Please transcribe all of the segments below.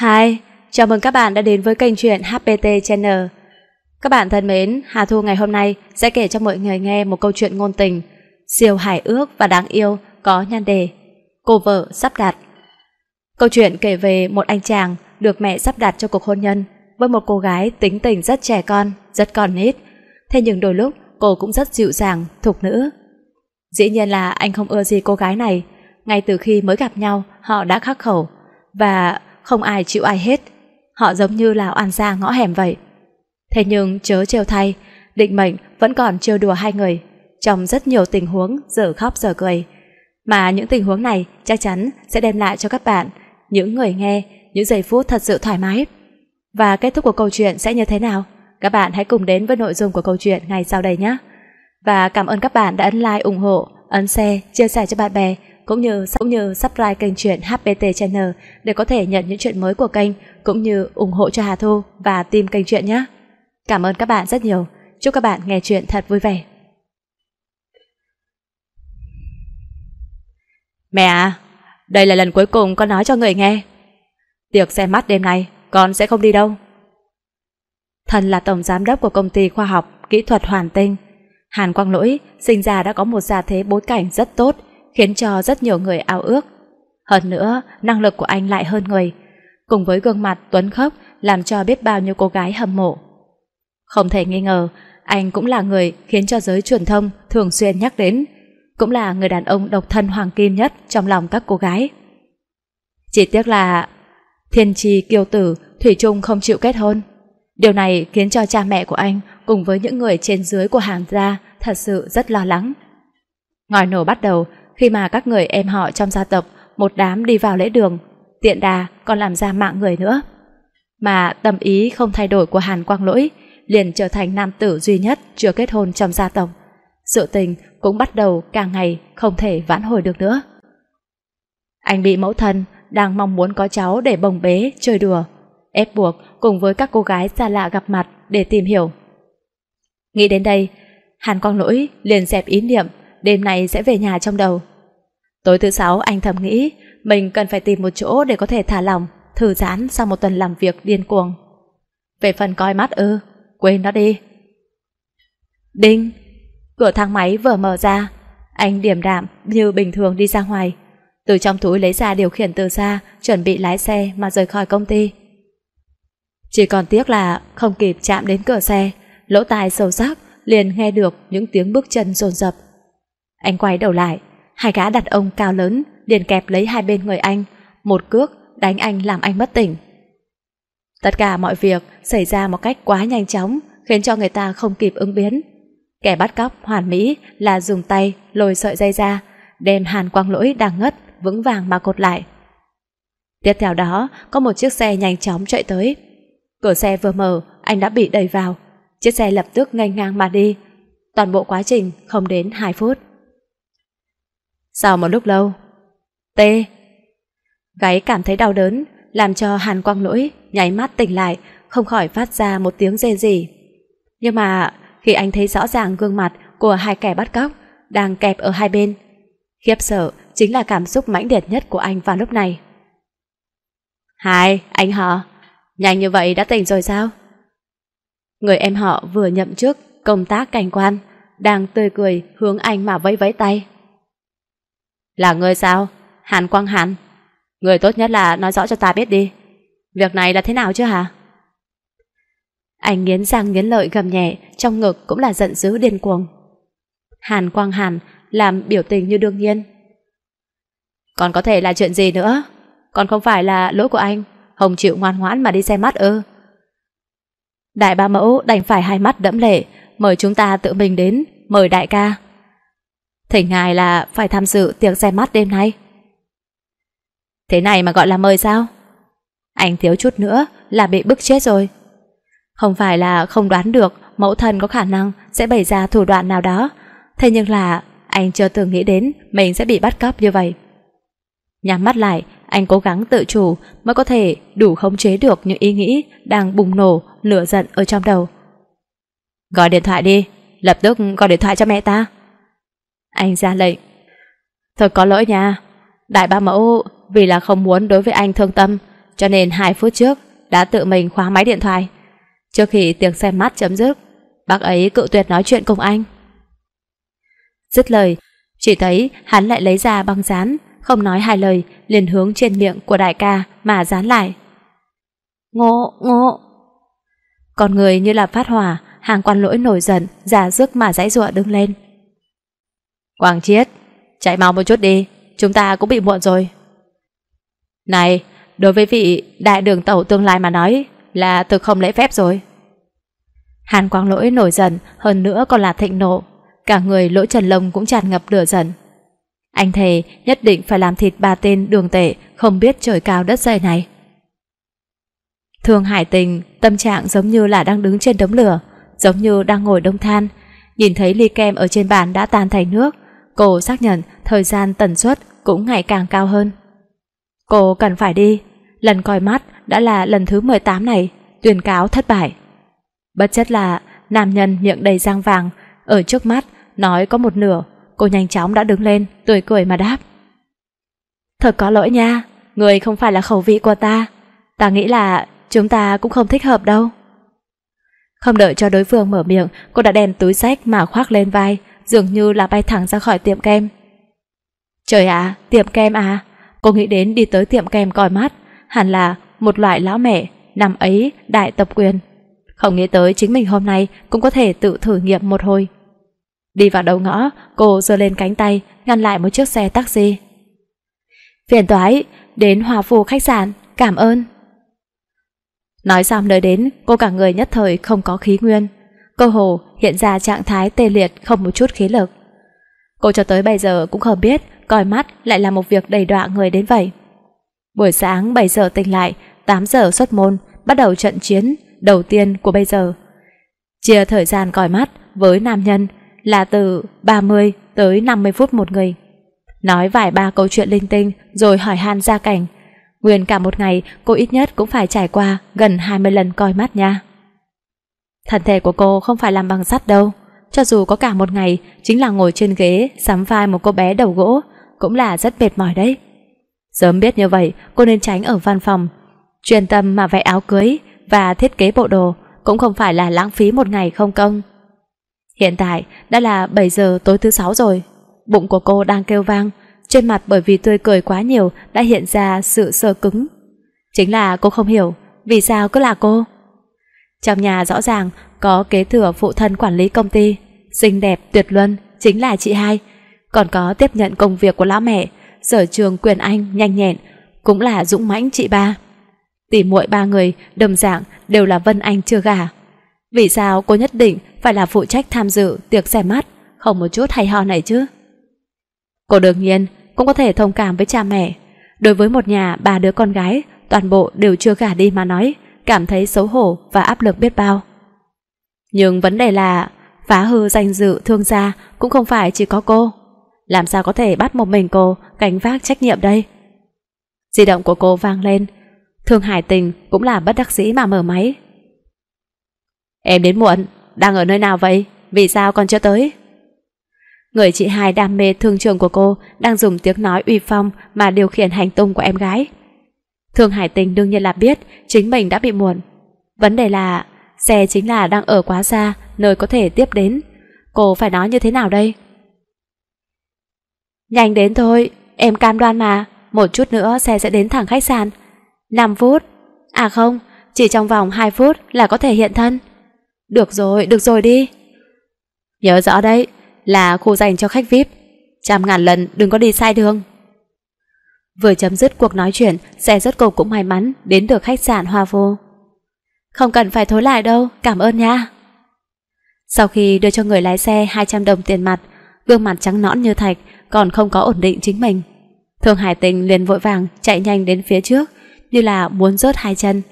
Hi, chào mừng các bạn đã đến với kênh truyện HPT Channel. Các bạn thân mến, Hà Thu ngày hôm nay sẽ kể cho mọi người nghe một câu chuyện ngôn tình siêu hài ước và đáng yêu có nhan đề Cô vợ sắp đặt. Câu chuyện kể về một anh chàng được mẹ sắp đặt cho cuộc hôn nhân với một cô gái tính tình rất trẻ con, rất còn nít. Thế nhưng đôi lúc cô cũng rất dịu dàng, thục nữ. Dĩ nhiên là anh không ưa gì cô gái này. Ngay từ khi mới gặp nhau, họ đã khắc khẩu. Và không ai chịu ai hết. Họ giống như là oan gia ngõ hẻm vậy. Thế nhưng chớ trêu thay, định mệnh vẫn còn trêu đùa hai người trong rất nhiều tình huống giờ khóc giờ cười. Mà những tình huống này chắc chắn sẽ đem lại cho các bạn, những người nghe, những giây phút thật sự thoải mái. Và kết thúc của câu chuyện sẽ như thế nào? Các bạn hãy cùng đến với nội dung của câu chuyện ngày sau đây nhé. Và cảm ơn các bạn đã ấn like, ủng hộ, ấn share, chia sẻ cho bạn bè cũng như cũng như subscribe kênh truyện HPT Channel để có thể nhận những chuyện mới của kênh cũng như ủng hộ cho Hà Thu và team kênh truyện nhé. Cảm ơn các bạn rất nhiều. Chúc các bạn nghe truyện thật vui vẻ. Mẹ à, đây là lần cuối cùng con nói cho người nghe. Tiệc xem mắt đêm nay, con sẽ không đi đâu. Thần là tổng giám đốc của công ty khoa học, kỹ thuật hoàn tinh. Hàn Quang Lỗi sinh ra đã có một gia thế bối cảnh rất tốt, khiến cho rất nhiều người ao ước. Hơn nữa, năng lực của anh lại hơn người, cùng với gương mặt tuấn khốc làm cho biết bao nhiêu cô gái hâm mộ. Không thể nghi ngờ, anh cũng là người khiến cho giới truyền thông thường xuyên nhắc đến, cũng là người đàn ông độc thân hoàng kim nhất trong lòng các cô gái. Chỉ tiếc là thiên trì kiêu tử Thủy chung không chịu kết hôn. Điều này khiến cho cha mẹ của anh cùng với những người trên dưới của hàng gia thật sự rất lo lắng. Ngòi nổ bắt đầu khi mà các người em họ trong gia tộc một đám đi vào lễ đường, tiện đà còn làm ra mạng người nữa. Mà tâm ý không thay đổi của Hàn Quang Lỗi liền trở thành nam tử duy nhất chưa kết hôn trong gia tộc. Sự tình cũng bắt đầu càng ngày không thể vãn hồi được nữa. Anh bị mẫu thân đang mong muốn có cháu để bồng bế, chơi đùa, ép buộc cùng với các cô gái xa lạ gặp mặt để tìm hiểu. Nghĩ đến đây, Hàn Quang Lỗi liền dẹp ý niệm đêm nay sẽ về nhà trong đầu. Tối thứ sáu anh thầm nghĩ mình cần phải tìm một chỗ để có thể thả lỏng, thư giãn sau một tuần làm việc điên cuồng. Về phần coi mắt ư, quên nó đi. Đinh! Cửa thang máy vừa mở ra, anh điểm đạm như bình thường đi ra ngoài. Từ trong túi lấy ra điều khiển từ xa, chuẩn bị lái xe mà rời khỏi công ty. Chỉ còn tiếc là không kịp chạm đến cửa xe, lỗ tai sâu sắc liền nghe được những tiếng bước chân rồn rập. Anh quay đầu lại, Hai gã đặt ông cao lớn liền kẹp lấy hai bên người anh, một cước đánh anh làm anh bất tỉnh. Tất cả mọi việc xảy ra một cách quá nhanh chóng, khiến cho người ta không kịp ứng biến. Kẻ bắt cóc hoàn mỹ là dùng tay lôi sợi dây ra, đem Hàn Quang Lỗi đang ngất vững vàng mà cột lại. Tiếp theo đó, có một chiếc xe nhanh chóng chạy tới. Cửa xe vừa mở, anh đã bị đẩy vào. Chiếc xe lập tức ngay ngang mà đi. Toàn bộ quá trình không đến 2 phút. Sau một lúc lâu, tê. Gáy cảm thấy đau đớn, làm cho Hàn Quang Lỗi nháy mắt tỉnh lại, không khỏi phát ra một tiếng rên rỉ. Nhưng mà khi anh thấy rõ ràng gương mặt của hai kẻ bắt cóc đang kẹp ở hai bên, khiếp sợ chính là cảm xúc mãnh liệt nhất của anh vào lúc này. Hai, anh họ, nhanh như vậy đã tỉnh rồi sao? Người em họ vừa nhậm chức công tác cảnh quan, đang tươi cười hướng anh mà vẫy vẫy tay. Là người sao? Hàn Quang Hàn? Người tốt nhất là nói rõ cho ta biết đi. Việc này là thế nào chứ hả? Anh nghiến răng nghiến lợi gầm nhẹ, trong ngực cũng là giận dữ điên cuồng. Hàn Quang Hàn làm biểu tình như đương nhiên. Còn có thể là chuyện gì nữa? Còn không phải là lỗi của anh, Hồng chịu ngoan ngoãn mà đi xem mắt ơ Đại ba mẫu đành phải hai mắt đẫm lệ, mời chúng ta tự mình đến, mời đại ca. Thỉnh ngài là phải tham dự tiệc xem mắt đêm nay. Thế này mà gọi là mời sao? Anh thiếu chút nữa là bị bức chết rồi. Không phải là không đoán được mẫu thân có khả năng sẽ bày ra thủ đoạn nào đó. Thế nhưng là anh chưa từng nghĩ đến mình sẽ bị bắt cóc như vậy. Nhắm mắt lại, anh cố gắng tự chủ mới có thể đủ khống chế được những ý nghĩ đang bùng nổ, lửa giận ở trong đầu. Gọi điện thoại đi, lập tức gọi điện thoại cho mẹ ta. Anh ra lệnh. Thật có lỗi nha. Đại ba mẫu vì là không muốn đối với anh thương tâm cho nên 2 phút trước đã tự mình khóa máy điện thoại. Trước khi tiếng xe mắt chấm dứt, bác ấy cự tuyệt nói chuyện cùng anh. Dứt lời, chỉ thấy hắn lại lấy ra băng dán, không nói hai lời, liền hướng trên miệng của đại ca mà dán lại. Ngộ, ngộ. Con người như là phát hỏa, hàng quan lỗi nổi giận, giả rước mà dãy dụa đứng lên. Quang Chiết, chạy mau một chút đi, chúng ta cũng bị muộn rồi. Này, đối với vị đại đường tẩu tương lai mà nói là tôi không lễ phép rồi. Hàn Quang Lỗi nổi giận, hơn nữa còn là thịnh nộ. Cả người lỗ trần lông cũng tràn ngập lửa giận. Anh thề nhất định phải làm thịt ba tên đường tệ không biết trời cao đất dày này. Thương Hải Tình tâm trạng giống như là đang đứng trên đống lửa, giống như đang ngồi đông than, nhìn thấy ly kem ở trên bàn đã tan thành nước, Cô xác nhận thời gian tần suất cũng ngày càng cao hơn. Cô cần phải đi, lần coi mắt đã là lần thứ 18 này, tuyên cáo thất bại. Bất chất là nam nhân miệng đầy răng vàng, ở trước mắt nói có một nửa, cô nhanh chóng đã đứng lên, tươi cười mà đáp. Thật có lỗi nha, người không phải là khẩu vị của ta. Ta nghĩ là chúng ta cũng không thích hợp đâu. Không đợi cho đối phương mở miệng, cô đã đèn túi sách mà khoác lên vai, dường như là bay thẳng ra khỏi tiệm kem. Trời ạ, à, tiệm kem à, cô nghĩ đến đi tới tiệm kem coi mắt, hẳn là một loại lão mẹ năm ấy đại tập quyền. Không nghĩ tới chính mình hôm nay cũng có thể tự thử nghiệm một hồi. Đi vào đầu ngõ, cô giơ lên cánh tay, ngăn lại một chiếc xe taxi. Phiền toái, đến hòa phù khách sạn, cảm ơn. Nói xong nơi đến, cô cả người nhất thời không có khí nguyên cơ hồ hiện ra trạng thái tê liệt không một chút khí lực. Cô cho tới bây giờ cũng không biết coi mắt lại là một việc đầy đọa người đến vậy. Buổi sáng 7 giờ tỉnh lại, 8 giờ xuất môn, bắt đầu trận chiến đầu tiên của bây giờ. Chia thời gian coi mắt với nam nhân là từ 30 tới 50 phút một người. Nói vài ba câu chuyện linh tinh rồi hỏi han gia cảnh. Nguyên cả một ngày cô ít nhất cũng phải trải qua gần 20 lần coi mắt nha. Thân thể của cô không phải làm bằng sắt đâu Cho dù có cả một ngày Chính là ngồi trên ghế Sắm vai một cô bé đầu gỗ Cũng là rất mệt mỏi đấy Sớm biết như vậy cô nên tránh ở văn phòng Chuyên tâm mà vẽ áo cưới Và thiết kế bộ đồ Cũng không phải là lãng phí một ngày không công Hiện tại đã là 7 giờ tối thứ sáu rồi Bụng của cô đang kêu vang Trên mặt bởi vì tươi cười quá nhiều Đã hiện ra sự sơ cứng Chính là cô không hiểu Vì sao cứ là cô trong nhà rõ ràng có kế thừa phụ thân quản lý công ty, xinh đẹp tuyệt luân chính là chị hai, còn có tiếp nhận công việc của lão mẹ, sở trường quyền anh nhanh nhẹn, cũng là dũng mãnh chị ba. Tỷ muội ba người đồng dạng đều là Vân Anh chưa gả. Vì sao cô nhất định phải là phụ trách tham dự tiệc xem mắt, không một chút hay ho này chứ? Cô đương nhiên cũng có thể thông cảm với cha mẹ. Đối với một nhà ba đứa con gái, toàn bộ đều chưa gả đi mà nói, cảm thấy xấu hổ và áp lực biết bao. Nhưng vấn đề là phá hư danh dự thương gia cũng không phải chỉ có cô. Làm sao có thể bắt một mình cô gánh vác trách nhiệm đây? Di động của cô vang lên, Thương Hải Tình cũng là bất đắc dĩ mà mở máy. Em đến muộn, đang ở nơi nào vậy? Vì sao còn chưa tới? Người chị hai đam mê thương trường của cô đang dùng tiếng nói uy phong mà điều khiển hành tung của em gái. Thường Hải Tình đương nhiên là biết chính mình đã bị muộn. Vấn đề là xe chính là đang ở quá xa nơi có thể tiếp đến. Cô phải nói như thế nào đây? Nhanh đến thôi, em cam đoan mà, một chút nữa xe sẽ đến thẳng khách sạn. 5 phút, à không, chỉ trong vòng 2 phút là có thể hiện thân. Được rồi, được rồi đi. Nhớ rõ đấy, là khu dành cho khách VIP. Trăm ngàn lần đừng có đi sai đường. Vừa chấm dứt cuộc nói chuyện, xe rốt cầu cũng may mắn đến được khách sạn Hoa Vô. Không cần phải thối lại đâu, cảm ơn nha. Sau khi đưa cho người lái xe 200 đồng tiền mặt, gương mặt trắng nõn như thạch, còn không có ổn định chính mình. Thường Hải Tình liền vội vàng chạy nhanh đến phía trước, như là muốn rớt hai chân.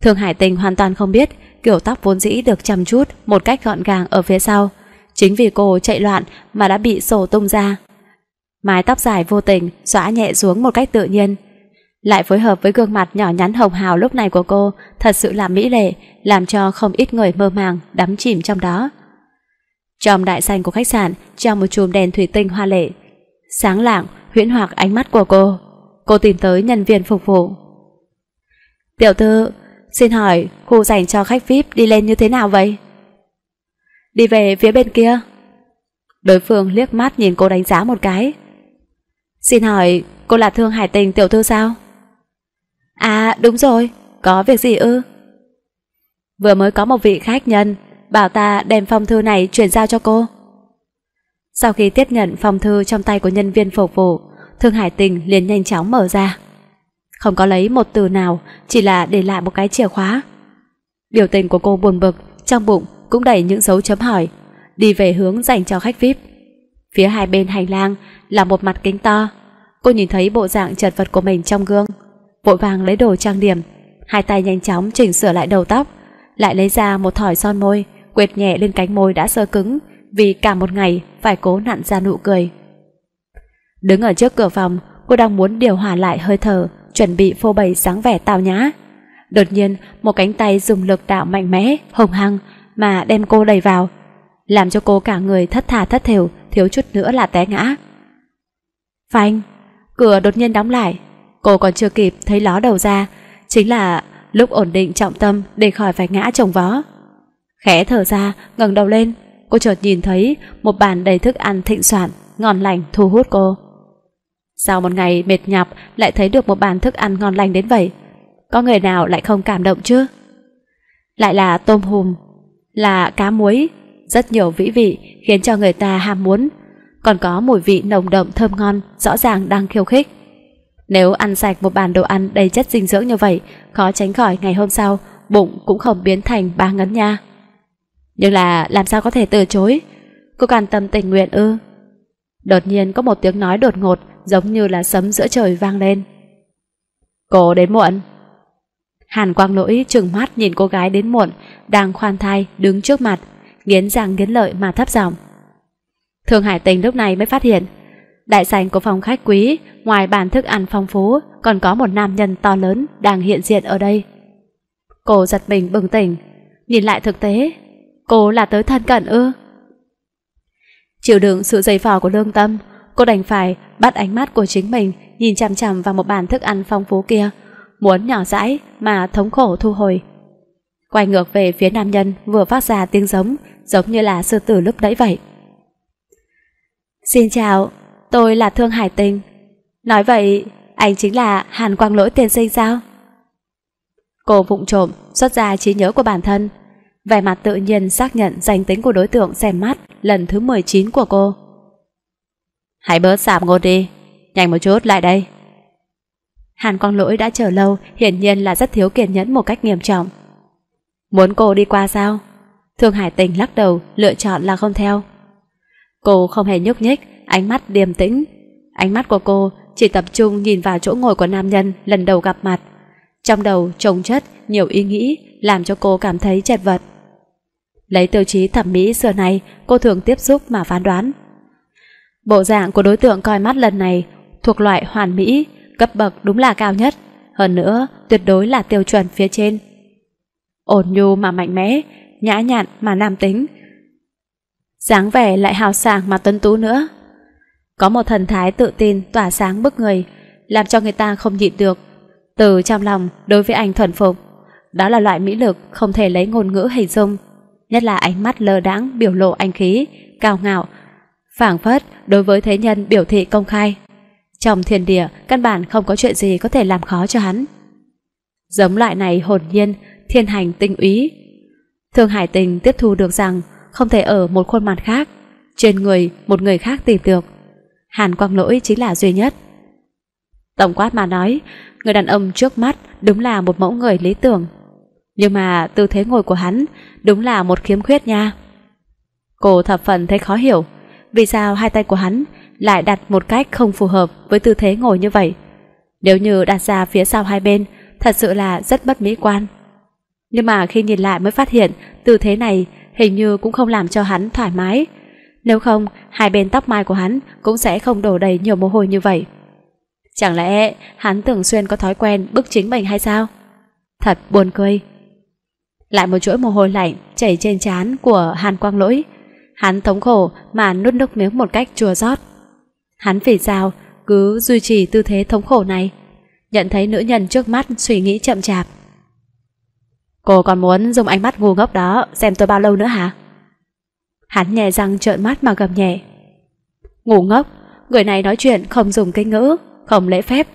Thường Hải Tình hoàn toàn không biết kiểu tóc vốn dĩ được chăm chút một cách gọn gàng ở phía sau. Chính vì cô chạy loạn mà đã bị sổ tung ra. Mái tóc dài vô tình xóa nhẹ xuống một cách tự nhiên, lại phối hợp với gương mặt nhỏ nhắn hồng hào lúc này của cô, thật sự là mỹ lệ, làm cho không ít người mơ màng đắm chìm trong đó. Trong đại sảnh của khách sạn, treo một chùm đèn thủy tinh hoa lệ, sáng lạng, huyễn hoặc ánh mắt của cô. Cô tìm tới nhân viên phục vụ. "Tiểu thư, xin hỏi khu dành cho khách VIP đi lên như thế nào vậy?" "Đi về phía bên kia." Đối phương liếc mắt nhìn cô đánh giá một cái. Xin hỏi cô là thương hải tình tiểu thư sao? À đúng rồi, có việc gì ư? Vừa mới có một vị khách nhân bảo ta đem phong thư này chuyển giao cho cô. Sau khi tiếp nhận phong thư trong tay của nhân viên phục vụ, Thương Hải Tình liền nhanh chóng mở ra. Không có lấy một từ nào, chỉ là để lại một cái chìa khóa. Biểu tình của cô buồn bực, trong bụng cũng đầy những dấu chấm hỏi, đi về hướng dành cho khách VIP. Phía hai bên hành lang là một mặt kính to, Cô nhìn thấy bộ dạng chật vật của mình trong gương Vội vàng lấy đồ trang điểm Hai tay nhanh chóng chỉnh sửa lại đầu tóc Lại lấy ra một thỏi son môi Quệt nhẹ lên cánh môi đã sơ cứng Vì cả một ngày phải cố nặn ra nụ cười Đứng ở trước cửa phòng Cô đang muốn điều hòa lại hơi thở Chuẩn bị phô bày dáng vẻ tào nhã Đột nhiên một cánh tay dùng lực đạo mạnh mẽ Hồng hăng mà đem cô đẩy vào Làm cho cô cả người thất thà thất thểu Thiếu chút nữa là té ngã Phanh Cửa đột nhiên đóng lại Cô còn chưa kịp thấy ló đầu ra Chính là lúc ổn định trọng tâm Để khỏi phải ngã trồng vó Khẽ thở ra ngẩng đầu lên Cô chợt nhìn thấy một bàn đầy thức ăn thịnh soạn Ngon lành thu hút cô Sau một ngày mệt nhọc Lại thấy được một bàn thức ăn ngon lành đến vậy Có người nào lại không cảm động chứ Lại là tôm hùm Là cá muối Rất nhiều vĩ vị khiến cho người ta ham muốn còn có mùi vị nồng đậm thơm ngon rõ ràng đang khiêu khích. Nếu ăn sạch một bàn đồ ăn đầy chất dinh dưỡng như vậy, khó tránh khỏi ngày hôm sau bụng cũng không biến thành ba ngấn nha. Nhưng là làm sao có thể từ chối? Cô càn tâm tình nguyện ư? Đột nhiên có một tiếng nói đột ngột giống như là sấm giữa trời vang lên. Cô đến muộn. Hàn Quang Lỗi trừng mắt nhìn cô gái đến muộn, đang khoan thai đứng trước mặt, nghiến răng nghiến lợi mà thấp giọng. Thường Hải Tình lúc này mới phát hiện, đại sảnh của phòng khách quý, ngoài bàn thức ăn phong phú, còn có một nam nhân to lớn đang hiện diện ở đây. Cô giật mình bừng tỉnh, nhìn lại thực tế, cô là tới thân cận ư? Chịu đựng sự dày vò của lương tâm, cô đành phải bắt ánh mắt của chính mình nhìn chằm chằm vào một bàn thức ăn phong phú kia, muốn nhỏ dãi mà thống khổ thu hồi. Quay ngược về phía nam nhân vừa phát ra tiếng giống, giống như là sư tử lúc đấy vậy. Xin chào, tôi là Thương Hải Tình. Nói vậy, anh chính là Hàn Quang Lỗi tiên sinh sao? Cô vụng trộm xuất ra trí nhớ của bản thân, vẻ mặt tự nhiên xác nhận danh tính của đối tượng xem mắt lần thứ 19 của cô. Hãy bớt sạp ngôn đi, nhanh một chút lại đây. Hàn Quang Lỗi đã chờ lâu, hiển nhiên là rất thiếu kiên nhẫn một cách nghiêm trọng. Muốn cô đi qua sao? Thương Hải Tình lắc đầu, lựa chọn là không theo. Cô không hề nhúc nhích, ánh mắt điềm tĩnh. Ánh mắt của cô chỉ tập trung nhìn vào chỗ ngồi của nam nhân lần đầu gặp mặt. Trong đầu trồng chất nhiều ý nghĩ làm cho cô cảm thấy chật vật. Lấy tiêu chí thẩm mỹ xưa này, cô thường tiếp xúc mà phán đoán. Bộ dạng của đối tượng coi mắt lần này thuộc loại hoàn mỹ, cấp bậc đúng là cao nhất, hơn nữa tuyệt đối là tiêu chuẩn phía trên. Ổn nhu mà mạnh mẽ, nhã nhặn mà nam tính, dáng vẻ lại hào sảng mà tuấn tú nữa. Có một thần thái tự tin tỏa sáng bức người, làm cho người ta không nhịn được. Từ trong lòng đối với anh thuần phục, đó là loại mỹ lực không thể lấy ngôn ngữ hình dung, nhất là ánh mắt lơ đãng biểu lộ anh khí, cao ngạo, phảng phất đối với thế nhân biểu thị công khai. Trong thiên địa, căn bản không có chuyện gì có thể làm khó cho hắn. Giống loại này hồn nhiên, thiên hành tinh ý Thương Hải Tình tiếp thu được rằng không thể ở một khuôn mặt khác, trên người một người khác tìm được. Hàn Quang Lỗi chính là duy nhất. Tổng quát mà nói, người đàn ông trước mắt đúng là một mẫu người lý tưởng. Nhưng mà tư thế ngồi của hắn đúng là một khiếm khuyết nha. Cô thập phần thấy khó hiểu, vì sao hai tay của hắn lại đặt một cách không phù hợp với tư thế ngồi như vậy. Nếu như đặt ra phía sau hai bên, thật sự là rất bất mỹ quan. Nhưng mà khi nhìn lại mới phát hiện tư thế này hình như cũng không làm cho hắn thoải mái. Nếu không, hai bên tóc mai của hắn cũng sẽ không đổ đầy nhiều mồ hôi như vậy. Chẳng lẽ hắn thường xuyên có thói quen bức chính mình hay sao? Thật buồn cười. Lại một chuỗi mồ hôi lạnh chảy trên trán của Hàn Quang Lỗi. Hắn thống khổ mà nuốt nước miếng một cách chua rót. Hắn vì sao cứ duy trì tư thế thống khổ này? Nhận thấy nữ nhân trước mắt suy nghĩ chậm chạp, Cô còn muốn dùng ánh mắt ngu ngốc đó xem tôi bao lâu nữa hả? Hắn nhè răng trợn mắt mà gầm nhẹ. ngủ ngốc, người này nói chuyện không dùng kinh ngữ, không lễ phép,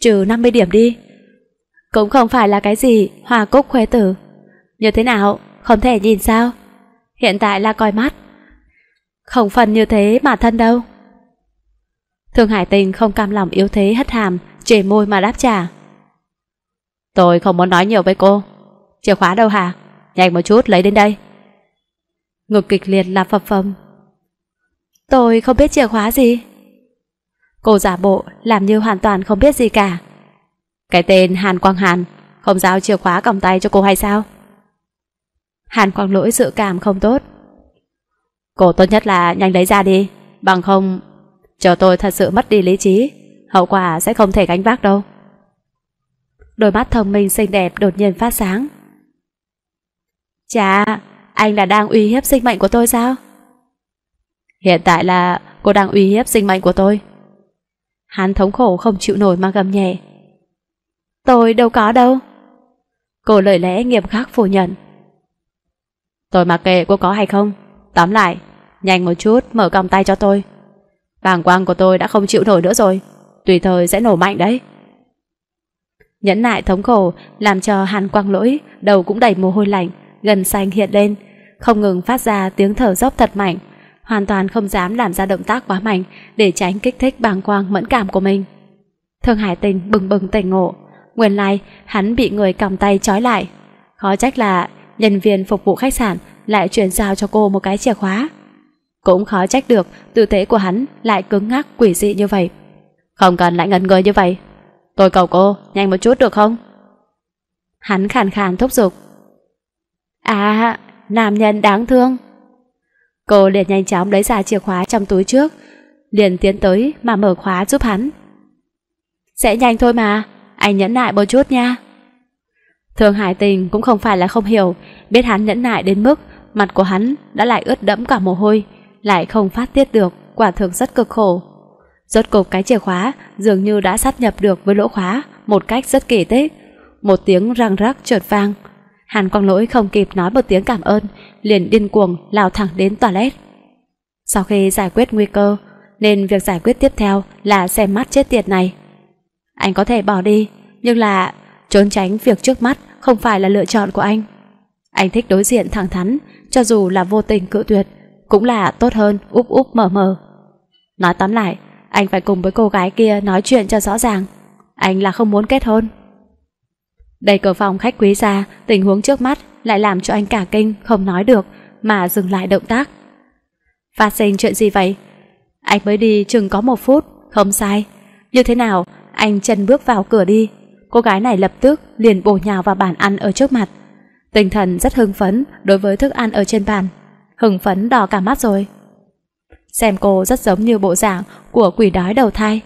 trừ 50 điểm đi. Cũng không phải là cái gì hòa cúc khoe tử. Như thế nào, không thể nhìn sao? Hiện tại là coi mắt. Không phần như thế mà thân đâu. Thương Hải Tình không cam lòng yếu thế hất hàm, chề môi mà đáp trả. Tôi không muốn nói nhiều với cô. Chìa khóa đâu hả? Nhanh một chút lấy đến đây. Ngực kịch liệt là phập phồng. Tôi không biết chìa khóa gì. Cô giả bộ làm như hoàn toàn không biết gì cả. Cái tên Hàn Quang Hàn không giao chìa khóa còng tay cho cô hay sao? Hàn Quang Lỗi sự cảm không tốt. Cô tốt nhất là nhanh lấy ra đi, bằng không chờ tôi thật sự mất đi lý trí, hậu quả sẽ không thể gánh vác đâu. Đôi mắt thông minh xinh đẹp đột nhiên phát sáng, Chà, anh là đang uy hiếp sinh mệnh của tôi sao? Hiện tại là cô đang uy hiếp sinh mệnh của tôi. Hắn thống khổ không chịu nổi mà gầm nhẹ. Tôi đâu có đâu. Cô lời lẽ nghiêm khắc phủ nhận. Tôi mặc kệ cô có hay không. Tóm lại, nhanh một chút mở còng tay cho tôi. Bàng quang của tôi đã không chịu nổi nữa rồi. Tùy thời sẽ nổ mạnh đấy. Nhẫn nại thống khổ làm cho hàn quang lỗi đầu cũng đầy mồ hôi lạnh gần xanh hiện lên, không ngừng phát ra tiếng thở dốc thật mạnh, hoàn toàn không dám làm ra động tác quá mạnh để tránh kích thích bàng quang mẫn cảm của mình. Thương Hải Tình bừng bừng tỉnh ngộ, nguyên lai hắn bị người cầm tay trói lại, khó trách là nhân viên phục vụ khách sạn lại chuyển giao cho cô một cái chìa khóa. Cũng khó trách được tư thế của hắn lại cứng ngắc quỷ dị như vậy. Không cần lại ngẩn người như vậy. Tôi cầu cô, nhanh một chút được không? Hắn khàn khàn thúc giục. À, nam nhân đáng thương. Cô liền nhanh chóng lấy ra chìa khóa trong túi trước, liền tiến tới mà mở khóa giúp hắn. Sẽ nhanh thôi mà, anh nhẫn nại một chút nha. Thường Hải Tình cũng không phải là không hiểu, biết hắn nhẫn nại đến mức mặt của hắn đã lại ướt đẫm cả mồ hôi, lại không phát tiết được, quả thường rất cực khổ. Rốt cục cái chìa khóa dường như đã sát nhập được với lỗ khóa một cách rất kỳ tích. Một tiếng răng rắc trượt vang, Hàn Quang Lỗi không kịp nói một tiếng cảm ơn, liền điên cuồng lao thẳng đến toilet. Sau khi giải quyết nguy cơ, nên việc giải quyết tiếp theo là xem mắt chết tiệt này. Anh có thể bỏ đi, nhưng là trốn tránh việc trước mắt không phải là lựa chọn của anh. Anh thích đối diện thẳng thắn, cho dù là vô tình cự tuyệt, cũng là tốt hơn úp úp mở mở. Nói tóm lại, anh phải cùng với cô gái kia nói chuyện cho rõ ràng. Anh là không muốn kết hôn đây cửa phòng khách quý ra, tình huống trước mắt lại làm cho anh cả kinh không nói được mà dừng lại động tác. Phát sinh chuyện gì vậy? Anh mới đi chừng có một phút, không sai. Như thế nào? Anh chân bước vào cửa đi. Cô gái này lập tức liền bổ nhào vào bàn ăn ở trước mặt. Tinh thần rất hưng phấn đối với thức ăn ở trên bàn. Hưng phấn đỏ cả mắt rồi. Xem cô rất giống như bộ dạng của quỷ đói đầu thai.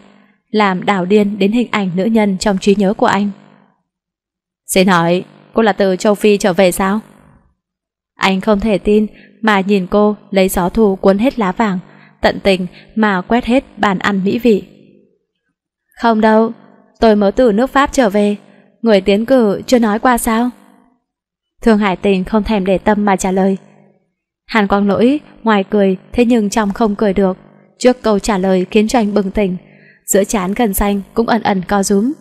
Làm đảo điên đến hình ảnh nữ nhân trong trí nhớ của anh. Xin hỏi, cô là từ châu Phi trở về sao? Anh không thể tin mà nhìn cô lấy gió thu cuốn hết lá vàng, tận tình mà quét hết bàn ăn mỹ vị. Không đâu, tôi mới từ nước Pháp trở về, người tiến cử chưa nói qua sao? Thương Hải Tình không thèm để tâm mà trả lời. Hàn Quang Lỗi ngoài cười thế nhưng trong không cười được, trước câu trả lời khiến cho anh bừng tỉnh, giữa chán gần xanh cũng ẩn ẩn co rúm.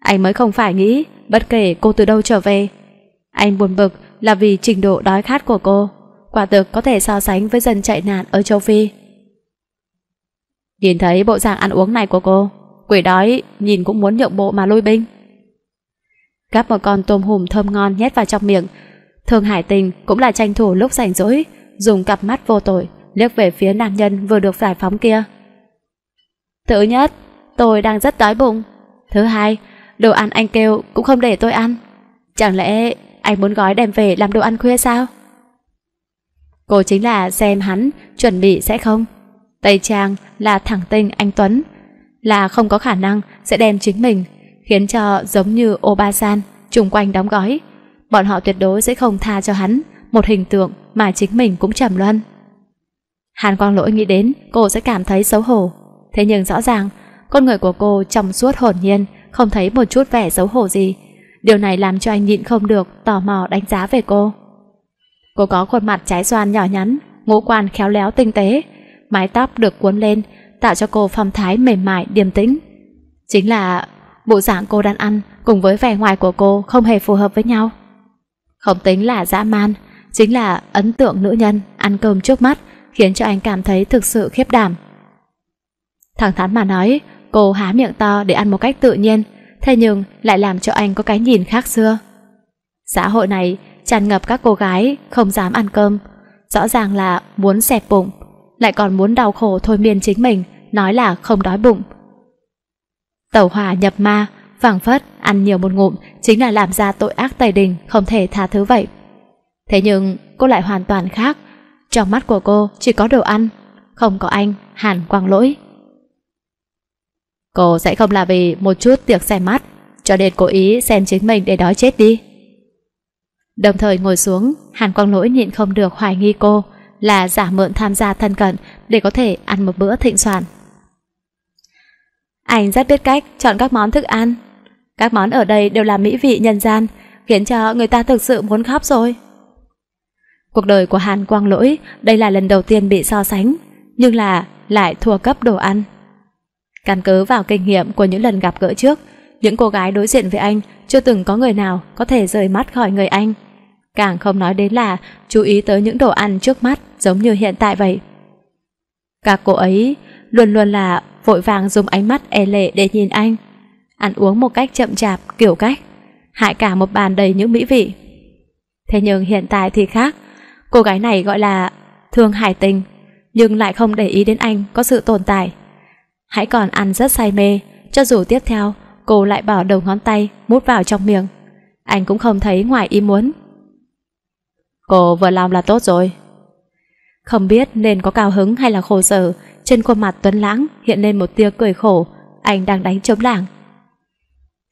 Anh mới không phải nghĩ, bất kể cô từ đâu trở về. Anh buồn bực là vì trình độ đói khát của cô, quả thực có thể so sánh với dân chạy nạn ở châu Phi. Nhìn thấy bộ dạng ăn uống này của cô, quỷ đói nhìn cũng muốn nhượng bộ mà lôi binh. Cắp một con tôm hùm thơm ngon nhét vào trong miệng, Thường Hải Tình cũng là tranh thủ lúc rảnh rỗi, dùng cặp mắt vô tội liếc về phía nam nhân vừa được giải phóng kia. Thứ nhất, tôi đang rất đói bụng. Thứ hai, Đồ ăn anh kêu cũng không để tôi ăn Chẳng lẽ anh muốn gói đem về làm đồ ăn khuya sao? Cô chính là xem hắn chuẩn bị sẽ không Tây Trang là thẳng tinh anh Tuấn Là không có khả năng sẽ đem chính mình Khiến cho giống như Obasan chung quanh đóng gói Bọn họ tuyệt đối sẽ không tha cho hắn Một hình tượng mà chính mình cũng trầm luân Hàn Quang Lỗi nghĩ đến cô sẽ cảm thấy xấu hổ Thế nhưng rõ ràng Con người của cô trong suốt hồn nhiên không thấy một chút vẻ xấu hổ gì. Điều này làm cho anh nhịn không được, tò mò đánh giá về cô. Cô có khuôn mặt trái xoan nhỏ nhắn, ngũ quan khéo léo tinh tế, mái tóc được cuốn lên, tạo cho cô phong thái mềm mại, điềm tĩnh. Chính là bộ dạng cô đang ăn cùng với vẻ ngoài của cô không hề phù hợp với nhau. Không tính là dã man, chính là ấn tượng nữ nhân ăn cơm trước mắt khiến cho anh cảm thấy thực sự khiếp đảm. Thẳng thắn mà nói, Cô há miệng to để ăn một cách tự nhiên, thế nhưng lại làm cho anh có cái nhìn khác xưa. Xã hội này tràn ngập các cô gái không dám ăn cơm, rõ ràng là muốn xẹp bụng, lại còn muốn đau khổ thôi miên chính mình, nói là không đói bụng. Tẩu hỏa nhập ma, phảng phất ăn nhiều một ngụm chính là làm ra tội ác tày đình không thể tha thứ vậy. Thế nhưng cô lại hoàn toàn khác, trong mắt của cô chỉ có đồ ăn, không có anh, Hàn Quang Lỗi. Cô sẽ không là vì một chút tiệc xem mắt Cho nên cố ý xem chính mình để đói chết đi Đồng thời ngồi xuống Hàn Quang Lỗi nhịn không được hoài nghi cô Là giả mượn tham gia thân cận Để có thể ăn một bữa thịnh soạn Anh rất biết cách Chọn các món thức ăn Các món ở đây đều là mỹ vị nhân gian Khiến cho người ta thực sự muốn khóc rồi Cuộc đời của Hàn Quang Lỗi Đây là lần đầu tiên bị so sánh Nhưng là lại thua cấp đồ ăn Căn cứ vào kinh nghiệm của những lần gặp gỡ trước, những cô gái đối diện với anh chưa từng có người nào có thể rời mắt khỏi người anh. Càng không nói đến là chú ý tới những đồ ăn trước mắt giống như hiện tại vậy. Các cô ấy luôn luôn là vội vàng dùng ánh mắt e lệ để nhìn anh. Ăn uống một cách chậm chạp kiểu cách, hại cả một bàn đầy những mỹ vị. Thế nhưng hiện tại thì khác, cô gái này gọi là thương hải tình, nhưng lại không để ý đến anh có sự tồn tại hãy còn ăn rất say mê, cho dù tiếp theo cô lại bỏ đầu ngón tay mút vào trong miệng. Anh cũng không thấy ngoài ý muốn. Cô vừa làm là tốt rồi. Không biết nên có cao hứng hay là khổ sở, trên khuôn mặt Tuấn Lãng hiện lên một tia cười khổ, anh đang đánh chống lảng.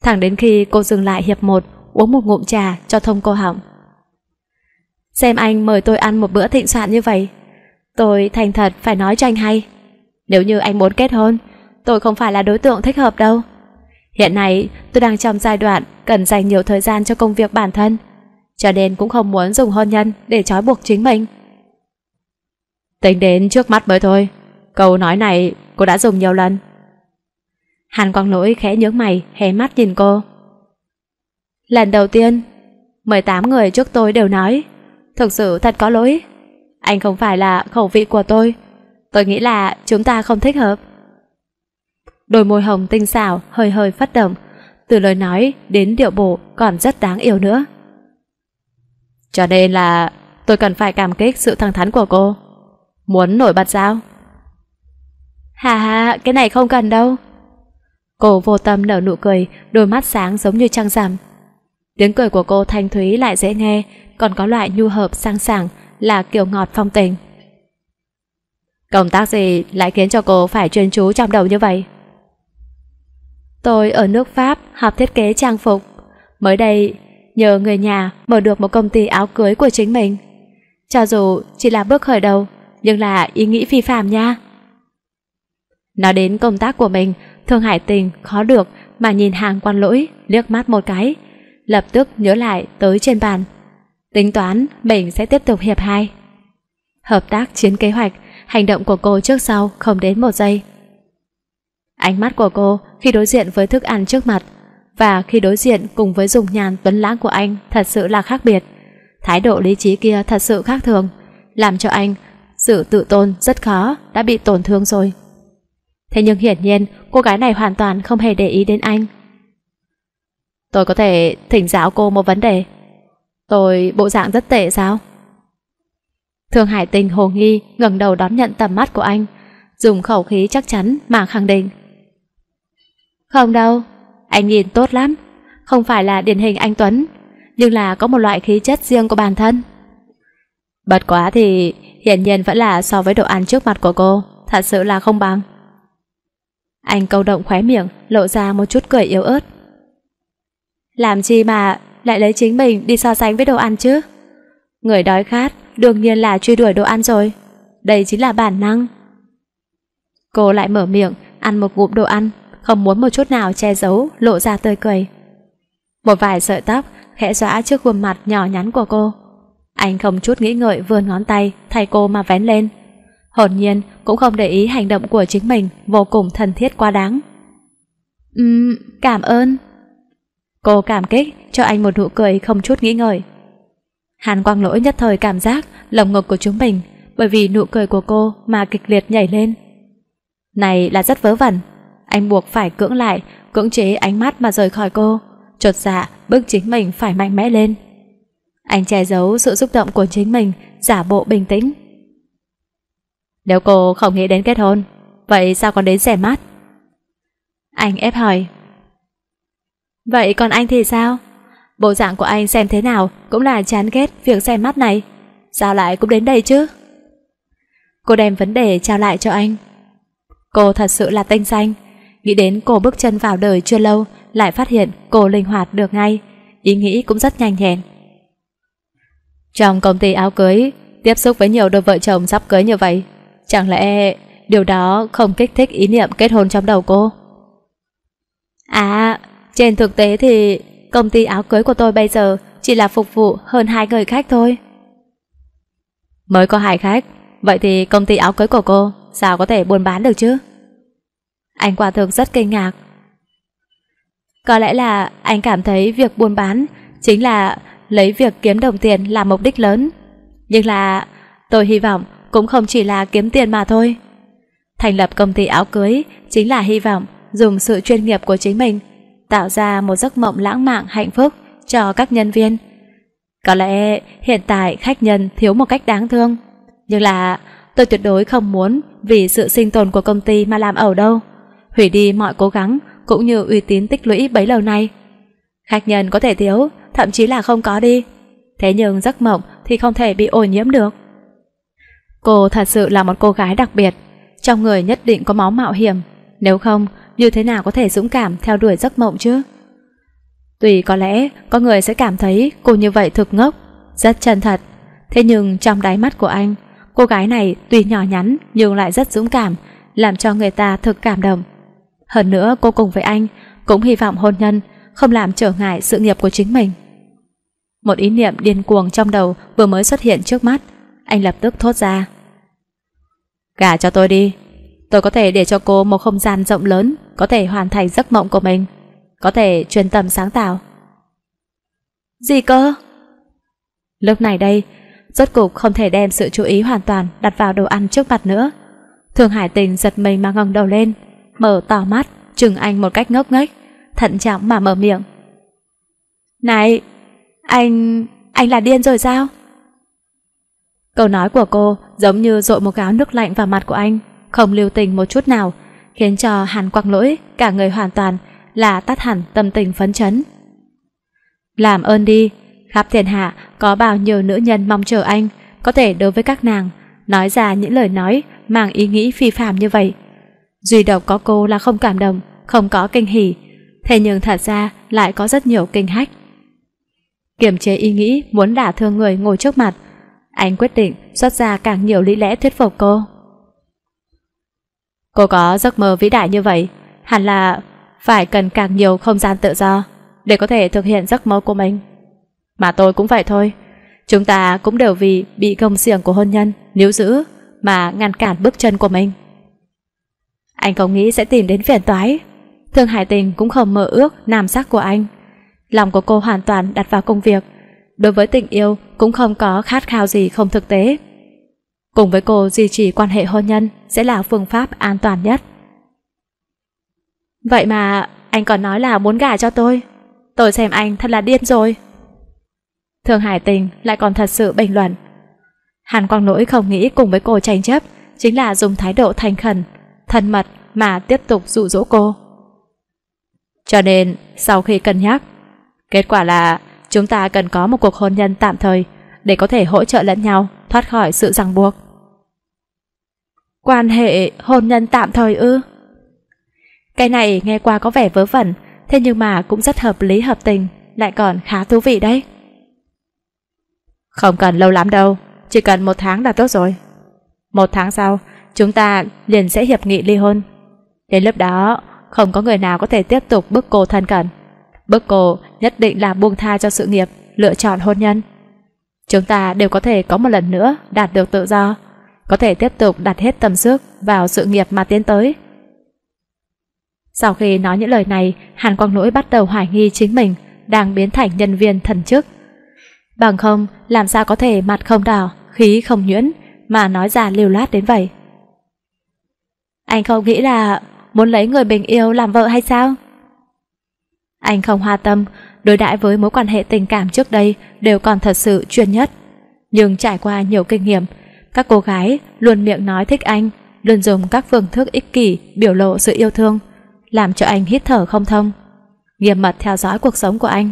Thẳng đến khi cô dừng lại hiệp một, uống một ngụm trà cho thông cô họng. Xem anh mời tôi ăn một bữa thịnh soạn như vậy, tôi thành thật phải nói cho anh hay. Nếu như anh muốn kết hôn, tôi không phải là đối tượng thích hợp đâu. Hiện nay, tôi đang trong giai đoạn cần dành nhiều thời gian cho công việc bản thân, cho nên cũng không muốn dùng hôn nhân để trói buộc chính mình. Tính đến trước mắt mới thôi, câu nói này cô đã dùng nhiều lần. Hàn Quang Lỗi khẽ nhướng mày, hé mắt nhìn cô. Lần đầu tiên, 18 người trước tôi đều nói, thực sự thật có lỗi. Anh không phải là khẩu vị của tôi, tôi nghĩ là chúng ta không thích hợp đôi môi hồng tinh xảo hơi hơi phát động, từ lời nói đến điệu bộ còn rất đáng yêu nữa. Cho nên là tôi cần phải cảm kích sự thẳng thắn của cô. Muốn nổi bật sao? Hà hà, cái này không cần đâu. Cô vô tâm nở nụ cười, đôi mắt sáng giống như trăng rằm. Tiếng cười của cô thanh thúy lại dễ nghe, còn có loại nhu hợp sang sảng là kiểu ngọt phong tình. Công tác gì lại khiến cho cô phải chuyên chú trong đầu như vậy? Tôi ở nước Pháp học thiết kế trang phục. Mới đây, nhờ người nhà mở được một công ty áo cưới của chính mình. Cho dù chỉ là bước khởi đầu, nhưng là ý nghĩ phi phạm nha. Nói đến công tác của mình, Thương Hải Tình khó được mà nhìn hàng quan lỗi liếc mắt một cái, lập tức nhớ lại tới trên bàn. Tính toán mình sẽ tiếp tục hiệp hai. Hợp tác chiến kế hoạch, hành động của cô trước sau không đến một giây. Ánh mắt của cô khi đối diện với thức ăn trước mặt và khi đối diện cùng với dùng nhàn tuấn lãng của anh thật sự là khác biệt. Thái độ lý trí kia thật sự khác thường, làm cho anh sự tự tôn rất khó đã bị tổn thương rồi. Thế nhưng hiển nhiên cô gái này hoàn toàn không hề để ý đến anh. Tôi có thể thỉnh giáo cô một vấn đề. Tôi bộ dạng rất tệ sao? Thương Hải Tình hồ nghi ngẩng đầu đón nhận tầm mắt của anh, dùng khẩu khí chắc chắn mà khẳng định. Không đâu, anh nhìn tốt lắm, không phải là điển hình anh Tuấn, nhưng là có một loại khí chất riêng của bản thân. Bật quá thì hiển nhiên vẫn là so với đồ ăn trước mặt của cô, thật sự là không bằng. Anh câu động khóe miệng, lộ ra một chút cười yếu ớt. Làm chi mà lại lấy chính mình đi so sánh với đồ ăn chứ? Người đói khát đương nhiên là truy đuổi đồ ăn rồi. Đây chính là bản năng. Cô lại mở miệng, ăn một ngụm đồ ăn, không muốn một chút nào che giấu, lộ ra tươi cười. Một vài sợi tóc khẽ xóa trước khuôn mặt nhỏ nhắn của cô. Anh không chút nghĩ ngợi vươn ngón tay thay cô mà vén lên. Hồn nhiên cũng không để ý hành động của chính mình vô cùng thân thiết quá đáng. Ừm, um, cảm ơn. Cô cảm kích cho anh một nụ cười không chút nghĩ ngợi. Hàn Quang Lỗi nhất thời cảm giác lồng ngực của chúng mình bởi vì nụ cười của cô mà kịch liệt nhảy lên. Này là rất vớ vẩn, anh buộc phải cưỡng lại, cưỡng chế ánh mắt mà rời khỏi cô. Chột dạ, bước chính mình phải mạnh mẽ lên. Anh che giấu sự xúc động của chính mình, giả bộ bình tĩnh. Nếu cô không nghĩ đến kết hôn, vậy sao còn đến rẻ mắt? Anh ép hỏi. Vậy còn anh thì sao? Bộ dạng của anh xem thế nào cũng là chán ghét việc xem mắt này. Sao lại cũng đến đây chứ? Cô đem vấn đề trao lại cho anh. Cô thật sự là tinh danh, Nghĩ đến cô bước chân vào đời chưa lâu, lại phát hiện cô linh hoạt được ngay. Ý nghĩ cũng rất nhanh nhẹn. Trong công ty áo cưới, tiếp xúc với nhiều đôi vợ chồng sắp cưới như vậy, chẳng lẽ điều đó không kích thích ý niệm kết hôn trong đầu cô? À, trên thực tế thì công ty áo cưới của tôi bây giờ chỉ là phục vụ hơn hai người khách thôi. Mới có hai khách, vậy thì công ty áo cưới của cô sao có thể buôn bán được chứ? Anh quả thực rất kinh ngạc. Có lẽ là anh cảm thấy việc buôn bán chính là lấy việc kiếm đồng tiền làm mục đích lớn. Nhưng là tôi hy vọng cũng không chỉ là kiếm tiền mà thôi. Thành lập công ty áo cưới chính là hy vọng dùng sự chuyên nghiệp của chính mình tạo ra một giấc mộng lãng mạn hạnh phúc cho các nhân viên. Có lẽ hiện tại khách nhân thiếu một cách đáng thương, nhưng là tôi tuyệt đối không muốn vì sự sinh tồn của công ty mà làm ẩu đâu hủy đi mọi cố gắng cũng như uy tín tích lũy bấy lâu nay. Khách nhân có thể thiếu, thậm chí là không có đi. Thế nhưng giấc mộng thì không thể bị ô nhiễm được. Cô thật sự là một cô gái đặc biệt, trong người nhất định có máu mạo hiểm, nếu không như thế nào có thể dũng cảm theo đuổi giấc mộng chứ? Tùy có lẽ có người sẽ cảm thấy cô như vậy thực ngốc, rất chân thật, thế nhưng trong đáy mắt của anh, cô gái này tuy nhỏ nhắn nhưng lại rất dũng cảm, làm cho người ta thực cảm động. Hơn nữa cô cùng với anh cũng hy vọng hôn nhân không làm trở ngại sự nghiệp của chính mình. Một ý niệm điên cuồng trong đầu vừa mới xuất hiện trước mắt, anh lập tức thốt ra. Gả cho tôi đi, tôi có thể để cho cô một không gian rộng lớn, có thể hoàn thành giấc mộng của mình, có thể truyền tâm sáng tạo. Gì cơ? Lúc này đây, rốt cục không thể đem sự chú ý hoàn toàn đặt vào đồ ăn trước mặt nữa. Thường Hải Tình giật mình mà ngẩng đầu lên, mở to mắt, chừng anh một cách ngốc nghếch, thận trọng mà mở miệng. Này, anh... anh là điên rồi sao? Câu nói của cô giống như dội một gáo nước lạnh vào mặt của anh, không lưu tình một chút nào, khiến cho Hàn quăng Lỗi cả người hoàn toàn là tắt hẳn tâm tình phấn chấn. Làm ơn đi, khắp thiên hạ có bao nhiêu nữ nhân mong chờ anh, có thể đối với các nàng nói ra những lời nói mang ý nghĩ phi phạm như vậy. Duy độc có cô là không cảm động, không có kinh hỉ, thế nhưng thật ra lại có rất nhiều kinh hách. Kiềm chế ý nghĩ muốn đả thương người ngồi trước mặt, anh quyết định xuất ra càng nhiều lý lẽ thuyết phục cô. Cô có giấc mơ vĩ đại như vậy, hẳn là phải cần càng nhiều không gian tự do để có thể thực hiện giấc mơ của mình. Mà tôi cũng vậy thôi, chúng ta cũng đều vì bị gông xiềng của hôn nhân, níu giữ mà ngăn cản bước chân của mình. Anh không nghĩ sẽ tìm đến phiền toái Thương Hải Tình cũng không mơ ước nam sắc của anh Lòng của cô hoàn toàn đặt vào công việc Đối với tình yêu Cũng không có khát khao gì không thực tế Cùng với cô duy trì quan hệ hôn nhân Sẽ là phương pháp an toàn nhất Vậy mà Anh còn nói là muốn gả cho tôi Tôi xem anh thật là điên rồi Thương Hải Tình lại còn thật sự bình luận Hàn Quang Nỗi không nghĩ cùng với cô tranh chấp Chính là dùng thái độ thành khẩn thân mật mà tiếp tục dụ dỗ cô. Cho nên, sau khi cân nhắc, kết quả là chúng ta cần có một cuộc hôn nhân tạm thời để có thể hỗ trợ lẫn nhau thoát khỏi sự ràng buộc. Quan hệ hôn nhân tạm thời ư? Cái này nghe qua có vẻ vớ vẩn, thế nhưng mà cũng rất hợp lý hợp tình, lại còn khá thú vị đấy. Không cần lâu lắm đâu, chỉ cần một tháng là tốt rồi. Một tháng sau, chúng ta liền sẽ hiệp nghị ly hôn. Đến lúc đó, không có người nào có thể tiếp tục bức cô thân cận. Bức cô nhất định là buông tha cho sự nghiệp, lựa chọn hôn nhân. Chúng ta đều có thể có một lần nữa đạt được tự do, có thể tiếp tục đặt hết tâm sức vào sự nghiệp mà tiến tới. Sau khi nói những lời này, Hàn Quang Lỗi bắt đầu hoài nghi chính mình đang biến thành nhân viên thần chức. Bằng không, làm sao có thể mặt không đỏ, khí không nhuyễn mà nói ra lưu loát đến vậy. Anh không nghĩ là muốn lấy người mình yêu làm vợ hay sao? Anh không hoa tâm, đối đãi với mối quan hệ tình cảm trước đây đều còn thật sự chuyên nhất. Nhưng trải qua nhiều kinh nghiệm, các cô gái luôn miệng nói thích anh, luôn dùng các phương thức ích kỷ biểu lộ sự yêu thương, làm cho anh hít thở không thông, nghiêm mật theo dõi cuộc sống của anh.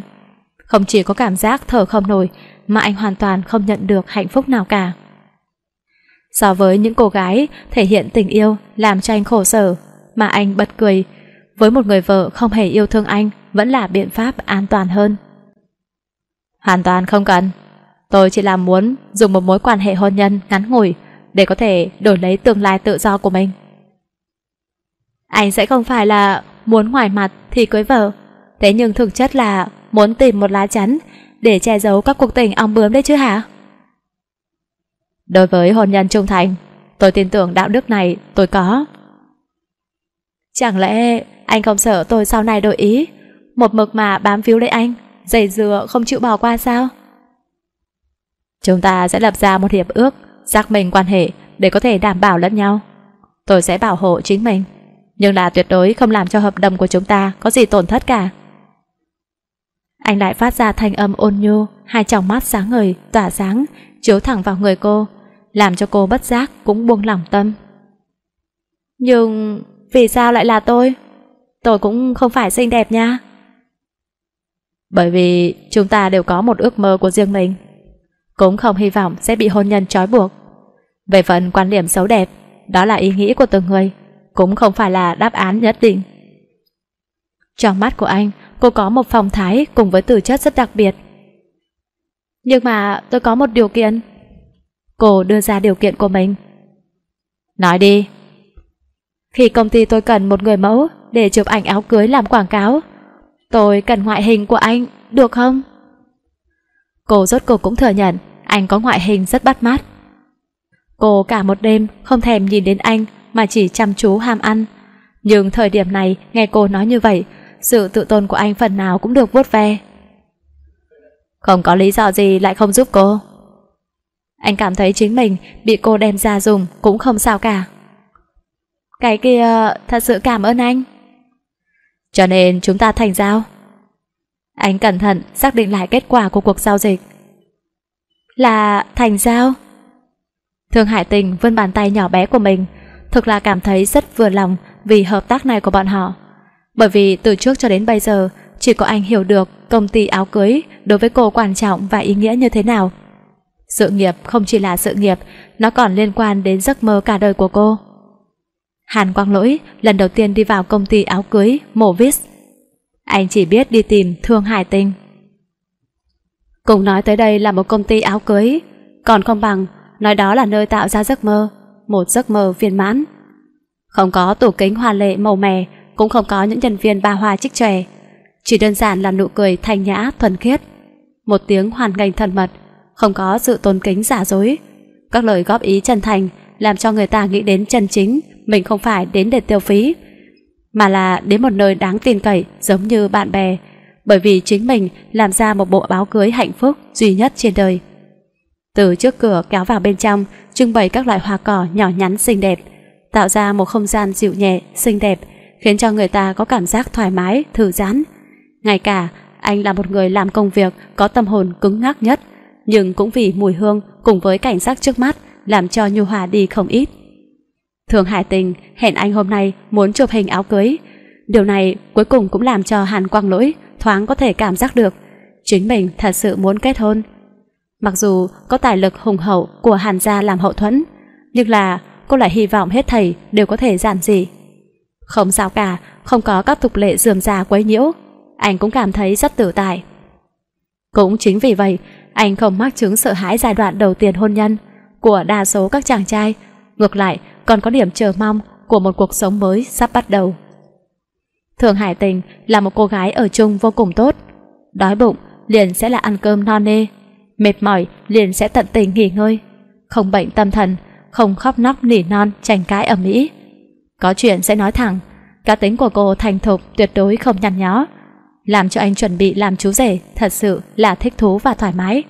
Không chỉ có cảm giác thở không nổi, mà anh hoàn toàn không nhận được hạnh phúc nào cả. So với những cô gái thể hiện tình yêu làm cho anh khổ sở, mà anh bật cười, với một người vợ không hề yêu thương anh vẫn là biện pháp an toàn hơn. Hoàn toàn không cần. Tôi chỉ là muốn dùng một mối quan hệ hôn nhân ngắn ngủi để có thể đổi lấy tương lai tự do của mình. Anh sẽ không phải là muốn ngoài mặt thì cưới vợ, thế nhưng thực chất là muốn tìm một lá chắn để che giấu các cuộc tình ong bướm đấy chứ hả? Đối với hôn nhân trung thành, tôi tin tưởng đạo đức này tôi có. Chẳng lẽ anh không sợ tôi sau này đổi ý, một mực mà bám phiếu lấy anh, dày dừa không chịu bỏ qua sao? Chúng ta sẽ lập ra một hiệp ước, xác minh quan hệ để có thể đảm bảo lẫn nhau. Tôi sẽ bảo hộ chính mình, nhưng là tuyệt đối không làm cho hợp đồng của chúng ta có gì tổn thất cả. Anh lại phát ra thanh âm ôn nhu, hai tròng mắt sáng ngời, tỏa sáng, chiếu thẳng vào người cô, làm cho cô bất giác cũng buông lỏng tâm. Nhưng vì sao lại là tôi? Tôi cũng không phải xinh đẹp nha. Bởi vì chúng ta đều có một ước mơ của riêng mình, cũng không hy vọng sẽ bị hôn nhân trói buộc. Về phần quan điểm xấu đẹp, đó là ý nghĩ của từng người, cũng không phải là đáp án nhất định. Trong mắt của anh, cô có một phong thái cùng với từ chất rất đặc biệt. Nhưng mà tôi có một điều kiện. Cô đưa ra điều kiện của mình. Nói đi. Khi công ty tôi cần một người mẫu để chụp ảnh áo cưới làm quảng cáo, tôi cần ngoại hình của anh, được không? Cô rốt cuộc cũng thừa nhận anh có ngoại hình rất bắt mắt. Cô cả một đêm không thèm nhìn đến anh mà chỉ chăm chú ham ăn. Nhưng thời điểm này nghe cô nói như vậy, sự tự tôn của anh phần nào cũng được vuốt ve. Không có lý do gì lại không giúp cô. Anh cảm thấy chính mình bị cô đem ra dùng cũng không sao cả. Cái kia thật sự cảm ơn anh. Cho nên chúng ta thành giao. Anh cẩn thận xác định lại kết quả của cuộc giao dịch. Là thành giao. Thương Hải Tình vươn bàn tay nhỏ bé của mình, thực là cảm thấy rất vừa lòng vì hợp tác này của bọn họ. Bởi vì từ trước cho đến bây giờ, chỉ có anh hiểu được công ty áo cưới đối với cô quan trọng và ý nghĩa như thế nào. Sự nghiệp không chỉ là sự nghiệp, nó còn liên quan đến giấc mơ cả đời của cô. Hàn Quang Lỗi lần đầu tiên đi vào công ty áo cưới Movis. Anh chỉ biết đi tìm Thương Hải Tinh. Cùng nói tới đây là một công ty áo cưới, còn không bằng nói đó là nơi tạo ra giấc mơ, một giấc mơ viên mãn. Không có tủ kính hoa lệ màu mè, cũng không có những nhân viên ba hoa trích tròe, chỉ đơn giản là nụ cười thanh nhã thuần khiết. Một tiếng hoàn ngành thân mật không có sự tôn kính giả dối. Các lời góp ý chân thành làm cho người ta nghĩ đến chân chính, mình không phải đến để tiêu phí, mà là đến một nơi đáng tin cậy giống như bạn bè, bởi vì chính mình làm ra một bộ báo cưới hạnh phúc duy nhất trên đời. Từ trước cửa kéo vào bên trong, trưng bày các loại hoa cỏ nhỏ nhắn xinh đẹp, tạo ra một không gian dịu nhẹ, xinh đẹp, khiến cho người ta có cảm giác thoải mái, thư giãn. Ngay cả, anh là một người làm công việc có tâm hồn cứng ngắc nhất, nhưng cũng vì mùi hương cùng với cảnh sắc trước mắt làm cho Nhu Hòa đi không ít. Thường Hải Tình hẹn anh hôm nay muốn chụp hình áo cưới. Điều này cuối cùng cũng làm cho Hàn Quang Lỗi thoáng có thể cảm giác được chính mình thật sự muốn kết hôn. Mặc dù có tài lực hùng hậu của Hàn gia làm hậu thuẫn, nhưng là cô lại hy vọng hết thầy đều có thể giản dị. Không sao cả, không có các tục lệ dườm già quấy nhiễu, anh cũng cảm thấy rất tự tại. Cũng chính vì vậy anh không mắc chứng sợ hãi giai đoạn đầu tiên hôn nhân của đa số các chàng trai, ngược lại còn có điểm chờ mong của một cuộc sống mới sắp bắt đầu. Thường Hải Tình là một cô gái ở chung vô cùng tốt. Đói bụng liền sẽ là ăn cơm no nê, mệt mỏi liền sẽ tận tình nghỉ ngơi, không bệnh tâm thần, không khóc nóc nỉ non tranh cãi ở mỹ. Có chuyện sẽ nói thẳng, cá tính của cô thành thục tuyệt đối không nhăn nhó làm cho anh chuẩn bị làm chú rể thật sự là thích thú và thoải mái.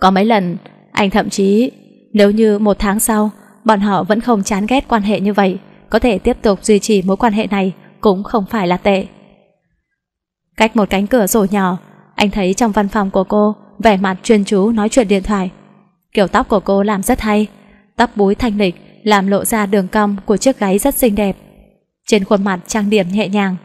Có mấy lần, anh thậm chí nếu như một tháng sau bọn họ vẫn không chán ghét quan hệ như vậy, có thể tiếp tục duy trì mối quan hệ này cũng không phải là tệ. Cách một cánh cửa sổ nhỏ, anh thấy trong văn phòng của cô vẻ mặt chuyên chú nói chuyện điện thoại. Kiểu tóc của cô làm rất hay, tóc búi thanh lịch làm lộ ra đường cong của chiếc gáy rất xinh đẹp. Trên khuôn mặt trang điểm nhẹ nhàng,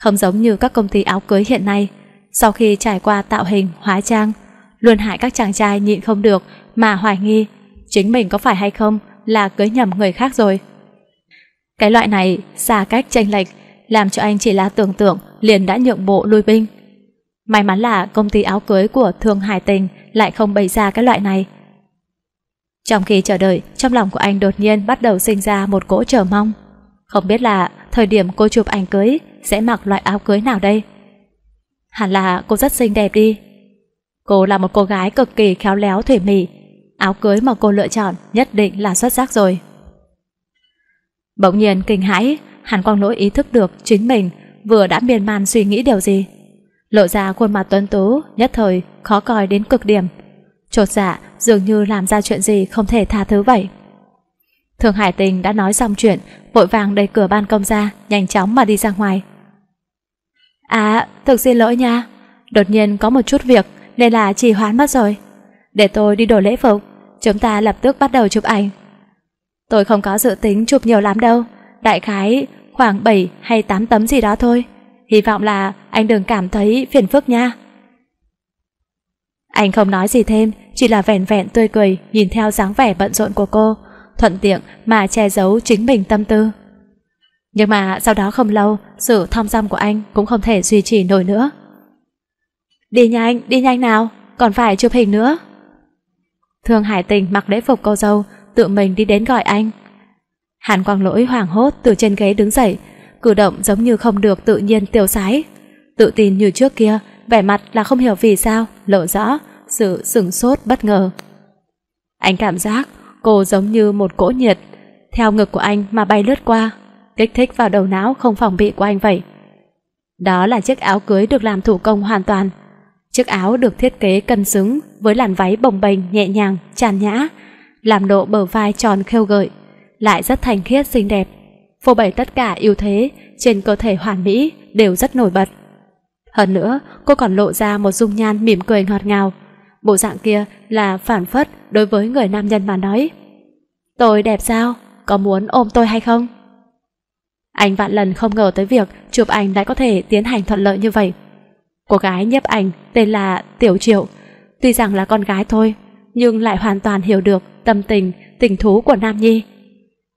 không giống như các công ty áo cưới hiện nay, sau khi trải qua tạo hình, hóa trang, luôn hại các chàng trai nhịn không được mà hoài nghi chính mình có phải hay không là cưới nhầm người khác rồi. Cái loại này xa cách tranh lệch làm cho anh chỉ là tưởng tượng liền đã nhượng bộ lui binh. May mắn là công ty áo cưới của Thương Hải Tình lại không bày ra cái loại này. Trong khi chờ đợi, trong lòng của anh đột nhiên bắt đầu sinh ra một cỗ chờ mong. Không biết là thời điểm cô chụp ảnh cưới sẽ mặc loại áo cưới nào đây? Hẳn là cô rất xinh đẹp đi. Cô là một cô gái cực kỳ khéo léo thủy mị. áo cưới mà cô lựa chọn nhất định là xuất sắc rồi. Bỗng nhiên kinh hãi, Hàn Quang Lỗi ý thức được chính mình vừa đã miên man suy nghĩ điều gì. Lộ ra khuôn mặt tuấn tú, nhất thời khó coi đến cực điểm. Chột dạ, dường như làm ra chuyện gì không thể tha thứ vậy. Thường Hải Tình đã nói xong chuyện, vội vàng đẩy cửa ban công ra, nhanh chóng mà đi ra ngoài. À, thực xin lỗi nha. Đột nhiên có một chút việc nên là trì hoãn mất rồi. Để tôi đi đổi lễ phục, chúng ta lập tức bắt đầu chụp ảnh. Tôi không có dự tính chụp nhiều lắm đâu, đại khái khoảng 7 hay 8 tấm gì đó thôi. Hy vọng là anh đừng cảm thấy phiền phức nha. Anh không nói gì thêm, chỉ là vẻn vẹn tươi cười nhìn theo dáng vẻ bận rộn của cô, thuận tiện mà che giấu chính mình tâm tư. Nhưng mà sau đó không lâu, sự thong dong của anh cũng không thể duy trì nổi nữa. Đi nhanh, đi nhanh nào, còn phải chụp hình nữa. Thương Hải Tình mặc lễ phục cô dâu, tự mình đi đến gọi anh. Hàn Quang Lỗi hoảng hốt từ trên ghế đứng dậy, cử động giống như không được tự nhiên tiêu sái. Tự tin như trước kia, vẻ mặt là không hiểu vì sao, lộ rõ, sự sửng sốt bất ngờ. Anh cảm giác cô giống như một cỗ nhiệt, theo ngực của anh mà bay lướt qua kích thích vào đầu não không phòng bị của anh vậy. Đó là chiếc áo cưới được làm thủ công hoàn toàn. Chiếc áo được thiết kế cân xứng với làn váy bồng bềnh nhẹ nhàng, tràn nhã, làm độ bờ vai tròn khêu gợi, lại rất thành khiết xinh đẹp. Phô bày tất cả ưu thế trên cơ thể hoàn mỹ đều rất nổi bật. Hơn nữa, cô còn lộ ra một dung nhan mỉm cười ngọt ngào. Bộ dạng kia là phản phất đối với người nam nhân mà nói. Tôi đẹp sao? Có muốn ôm tôi hay không? Anh vạn lần không ngờ tới việc chụp ảnh lại có thể tiến hành thuận lợi như vậy. Cô gái nhấp ảnh tên là Tiểu Triệu, tuy rằng là con gái thôi, nhưng lại hoàn toàn hiểu được tâm tình, tình thú của Nam Nhi.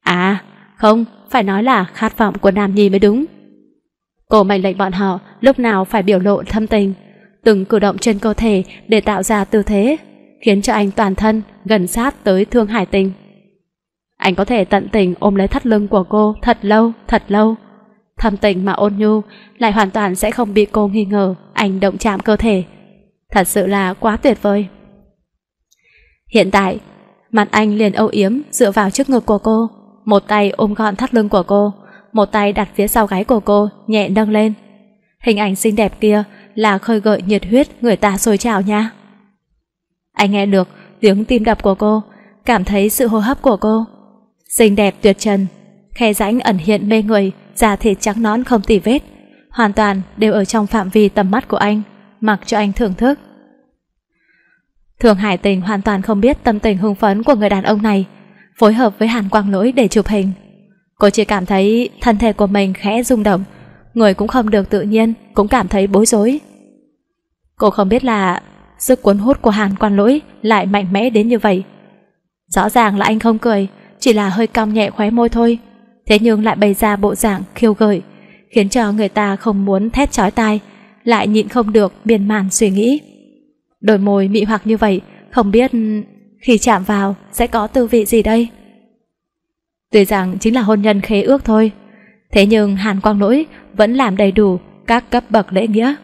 À, không, phải nói là khát vọng của Nam Nhi mới đúng. Cô mệnh lệnh bọn họ lúc nào phải biểu lộ thâm tình, từng cử động trên cơ thể để tạo ra tư thế, khiến cho anh toàn thân gần sát tới Thương Hải Tình. Anh có thể tận tình ôm lấy thắt lưng của cô thật lâu, thật lâu. Thầm tình mà ôn nhu, lại hoàn toàn sẽ không bị cô nghi ngờ anh động chạm cơ thể. Thật sự là quá tuyệt vời. Hiện tại, mặt anh liền âu yếm dựa vào trước ngực của cô, một tay ôm gọn thắt lưng của cô, một tay đặt phía sau gáy của cô, nhẹ nâng lên. Hình ảnh xinh đẹp kia là khơi gợi nhiệt huyết người ta sôi trào nha. Anh nghe được tiếng tim đập của cô, cảm thấy sự hô hấp của cô, xinh đẹp tuyệt trần, khe rãnh ẩn hiện mê người, da thịt trắng nón không tì vết, hoàn toàn đều ở trong phạm vi tầm mắt của anh, mặc cho anh thưởng thức. Thường Hải Tình hoàn toàn không biết tâm tình hưng phấn của người đàn ông này, phối hợp với Hàn Quang Lỗi để chụp hình. Cô chỉ cảm thấy thân thể của mình khẽ rung động, người cũng không được tự nhiên, cũng cảm thấy bối rối. Cô không biết là sức cuốn hút của Hàn Quang Lỗi lại mạnh mẽ đến như vậy. Rõ ràng là anh không cười, chỉ là hơi cong nhẹ khóe môi thôi, thế nhưng lại bày ra bộ dạng khiêu gợi, khiến cho người ta không muốn thét chói tai, lại nhịn không được miên man suy nghĩ. Đôi môi mị hoặc như vậy, không biết khi chạm vào sẽ có tư vị gì đây. Tuy rằng chính là hôn nhân khế ước thôi, thế nhưng Hàn Quang Lỗi vẫn làm đầy đủ các cấp bậc lễ nghĩa.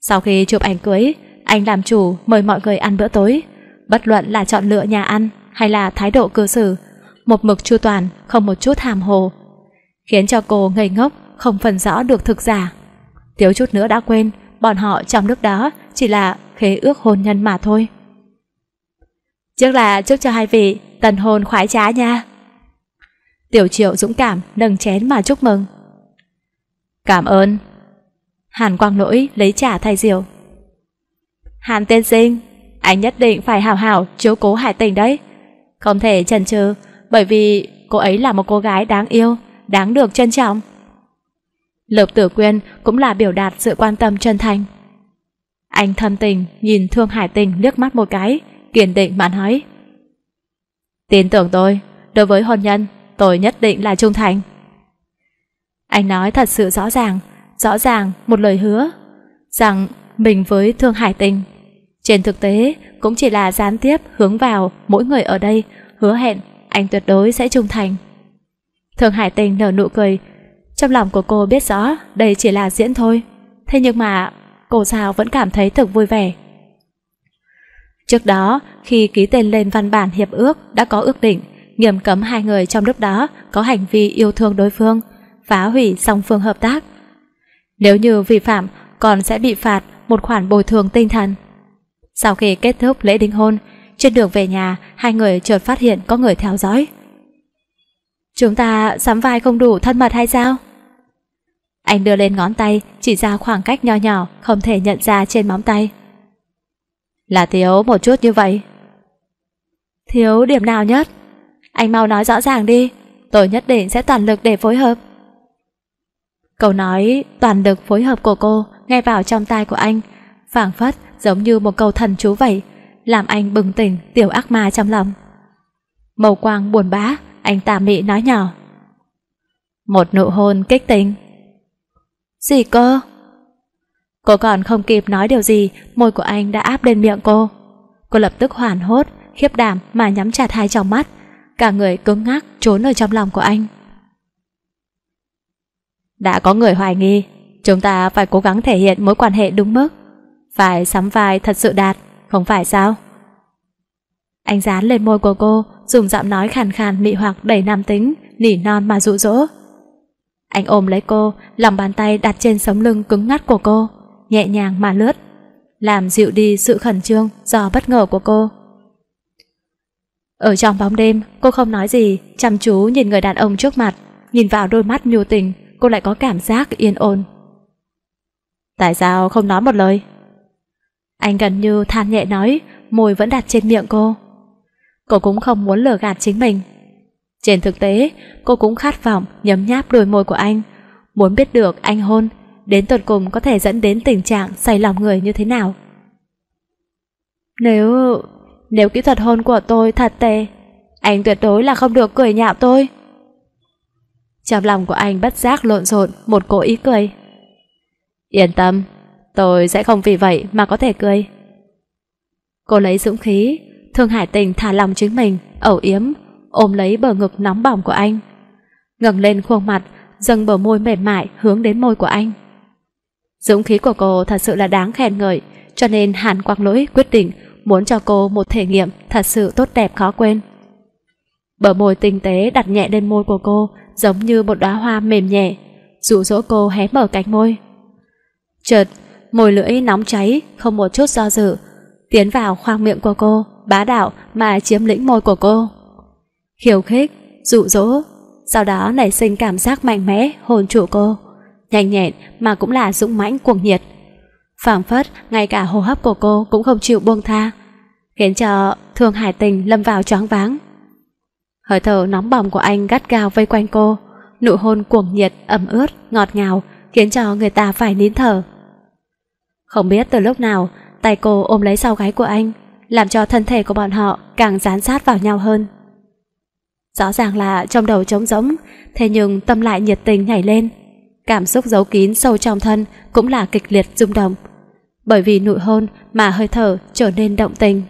Sau khi chụp ảnh cưới, anh làm chủ mời mọi người ăn bữa tối, bất luận là chọn lựa nhà ăn hay là thái độ cư xử, một mực chu toàn, không một chút hàm hồ, khiến cho cô ngây ngốc, không phân rõ được thực giả. Thiếu chút nữa đã quên, bọn họ trong lúc đó chỉ là khế ước hôn nhân mà thôi. Trước là chúc cho hai vị tần hôn khoái trá nha. Tiểu Triệu dũng cảm nâng chén mà chúc mừng. Cảm ơn. Hàn Quang Lỗi lấy trả thay rượu. Hàn tiên sinh, anh nhất định phải hào hảo chiếu cố hải tình đấy. Không thể chần chừ Bởi vì cô ấy là một cô gái đáng yêu Đáng được trân trọng Lợp tử quyên cũng là biểu đạt sự quan tâm chân thành Anh thâm tình Nhìn Thương Hải Tình liếc mắt một cái Kiên định mà nói Tin tưởng tôi Đối với hôn nhân tôi nhất định là trung thành Anh nói thật sự rõ ràng Rõ ràng một lời hứa Rằng mình với Thương Hải Tình trên thực tế, cũng chỉ là gián tiếp hướng vào mỗi người ở đây, hứa hẹn anh tuyệt đối sẽ trung thành. Thường Hải Tình nở nụ cười, trong lòng của cô biết rõ đây chỉ là diễn thôi, thế nhưng mà cô sao vẫn cảm thấy thực vui vẻ. Trước đó, khi ký tên lên văn bản hiệp ước đã có ước định, nghiêm cấm hai người trong lúc đó có hành vi yêu thương đối phương, phá hủy song phương hợp tác. Nếu như vi phạm, còn sẽ bị phạt một khoản bồi thường tinh thần. Sau khi kết thúc lễ đính hôn, trên đường về nhà, hai người chợt phát hiện có người theo dõi. Chúng ta sắm vai không đủ thân mật hay sao? Anh đưa lên ngón tay, chỉ ra khoảng cách nho nhỏ, không thể nhận ra trên móng tay. Là thiếu một chút như vậy. Thiếu điểm nào nhất? Anh mau nói rõ ràng đi, tôi nhất định sẽ toàn lực để phối hợp. Câu nói toàn lực phối hợp của cô nghe vào trong tai của anh, phảng phất giống như một câu thần chú vậy, làm anh bừng tỉnh tiểu ác ma trong lòng. Màu quang buồn bã, anh ta mị nói nhỏ. Một nụ hôn kích tình. Gì cơ? Cô còn không kịp nói điều gì, môi của anh đã áp lên miệng cô. Cô lập tức hoảng hốt, khiếp đảm mà nhắm chặt hai tròng mắt, cả người cứng ngắc trốn ở trong lòng của anh. Đã có người hoài nghi, chúng ta phải cố gắng thể hiện mối quan hệ đúng mức. Phải sắm vai thật sự đạt, không phải sao? Anh dán lên môi của cô, dùng giọng nói khàn khàn mị hoặc đầy nam tính, nỉ non mà dụ dỗ. Anh ôm lấy cô, lòng bàn tay đặt trên sống lưng cứng ngắt của cô, nhẹ nhàng mà lướt, làm dịu đi sự khẩn trương do bất ngờ của cô. Ở trong bóng đêm, cô không nói gì, chăm chú nhìn người đàn ông trước mặt, nhìn vào đôi mắt nhu tình, cô lại có cảm giác yên ổn. Tại sao không nói một lời? Anh gần như than nhẹ nói, môi vẫn đặt trên miệng cô. Cô cũng không muốn lừa gạt chính mình. Trên thực tế, cô cũng khát vọng nhấm nháp đôi môi của anh, muốn biết được anh hôn đến tột cùng có thể dẫn đến tình trạng say lòng người như thế nào. Nếu... nếu kỹ thuật hôn của tôi thật tệ, anh tuyệt đối là không được cười nhạo tôi. Trong lòng của anh bất giác lộn xộn một cỗ ý cười. Yên tâm, Tôi sẽ không vì vậy mà có thể cười. Cô lấy dũng khí, Thương Hải Tình thả lòng chính mình, ẩu yếm, ôm lấy bờ ngực nóng bỏng của anh. ngẩng lên khuôn mặt, dâng bờ môi mềm mại hướng đến môi của anh. Dũng khí của cô thật sự là đáng khen ngợi, cho nên Hàn Quang Lỗi quyết định muốn cho cô một thể nghiệm thật sự tốt đẹp khó quên. Bờ môi tinh tế đặt nhẹ lên môi của cô, giống như một đóa hoa mềm nhẹ, dụ dỗ cô hé mở cánh môi. Chợt, mồi lưỡi nóng cháy, không một chút do dự, tiến vào khoang miệng của cô, bá đạo mà chiếm lĩnh môi của cô. Khiêu khích, dụ dỗ, sau đó nảy sinh cảm giác mạnh mẽ hồn trụ cô, nhanh nhẹn mà cũng là dũng mãnh cuồng nhiệt. Phảng phất, ngay cả hô hấp của cô cũng không chịu buông tha, khiến cho Thương Hải Tình lâm vào choáng váng. Hơi thở nóng bỏng của anh gắt gao vây quanh cô, nụ hôn cuồng nhiệt, ẩm ướt, ngọt ngào, khiến cho người ta phải nín thở. Không biết từ lúc nào, tay cô ôm lấy sau gáy của anh, làm cho thân thể của bọn họ càng dán sát vào nhau hơn. Rõ ràng là trong đầu trống rỗng, thế nhưng tâm lại nhiệt tình nhảy lên. Cảm xúc giấu kín sâu trong thân cũng là kịch liệt rung động. Bởi vì nụ hôn mà hơi thở trở nên động tình.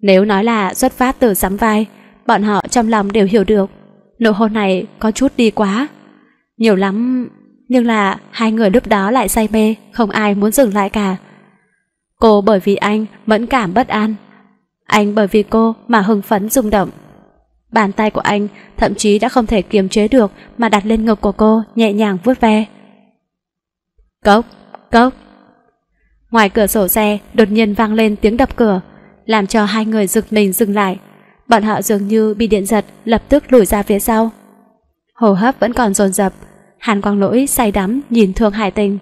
Nếu nói là xuất phát từ sắm vai, bọn họ trong lòng đều hiểu được. Nụ hôn này có chút đi quá. Nhiều lắm nhưng là hai người lúc đó lại say mê, không ai muốn dừng lại cả. Cô bởi vì anh mẫn cảm bất an. Anh bởi vì cô mà hưng phấn rung động. Bàn tay của anh thậm chí đã không thể kiềm chế được mà đặt lên ngực của cô nhẹ nhàng vuốt ve. Cốc, cốc. Ngoài cửa sổ xe đột nhiên vang lên tiếng đập cửa, làm cho hai người giật mình dừng lại. Bọn họ dường như bị điện giật, lập tức lùi ra phía sau. Hồ hấp vẫn còn dồn dập, Hàn Quang Lỗi say đắm nhìn Thương Hải Tình.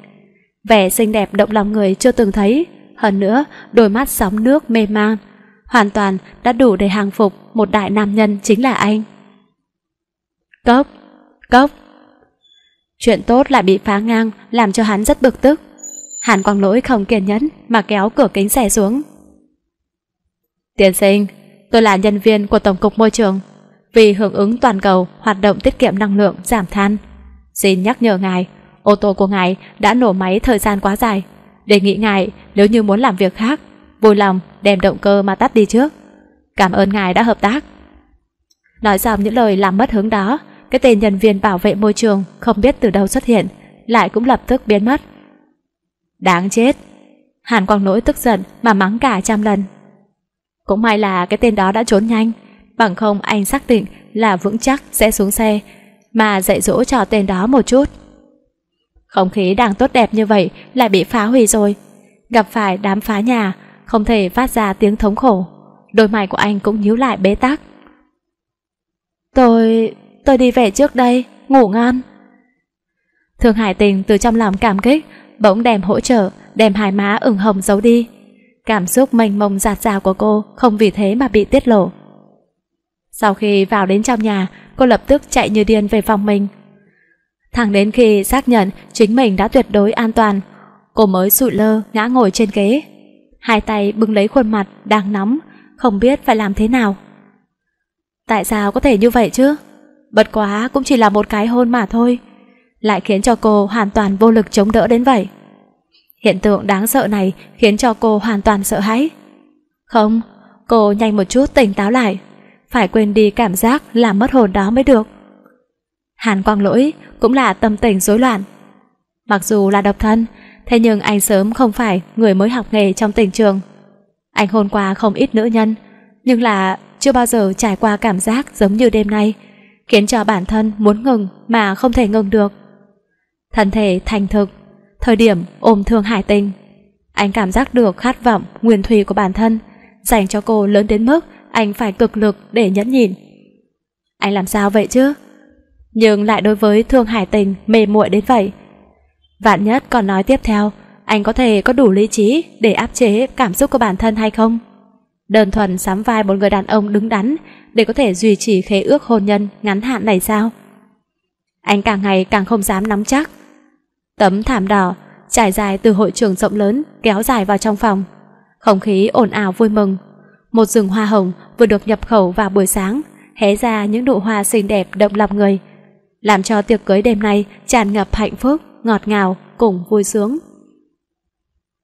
Vẻ xinh đẹp động lòng người chưa từng thấy, hơn nữa đôi mắt sóng nước mê man, hoàn toàn đã đủ để hàng phục một đại nam nhân chính là anh. Cốc, cốc. Chuyện tốt lại bị phá ngang làm cho hắn rất bực tức. Hàn Quang Lỗi không kiên nhẫn mà kéo cửa kính xe xuống. Tiền sinh, tôi là nhân viên của Tổng cục Môi trường. Vì hưởng ứng toàn cầu hoạt động tiết kiệm năng lượng giảm than, Xin nhắc nhở ngài, ô tô của ngài đã nổ máy thời gian quá dài. Đề nghị ngài nếu như muốn làm việc khác, vui lòng đem động cơ mà tắt đi trước. Cảm ơn ngài đã hợp tác. Nói xong những lời làm mất hứng đó, cái tên nhân viên bảo vệ môi trường không biết từ đâu xuất hiện, lại cũng lập tức biến mất. Đáng chết! Hàn Quang Nỗi tức giận mà mắng cả trăm lần. Cũng may là cái tên đó đã trốn nhanh, bằng không anh xác định là vững chắc sẽ xuống xe mà dạy dỗ cho tên đó một chút. Không khí đang tốt đẹp như vậy lại bị phá hủy rồi. Gặp phải đám phá nhà, không thể phát ra tiếng thống khổ. Đôi mày của anh cũng nhíu lại bế tắc. Tôi... tôi đi về trước đây, ngủ ngon. Thương Hải Tình từ trong lòng cảm kích, bỗng đem hỗ trợ, đem hai má ửng hồng giấu đi. Cảm xúc mênh mông giạt rào của cô không vì thế mà bị tiết lộ. Sau khi vào đến trong nhà, cô lập tức chạy như điên về phòng mình. Thẳng đến khi xác nhận chính mình đã tuyệt đối an toàn, cô mới sụi lơ ngã ngồi trên ghế. Hai tay bưng lấy khuôn mặt đang nóng, không biết phải làm thế nào. Tại sao có thể như vậy chứ? Bật quá cũng chỉ là một cái hôn mà thôi, lại khiến cho cô hoàn toàn vô lực chống đỡ đến vậy. Hiện tượng đáng sợ này khiến cho cô hoàn toàn sợ hãi. Không, cô nhanh một chút tỉnh táo lại, phải quên đi cảm giác làm mất hồn đó mới được. Hàn Quang Lỗi cũng là tâm tình rối loạn. Mặc dù là độc thân, thế nhưng anh sớm không phải người mới học nghề trong tình trường. Anh hôn qua không ít nữ nhân, nhưng là chưa bao giờ trải qua cảm giác giống như đêm nay, khiến cho bản thân muốn ngừng mà không thể ngừng được. Thân thể thành thực, thời điểm ôm thương hải tình. Anh cảm giác được khát vọng nguyên thủy của bản thân dành cho cô lớn đến mức anh phải cực lực để nhẫn nhịn. Anh làm sao vậy chứ? Nhưng lại đối với Thương Hải Tình mềm muội đến vậy. Vạn nhất còn nói tiếp theo, anh có thể có đủ lý trí để áp chế cảm xúc của bản thân hay không? Đơn thuần sắm vai một người đàn ông đứng đắn để có thể duy trì khế ước hôn nhân ngắn hạn này sao? Anh càng ngày càng không dám nắm chắc. Tấm thảm đỏ trải dài từ hội trường rộng lớn kéo dài vào trong phòng. Không khí ồn ào vui mừng một rừng hoa hồng vừa được nhập khẩu vào buổi sáng, hé ra những nụ hoa xinh đẹp động lòng người, làm cho tiệc cưới đêm nay tràn ngập hạnh phúc, ngọt ngào cùng vui sướng.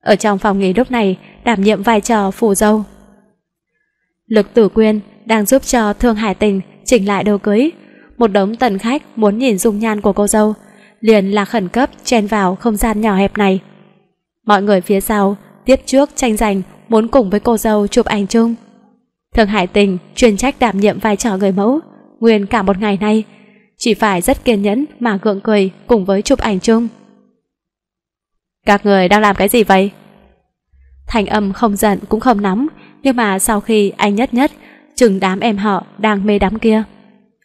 Ở trong phòng nghỉ lúc này, đảm nhiệm vai trò phù dâu. Lực Tử Quyên đang giúp cho Thương Hải Tình chỉnh lại đồ cưới. Một đống tần khách muốn nhìn dung nhan của cô dâu, liền là khẩn cấp chen vào không gian nhỏ hẹp này. Mọi người phía sau tiếp trước tranh giành muốn cùng với cô dâu chụp ảnh chung. Thượng Hải Tình chuyên trách đảm nhiệm vai trò người mẫu, nguyên cả một ngày nay, chỉ phải rất kiên nhẫn mà gượng cười cùng với chụp ảnh chung. Các người đang làm cái gì vậy? Thành âm không giận cũng không nóng, nhưng mà sau khi anh nhất nhất chừng đám em họ đang mê đám kia,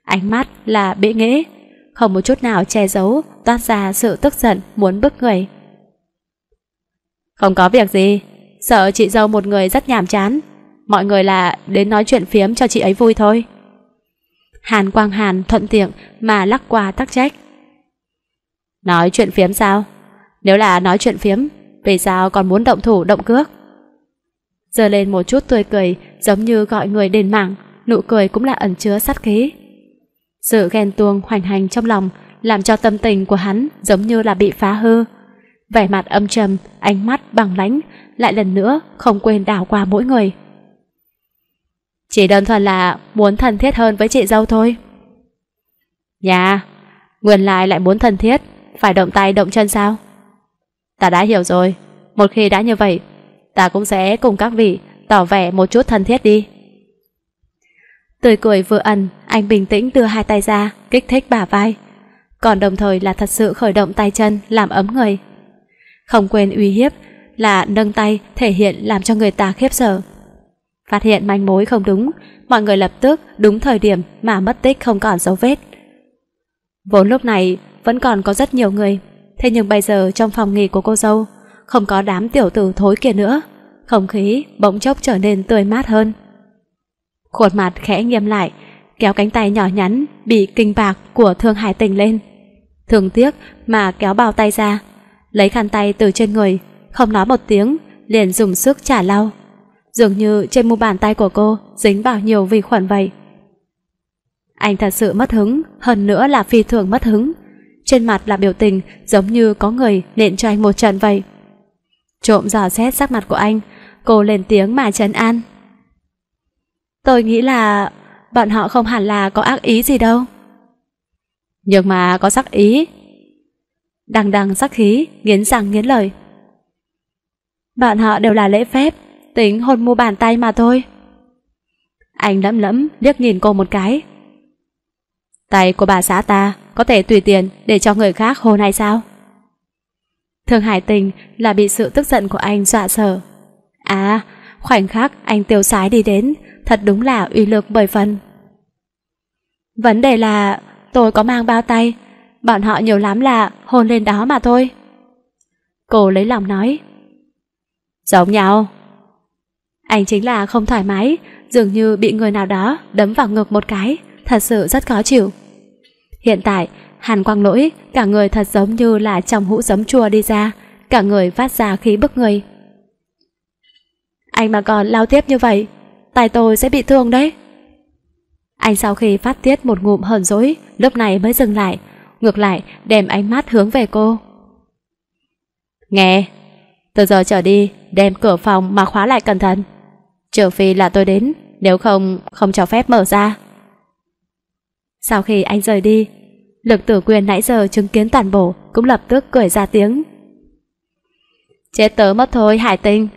ánh mắt là bệ nghễ, không một chút nào che giấu toát ra sự tức giận muốn bức người. Không có việc gì, sợ chị dâu một người rất nhàm chán. Mọi người là đến nói chuyện phiếm cho chị ấy vui thôi. Hàn Quang Hàn thuận tiện mà lắc qua tắc trách. Nói chuyện phiếm sao? Nếu là nói chuyện phiếm, vì sao còn muốn động thủ động cước? Giờ lên một chút tươi cười, giống như gọi người đền mạng, nụ cười cũng là ẩn chứa sát khí. Sự ghen tuông hoành hành trong lòng làm cho tâm tình của hắn giống như là bị phá hư. Vẻ mặt âm trầm, ánh mắt bằng lãnh lại lần nữa không quên đảo qua mỗi người. Chỉ đơn thuần là muốn thân thiết hơn với chị dâu thôi. Nhà, nguyên lại lại muốn thân thiết, phải động tay động chân sao? Ta đã hiểu rồi, một khi đã như vậy, ta cũng sẽ cùng các vị tỏ vẻ một chút thân thiết đi. Tươi cười vừa ẩn, anh bình tĩnh đưa hai tay ra, kích thích bả vai, còn đồng thời là thật sự khởi động tay chân làm ấm người. Không quên uy hiếp là nâng tay thể hiện làm cho người ta khiếp sợ. Phát hiện manh mối không đúng, mọi người lập tức đúng thời điểm mà mất tích không còn dấu vết. Vốn lúc này vẫn còn có rất nhiều người, thế nhưng bây giờ trong phòng nghỉ của cô dâu không có đám tiểu tử thối kia nữa, không khí bỗng chốc trở nên tươi mát hơn. Khuôn mặt khẽ nghiêm lại, kéo cánh tay nhỏ nhắn bị kinh bạc của Thương Hải Tình lên. Thường tiếc mà kéo bao tay ra, lấy khăn tay từ trên người không nói một tiếng, liền dùng sức trả lau. Dường như trên mu bàn tay của cô dính vào nhiều vi khuẩn vậy. Anh thật sự mất hứng, hơn nữa là phi thường mất hứng. Trên mặt là biểu tình giống như có người nện cho anh một trận vậy. Trộm dò xét sắc mặt của anh, cô lên tiếng mà trấn an. Tôi nghĩ là bọn họ không hẳn là có ác ý gì đâu. Nhưng mà có sắc ý. Đằng đằng sắc khí, nghiến răng nghiến lời. Bọn họ đều là lễ phép Tính hôn mua bàn tay mà thôi Anh lẫm lẫm liếc nhìn cô một cái Tay của bà xã ta Có thể tùy tiền để cho người khác hôn hay sao Thương Hải Tình là bị sự tức giận của anh dọa sợ À khoảnh khắc anh tiêu sái đi đến Thật đúng là uy lực bởi phần Vấn đề là tôi có mang bao tay Bọn họ nhiều lắm là hôn lên đó mà thôi Cô lấy lòng nói Giống nhau. Anh chính là không thoải mái, dường như bị người nào đó đấm vào ngực một cái, thật sự rất khó chịu. Hiện tại, Hàn Quang Lỗi, cả người thật giống như là trong hũ giấm chua đi ra, cả người phát ra khí bức người. Anh mà còn lao tiếp như vậy, tài tôi sẽ bị thương đấy. Anh sau khi phát tiết một ngụm hờn dỗi, lúc này mới dừng lại, ngược lại đem ánh mắt hướng về cô. Nghe, từ giờ trở đi, đem cửa phòng mà khóa lại cẩn thận. Trừ phi là tôi đến, nếu không, không cho phép mở ra. Sau khi anh rời đi, lực tử quyền nãy giờ chứng kiến toàn bộ cũng lập tức cười ra tiếng. Chết tớ mất thôi, hải tinh.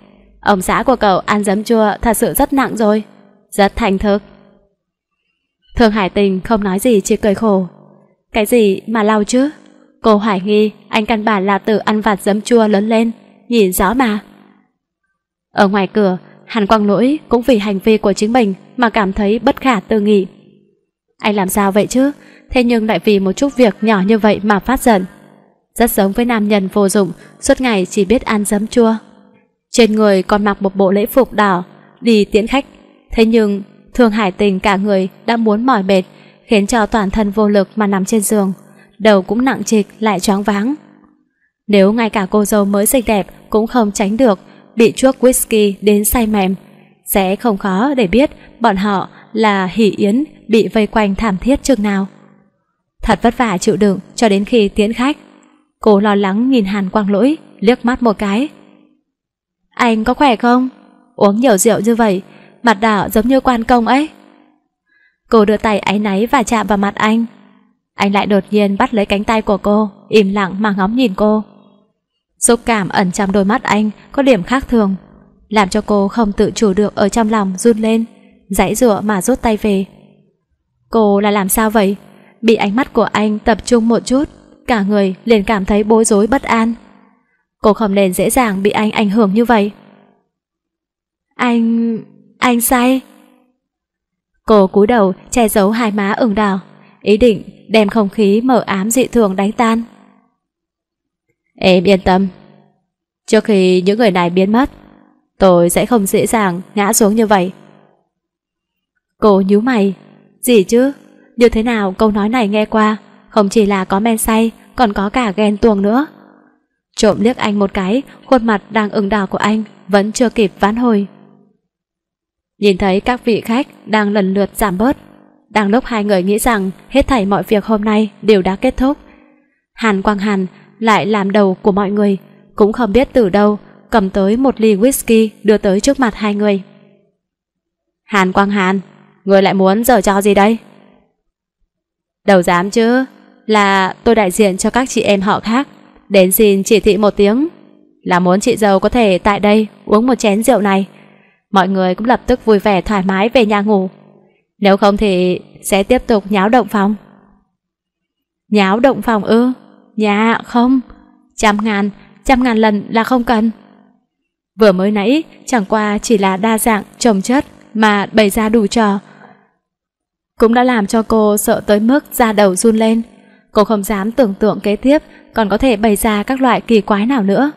Ông xã của cậu ăn giấm chua thật sự rất nặng rồi. Rất thành thực. Thường hải tình không nói gì chỉ cười khổ. Cái gì mà lau chứ? Cô hoài nghi anh căn bản là từ ăn vặt giấm chua lớn lên nhìn rõ mà. Ở ngoài cửa, Hàn Quang Lỗi cũng vì hành vi của chính mình mà cảm thấy bất khả tư nghị. Anh làm sao vậy chứ? Thế nhưng lại vì một chút việc nhỏ như vậy mà phát giận. Rất giống với nam nhân vô dụng, suốt ngày chỉ biết ăn giấm chua. Trên người còn mặc một bộ lễ phục đỏ, đi tiễn khách. Thế nhưng, thường Hải Tình cả người đã muốn mỏi mệt, khiến cho toàn thân vô lực mà nằm trên giường. Đầu cũng nặng trịch lại choáng váng. Nếu ngay cả cô dâu mới xinh đẹp cũng không tránh được bị chuốc whisky đến say mềm, sẽ không khó để biết bọn họ là hỷ yến bị vây quanh thảm thiết chừng nào. Thật vất vả chịu đựng cho đến khi tiễn khách. Cô lo lắng nhìn Hàn Quang Lỗi, liếc mắt một cái. Anh có khỏe không? Uống nhiều rượu như vậy, mặt đỏ giống như quan công ấy. Cô đưa tay áy náy và chạm vào mặt anh. Anh lại đột nhiên bắt lấy cánh tay của cô, im lặng mà ngóng nhìn cô. Xúc cảm ẩn trong đôi mắt anh có điểm khác thường, làm cho cô không tự chủ được ở trong lòng run lên, giãy giụa mà rút tay về. Cô là làm sao vậy? Bị ánh mắt của anh tập trung một chút, cả người liền cảm thấy bối rối bất an. Cô không nên dễ dàng bị anh ảnh hưởng như vậy. Anh... anh say. Cô cúi đầu che giấu hai má ửng đỏ, ý định đem không khí mở ám dị thường đánh tan. Em yên tâm. Trước khi những người này biến mất, tôi sẽ không dễ dàng ngã xuống như vậy. Cô nhíu mày, gì chứ? Như thế nào câu nói này nghe qua, không chỉ là có men say, còn có cả ghen tuồng nữa. Trộm liếc anh một cái, khuôn mặt đang ửng đỏ của anh vẫn chưa kịp ván hồi. Nhìn thấy các vị khách đang lần lượt giảm bớt, đang lúc hai người nghĩ rằng hết thảy mọi việc hôm nay đều đã kết thúc. Hàn Quang Hàn lại làm đầu của mọi người, cũng không biết từ đâu cầm tới một ly whisky đưa tới trước mặt hai người. Hàn Quang Hàn, người lại muốn giở cho gì đây? Đầu dám chứ, là tôi đại diện cho các chị em họ khác, đến xin chỉ thị một tiếng, là muốn chị dâu có thể tại đây uống một chén rượu này. Mọi người cũng lập tức vui vẻ thoải mái về nhà ngủ. Nếu không thì sẽ tiếp tục nháo động phòng. Nháo động phòng ư? Dạ không Trăm ngàn, trăm ngàn lần là không cần Vừa mới nãy chẳng qua chỉ là đa dạng, trồng chất Mà bày ra đủ trò Cũng đã làm cho cô sợ tới mức da đầu run lên Cô không dám tưởng tượng kế tiếp Còn có thể bày ra các loại kỳ quái nào nữa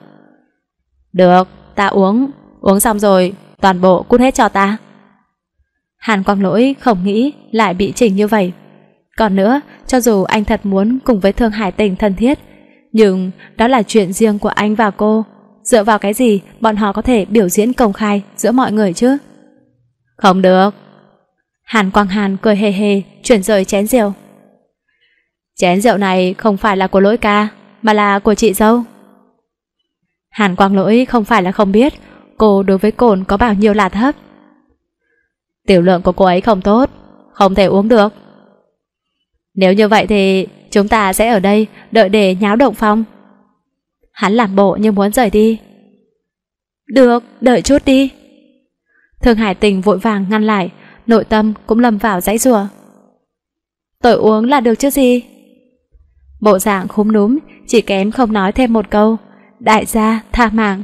Được, ta uống Uống xong rồi, toàn bộ cút hết cho ta Hàn Quang Lỗi không nghĩ lại bị chỉnh như vậy còn nữa, cho dù anh thật muốn cùng với Thương Hải Tình thân thiết, nhưng đó là chuyện riêng của anh và cô. Dựa vào cái gì bọn họ có thể biểu diễn công khai giữa mọi người chứ? Không được. Hàn Quang Hàn cười hề hề, chuyển rời chén rượu. Chén rượu này không phải là của lỗi ca, mà là của chị dâu. Hàn Quang lỗi không phải là không biết, cô đối với cồn có bao nhiêu là thấp. Tiểu lượng của cô ấy không tốt, không thể uống được. Nếu như vậy thì chúng ta sẽ ở đây đợi để nháo động phong. Hắn làm bộ như muốn rời đi. Được, đợi chút đi. Thường Hải Tình vội vàng ngăn lại, nội tâm cũng lầm vào dãy rùa. tội uống là được chứ gì? Bộ dạng khúm núm, chỉ kém không nói thêm một câu. Đại gia tha mạng.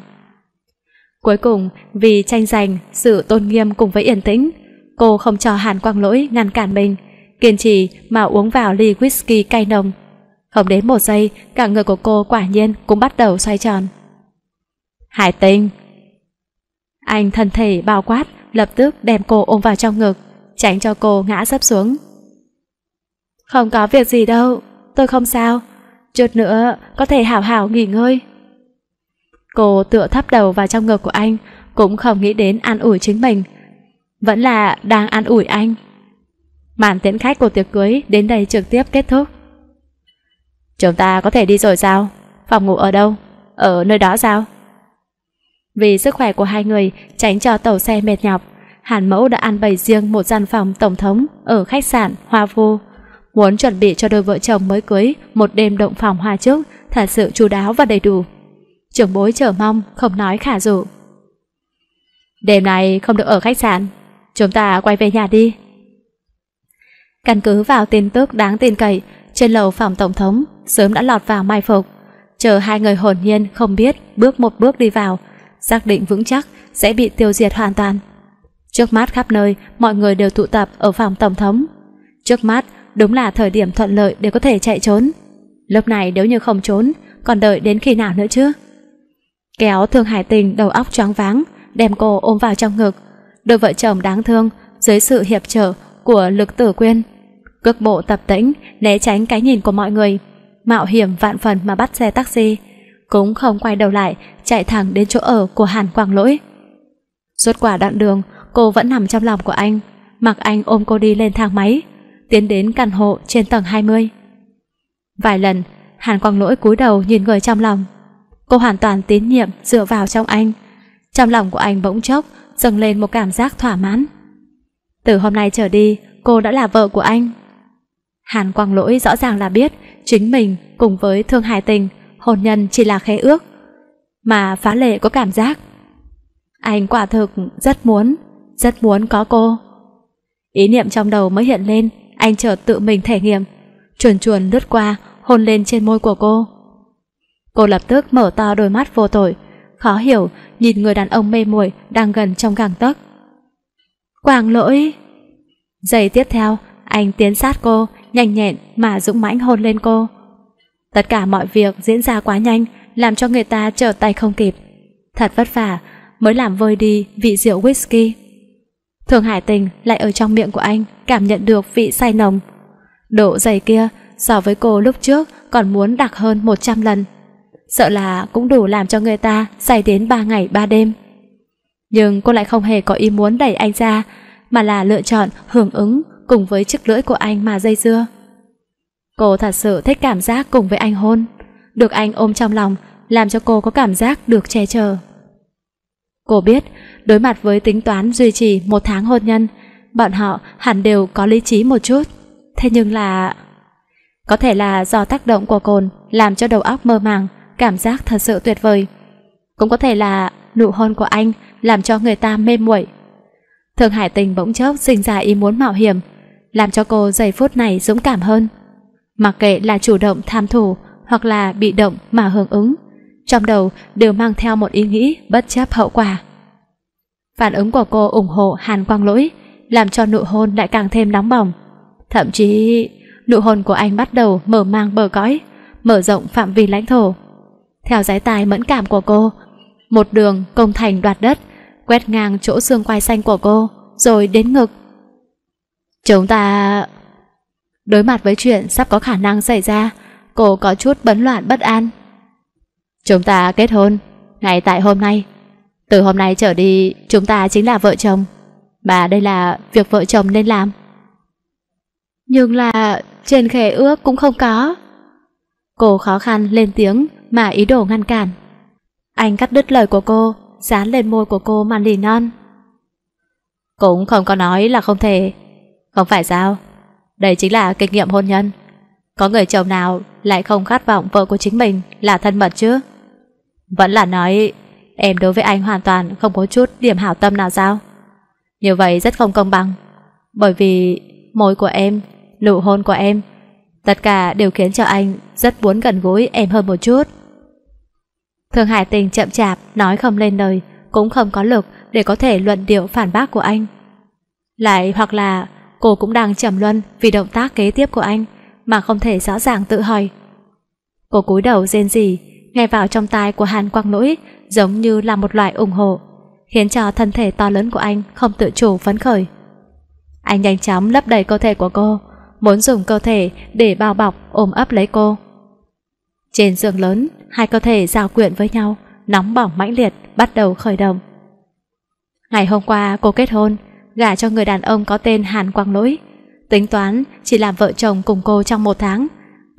Cuối cùng, vì tranh giành sự tôn nghiêm cùng với yên tĩnh, cô không cho Hàn Quang Lỗi ngăn cản mình, kiên trì mà uống vào ly whisky cay nồng. Không đến một giây, cả người của cô quả nhiên cũng bắt đầu xoay tròn. Hải tinh! Anh thân thể bao quát, lập tức đem cô ôm vào trong ngực, tránh cho cô ngã sấp xuống. Không có việc gì đâu, tôi không sao. Chút nữa, có thể hảo hảo nghỉ ngơi. Cô tựa thấp đầu vào trong ngực của anh, cũng không nghĩ đến an ủi chính mình. Vẫn là đang an ủi anh. Màn tiễn khách của tiệc cưới đến đây trực tiếp kết thúc. Chúng ta có thể đi rồi sao? Phòng ngủ ở đâu? Ở nơi đó sao? Vì sức khỏe của hai người tránh cho tàu xe mệt nhọc, Hàn Mẫu đã ăn bày riêng một gian phòng tổng thống ở khách sạn Hoa Vu. Muốn chuẩn bị cho đôi vợ chồng mới cưới một đêm động phòng hoa trước thật sự chú đáo và đầy đủ. Trưởng bối chờ mong, không nói khả dụ. Đêm này không được ở khách sạn, chúng ta quay về nhà đi. Căn cứ vào tin tức đáng tin cậy, trên lầu phòng tổng thống sớm đã lọt vào mai phục. Chờ hai người hồn nhiên không biết bước một bước đi vào, xác định vững chắc sẽ bị tiêu diệt hoàn toàn. Trước mắt khắp nơi, mọi người đều tụ tập ở phòng tổng thống. Trước mắt đúng là thời điểm thuận lợi để có thể chạy trốn. Lúc này nếu như không trốn, còn đợi đến khi nào nữa chứ? Kéo Thương Hải Tình đầu óc choáng váng, đem cô ôm vào trong ngực. Đôi vợ chồng đáng thương, dưới sự hiệp trợ của lực tử quyên cước bộ tập tĩnh, né tránh cái nhìn của mọi người, mạo hiểm vạn phần mà bắt xe taxi, cũng không quay đầu lại, chạy thẳng đến chỗ ở của Hàn Quang Lỗi. Suốt quả đoạn đường, cô vẫn nằm trong lòng của anh, mặc anh ôm cô đi lên thang máy, tiến đến căn hộ trên tầng 20. Vài lần, Hàn Quang Lỗi cúi đầu nhìn người trong lòng. Cô hoàn toàn tín nhiệm dựa vào trong anh. Trong lòng của anh bỗng chốc dâng lên một cảm giác thỏa mãn. Từ hôm nay trở đi, cô đã là vợ của anh. Hàn Quang Lỗi rõ ràng là biết chính mình cùng với Thương Hải Tình hôn nhân chỉ là khế ước mà phá lệ có cảm giác. Anh quả thực rất muốn, rất muốn có cô. Ý niệm trong đầu mới hiện lên, anh chợt tự mình thể nghiệm, chuồn chuồn lướt qua, hôn lên trên môi của cô. Cô lập tức mở to đôi mắt vô tội, khó hiểu nhìn người đàn ông mê muội đang gần trong gang tấc. Quang lỗi! Giây tiếp theo, anh tiến sát cô, nhanh nhẹn mà dũng mãnh hôn lên cô. Tất cả mọi việc diễn ra quá nhanh, làm cho người ta trở tay không kịp. Thật vất vả, mới làm vơi đi vị rượu whisky. Thường Hải Tình lại ở trong miệng của anh cảm nhận được vị say nồng. Độ dày kia so với cô lúc trước còn muốn đặc hơn 100 lần. Sợ là cũng đủ làm cho người ta say đến 3 ngày 3 đêm. Nhưng cô lại không hề có ý muốn đẩy anh ra mà là lựa chọn hưởng ứng cùng với chiếc lưỡi của anh mà dây dưa. Cô thật sự thích cảm giác cùng với anh hôn, được anh ôm trong lòng làm cho cô có cảm giác được che chở. Cô biết, đối mặt với tính toán duy trì một tháng hôn nhân, bọn họ hẳn đều có lý trí một chút. Thế nhưng là... Có thể là do tác động của cồn làm cho đầu óc mơ màng, cảm giác thật sự tuyệt vời. Cũng có thể là nụ hôn của anh làm cho người ta mê muội Thượng Hải Tình bỗng chốc sinh ra ý muốn mạo hiểm, làm cho cô giây phút này dũng cảm hơn. Mặc kệ là chủ động tham thủ hoặc là bị động mà hưởng ứng, trong đầu đều mang theo một ý nghĩ bất chấp hậu quả. Phản ứng của cô ủng hộ Hàn Quang Lỗi, làm cho nụ hôn lại càng thêm nóng bỏng. Thậm chí, nụ hôn của anh bắt đầu mở mang bờ cõi, mở rộng phạm vi lãnh thổ. Theo giái tài mẫn cảm của cô, một đường công thành đoạt đất, quét ngang chỗ xương quai xanh của cô, rồi đến ngực. Chúng ta... Đối mặt với chuyện sắp có khả năng xảy ra, cô có chút bấn loạn bất an. Chúng ta kết hôn, ngay tại hôm nay. Từ hôm nay trở đi, chúng ta chính là vợ chồng. Mà đây là việc vợ chồng nên làm. Nhưng là trên khẻ ước cũng không có. Cô khó khăn lên tiếng mà ý đồ ngăn cản. Anh cắt đứt lời của cô, dán lên môi của cô màn lì non. Cũng không có nói là không thể. Không phải sao? Đây chính là kinh nghiệm hôn nhân. Có người chồng nào lại không khát vọng vợ của chính mình là thân mật chứ? Vẫn là nói em đối với anh hoàn toàn không có chút điểm hảo tâm nào sao? Như vậy rất không công bằng. Bởi vì môi của em, nụ hôn của em, tất cả đều khiến cho anh rất muốn gần gũi em hơn một chút. Thường Hải Tình chậm chạp, nói không lên lời, cũng không có lực để có thể luận điệu phản bác của anh. Lại hoặc là cô cũng đang trầm luân vì động tác kế tiếp của anh mà không thể rõ ràng tự hỏi. Cô cúi đầu rên rỉ, nghe vào trong tai của Hàn Quang Nỗi giống như là một loại ủng hộ, khiến cho thân thể to lớn của anh không tự chủ phấn khởi. Anh nhanh chóng lấp đầy cơ thể của cô, muốn dùng cơ thể để bao bọc ôm ấp lấy cô. Trên giường lớn, hai cơ thể giao quyện với nhau, nóng bỏng mãnh liệt, bắt đầu khởi động. Ngày hôm qua cô kết hôn, gả cho người đàn ông có tên Hàn Quang Lỗi. Tính toán chỉ làm vợ chồng cùng cô trong một tháng,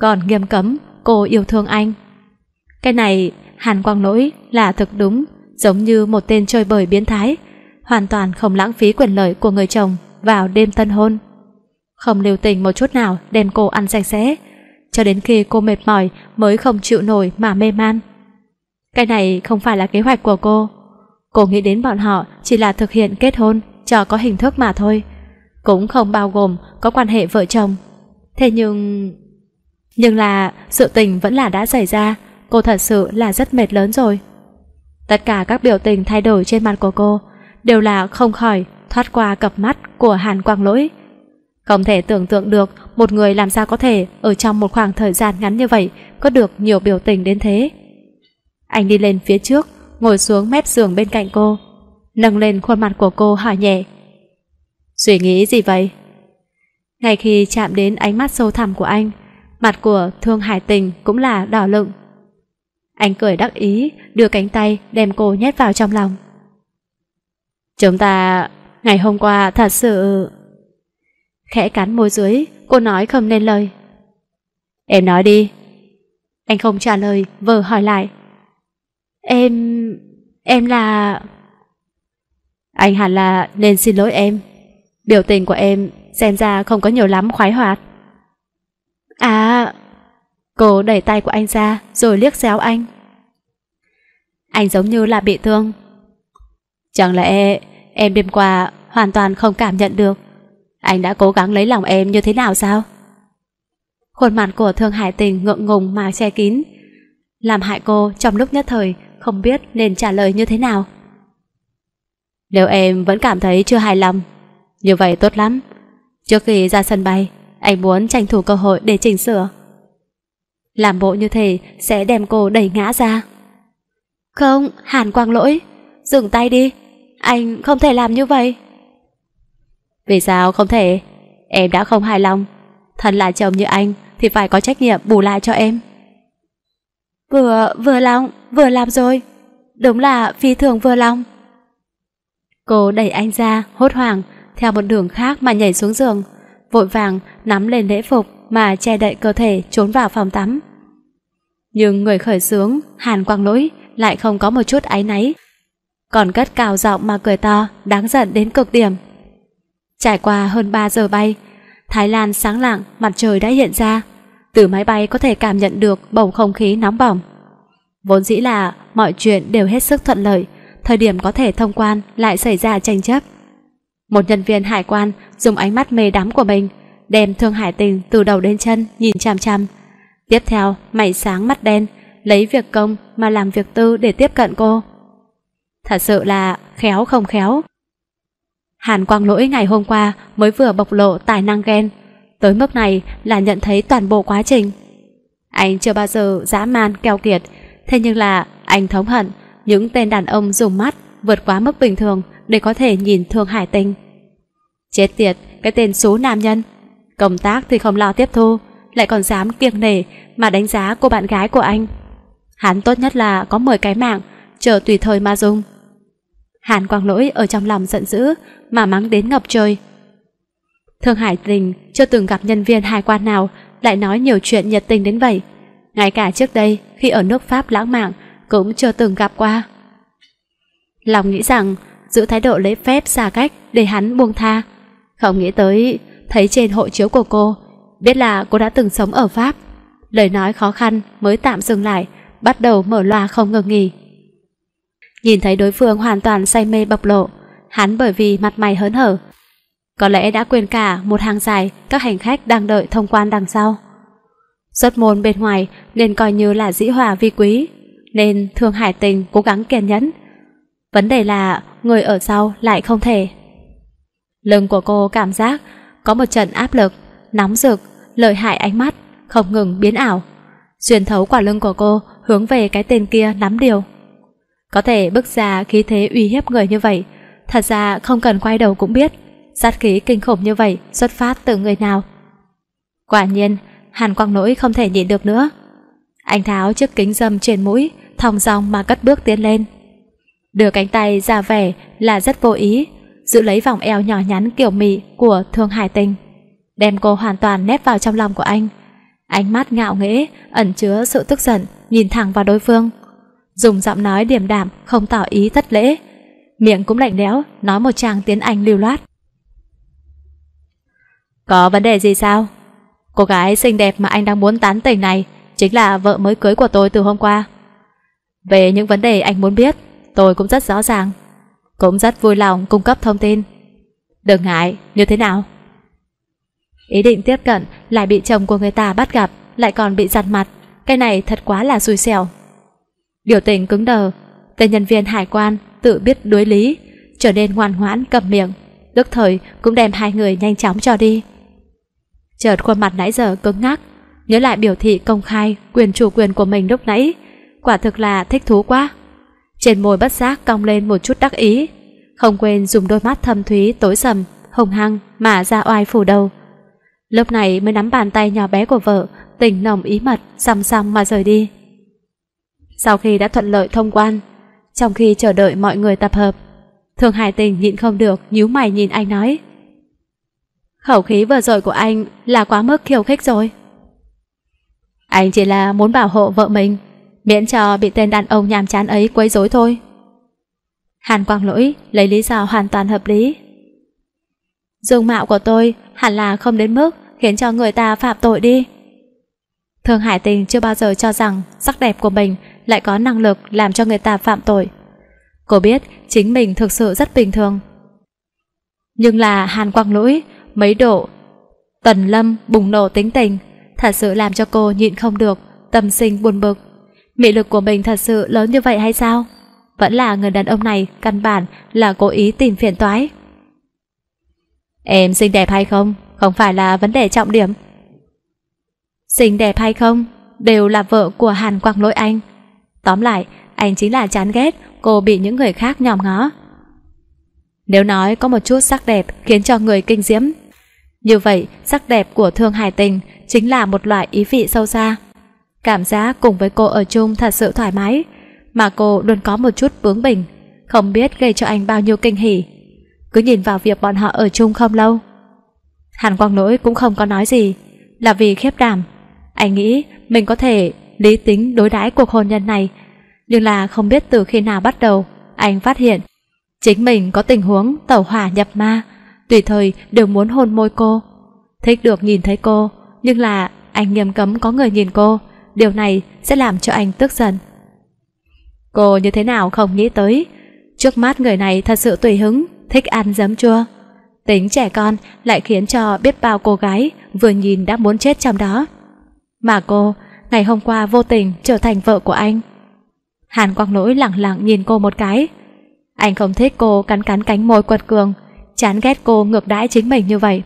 còn nghiêm cấm cô yêu thương anh. Cái này Hàn Quang Lỗi là thực đúng, giống như một tên chơi bời biến thái, hoàn toàn không lãng phí quyền lợi của người chồng vào đêm tân hôn. Không lưu tình một chút nào đem cô ăn sạch sẽ, cho đến khi cô mệt mỏi mới không chịu nổi mà mê man. Cái này không phải là kế hoạch của cô. Cô nghĩ đến bọn họ chỉ là thực hiện kết hôn cho có hình thức mà thôi, cũng không bao gồm có quan hệ vợ chồng. Thế nhưng... Nhưng là sự tình vẫn là đã xảy ra, cô thật sự là rất mệt lớn rồi. Tất cả các biểu tình thay đổi trên mặt của cô đều là không khỏi thoát qua cặp mắt của Hàn Quang Lỗi, không thể tưởng tượng được một người làm sao có thể ở trong một khoảng thời gian ngắn như vậy có được nhiều biểu tình đến thế. Anh đi lên phía trước, ngồi xuống mép giường bên cạnh cô, nâng lên khuôn mặt của cô hỏi nhẹ. Suy nghĩ gì vậy? Ngay khi chạm đến ánh mắt sâu thẳm của anh, mặt của Thương Hải Tình cũng là đỏ lựng. Anh cười đắc ý, đưa cánh tay đem cô nhét vào trong lòng. Chúng ta ngày hôm qua thật sự khẽ cắn môi dưới, cô nói không nên lời. Em nói đi. Anh không trả lời, vờ hỏi lại. Em... em là... Anh hẳn là nên xin lỗi em. Biểu tình của em xem ra không có nhiều lắm khoái hoạt. À... Cô đẩy tay của anh ra rồi liếc xéo anh. Anh giống như là bị thương. Chẳng lẽ em đêm qua hoàn toàn không cảm nhận được anh đã cố gắng lấy lòng em như thế nào sao? Khuôn mặt của Thương Hải Tình ngượng ngùng mà che kín, làm hại cô trong lúc nhất thời không biết nên trả lời như thế nào. Nếu em vẫn cảm thấy chưa hài lòng, như vậy tốt lắm. Trước khi ra sân bay, anh muốn tranh thủ cơ hội để chỉnh sửa. Làm bộ như thế sẽ đem cô đẩy ngã ra. Không, Hàn Quang lỗi, dừng tay đi, anh không thể làm như vậy. Vì sao không thể? Em đã không hài lòng. Thân là chồng như anh thì phải có trách nhiệm bù lại cho em. Vừa, vừa lòng, vừa làm rồi. Đúng là phi thường vừa lòng. Cô đẩy anh ra, hốt hoảng, theo một đường khác mà nhảy xuống giường, vội vàng nắm lên lễ phục mà che đậy cơ thể trốn vào phòng tắm. Nhưng người khởi sướng, Hàn Quang Lỗi, lại không có một chút áy náy. Còn cất cào giọng mà cười to, đáng giận đến cực điểm. Trải qua hơn 3 giờ bay, Thái Lan sáng lạng, mặt trời đã hiện ra. Từ máy bay có thể cảm nhận được bầu không khí nóng bỏng. Vốn dĩ là mọi chuyện đều hết sức thuận lợi, thời điểm có thể thông quan lại xảy ra tranh chấp. Một nhân viên hải quan dùng ánh mắt mê đắm của mình đem Thương Hải Tình từ đầu đến chân nhìn chằm chằm. Tiếp theo, mày sáng mắt đen, lấy việc công mà làm việc tư để tiếp cận cô. Thật sự là khéo không khéo, Hàn Quang Lỗi ngày hôm qua mới vừa bộc lộ tài năng ghen. Tới mức này là nhận thấy toàn bộ quá trình. Anh chưa bao giờ dã man keo kiệt, thế nhưng là anh thống hận những tên đàn ông dùng mắt vượt quá mức bình thường để có thể nhìn Thương Hải Tinh. Chết tiệt, cái tên số nam nhân. Công tác thì không lo tiếp thu, lại còn dám kiêng nể mà đánh giá cô bạn gái của anh. Hắn tốt nhất là có 10 cái mạng, chờ tùy thời mà dùng. Hàn Quang Lỗi ở trong lòng giận dữ mà mắng đến ngập trời. Thương Hải Tình chưa từng gặp nhân viên hải quan nào lại nói nhiều chuyện nhiệt tình đến vậy. Ngay cả trước đây khi ở nước Pháp lãng mạn cũng chưa từng gặp qua. Lòng nghĩ rằng giữ thái độ lễ phép xa cách để hắn buông tha. Không nghĩ tới thấy trên hộ chiếu của cô biết là cô đã từng sống ở Pháp. Lời nói khó khăn mới tạm dừng lại bắt đầu mở loa không ngừng nghỉ. Nhìn thấy đối phương hoàn toàn say mê bộc lộ, hắn bởi vì mặt mày hớn hở. Có lẽ đã quên cả một hàng dài các hành khách đang đợi thông quan đằng sau. Xuất môn bên ngoài nên coi như là dĩ hòa vi quý, nên Thương Hải Tình cố gắng kiên nhẫn. Vấn đề là người ở sau lại không thể. Lưng của cô cảm giác có một trận áp lực, nóng rực, lợi hại ánh mắt, không ngừng biến ảo. Xuyên thấu quả lưng của cô hướng về cái tên kia nắm điều. Có thể bước ra khí thế uy hiếp người như vậy, thật ra không cần quay đầu cũng biết, sát khí kinh khủng như vậy xuất phát từ người nào. Quả nhiên, Hàn Quang Nỗi không thể nhịn được nữa. Anh tháo chiếc kính dâm trên mũi, thong dong mà cất bước tiến lên. Đưa cánh tay ra vẻ là rất vô ý, giữ lấy vòng eo nhỏ nhắn kiểu mị của Thương Hải Tình, đem cô hoàn toàn nép vào trong lòng của anh. Ánh mắt ngạo nghễ ẩn chứa sự tức giận, nhìn thẳng vào đối phương dùng giọng nói điềm đạm, không tỏ ý thất lễ. Miệng cũng lạnh lẽo, nói một tràng tiếng Anh lưu loát. Có vấn đề gì sao? Cô gái xinh đẹp mà anh đang muốn tán tỉnh này chính là vợ mới cưới của tôi từ hôm qua. Về những vấn đề anh muốn biết, tôi cũng rất rõ ràng, cũng rất vui lòng cung cấp thông tin. Đừng ngại, như thế nào? Ý định tiếp cận lại bị chồng của người ta bắt gặp, lại còn bị giặt mặt, cái này thật quá là xui xẻo. Biểu tình cứng đờ, tên nhân viên hải quan tự biết đối lý, trở nên ngoan ngoãn cầm miệng, tức thời cũng đem hai người nhanh chóng cho đi. Chợt khuôn mặt nãy giờ cứng ngắc, nhớ lại biểu thị công khai quyền chủ quyền của mình lúc nãy, quả thực là thích thú quá. Trên môi bất giác cong lên một chút đắc ý, không quên dùng đôi mắt thâm thúy tối sầm, hồng hăng mà ra oai phủ đầu. Lúc này mới nắm bàn tay nhỏ bé của vợ, tình nồng ý mật, xăm xăm mà rời đi sau khi đã thuận lợi thông quan. Trong khi chờ đợi mọi người tập hợp, thương Hải Tình nhịn không được, nhíu mày nhìn anh nói. Khẩu khí vừa rồi của anh là quá mức khiêu khích rồi. Anh chỉ là muốn bảo hộ vợ mình, miễn cho bị tên đàn ông nhàm chán ấy quấy rối thôi. Hàn Quang Lỗi lấy lý do hoàn toàn hợp lý. Dung mạo của tôi hẳn là không đến mức khiến cho người ta phạm tội đi. thương Hải Tình chưa bao giờ cho rằng sắc đẹp của mình lại có năng lực làm cho người ta phạm tội. Cô biết chính mình thực sự rất bình thường. Nhưng là Hàn Quang Lỗi, mấy độ, Tần Lâm bùng nổ tính tình, thật sự làm cho cô nhịn không được, tâm sinh buồn bực. Mị lực của mình thật sự lớn như vậy hay sao? Vẫn là người đàn ông này căn bản là cố ý tìm phiền toái. Em xinh đẹp hay không? Không phải là vấn đề trọng điểm. Xinh đẹp hay không? Đều là vợ của Hàn Quang Lỗi Anh. Tóm lại, anh chính là chán ghét cô bị những người khác nhòm ngó. Nếu nói có một chút sắc đẹp khiến cho người kinh diễm, như vậy sắc đẹp của Thương Hải Tình chính là một loại ý vị sâu xa. Cảm giác cùng với cô ở chung thật sự thoải mái, mà cô luôn có một chút bướng bỉnh, không biết gây cho anh bao nhiêu kinh hỉ. Cứ nhìn vào việc bọn họ ở chung không lâu. Hàn Quang Lỗi cũng không có nói gì, là vì khiếp đảm. Anh nghĩ mình có thể lý tính đối đãi cuộc hôn nhân này nhưng là không biết từ khi nào bắt đầu anh phát hiện chính mình có tình huống tẩu hỏa nhập ma tùy thời đều muốn hôn môi cô thích được nhìn thấy cô nhưng là anh nghiêm cấm có người nhìn cô điều này sẽ làm cho anh tức giận cô như thế nào không nghĩ tới trước mắt người này thật sự tùy hứng thích ăn giấm chua tính trẻ con lại khiến cho biết bao cô gái vừa nhìn đã muốn chết trong đó mà cô ngày hôm qua vô tình trở thành vợ của anh. Hàn Quang Lỗi lẳng lặng nhìn cô một cái. Anh không thích cô cắn cắn cánh môi quật cường, chán ghét cô ngược đãi chính mình như vậy.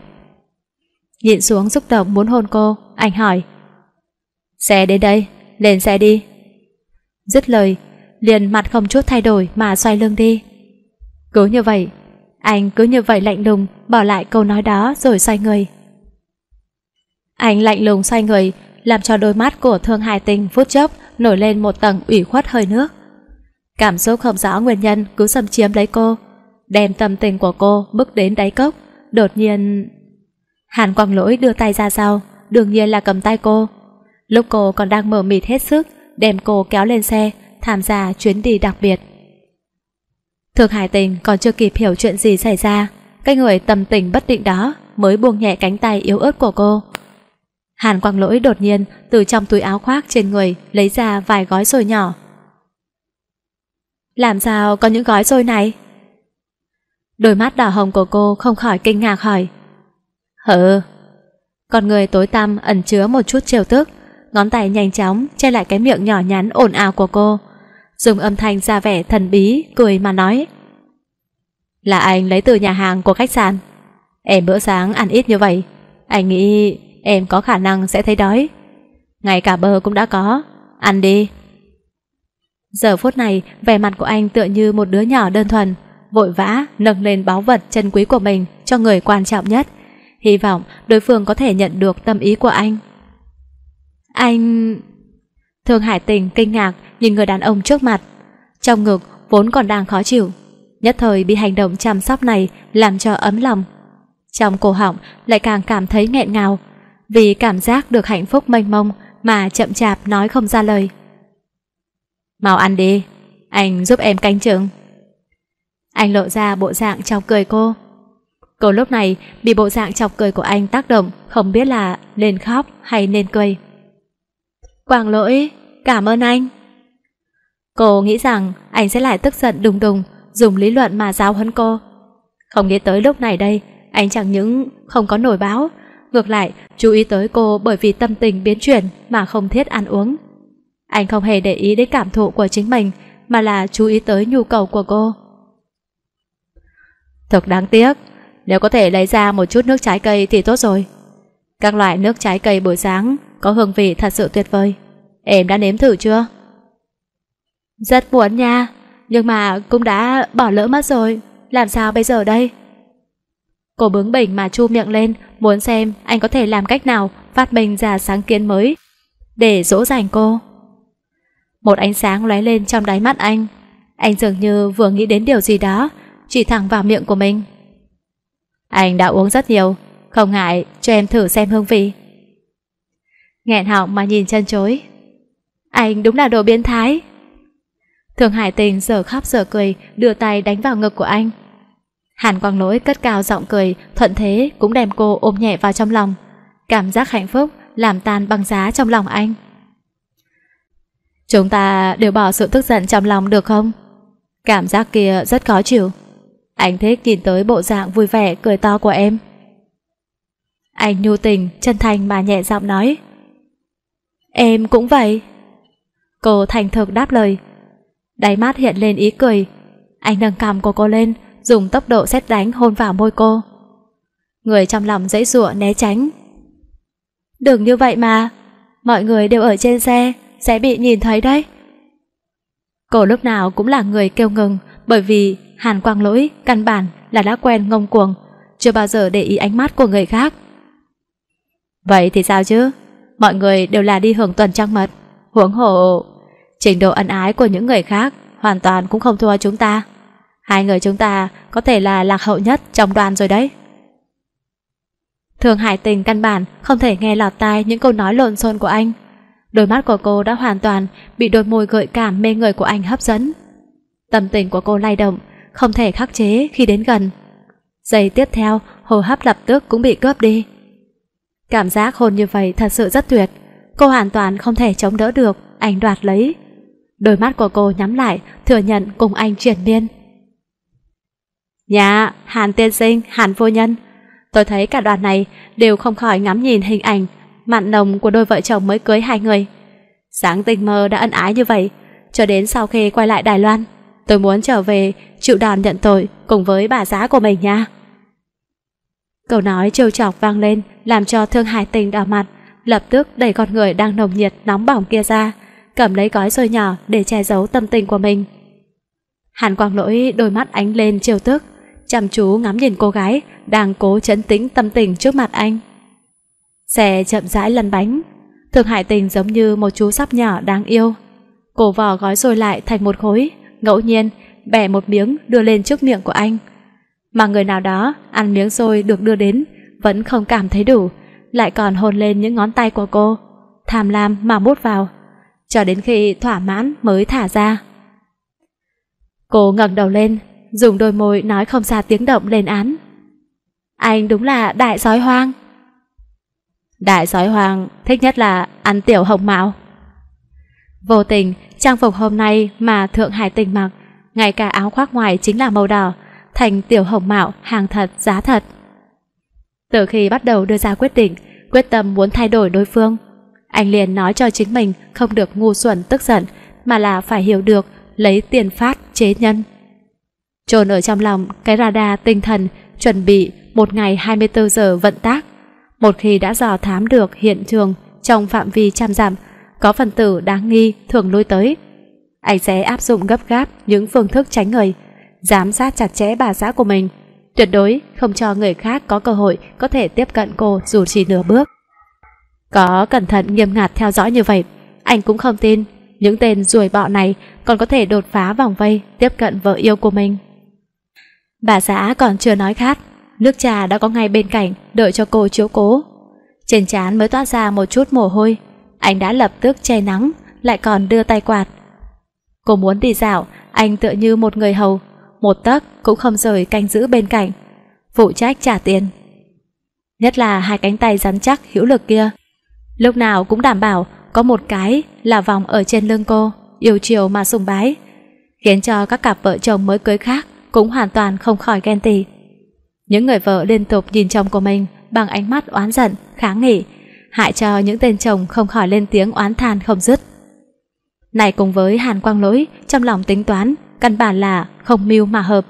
Nhìn xuống xúc động muốn hôn cô, anh hỏi. Xe đến đây, lên xe đi. Dứt lời, liền mặt không chút thay đổi mà xoay lưng đi. Cứ như vậy, anh cứ như vậy lạnh lùng bỏ lại câu nói đó rồi xoay người. Anh lạnh lùng xoay người làm cho đôi mắt của Thương Hải Tình phút chốc nổi lên một tầng ủy khuất hơi nước. Cảm xúc không rõ nguyên nhân cứ xâm chiếm lấy cô, đem tâm tình của cô bước đến đáy cốc, đột nhiên... Hàn Quang Lỗi đưa tay ra sau, đương nhiên là cầm tay cô. Lúc cô còn đang mở mịt hết sức, đem cô kéo lên xe, tham gia chuyến đi đặc biệt. Thượng Hải Tình còn chưa kịp hiểu chuyện gì xảy ra, cái người tầm tình bất định đó mới buông nhẹ cánh tay yếu ớt của cô. Hàn Quang Lỗi đột nhiên từ trong túi áo khoác trên người lấy ra vài gói xôi nhỏ. Làm sao có những gói xôi này? Đôi mắt đỏ hồng của cô không khỏi kinh ngạc hỏi. Hờ, con người tối tăm ẩn chứa một chút trêu tức, ngón tay nhanh chóng che lại cái miệng nhỏ nhắn ồn ào của cô, dùng âm thanh ra vẻ thần bí, cười mà nói. Là anh lấy từ nhà hàng của khách sạn. Em bữa sáng ăn ít như vậy, anh nghĩ em có khả năng sẽ thấy đói. Ngay cả bơ cũng đã có, ăn đi. Giờ phút này, vẻ mặt của anh tựa như một đứa nhỏ đơn thuần, vội vã nâng lên báu vật chân quý của mình cho người quan trọng nhất. Hy vọng đối phương có thể nhận được tâm ý của anh. Anh... Thương Hải Tình kinh ngạc nhìn người đàn ông trước mặt. Trong ngực vốn còn đang khó chịu, nhất thời bị hành động chăm sóc này làm cho ấm lòng. Trong cổ họng lại càng cảm thấy nghẹn ngào, vì cảm giác được hạnh phúc mênh mông mà chậm chạp nói không ra lời. Mau ăn đi, anh giúp em canh chừng. Anh lộ ra bộ dạng chọc cười cô. Cô lúc này bị bộ dạng chọc cười của anh tác động không biết là nên khóc hay nên cười. Quảng lỗi, cảm ơn anh. Cô nghĩ rằng anh sẽ lại tức giận đùng đùng dùng lý luận mà giáo huấn cô. Không nghĩ tới lúc này đây, anh chẳng những không có nổi báo ngược lại chú ý tới cô bởi vì tâm tình biến chuyển mà không thiết ăn uống. Anh không hề để ý đến cảm thụ của chính mình mà là chú ý tới nhu cầu của cô. Thật đáng tiếc, nếu có thể lấy ra một chút nước trái cây thì tốt rồi. Các loại nước trái cây buổi sáng có hương vị thật sự tuyệt vời. Em đã nếm thử chưa? Rất muốn nha, nhưng mà cũng đã bỏ lỡ mất rồi, làm sao bây giờ đây? Cô bướng bỉnh mà chu miệng lên muốn xem anh có thể làm cách nào phát minh ra sáng kiến mới để dỗ dành cô. Một ánh sáng lóe lên trong đáy mắt anh. Anh dường như vừa nghĩ đến điều gì đó, chỉ thẳng vào miệng của mình. Anh đã uống rất nhiều, không ngại cho em thử xem hương vị. Nghẹn họng mà nhìn chân chối. Anh đúng là đồ biến thái. Thường Hải Tình giờ khóc giờ cười, đưa tay đánh vào ngực của anh. Hàn Quang Lỗi cất cao giọng cười, thuận thế cũng đem cô ôm nhẹ vào trong lòng. Cảm giác hạnh phúc làm tan băng giá trong lòng anh. Chúng ta đều bỏ sự tức giận trong lòng được không? Cảm giác kia rất khó chịu. Anh thích nhìn tới bộ dạng vui vẻ cười to của em. Anh nhu tình, chân thành mà nhẹ giọng nói. Em cũng vậy. Cô thành thực đáp lời. Đáy mắt hiện lên ý cười. Anh nâng cằm của cô lên, dùng tốc độ xét đánh hôn vào môi cô. Người trong lòng dễ rủa né tránh. Đừng như vậy mà, mọi người đều ở trên xe, sẽ bị nhìn thấy đấy. Cô lúc nào cũng là người kêu ngừng bởi vì Hàn Quang Lỗi căn bản là đã quen ngông cuồng, chưa bao giờ để ý ánh mắt của người khác. Vậy thì sao chứ? Mọi người đều là đi hưởng tuần trăng mật, huống hộ. Trình độ ân ái của những người khác hoàn toàn cũng không thua chúng ta. Hai người chúng ta có thể là lạc hậu nhất trong đoàn rồi đấy. Thường Hải Tình căn bản không thể nghe lọt tai những câu nói lộn xộn của anh. Đôi mắt của cô đã hoàn toàn bị đôi môi gợi cảm mê người của anh hấp dẫn. Tâm tình của cô lay động, không thể khắc chế khi đến gần. Giây tiếp theo, hô hấp lập tức cũng bị cướp đi. Cảm giác hôn như vậy thật sự rất tuyệt. Cô hoàn toàn không thể chống đỡ được, anh đoạt lấy. Đôi mắt của cô nhắm lại, thừa nhận cùng anh triển biên. Dạ, Hàn tiên sinh, Hàn vô nhân. Tôi thấy cả đoàn này đều không khỏi ngắm nhìn hình ảnh mặn nồng của đôi vợ chồng mới cưới hai người. Sáng tình mơ đã ân ái như vậy, cho đến sau khi quay lại Đài Loan, tôi muốn trở về chịu đòn nhận tội cùng với bà giá của mình nha. Câu nói trêu chọc vang lên làm cho Thương Hải Tình đỏ mặt, lập tức đẩy con người đang nồng nhiệt nóng bỏng kia ra, cầm lấy gói xôi nhỏ để che giấu tâm tình của mình. Hàn Quang Lỗi đôi mắt ánh lên trêu tức, chăm chú ngắm nhìn cô gái đang cố chấn tĩnh tâm tình trước mặt anh. Xe chậm rãi lăn bánh, Thượng Hải Tình giống như một chú sắp nhỏ đáng yêu. Cổ vỏ gói rồi lại thành một khối, ngẫu nhiên bẻ một miếng đưa lên trước miệng của anh. Mà người nào đó ăn miếng rồi được đưa đến vẫn không cảm thấy đủ, lại còn hôn lên những ngón tay của cô, tham lam mà bút vào, cho đến khi thỏa mãn mới thả ra. Cô ngẩng đầu lên, dùng đôi môi nói không xa tiếng động lên án. Anh đúng là đại sói hoang. Đại sói hoang thích nhất là ăn tiểu hồng mạo. Vô tình, trang phục hôm nay mà Thượng Hải tình mặc, ngay cả áo khoác ngoài chính là màu đỏ, thành tiểu hồng mạo hàng thật giá thật. Từ khi bắt đầu đưa ra quyết định, quyết tâm muốn thay đổi đối phương, anh liền nói cho chính mình không được ngu xuẩn tức giận, mà là phải hiểu được lấy tiền phát chế nhân. Trồn ở trong lòng cái radar tinh thần chuẩn bị một ngày 24 giờ vận tác. Một khi đã dò thám được hiện trường trong phạm vi trăm dặm, có phần tử đáng nghi thường lui tới. Anh sẽ áp dụng gấp gáp những phương thức tránh người, giám sát chặt chẽ bà xã của mình, tuyệt đối không cho người khác có cơ hội có thể tiếp cận cô dù chỉ nửa bước. Có cẩn thận nghiêm ngặt theo dõi như vậy, anh cũng không tin những tên ruồi bọ này còn có thể đột phá vòng vây tiếp cận vợ yêu của mình. Bà xã còn chưa nói khát, nước trà đã có ngay bên cạnh đợi cho cô chiếu cố. Trên trán mới toát ra một chút mồ hôi, anh đã lập tức che nắng, lại còn đưa tay quạt. Cô muốn đi dạo, anh tựa như một người hầu, một tấc cũng không rời canh giữ bên cạnh, phụ trách trả tiền. Nhất là hai cánh tay rắn chắc hữu lực kia, lúc nào cũng đảm bảo có một cái là vòng ở trên lưng cô, yêu chiều mà sùng bái, khiến cho các cặp vợ chồng mới cưới khác cũng hoàn toàn không khỏi ghen tị. Những người vợ liên tục nhìn chồng của mình bằng ánh mắt oán giận, kháng nghị, hại cho những tên chồng không khỏi lên tiếng oán than không dứt. Này cùng với Hàn Quang Lỗi trong lòng tính toán, căn bản là không mưu mà hợp.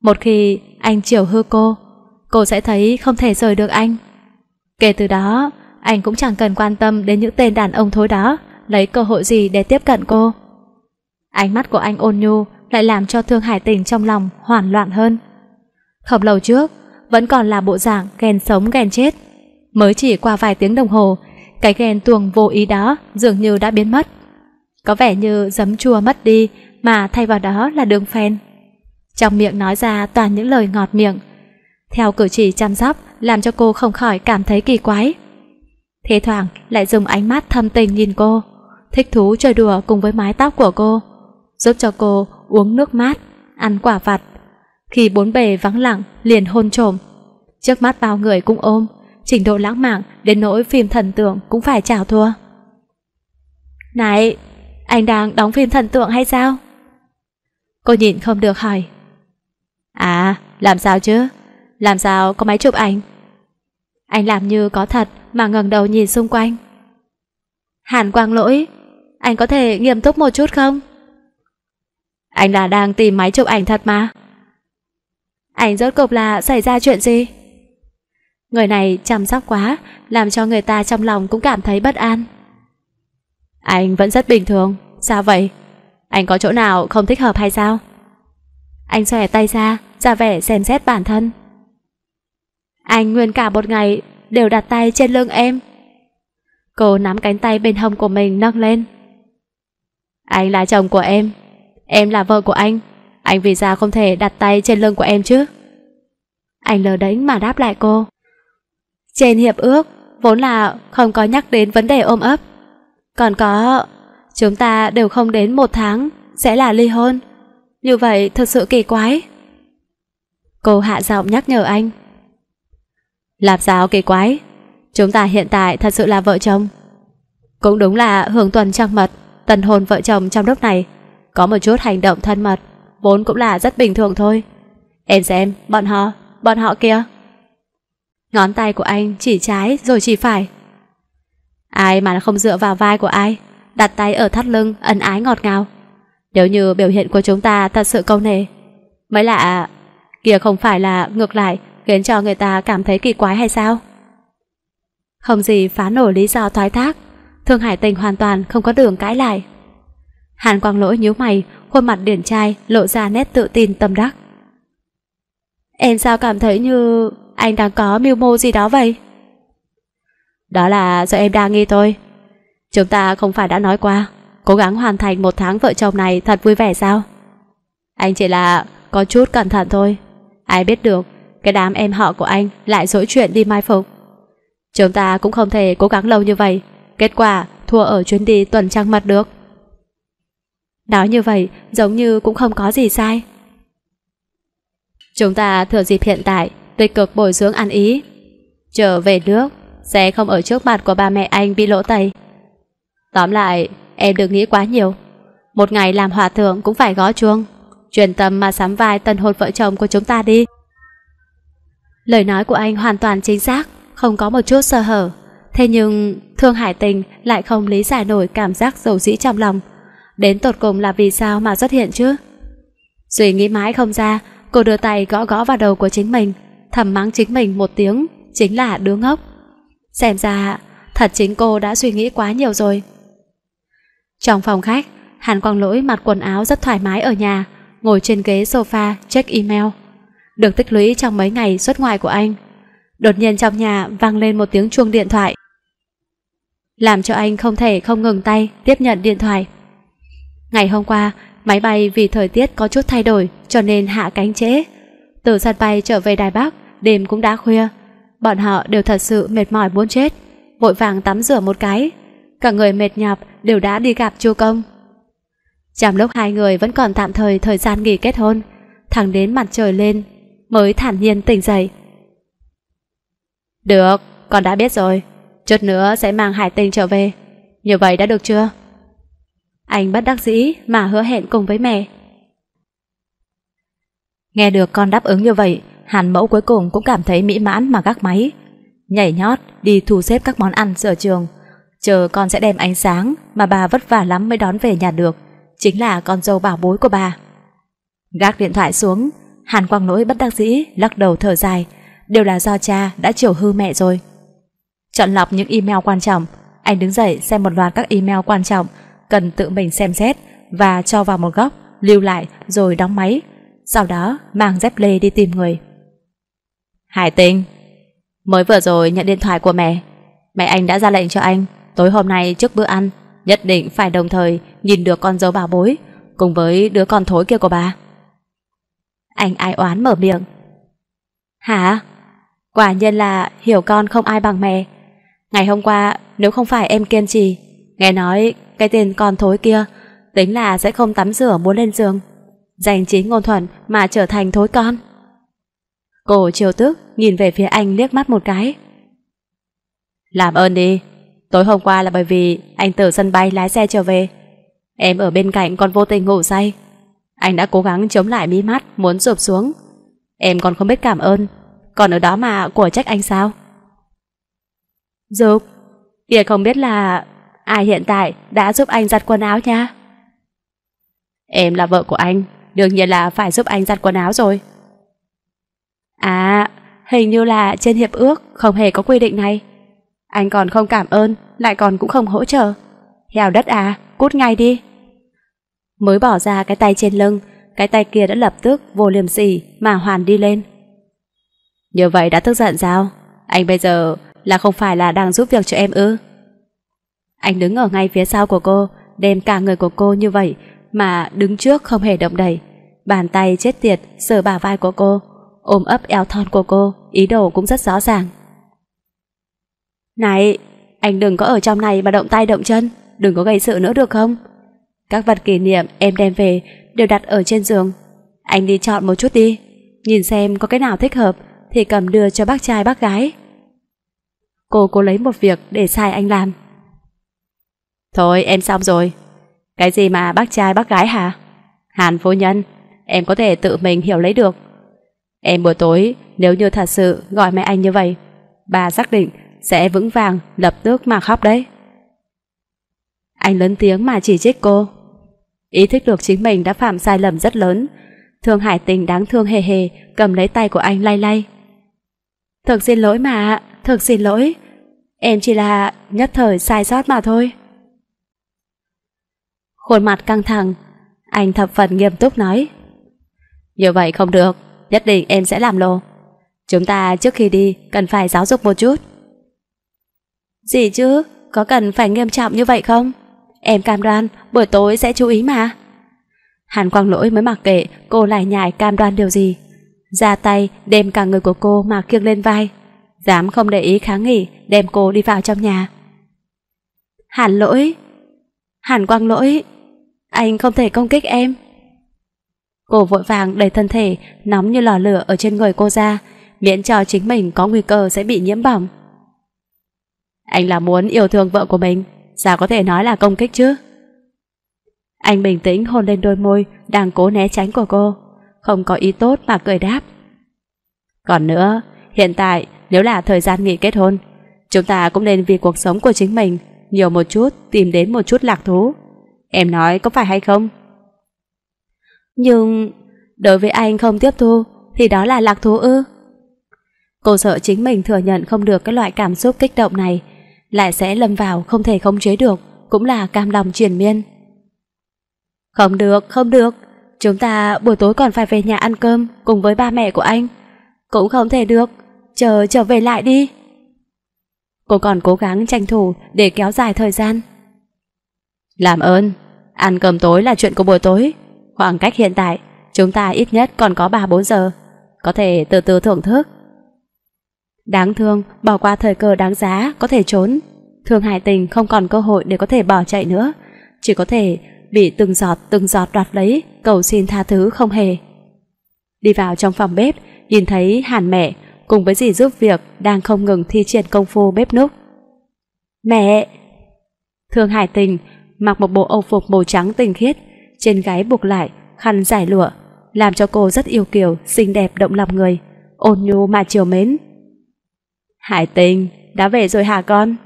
Một khi anh chiều hư cô, cô sẽ thấy không thể rời được anh. Kể từ đó, anh cũng chẳng cần quan tâm đến những tên đàn ông thối đó, lấy cơ hội gì để tiếp cận cô. Ánh mắt của anh ôn nhu, lại làm cho Thương Hải Tình trong lòng hoảng loạn hơn. Không lâu trước, vẫn còn là bộ dạng ghen sống ghen chết. Mới chỉ qua vài tiếng đồng hồ, cái ghen tuồng vô ý đó dường như đã biến mất. Có vẻ như giấm chua mất đi mà thay vào đó là đường phen. Trong miệng nói ra toàn những lời ngọt miệng. Theo cử chỉ chăm sóc làm cho cô không khỏi cảm thấy kỳ quái. Thế thoảng lại dùng ánh mắt thâm tình nhìn cô, thích thú chơi đùa cùng với mái tóc của cô, giúp cho cô uống nước mát, ăn quả vặt. Khi bốn bề vắng lặng, liền hôn trộm, Trước mắt bao người cũng ôm, trình độ lãng mạn đến nỗi phim thần tượng cũng phải chào thua. Này, anh đang đóng phim thần tượng hay sao? Cô nhìn không được hỏi. À, làm sao chứ? Làm sao có máy chụp ảnh? Anh làm như có thật mà ngẩng đầu nhìn xung quanh. Hàn Quang Lỗi, anh có thể nghiêm túc một chút không? Anh là đang tìm máy chụp ảnh thật mà Anh rốt cục là xảy ra chuyện gì? Người này chăm sóc quá Làm cho người ta trong lòng cũng cảm thấy bất an Anh vẫn rất bình thường Sao vậy? Anh có chỗ nào không thích hợp hay sao? Anh xòe tay ra Ra vẻ xem xét bản thân Anh nguyên cả một ngày Đều đặt tay trên lưng em Cô nắm cánh tay bên hông của mình nâng lên Anh là chồng của em Em là vợ của anh Anh vì sao không thể đặt tay trên lưng của em chứ Anh lờ đánh mà đáp lại cô Trên hiệp ước Vốn là không có nhắc đến vấn đề ôm ấp Còn có Chúng ta đều không đến một tháng Sẽ là ly hôn Như vậy thật sự kỳ quái Cô hạ giọng nhắc nhở anh Làm sao kỳ quái Chúng ta hiện tại thật sự là vợ chồng Cũng đúng là hưởng tuần trăng mật Tần hồn vợ chồng trong lúc này có một chút hành động thân mật, vốn cũng là rất bình thường thôi. Em xem, bọn họ, bọn họ kia. Ngón tay của anh chỉ trái rồi chỉ phải. Ai mà không dựa vào vai của ai, đặt tay ở thắt lưng, ân ái ngọt ngào. Nếu như biểu hiện của chúng ta thật sự câu nề, mới lạ, kia không phải là ngược lại khiến cho người ta cảm thấy kỳ quái hay sao? Không gì phá nổi lý do thoái thác, Thương Hải Tình hoàn toàn không có đường cãi lại. Hàn Quang Lỗi nhíu mày, khuôn mặt điển trai lộ ra nét tự tin tâm đắc. Em sao cảm thấy như anh đang có mưu mô gì đó vậy? Đó là do em đa nghi thôi. Chúng ta không phải đã nói qua, cố gắng hoàn thành một tháng vợ chồng này thật vui vẻ sao? Anh chỉ là có chút cẩn thận thôi. Ai biết được, cái đám em họ của anh lại dỗi chuyện đi mai phục. Chúng ta cũng không thể cố gắng lâu như vậy, kết quả thua ở chuyến đi tuần trăng mật được. Nói như vậy giống như cũng không có gì sai. Chúng ta thừa dịp hiện tại, tích cực bồi dưỡng ăn ý. Trở về nước, sẽ không ở trước mặt của ba mẹ anh bị lỗ tay. Tóm lại, em đừng nghĩ quá nhiều. Một ngày làm hòa thượng cũng phải gõ chuông. Truyền tâm mà sắm vai tân hôn vợ chồng của chúng ta đi. Lời nói của anh hoàn toàn chính xác, không có một chút sơ hở. Thế nhưng, Thương Hải Tình lại không lý giải nổi cảm giác dầu dĩ trong lòng đến tột cùng là vì sao mà xuất hiện chứ? Suy nghĩ mãi không ra, cô đưa tay gõ gõ vào đầu của chính mình, thầm mắng chính mình một tiếng, chính là đứa ngốc. Xem ra, thật chính cô đã suy nghĩ quá nhiều rồi. Trong phòng khách, Hàn Quang Lỗi mặc quần áo rất thoải mái ở nhà, ngồi trên ghế sofa check email. Được tích lũy trong mấy ngày xuất ngoại của anh. Đột nhiên trong nhà vang lên một tiếng chuông điện thoại. Làm cho anh không thể không ngừng tay tiếp nhận điện thoại. Ngày hôm qua, máy bay vì thời tiết có chút thay đổi cho nên hạ cánh trễ. Từ sân bay trở về Đài Bắc, đêm cũng đã khuya. Bọn họ đều thật sự mệt mỏi muốn chết, vội vàng tắm rửa một cái. Cả người mệt nhọc đều đã đi gặp Chu Công. Trong lúc hai người vẫn còn tạm thời thời gian nghỉ kết hôn, thẳng đến mặt trời lên mới thản nhiên tỉnh dậy. Được, con đã biết rồi, chút nữa sẽ mang Hải Tinh trở về. Như vậy đã được chưa? Anh bất đắc dĩ mà hứa hẹn cùng với mẹ. Nghe được con đáp ứng như vậy, Hàn Mẫu cuối cùng cũng cảm thấy mỹ mãn mà gác máy. Nhảy nhót đi thu xếp các món ăn sở trường, chờ con sẽ đem ánh sáng mà bà vất vả lắm mới đón về nhà được, chính là con dâu bảo bối của bà. Gác điện thoại xuống, Hàn Quang Lỗi bất đắc dĩ lắc đầu thở dài, đều là do cha đã chiều hư mẹ rồi. Chọn lọc những email quan trọng, anh đứng dậy xem một loạt các email quan trọng cần tự mình xem xét và cho vào một góc, lưu lại rồi đóng máy. Sau đó mang dép lê đi tìm người. Hải Tinh, mới vừa rồi nhận điện thoại của mẹ. Mẹ anh đã ra lệnh cho anh, tối hôm nay trước bữa ăn, nhất định phải đồng thời nhìn được con dấu bảo bối cùng với đứa con thối kia của bà. Anh ai oán mở miệng. Hả? Quả nhiên là hiểu con không ai bằng mẹ. Ngày hôm qua, nếu không phải em kiên trì, nghe nói cái tên con thối kia Tính là sẽ không tắm rửa muốn lên giường Giành chính ngôn thuận mà trở thành thối con Cô chiều tức Nhìn về phía anh liếc mắt một cái Làm ơn đi Tối hôm qua là bởi vì Anh từ sân bay lái xe trở về Em ở bên cạnh còn vô tình ngủ say Anh đã cố gắng chống lại mí mắt Muốn rụp xuống Em còn không biết cảm ơn Còn ở đó mà của trách anh sao Dục Kìa không biết là ai hiện tại đã giúp anh giặt quần áo nha? Em là vợ của anh, đương nhiên là phải giúp anh giặt quần áo rồi. À, hình như là trên hiệp ước không hề có quy định này. Anh còn không cảm ơn, lại còn cũng không hỗ trợ. Hèo đất à, cút ngay đi. Mới bỏ ra cái tay trên lưng, cái tay kia đã lập tức vô liềm xỉ mà hoàn đi lên. Như vậy đã tức giận sao? Anh bây giờ là không phải là đang giúp việc cho em ư? Anh đứng ở ngay phía sau của cô, đem cả người của cô như vậy, mà đứng trước không hề động đậy. Bàn tay chết tiệt sờ bả vai của cô, ôm ấp eo thon của cô, ý đồ cũng rất rõ ràng. Này, anh đừng có ở trong này mà động tay động chân, đừng có gây sự nữa được không? Các vật kỷ niệm em đem về đều đặt ở trên giường. Anh đi chọn một chút đi, nhìn xem có cái nào thích hợp thì cầm đưa cho bác trai bác gái. Cô cố lấy một việc để sai anh làm. Thôi em xong rồi Cái gì mà bác trai bác gái hả Hàn phu nhân Em có thể tự mình hiểu lấy được Em buổi tối nếu như thật sự gọi mẹ anh như vậy Bà xác định sẽ vững vàng lập tức mà khóc đấy Anh lớn tiếng mà chỉ trích cô Ý thức được chính mình đã phạm sai lầm rất lớn Thương Hải Tình đáng thương hề hề cầm lấy tay của anh lay lay Thực xin lỗi mà, thực xin lỗi Em chỉ là nhất thời sai sót mà thôi khuôn mặt căng thẳng. Anh thập phần nghiêm túc nói. Như vậy không được, nhất định em sẽ làm lộ. Chúng ta trước khi đi cần phải giáo dục một chút. Gì chứ, có cần phải nghiêm trọng như vậy không? Em cam đoan buổi tối sẽ chú ý mà. Hàn Quang Lỗi mới mặc kệ cô lại nhại cam đoan điều gì. Ra tay đem cả người của cô mà kiêng lên vai. Dám không để ý kháng nghỉ đem cô đi vào trong nhà. Hàn Lỗi! Hàn Quang Lỗi! Anh không thể công kích em. Cô vội vàng đẩy thân thể nóng như lò lửa ở trên người cô ra, miễn cho chính mình có nguy cơ sẽ bị nhiễm bỏng. Anh là muốn yêu thương vợ của mình, sao có thể nói là công kích chứ? Anh bình tĩnh hôn lên đôi môi đang cố né tránh của cô, không có ý tốt mà cười đáp. Còn nữa, hiện tại nếu là thời gian nghỉ kết hôn, chúng ta cũng nên vì cuộc sống của chính mình nhiều một chút tìm đến một chút lạc thú. Em nói có phải hay không? Nhưng đối với anh không tiếp thu thì đó là lạc thú ư? Cô sợ chính mình thừa nhận không được cái loại cảm xúc kích động này lại sẽ lâm vào không thể khống chế được cũng là cam lòng truyền miên. Không được, không được. Chúng ta buổi tối còn phải về nhà ăn cơm cùng với ba mẹ của anh. Cũng không thể được. Chờ trở về lại đi. Cô còn cố gắng tranh thủ để kéo dài thời gian. Làm ơn, Ăn cơm tối là chuyện của buổi tối Khoảng cách hiện tại Chúng ta ít nhất còn có 3-4 giờ Có thể từ từ thưởng thức Đáng thương Bỏ qua thời cơ đáng giá Có thể trốn Thương hại tình không còn cơ hội để có thể bỏ chạy nữa Chỉ có thể bị từng giọt từng giọt đoạt lấy Cầu xin tha thứ không hề Đi vào trong phòng bếp Nhìn thấy hàn mẹ Cùng với dì giúp việc Đang không ngừng thi triển công phu bếp núc Mẹ Thương hải tình mặc một bộ âu phục màu trắng tinh khiết, trên gáy buộc lại, khăn giải lụa, làm cho cô rất yêu kiều, xinh đẹp động lòng người, ôn nhu mà chiều mến. Hải Tinh đã về rồi hả con?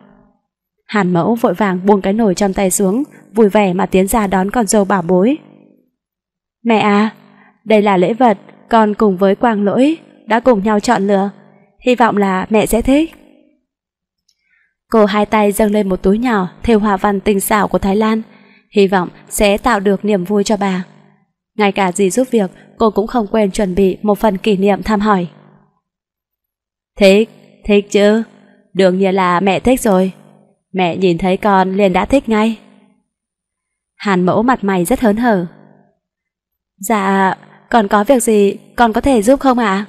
Hàn mẫu vội vàng buông cái nồi trong tay xuống, vui vẻ mà tiến ra đón con dâu bảo bối. Mẹ à, đây là lễ vật, con cùng với quang lỗi, đã cùng nhau chọn lựa. Hy vọng là mẹ sẽ thích. Cô hai tay dâng lên một túi nhỏ theo hoa văn tinh xảo của Thái Lan, hy vọng sẽ tạo được niềm vui cho bà. Ngay cả gì giúp việc, cô cũng không quên chuẩn bị một phần kỷ niệm thăm hỏi. Thích, thích chứ? Đương nhiên là mẹ thích rồi. Mẹ nhìn thấy con liền đã thích ngay. Hàn mẫu mặt mày rất hớn hở. Dạ, còn có việc gì con có thể giúp không ạ? À?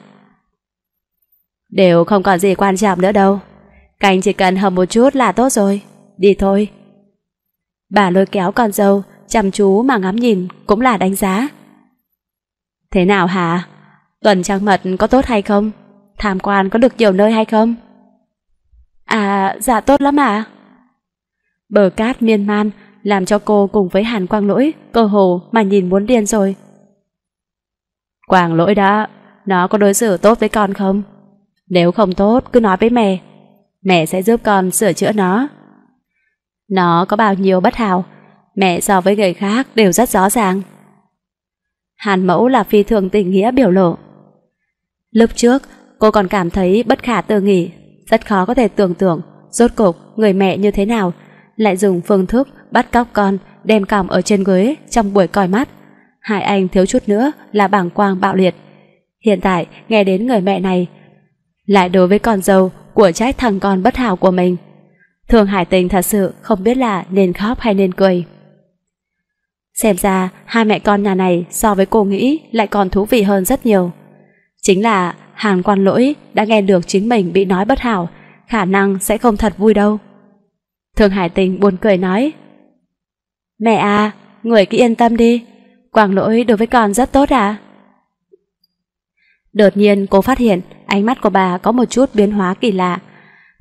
Đều không còn gì quan trọng nữa đâu. Các chỉ cần hầm một chút là tốt rồi. Đi thôi. Bà lôi kéo con dâu, chăm chú mà ngắm nhìn cũng là đánh giá. Thế nào hả? Tuần trăng mật có tốt hay không? Tham quan có được nhiều nơi hay không? À, dạ tốt lắm ạ. À? Bờ cát miên man làm cho cô cùng với Hàn Quang Lỗi cơ hồ mà nhìn muốn điên rồi. Quang Lỗi đó, nó có đối xử tốt với con không? Nếu không tốt, cứ nói với mẹ, mẹ sẽ giúp con sửa chữa nó. Nó có bao nhiêu bất hào, mẹ so với người khác đều rất rõ ràng. Hàn mẫu là phi thường tình nghĩa biểu lộ. Lúc trước, cô còn cảm thấy bất khả tư nghỉ, rất khó có thể tưởng tượng rốt cục người mẹ như thế nào lại dùng phương thức bắt cóc con đem còng ở trên ghế trong buổi coi mắt. hại anh thiếu chút nữa là bảng quang bạo liệt. Hiện tại nghe đến người mẹ này lại đối với con dâu của trách thằng con bất hảo của mình. Thường Hải Tình thật sự không biết là nên khóc hay nên cười. Xem ra hai mẹ con nhà này so với cô nghĩ lại còn thú vị hơn rất nhiều. Chính là Hàn Quan Lỗi đã nghe được chính mình bị nói bất hảo, khả năng sẽ không thật vui đâu. Thường Hải Tình buồn cười nói Mẹ à, người cứ yên tâm đi, Quang Lỗi đối với con rất tốt à? Đột nhiên cô phát hiện ánh mắt của bà có một chút biến hóa kỳ lạ.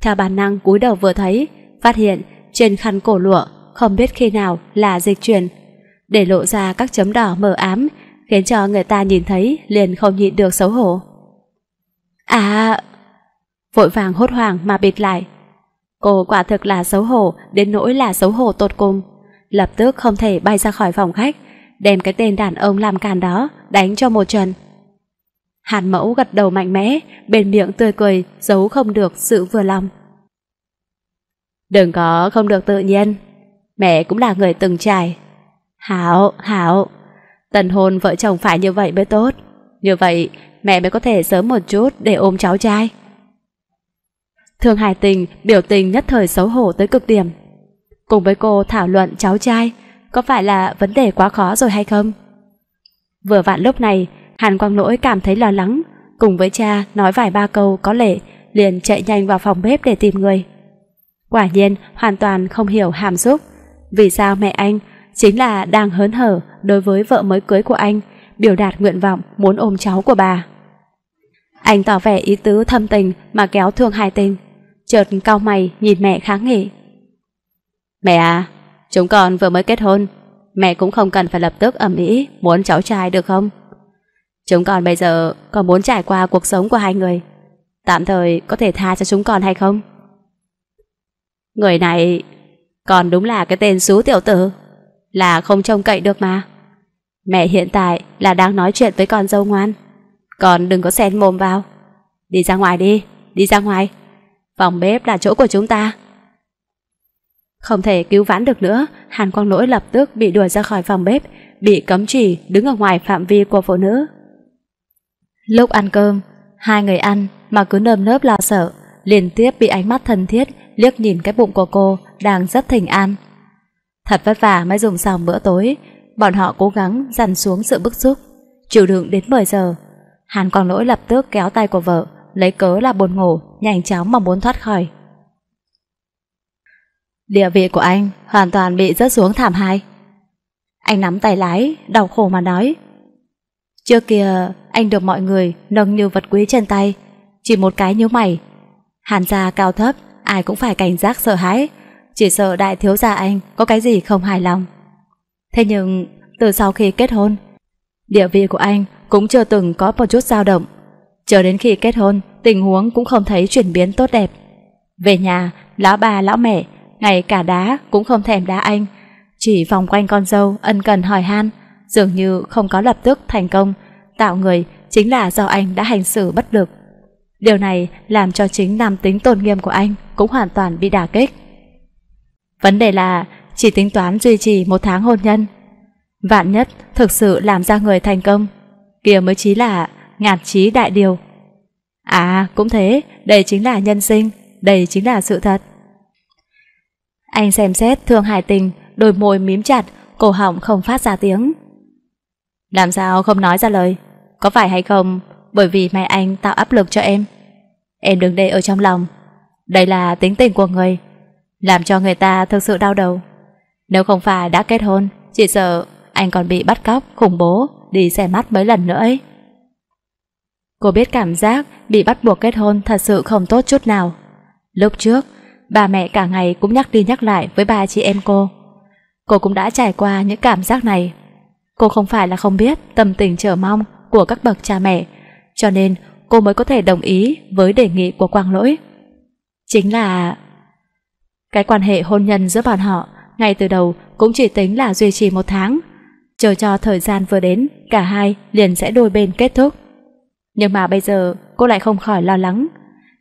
Theo bản năng cúi đầu vừa thấy, phát hiện trên khăn cổ lụa không biết khi nào là dịch chuyển, để lộ ra các chấm đỏ mờ ám khiến cho người ta nhìn thấy liền không nhịn được xấu hổ. À... Vội vàng hốt hoảng mà bịt lại. Cô quả thực là xấu hổ đến nỗi là xấu hổ tột cùng. Lập tức không thể bay ra khỏi phòng khách đem cái tên đàn ông làm càn đó đánh cho một trận. Hàn mẫu gật đầu mạnh mẽ, bên miệng tươi cười, giấu không được sự vừa lòng. Đừng có không được tự nhiên, mẹ cũng là người từng trải. Hảo, hảo, tần hôn vợ chồng phải như vậy mới tốt. Như vậy, mẹ mới có thể sớm một chút để ôm cháu trai. Thương hài Tình biểu tình nhất thời xấu hổ tới cực điểm. Cùng với cô thảo luận cháu trai, có phải là vấn đề quá khó rồi hay không? Vừa vặn lúc này, Hàn Quang Lỗi cảm thấy lo lắng, cùng với cha nói vài ba câu có lệ, liền chạy nhanh vào phòng bếp để tìm người. Quả nhiên, hoàn toàn không hiểu hàm xúc. Vì sao mẹ anh chính là đang hớn hở đối với vợ mới cưới của anh, biểu đạt nguyện vọng muốn ôm cháu của bà. Anh tỏ vẻ ý tứ thâm tình mà kéo thương hai tên. chợt cao mày nhìn mẹ kháng nghị. "Mẹ à, chúng con vừa mới kết hôn, mẹ cũng không cần phải lập tức ẩm ý muốn cháu trai được không?" Chúng con bây giờ còn muốn trải qua cuộc sống của hai người. Tạm thời có thể tha cho chúng con hay không? Người này còn đúng là cái tên xú tiểu tử là không trông cậy được mà. Mẹ hiện tại là đang nói chuyện với con dâu ngoan. Con đừng có xen mồm vào. Đi ra ngoài đi, đi ra ngoài. Phòng bếp là chỗ của chúng ta. Không thể cứu vãn được nữa, Hàn Quang Lỗi lập tức bị đuổi ra khỏi phòng bếp, bị cấm chỉ đứng ở ngoài phạm vi của phụ nữ. Lúc ăn cơm, hai người ăn mà cứ nơm nớp lo sợ, liên tiếp bị ánh mắt thân thiết liếc nhìn cái bụng của cô đang rất thỉnh an. Thật vất vả mới dùng xong bữa tối, bọn họ cố gắng dằn xuống sự bức xúc, chịu đựng đến 10 giờ. Hàn còn lỗi lập tức kéo tay của vợ, lấy cớ là buồn ngủ, nhanh chóng mà muốn thoát khỏi. Địa vị của anh hoàn toàn bị rớt xuống thảm hai. Anh nắm tay lái, đau khổ mà nói. Trước kia, anh được mọi người nâng như vật quý trên tay, chỉ một cái nhíu mày. Hàn gia cao thấp, ai cũng phải cảnh giác sợ hãi, chỉ sợ đại thiếu gia anh có cái gì không hài lòng. Thế nhưng, từ sau khi kết hôn, địa vị của anh cũng chưa từng có một chút dao động. Chờ đến khi kết hôn, tình huống cũng không thấy chuyển biến tốt đẹp. Về nhà, lão bà lão mẹ, ngày cả đá cũng không thèm đá anh, chỉ vòng quanh con dâu ân cần hỏi han dường như không có lập tức thành công, tạo người chính là do anh đã hành xử bất lực. Điều này làm cho chính nam tính tôn nghiêm của anh cũng hoàn toàn bị đả kích. Vấn đề là chỉ tính toán duy trì một tháng hôn nhân. Vạn nhất thực sự làm ra người thành công, kia mới chí là ngạt chí đại điều. À, cũng thế, đây chính là nhân sinh, đây chính là sự thật. Anh xem xét thương hải tình, đôi môi mím chặt, cổ họng không phát ra tiếng. Làm sao không nói ra lời Có phải hay không Bởi vì mày anh tạo áp lực cho em Em đừng để ở trong lòng Đây là tính tình của người Làm cho người ta thực sự đau đầu Nếu không phải đã kết hôn Chỉ sợ anh còn bị bắt cóc, khủng bố Đi xe mắt mấy lần nữa ấy Cô biết cảm giác Bị bắt buộc kết hôn thật sự không tốt chút nào Lúc trước Bà mẹ cả ngày cũng nhắc đi nhắc lại Với ba chị em cô Cô cũng đã trải qua những cảm giác này Cô không phải là không biết tâm tình chờ mong của các bậc cha mẹ, cho nên cô mới có thể đồng ý với đề nghị của Quang Lỗi. Chính là... Cái quan hệ hôn nhân giữa bọn họ ngay từ đầu cũng chỉ tính là duy trì một tháng, chờ cho thời gian vừa đến, cả hai liền sẽ đôi bên kết thúc. Nhưng mà bây giờ cô lại không khỏi lo lắng.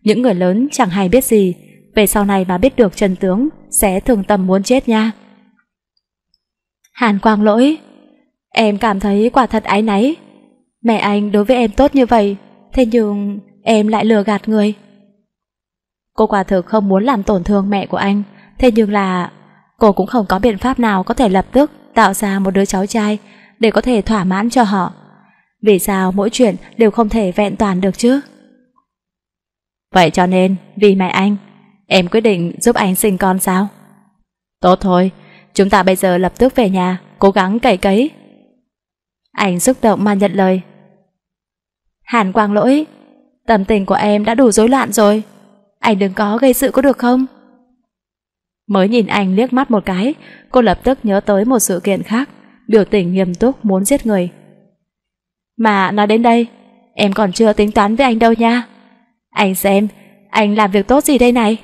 Những người lớn chẳng hay biết gì, về sau này mà biết được chân tướng sẽ thường tâm muốn chết nha. Hàn Quang Lỗi Em cảm thấy quả thật ái náy. Mẹ anh đối với em tốt như vậy, thế nhưng em lại lừa gạt người. Cô quả thực không muốn làm tổn thương mẹ của anh, thế nhưng là cô cũng không có biện pháp nào có thể lập tức tạo ra một đứa cháu trai để có thể thỏa mãn cho họ. Vì sao mỗi chuyện đều không thể vẹn toàn được chứ? Vậy cho nên, vì mẹ anh, em quyết định giúp anh sinh con sao? Tốt thôi, chúng ta bây giờ lập tức về nhà, cố gắng cày cấy, anh xúc động mà nhận lời. Hàn Quang lỗi, tâm tình của em đã đủ rối loạn rồi. Anh đừng có gây sự có được không? Mới nhìn anh liếc mắt một cái, cô lập tức nhớ tới một sự kiện khác, biểu tình nghiêm túc muốn giết người. Mà nói đến đây, em còn chưa tính toán với anh đâu nha. Anh xem, anh làm việc tốt gì đây này?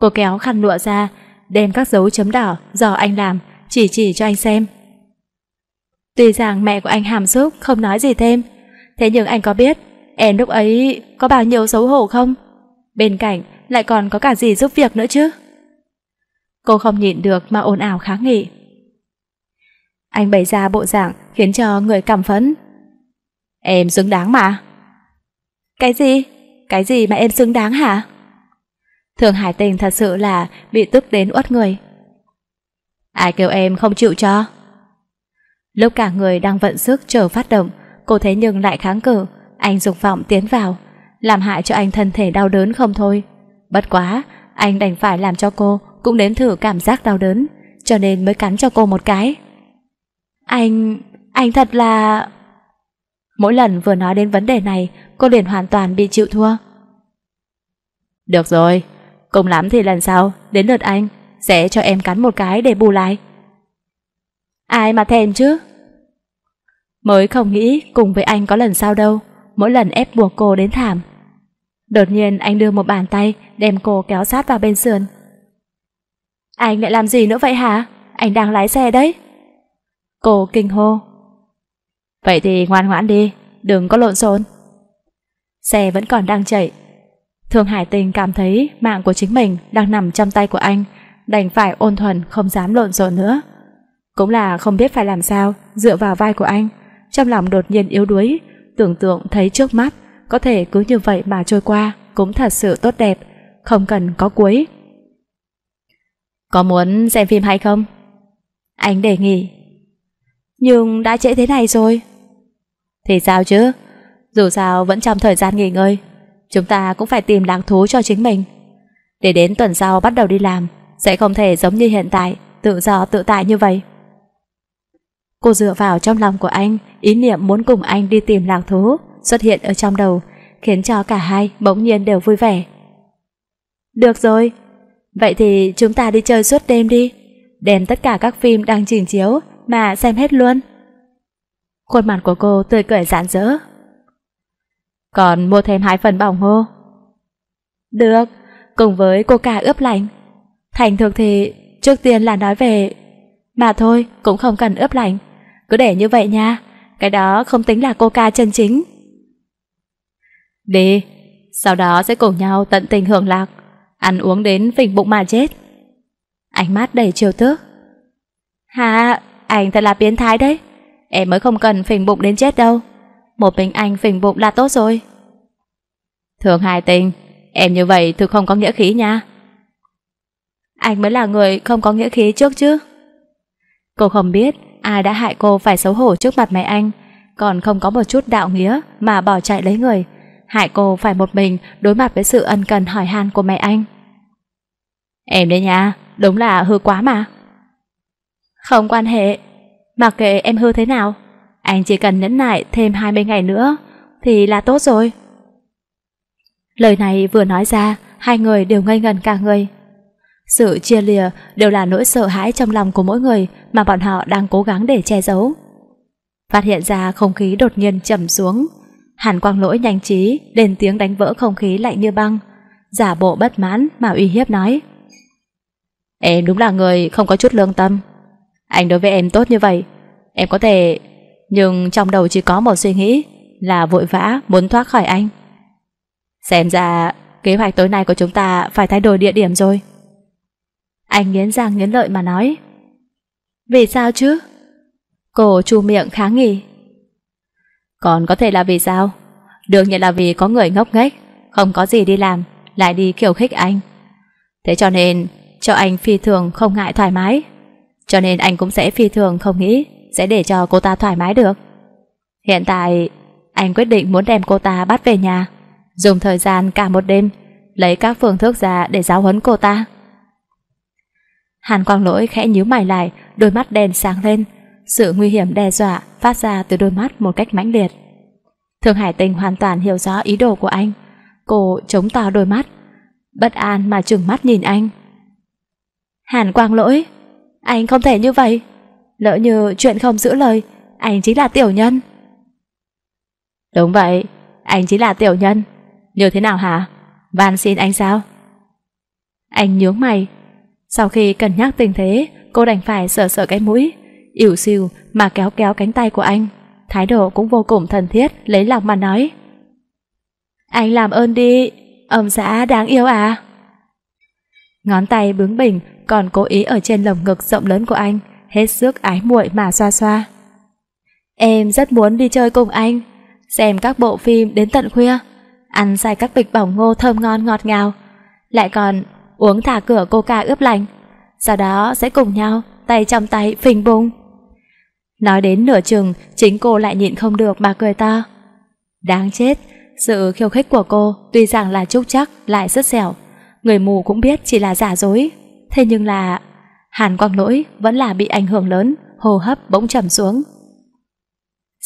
Cô kéo khăn lụa ra, đem các dấu chấm đỏ do anh làm, chỉ chỉ cho anh xem. Tuy rằng mẹ của anh hàm xúc không nói gì thêm, thế nhưng anh có biết em lúc ấy có bao nhiêu xấu hổ không? Bên cạnh lại còn có cả gì giúp việc nữa chứ? Cô không nhịn được mà ồn ào kháng nghị. Anh bày ra bộ dạng khiến cho người cảm phấn Em xứng đáng mà. Cái gì? Cái gì mà em xứng đáng hả? Thường Hải Tình thật sự là bị tức đến uất người. Ai kêu em không chịu cho? Lúc cả người đang vận sức chờ phát động, cô thế nhưng lại kháng cự, anh dục vọng tiến vào, làm hại cho anh thân thể đau đớn không thôi. Bất quá, anh đành phải làm cho cô cũng đến thử cảm giác đau đớn, cho nên mới cắn cho cô một cái. Anh... anh thật là... Mỗi lần vừa nói đến vấn đề này, cô liền hoàn toàn bị chịu thua. Được rồi, cùng lắm thì lần sau, đến lượt anh, sẽ cho em cắn một cái để bù lại. Ai mà thèm chứ? Mới không nghĩ cùng với anh có lần sau đâu, mỗi lần ép buộc cô đến thảm. Đột nhiên anh đưa một bàn tay đem cô kéo sát vào bên sườn. Anh lại làm gì nữa vậy hả? Anh đang lái xe đấy. Cô kinh hô. Vậy thì ngoan ngoãn đi, đừng có lộn xộn. Xe vẫn còn đang chạy. Thương Hải Tình cảm thấy mạng của chính mình đang nằm trong tay của anh, đành phải ôn thuần không dám lộn xộn nữa. Cũng là không biết phải làm sao, dựa vào vai của anh, trong lòng đột nhiên yếu đuối, tưởng tượng thấy trước mắt, có thể cứ như vậy mà trôi qua, cũng thật sự tốt đẹp, không cần có cuối. Có muốn xem phim hay không? Anh đề nghị. Nhưng đã trễ thế này rồi. Thì sao chứ? Dù sao vẫn trong thời gian nghỉ ngơi, chúng ta cũng phải tìm đáng thú cho chính mình. Để đến tuần sau bắt đầu đi làm, sẽ không thể giống như hiện tại, tự do tự tại như vậy. Cô dựa vào trong lòng của anh, ý niệm muốn cùng anh đi tìm lạc thú xuất hiện ở trong đầu, khiến cho cả hai bỗng nhiên đều vui vẻ. Được rồi, vậy thì chúng ta đi chơi suốt đêm đi, đem tất cả các phim đang trình chiếu mà xem hết luôn. Khuôn mặt của cô tươi cười rạng rỡ. Còn mua thêm hai phần bỏng ngô. Được, cùng với cô coca ướp lạnh. Thành thực thì trước tiên là nói về... Mà thôi, cũng không cần ướp lạnh, cứ để như vậy nha, cái đó không tính là coca chân chính. Đi, sau đó sẽ cùng nhau tận tình hưởng lạc, ăn uống đến phình bụng mà chết. Ánh mắt đầy chiều tước. Hà, anh thật là biến thái đấy. Em mới không cần phình bụng đến chết đâu. Một mình anh phình bụng là tốt rồi. Thường hài tình, em như vậy thực không có nghĩa khí nha. Anh mới là người không có nghĩa khí trước chứ. Cô không biết ai đã hại cô phải xấu hổ trước mặt mẹ anh, còn không có một chút đạo nghĩa mà bỏ chạy lấy người, hại cô phải một mình đối mặt với sự ân cần hỏi han của mẹ anh. Em đấy nha, đúng là hư quá mà. Không quan hệ, mặc kệ em hư thế nào, anh chỉ cần nhẫn nại thêm 20 ngày nữa thì là tốt rồi. Lời này vừa nói ra, hai người đều ngây ngần cả người. Sự chia lìa đều là nỗi sợ hãi trong lòng của mỗi người mà bọn họ đang cố gắng để che giấu. Phát hiện ra không khí đột nhiên trầm xuống. Hàn quang lỗi nhanh trí, lên tiếng đánh vỡ không khí lạnh như băng. Giả bộ bất mãn mà uy hiếp nói. Em đúng là người không có chút lương tâm. Anh đối với em tốt như vậy, em có thể... Nhưng trong đầu chỉ có một suy nghĩ là vội vã muốn thoát khỏi anh. Xem ra kế hoạch tối nay của chúng ta phải thay đổi địa điểm rồi. Anh nghiến răng nghiến lợi mà nói. Vì sao chứ? Cô chu miệng kháng nghị. Còn có thể là vì sao? Đương nhiên là vì có người ngốc nghếch, không có gì đi làm, lại đi khiêu khích anh. Thế cho nên, cho anh phi thường không ngại thoải mái. Cho nên anh cũng sẽ phi thường không nghĩ sẽ để cho cô ta thoải mái được. Hiện tại, anh quyết định muốn đem cô ta bắt về nhà, dùng thời gian cả một đêm, lấy các phương thức ra để giáo huấn cô ta. Hàn Quang Lỗi khẽ nhíu mày lại, đôi mắt đen sáng lên, sự nguy hiểm đe dọa phát ra từ đôi mắt một cách mãnh liệt. Thương Hải Tình hoàn toàn hiểu rõ ý đồ của anh, cô chống to đôi mắt, bất an mà trừng mắt nhìn anh. Hàn Quang Lỗi, anh không thể như vậy, lỡ như chuyện không giữ lời, anh chính là tiểu nhân. Đúng vậy, anh chính là tiểu nhân, như thế nào hả? Van xin anh sao? Anh nhướng mày, sau khi cân nhắc tình thế, cô đành phải sờ sờ cái mũi, ỉu xìu mà kéo kéo cánh tay của anh. Thái độ cũng vô cùng thân thiết, lấy lòng mà nói. Anh làm ơn đi, ông xã đáng yêu à? Ngón tay bướng bỉnh còn cố ý ở trên lồng ngực rộng lớn của anh, hết sức ái muội mà xoa xoa. Em rất muốn đi chơi cùng anh, xem các bộ phim đến tận khuya, ăn xài các bịch bỏng ngô thơm ngon ngọt ngào, lại còn uống thả cửa coca ướp lạnh, sau đó sẽ cùng nhau, tay trong tay phình bụng. Nói đến nửa chừng, chính cô lại nhịn không được mà cười to. Đáng chết, sự khiêu khích của cô tuy rằng là trúc chắc lại rất xẻo, người mù cũng biết chỉ là giả dối, thế nhưng là Hàn Quang Lỗi vẫn là bị ảnh hưởng lớn, hô hấp bỗng trầm xuống.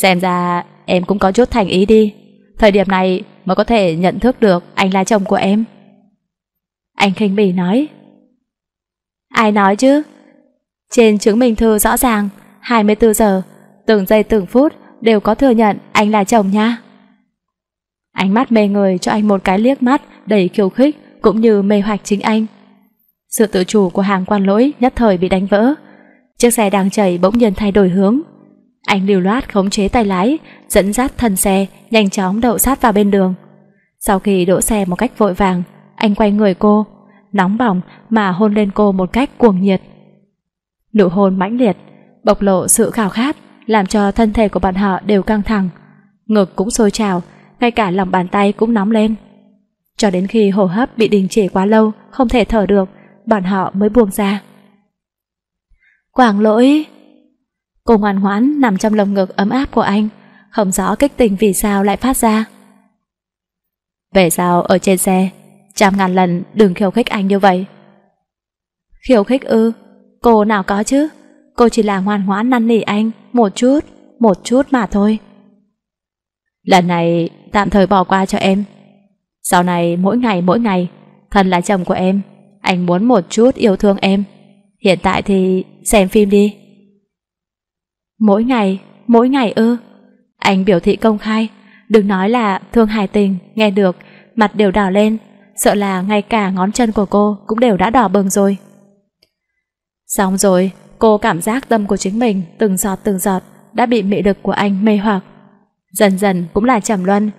Xem ra em cũng có chút thành ý đi, thời điểm này mới có thể nhận thức được anh là chồng của em. Anh khinh bỉ nói. Ai nói chứ? Trên chứng minh thư rõ ràng, 24 giờ, từng giây từng phút đều có thừa nhận anh là chồng nha. Ánh mắt mê người cho anh một cái liếc mắt đầy khiêu khích cũng như mê hoạch chính anh. Sự tự chủ của hàng quan lỗi nhất thời bị đánh vỡ. Chiếc xe đang chảy bỗng nhiên thay đổi hướng. Anh liều loát khống chế tay lái, dẫn dắt thân xe, nhanh chóng đậu sát vào bên đường. Sau khi đỗ xe một cách vội vàng, anh quay người cô, nóng bỏng mà hôn lên cô một cách cuồng nhiệt. Nụ hôn mãnh liệt, bộc lộ sự khao khát, làm cho thân thể của bọn họ đều căng thẳng, ngực cũng sôi trào, ngay cả lòng bàn tay cũng nóng lên. Cho đến khi hô hấp bị đình chỉ quá lâu, không thể thở được, bọn họ mới buông ra. Quảng lỗi! Cô ngoan ngoãn nằm trong lồng ngực ấm áp của anh, không rõ kích tình vì sao lại phát ra. Về sau ở trên xe, trăm ngàn lần đừng khiêu khích anh như vậy. Khiêu khích ư? Cô nào có chứ? Cô chỉ là ngoan ngoãn năn nỉ anh, một chút, một chút mà thôi. Lần này tạm thời bỏ qua cho em. Sau này mỗi ngày mỗi ngày, thân là chồng của em, anh muốn một chút yêu thương em. Hiện tại thì xem phim đi. Mỗi ngày, mỗi ngày ư? Anh biểu thị công khai, đừng nói là thương hài tình, nghe được, mặt đều đỏ lên, sợ là ngay cả ngón chân của cô cũng đều đã đỏ bừng rồi. Xong rồi, cô cảm giác tâm của chính mình từng giọt từng giọt đã bị mị lực của anh mê hoặc. Dần dần cũng là trầm luân.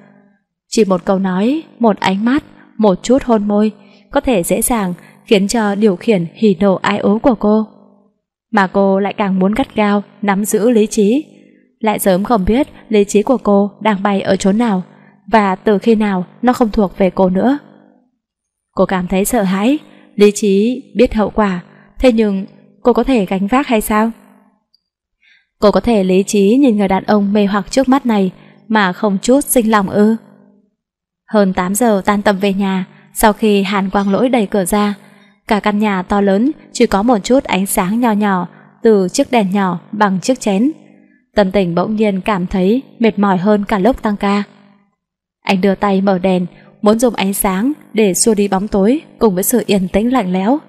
Chỉ một câu nói, một ánh mắt, một chút hôn môi có thể dễ dàng khiến cho điều khiển hỉ nộ ai ố của cô. Mà cô lại càng muốn gắt gao nắm giữ lý trí, lại sớm không biết lý trí của cô đang bay ở chỗ nào và từ khi nào nó không thuộc về cô nữa. Cô cảm thấy sợ hãi, lý trí biết hậu quả, thế nhưng cô có thể gánh vác hay sao? Cô có thể lý trí nhìn người đàn ông mê hoặc trước mắt này mà không chút sinh lòng ư? Hơn 8 giờ tan tầm về nhà, sau khi Hàn Quang Lỗi đẩy cửa ra, cả căn nhà to lớn chỉ có một chút ánh sáng nho nhỏ từ chiếc đèn nhỏ bằng chiếc chén. Tâm tình bỗng nhiên cảm thấy mệt mỏi hơn cả lúc tăng ca. Anh đưa tay mở đèn, muốn dùng ánh sáng để xua đi bóng tối cùng với sự yên tĩnh lạnh lẽo.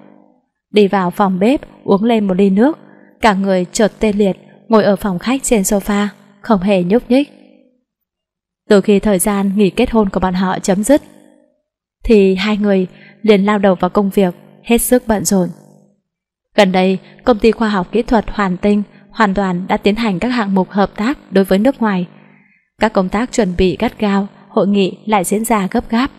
Đi vào phòng bếp, uống lên một ly nước, cả người chợt tê liệt, ngồi ở phòng khách trên sofa, không hề nhúc nhích. Từ khi thời gian nghỉ kết hôn của bọn họ chấm dứt, thì hai người liền lao đầu vào công việc, hết sức bận rộn. Gần đây, công ty khoa học kỹ thuật Hoàn Tinh hoàn toàn đã tiến hành các hạng mục hợp tác đối với nước ngoài. Các công tác chuẩn bị gắt gao hội nghị lại diễn ra gấp gáp.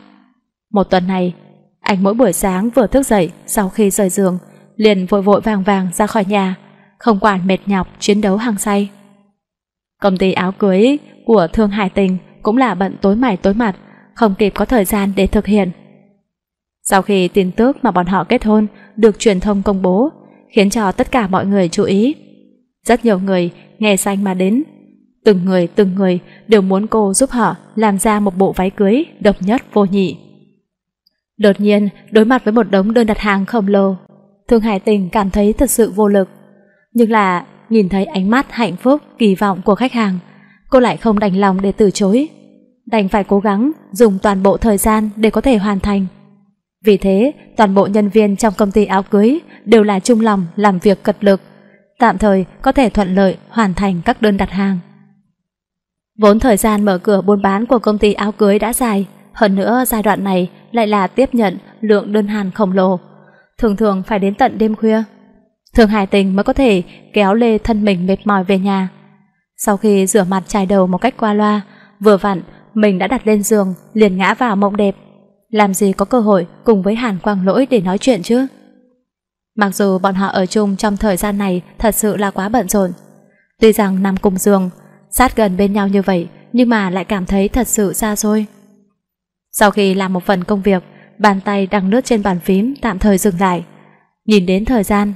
Một tuần này, anh mỗi buổi sáng vừa thức dậy sau khi rời giường, liền vội vội vàng vàng ra khỏi nhà, không quản mệt nhọc chiến đấu hàng say. Công ty áo cưới của Thương Hải Tình cũng là bận tối mày tối mặt, không kịp có thời gian để thực hiện. Sau khi tin tức mà bọn họ kết hôn được truyền thông công bố, khiến cho tất cả mọi người chú ý. Rất nhiều người nghe danh mà đến, Từng người từng người đều muốn cô giúp họ làm ra một bộ váy cưới độc nhất vô nhị. Đột nhiên, đối mặt với một đống đơn đặt hàng khổng lồ, Thương Hải Tình cảm thấy thật sự vô lực. Nhưng là nhìn thấy ánh mắt hạnh phúc, kỳ vọng của khách hàng, cô lại không đành lòng để từ chối. Đành phải cố gắng dùng toàn bộ thời gian để có thể hoàn thành. Vì thế, toàn bộ nhân viên trong công ty áo cưới đều là chung lòng làm việc cật lực, tạm thời có thể thuận lợi hoàn thành các đơn đặt hàng. Vốn thời gian mở cửa buôn bán của công ty áo cưới đã dài, hơn nữa giai đoạn này lại là tiếp nhận lượng đơn hàng khổng lồ. Thường thường phải đến tận đêm khuya. Thường Hải Tình mới có thể kéo lê thân mình mệt mỏi về nhà. Sau khi rửa mặt chải đầu một cách qua loa, vừa vặn mình đã đặt lên giường liền ngã vào mộng đẹp. Làm gì có cơ hội cùng với Hàn Quang Lỗi để nói chuyện chứ? Mặc dù bọn họ ở chung trong thời gian này thật sự là quá bận rộn. Tuy rằng nằm cùng giường, sát gần bên nhau như vậy nhưng mà lại cảm thấy thật sự xa xôi. Sau khi làm một phần công việc, bàn tay đang lướt trên bàn phím tạm thời dừng lại. Nhìn đến thời gian,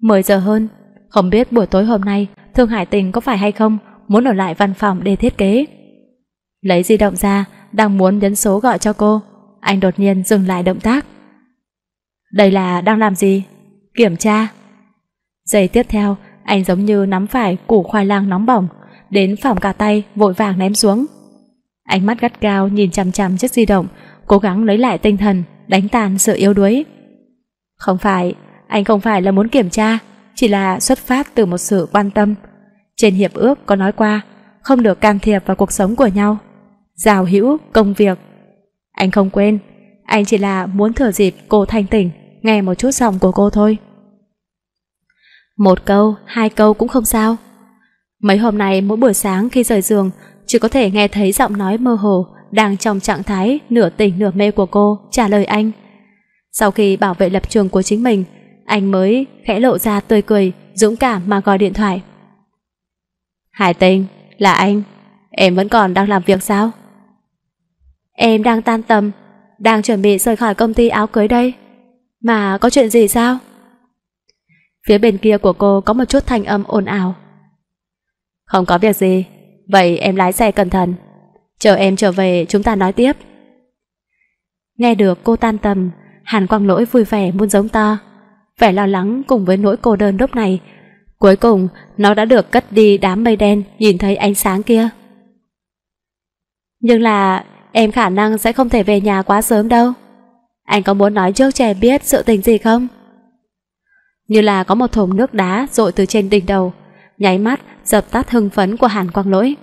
10 giờ hơn, không biết buổi tối hôm nay Thương Hải Tình có phải hay không muốn ở lại văn phòng để thiết kế. Lấy di động ra, đang muốn nhấn số gọi cho cô, anh đột nhiên dừng lại động tác. Đây là đang làm gì? Kiểm tra. Giây tiếp theo, anh giống như nắm phải củ khoai lang nóng bỏng, đến phòng cả tay vội vàng ném xuống. Ánh mắt gắt gao nhìn chằm chằm chiếc di động, cố gắng lấy lại tinh thần, đánh tàn sự yếu đuối. Không phải, anh không phải là muốn kiểm tra, chỉ là xuất phát từ một sự quan tâm. Trên hiệp ước có nói qua, không được can thiệp vào cuộc sống của nhau. Giao hữu, công việc. Anh không quên, anh chỉ là muốn thừa dịp cô thanh tỉnh, nghe một chút giọng của cô thôi. Một câu, hai câu cũng không sao, Mấy hôm nay mỗi buổi sáng khi rời giường, chỉ có thể nghe thấy giọng nói mơ hồ, đang trong trạng thái nửa tỉnh nửa mê của cô trả lời anh. Sau khi bảo vệ lập trường của chính mình, anh mới khẽ lộ ra tươi cười, dũng cảm mà gọi điện thoại. Hải Tinh, là anh, em vẫn còn đang làm việc sao? Em đang tan tầm, đang chuẩn bị rời khỏi công ty áo cưới đây. Mà có chuyện gì sao? Phía bên kia của cô có một chút thanh âm ồn ào không có việc gì, vậy em lái xe cẩn thận. Chờ em trở về chúng ta nói tiếp. Nghe được cô tan tầm, Hàn Quang Lỗi vui vẻ muốn giống to. Vẻ lo lắng cùng với nỗi cô đơn lúc này. Cuối cùng, nó đã được cất đi đám mây đen nhìn thấy ánh sáng kia. Nhưng là em khả năng sẽ không thể về nhà quá sớm đâu. Anh có muốn nói trước cho em biết sự tình gì không? Như là có một thùng nước đá rội từ trên đỉnh đầu, nháy mắt dập tắt hưng phấn của Hàn Quang Lỗi.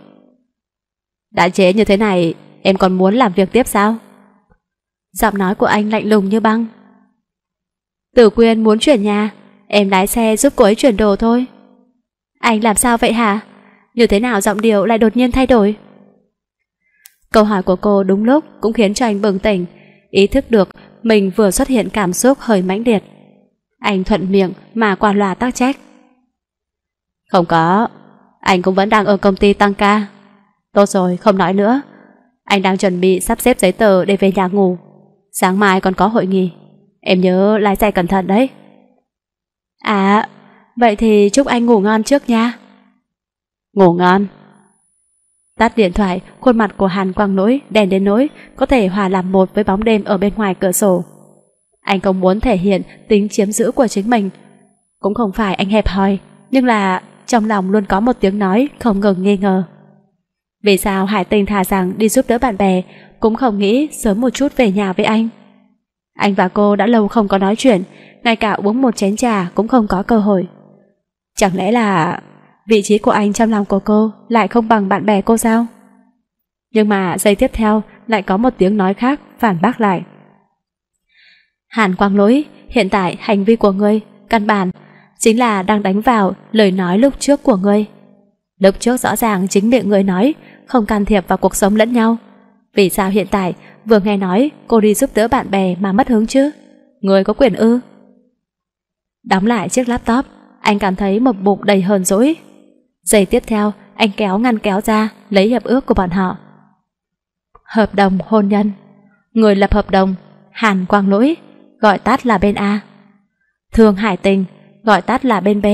Đã chế như thế này, em còn muốn làm việc tiếp sao? Giọng nói của anh lạnh lùng như băng. Tử Quyên muốn chuyển nhà, em lái xe giúp cô ấy chuyển đồ thôi. Anh làm sao vậy hả? Như thế nào giọng điệu lại đột nhiên thay đổi? Câu hỏi của cô đúng lúc cũng khiến cho anh bừng tỉnh, ý thức được mình vừa xuất hiện cảm xúc hơi mãnh liệt. Anh thuận miệng mà qua loa tác trách. Không có, anh cũng vẫn đang ở công ty tăng ca Tốt rồi, không nói nữa Anh đang chuẩn bị sắp xếp giấy tờ để về nhà ngủ Sáng mai còn có hội nghị Em nhớ lái xe cẩn thận đấy À, vậy thì chúc anh ngủ ngon trước nha Ngủ ngon Tắt điện thoại, khuôn mặt của Hàn Quang Nỗi đèn đến nỗi có thể hòa làm một với bóng đêm ở bên ngoài cửa sổ. Anh không muốn thể hiện tính chiếm giữ của chính mình. Cũng không phải anh hẹp hòi, nhưng là trong lòng luôn có một tiếng nói không ngừng nghi ngờ. Vì sao Hải Tinh thà rằng đi giúp đỡ bạn bè, cũng không nghĩ sớm một chút về nhà với anh. Anh và cô đã lâu không có nói chuyện, ngay cả uống một chén trà cũng không có cơ hội. Chẳng lẽ là vị trí của anh trong lòng của cô lại không bằng bạn bè cô sao? Nhưng mà giây tiếp theo lại có một tiếng nói khác phản bác lại. Hàn Quang Lỗi, hiện tại hành vi của ngươi căn bản chính là đang đánh vào lời nói lúc trước của ngươi. Lúc trước rõ ràng chính miệng ngươi nói không can thiệp vào cuộc sống lẫn nhau. Vì sao hiện tại vừa nghe nói cô đi giúp đỡ bạn bè mà mất hứng chứ? Ngươi có quyền ư? Đóng lại chiếc laptop, anh cảm thấy một bụng đầy hờn dỗi. Giây tiếp theo, anh kéo ngăn kéo ra lấy hiệp ước của bọn họ. Hợp đồng hôn nhân Người lập hợp đồng Hàn Quang Lỗi Gọi tắt là bên A thường Hải Tình gọi tắt là bên B.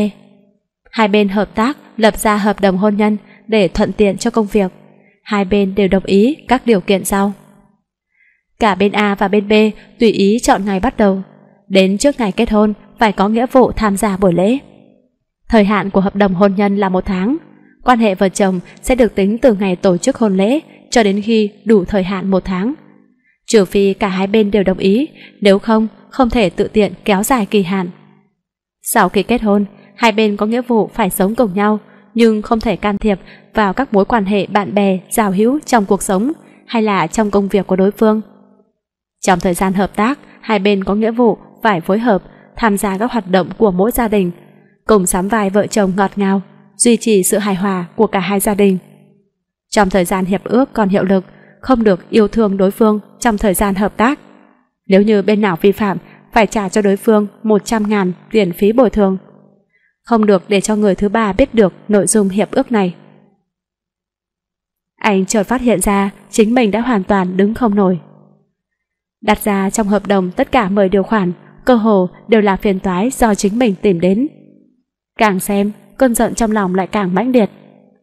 Hai bên hợp tác lập ra hợp đồng hôn nhân để thuận tiện cho công việc. Hai bên đều đồng ý các điều kiện sau. Cả bên A và bên B tùy ý chọn ngày bắt đầu. Đến trước ngày kết hôn phải có nghĩa vụ tham gia buổi lễ. Thời hạn của hợp đồng hôn nhân là một tháng. Quan hệ vợ chồng sẽ được tính từ ngày tổ chức hôn lễ cho đến khi đủ thời hạn một tháng. Trừ phi cả hai bên đều đồng ý, nếu không, không thể tự tiện kéo dài kỳ hạn. Sau khi kết hôn, hai bên có nghĩa vụ phải sống cùng nhau, nhưng không thể can thiệp vào các mối quan hệ bạn bè, giao hữu trong cuộc sống hay là trong công việc của đối phương. Trong thời gian hợp tác, hai bên có nghĩa vụ phải phối hợp, tham gia các hoạt động của mỗi gia đình, cùng sắm vai vợ chồng ngọt ngào, duy trì sự hài hòa của cả hai gia đình. Trong thời gian hiệp ước còn hiệu lực, không được yêu thương đối phương trong thời gian hợp tác. Nếu như bên nào vi phạm phải trả cho đối phương 100 ngàn tiền phí bồi thường. Không được để cho người thứ ba biết được nội dung hiệp ước này. Anh chợt phát hiện ra chính mình đã hoàn toàn đứng không nổi. Đặt ra trong hợp đồng tất cả 10 điều khoản, cơ hồ đều là phiền toái do chính mình tìm đến. Càng xem, cơn giận trong lòng lại càng mãnh liệt.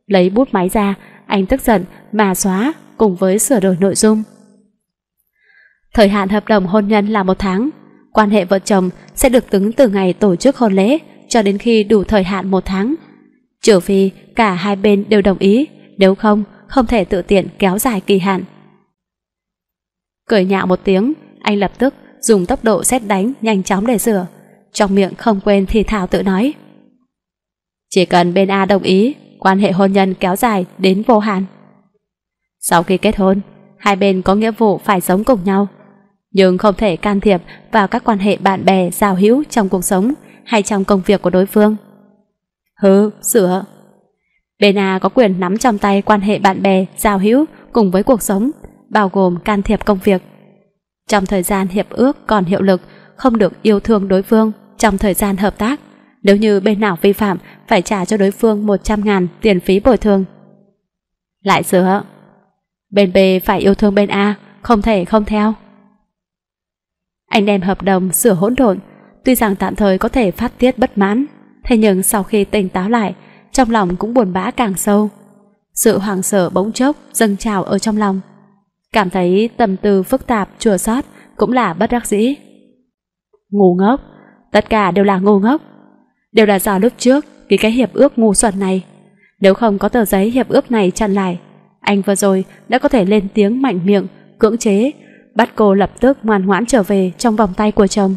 Lấy bút máy ra, anh tức giận mà xóa cùng với sửa đổi nội dung. Thời hạn hợp đồng hôn nhân là một tháng, Quan hệ vợ chồng sẽ được tính từ ngày tổ chức hôn lễ cho đến khi đủ thời hạn một tháng. Trừ phi cả hai bên đều đồng ý, nếu không, không thể tự tiện kéo dài kỳ hạn. Cười nhạo một tiếng, anh lập tức dùng tốc độ xét đánh nhanh chóng để sửa. Trong miệng không quên thì thảo tự nói. Chỉ cần bên A đồng ý, quan hệ hôn nhân kéo dài đến vô hạn. Sau khi kết hôn, hai bên có nghĩa vụ phải sống cùng nhau, nhưng không thể can thiệp vào các quan hệ bạn bè giao hữu trong cuộc sống hay trong công việc của đối phương. Hừ, sửa. Bên A có quyền nắm trong tay quan hệ bạn bè giao hữu cùng với cuộc sống, bao gồm can thiệp công việc. Trong thời gian hiệp ước còn hiệu lực, không được yêu thương đối phương trong thời gian hợp tác. Nếu như bên nào vi phạm, phải trả cho đối phương 100 ngàn tiền phí bồi thường. Lại sửa. Bên B phải yêu thương bên A, không thể không theo. Anh đem hợp đồng sửa hỗn độn, tuy rằng tạm thời có thể phát tiết bất mãn, thế nhưng sau khi tỉnh táo lại, trong lòng cũng buồn bã càng sâu. Sự hoảng sợ bỗng chốc dâng trào ở trong lòng. Cảm thấy tâm tư phức tạp, chua sót cũng là bất đắc dĩ. Ngu ngốc, tất cả đều là ngu ngốc. Đều là do lúc trước vì cái hiệp ước ngu xuẩn này. Nếu không có tờ giấy hiệp ước này chặn lại, anh vừa rồi đã có thể lên tiếng mạnh miệng, cưỡng chế bắt cô lập tức ngoan ngoãn trở về trong vòng tay của chồng.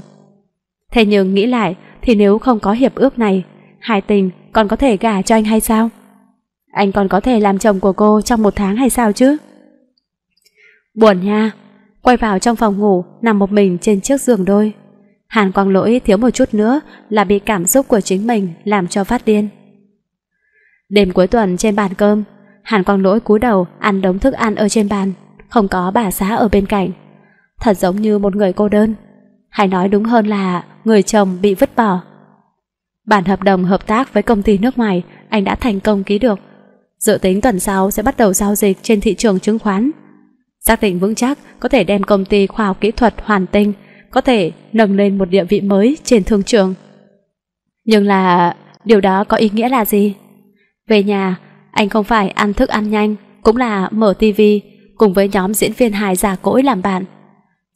Thế nhưng nghĩ lại thì nếu không có hiệp ước này, Hải Tình còn có thể gả cho anh hay sao? Anh còn có thể làm chồng của cô trong một tháng hay sao chứ? Buồn nha, quay vào trong phòng ngủ, nằm một mình trên chiếc giường đôi. Hàn Quang Lỗi thiếu một chút nữa là bị cảm xúc của chính mình làm cho phát điên. Đêm cuối tuần trên bàn cơm, Hàn Quang Lỗi cúi đầu ăn đống thức ăn ở trên bàn, không có bà xã ở bên cạnh thật giống như một người cô đơn. Hay nói đúng hơn là người chồng bị vứt bỏ. Bản hợp đồng hợp tác với công ty nước ngoài anh đã thành công ký được. Dự tính tuần sau sẽ bắt đầu giao dịch trên thị trường chứng khoán. Xác định vững chắc có thể đem công ty khoa học kỹ thuật hoàn tinh có thể nâng lên một địa vị mới trên thương trường. Nhưng là điều đó có ý nghĩa là gì? Về nhà, anh không phải ăn thức ăn nhanh, cũng là mở tivi cùng với nhóm diễn viên hài già cỗi làm bạn.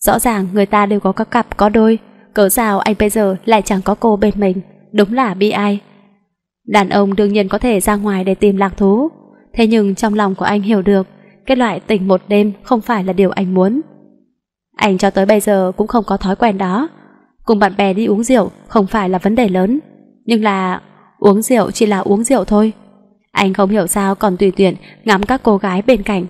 Rõ ràng người ta đều có các cặp có đôi, cớ sao anh bây giờ lại chẳng có cô bên mình, đúng là bi ai. Đàn ông đương nhiên có thể ra ngoài để tìm lạc thú, thế nhưng trong lòng của anh hiểu được, cái loại tỉnh một đêm không phải là điều anh muốn. Anh cho tới bây giờ cũng không có thói quen đó, cùng bạn bè đi uống rượu không phải là vấn đề lớn, nhưng là uống rượu chỉ là uống rượu thôi. Anh không hiểu sao còn tùy tiện ngắm các cô gái bên cạnh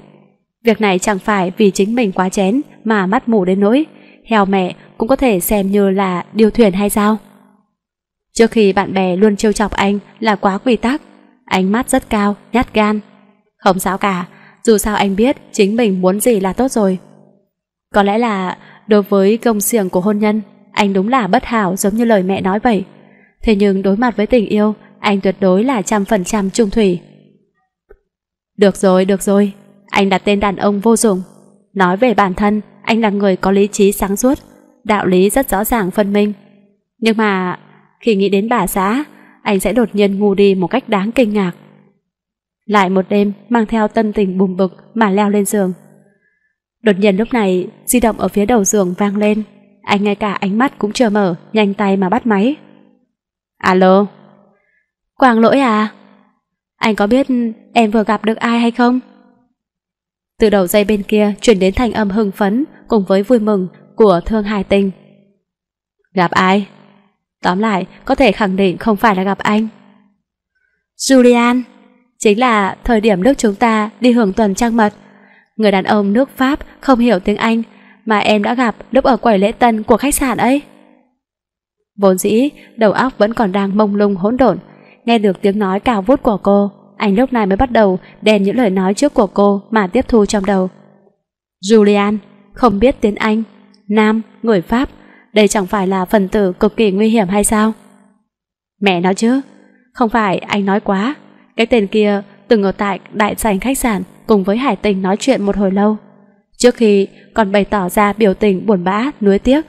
Việc này chẳng phải vì chính mình quá chén mà mắt mù đến nỗi, heo mẹ cũng có thể xem như là điều thuyền hay sao? Trước khi bạn bè luôn trêu chọc anh là quá quy tắc, ánh mắt rất cao, nhát gan. Không sao cả, dù sao anh biết chính mình muốn gì là tốt rồi. Có lẽ là đối với công xiềng của hôn nhân, anh đúng là bất hảo giống như lời mẹ nói vậy. Thế nhưng đối mặt với tình yêu, anh tuyệt đối là trăm phần trăm trung thủy. Được rồi, được rồi, anh đặt tên đàn ông vô dụng. Nói về bản thân, anh là người có lý trí sáng suốt, đạo lý rất rõ ràng phân minh. Nhưng mà, khi nghĩ đến bà xã, anh sẽ đột nhiên ngu đi một cách đáng kinh ngạc. Lại một đêm, mang theo tâm tình bùng bực mà leo lên giường. Đột nhiên lúc này, di động ở phía đầu giường vang lên. Anh ngay cả ánh mắt cũng chưa mở, nhanh tay mà bắt máy. Alo? Quảng lỗi à? Anh có biết em vừa gặp được ai hay không? Từ đầu dây bên kia chuyển đến thanh âm hưng phấn cùng với vui mừng của Thương Hải Tình. Gặp ai? Tóm lại, có thể khẳng định không phải là gặp anh. Julian, chính là thời điểm nước chúng ta đi hưởng tuần trăng mật. Người đàn ông nước Pháp không hiểu tiếng Anh mà em đã gặp lúc ở quầy lễ tân của khách sạn ấy. Vốn dĩ, đầu óc vẫn còn đang mông lung hỗn độn, nghe được tiếng nói cao vút của cô, anh lúc này mới bắt đầu đèn những lời nói trước của cô mà tiếp thu trong đầu. Julian, không biết tiếng Anh, Nam, người Pháp, đây chẳng phải là phần tử cực kỳ nguy hiểm hay sao? Mẹ nói chứ, không phải anh nói quá, cái tên kia từng ở tại đại sảnh khách sạn cùng với Hải Tình nói chuyện một hồi lâu. Trước khi còn bày tỏ ra biểu tình buồn bã, nuối tiếc.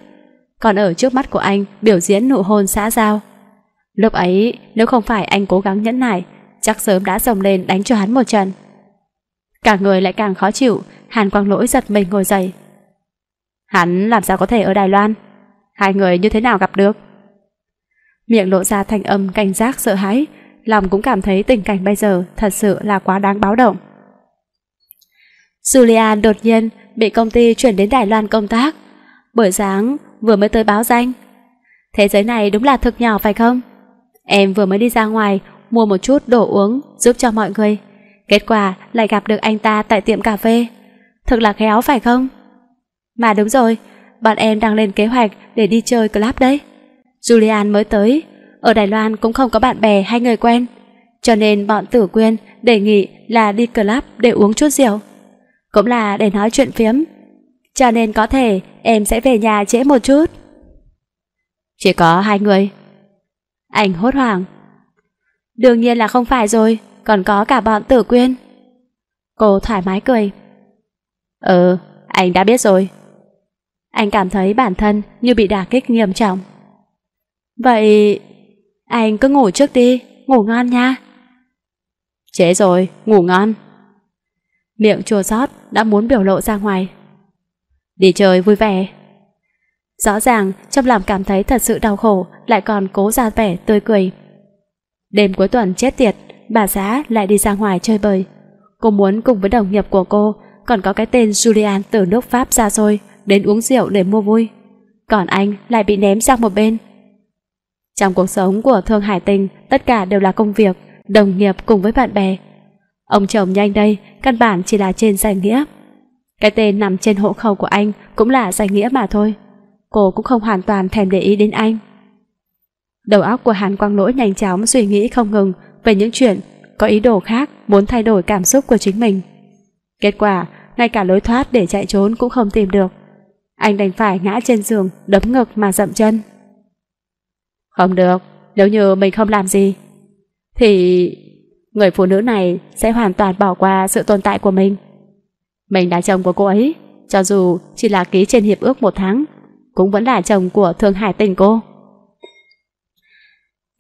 Còn ở trước mắt của anh biểu diễn nụ hôn xã giao. Lúc ấy, nếu không phải anh cố gắng nhẫn nại, chắc sớm đã rồng lên đánh cho hắn một trận. Cả người lại càng khó chịu, Hàn Quang Lỗi giật mình ngồi dậy. Hắn làm sao có thể ở Đài Loan? Hai người như thế nào gặp được? Miệng lộ ra thanh âm cảnh giác sợ hãi, lòng cũng cảm thấy tình cảnh bây giờ thật sự là quá đáng báo động. Julia đột nhiên bị công ty chuyển đến Đài Loan công tác, buổi sáng vừa mới tới báo danh. Thế giới này đúng là thực nhỏ phải không? Em vừa mới đi ra ngoài mua một chút đồ uống giúp cho mọi người. Kết quả lại gặp được anh ta tại tiệm cà phê. Thật là khéo phải không? Mà đúng rồi, bọn em đang lên kế hoạch để đi chơi club đấy. Julian mới tới, ở Đài Loan cũng không có bạn bè hay người quen. Cho nên bọn tử quyên đề nghị là đi club để uống chút rượu. Cũng là để nói chuyện phiếm. Cho nên có thể em sẽ về nhà trễ một chút. Chỉ có hai người. Anh hốt hoảng Đương nhiên là không phải rồi, còn có cả bọn tử quyên. Cô thoải mái cười. Ừ, anh đã biết rồi. Anh cảm thấy bản thân như bị đả kích nghiêm trọng. Vậy, anh cứ ngủ trước đi, ngủ ngon nha. Chế rồi, ngủ ngon. Miệng chua xót đã muốn biểu lộ ra ngoài. Đi chơi vui vẻ. Rõ ràng trong lòng cảm thấy thật sự đau khổ lại còn cố ra vẻ tươi cười. Đêm cuối tuần chết tiệt, bà xã lại đi ra ngoài chơi bời. Cô muốn cùng với đồng nghiệp của cô, còn có cái tên Julian từ nước Pháp ra rồi, đến uống rượu để mua vui. Còn anh lại bị ném sang một bên. Trong cuộc sống của Thương Hải Tình, tất cả đều là công việc, đồng nghiệp cùng với bạn bè. Ông chồng nhanh đây, căn bản chỉ là trên danh nghĩa. Cái tên nằm trên hộ khẩu của anh cũng là danh nghĩa mà thôi. Cô cũng không hoàn toàn thèm để ý đến anh. Đầu óc của Hàn Quang Lỗi nhanh chóng suy nghĩ không ngừng về những chuyện có ý đồ khác muốn thay đổi cảm xúc của chính mình. Kết quả, ngay cả lối thoát để chạy trốn cũng không tìm được. Anh đành phải ngã trên giường, đấm ngực mà dậm chân. Không được, nếu như mình không làm gì, thì người phụ nữ này sẽ hoàn toàn bỏ qua sự tồn tại của mình. Mình là chồng của cô ấy, cho dù chỉ là ký trên hiệp ước một tháng, cũng vẫn là chồng của Thương Hải tình cô.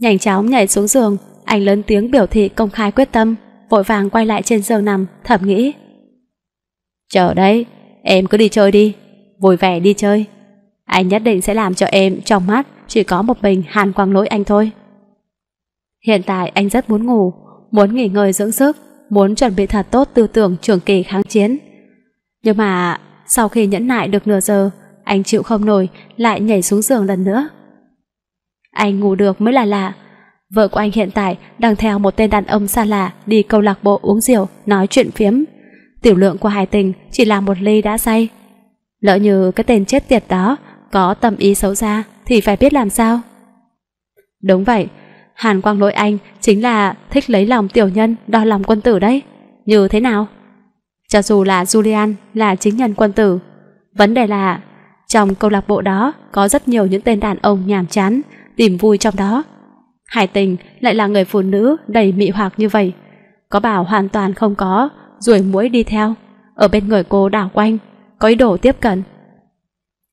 Nhanh chóng nhảy xuống giường, anh lớn tiếng biểu thị công khai quyết tâm, vội vàng quay lại trên giường nằm, thầm nghĩ. Chờ đấy, em cứ đi chơi đi, vui vẻ đi chơi. Anh nhất định sẽ làm cho em trong mắt chỉ có một mình Hàn Quang Lỗi anh thôi. Hiện tại anh rất muốn ngủ, muốn nghỉ ngơi dưỡng sức, muốn chuẩn bị thật tốt tư tưởng trường kỳ kháng chiến. Nhưng mà sau khi nhẫn nại được nửa giờ, anh chịu không nổi lại nhảy xuống giường lần nữa. Anh ngủ được mới là lạ. Vợ của anh hiện tại đang theo một tên đàn ông xa lạ đi câu lạc bộ uống rượu, nói chuyện phiếm. Tiểu lượng của hai tình chỉ là một ly đã say. Lỡ như cái tên chết tiệt đó có tâm ý xấu xa thì phải biết làm sao. Đúng vậy, Hàn Quang lỗi anh chính là thích lấy lòng tiểu nhân đo lòng quân tử đấy. Như thế nào? Cho dù là Julian là chính nhân quân tử, vấn đề là trong câu lạc bộ đó có rất nhiều những tên đàn ông nhàm chán, tìm vui trong đó. Hải tình lại là người phụ nữ đầy mị hoặc như vậy. Có bảo hoàn toàn không có, ruồi mũi đi theo, ở bên người cô đảo quanh, có ý đồ tiếp cận.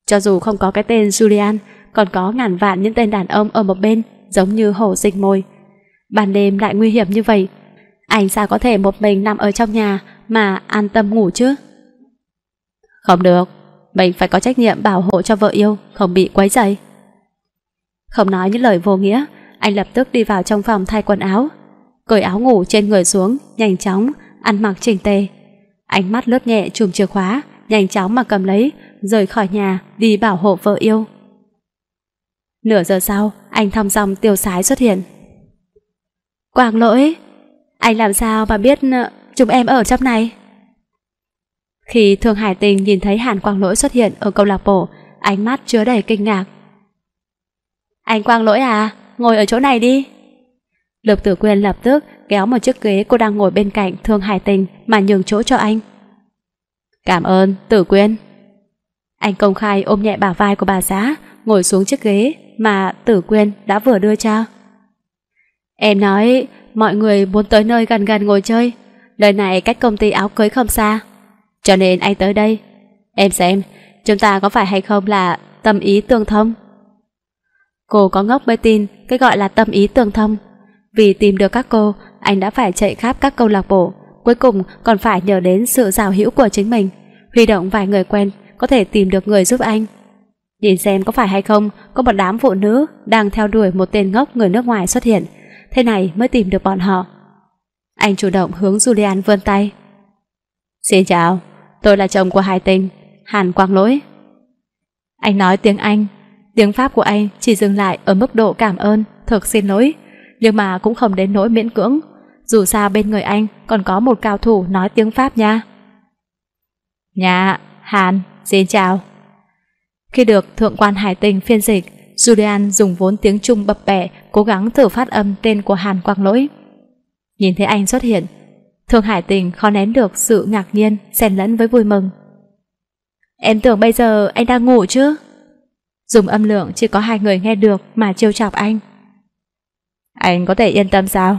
Cho dù không có cái tên Julian, còn có ngàn vạn những tên đàn ông ở một bên, giống như hổ dịch môi. Ban đêm lại nguy hiểm như vậy, anh sao có thể một mình nằm ở trong nhà mà an tâm ngủ chứ? Không được, mình phải có trách nhiệm bảo hộ cho vợ yêu, không bị quấy rầy. Không nói những lời vô nghĩa, anh lập tức đi vào trong phòng thay quần áo, cởi áo ngủ trên người xuống, nhanh chóng, ăn mặc chỉnh tề. Ánh mắt lướt nhẹ chùm chìa khóa, nhanh chóng mà cầm lấy, rời khỏi nhà đi bảo hộ vợ yêu. Nửa giờ sau, anh thong dòng tiêu sái xuất hiện. quang lỗi, anh làm sao mà biết ờ, chúng em ở trong này? Khi Thương Hải Tình nhìn thấy Hàn Quang Lỗi xuất hiện ở câu lạc bộ, ánh mắt chứa đầy kinh ngạc, anh Quang Lỗi à, ngồi ở chỗ này đi. Lục Tử Quyên lập tức kéo một chiếc ghế cô đang ngồi bên cạnh Thương Hải Tình mà nhường chỗ cho anh. Cảm ơn, Tử Quyên. Anh công khai ôm nhẹ bả vai của bà xã, ngồi xuống chiếc ghế mà Tử Quyên đã vừa đưa cho. Em nói, mọi người muốn tới nơi gần gần ngồi chơi. Nơi này cách công ty áo cưới không xa. Cho nên anh tới đây. Em xem, chúng ta có phải hay không là tâm ý tương thông? Cô có ngốc mới tin cái gọi là tâm ý tương thông. Vì tìm được các cô, anh đã phải chạy khắp các câu lạc bộ, cuối cùng còn phải nhờ đến sự giao hữu của chính mình, huy động vài người quen có thể tìm được người giúp anh. Nhìn xem có phải hay không, có một đám phụ nữ đang theo đuổi một tên ngốc người nước ngoài xuất hiện, thế này mới tìm được bọn họ. Anh chủ động hướng Julian vươn tay. Xin chào, tôi là chồng của Hải Tình, Hàn Quang Lỗi. Anh nói tiếng Anh, Tiếng Pháp của anh chỉ dừng lại ở mức độ cảm ơn, thực xin lỗi, nhưng mà cũng không đến nỗi miễn cưỡng. Dù sao bên người anh còn có một cao thủ nói tiếng Pháp nha. Nhà, dạ, Hàn, xin chào. Khi được thượng quan hải tình phiên dịch, Julian dùng vốn tiếng Trung bập bẹ cố gắng thử phát âm tên của Hàn Quang Lỗi. Nhìn thấy anh xuất hiện, thượng Hải Tình khó nén được sự ngạc nhiên xen lẫn với vui mừng. Em tưởng bây giờ anh đang ngủ chứ? dùng âm lượng chỉ có hai người nghe được mà trêu chọc anh. Anh có thể yên tâm sao?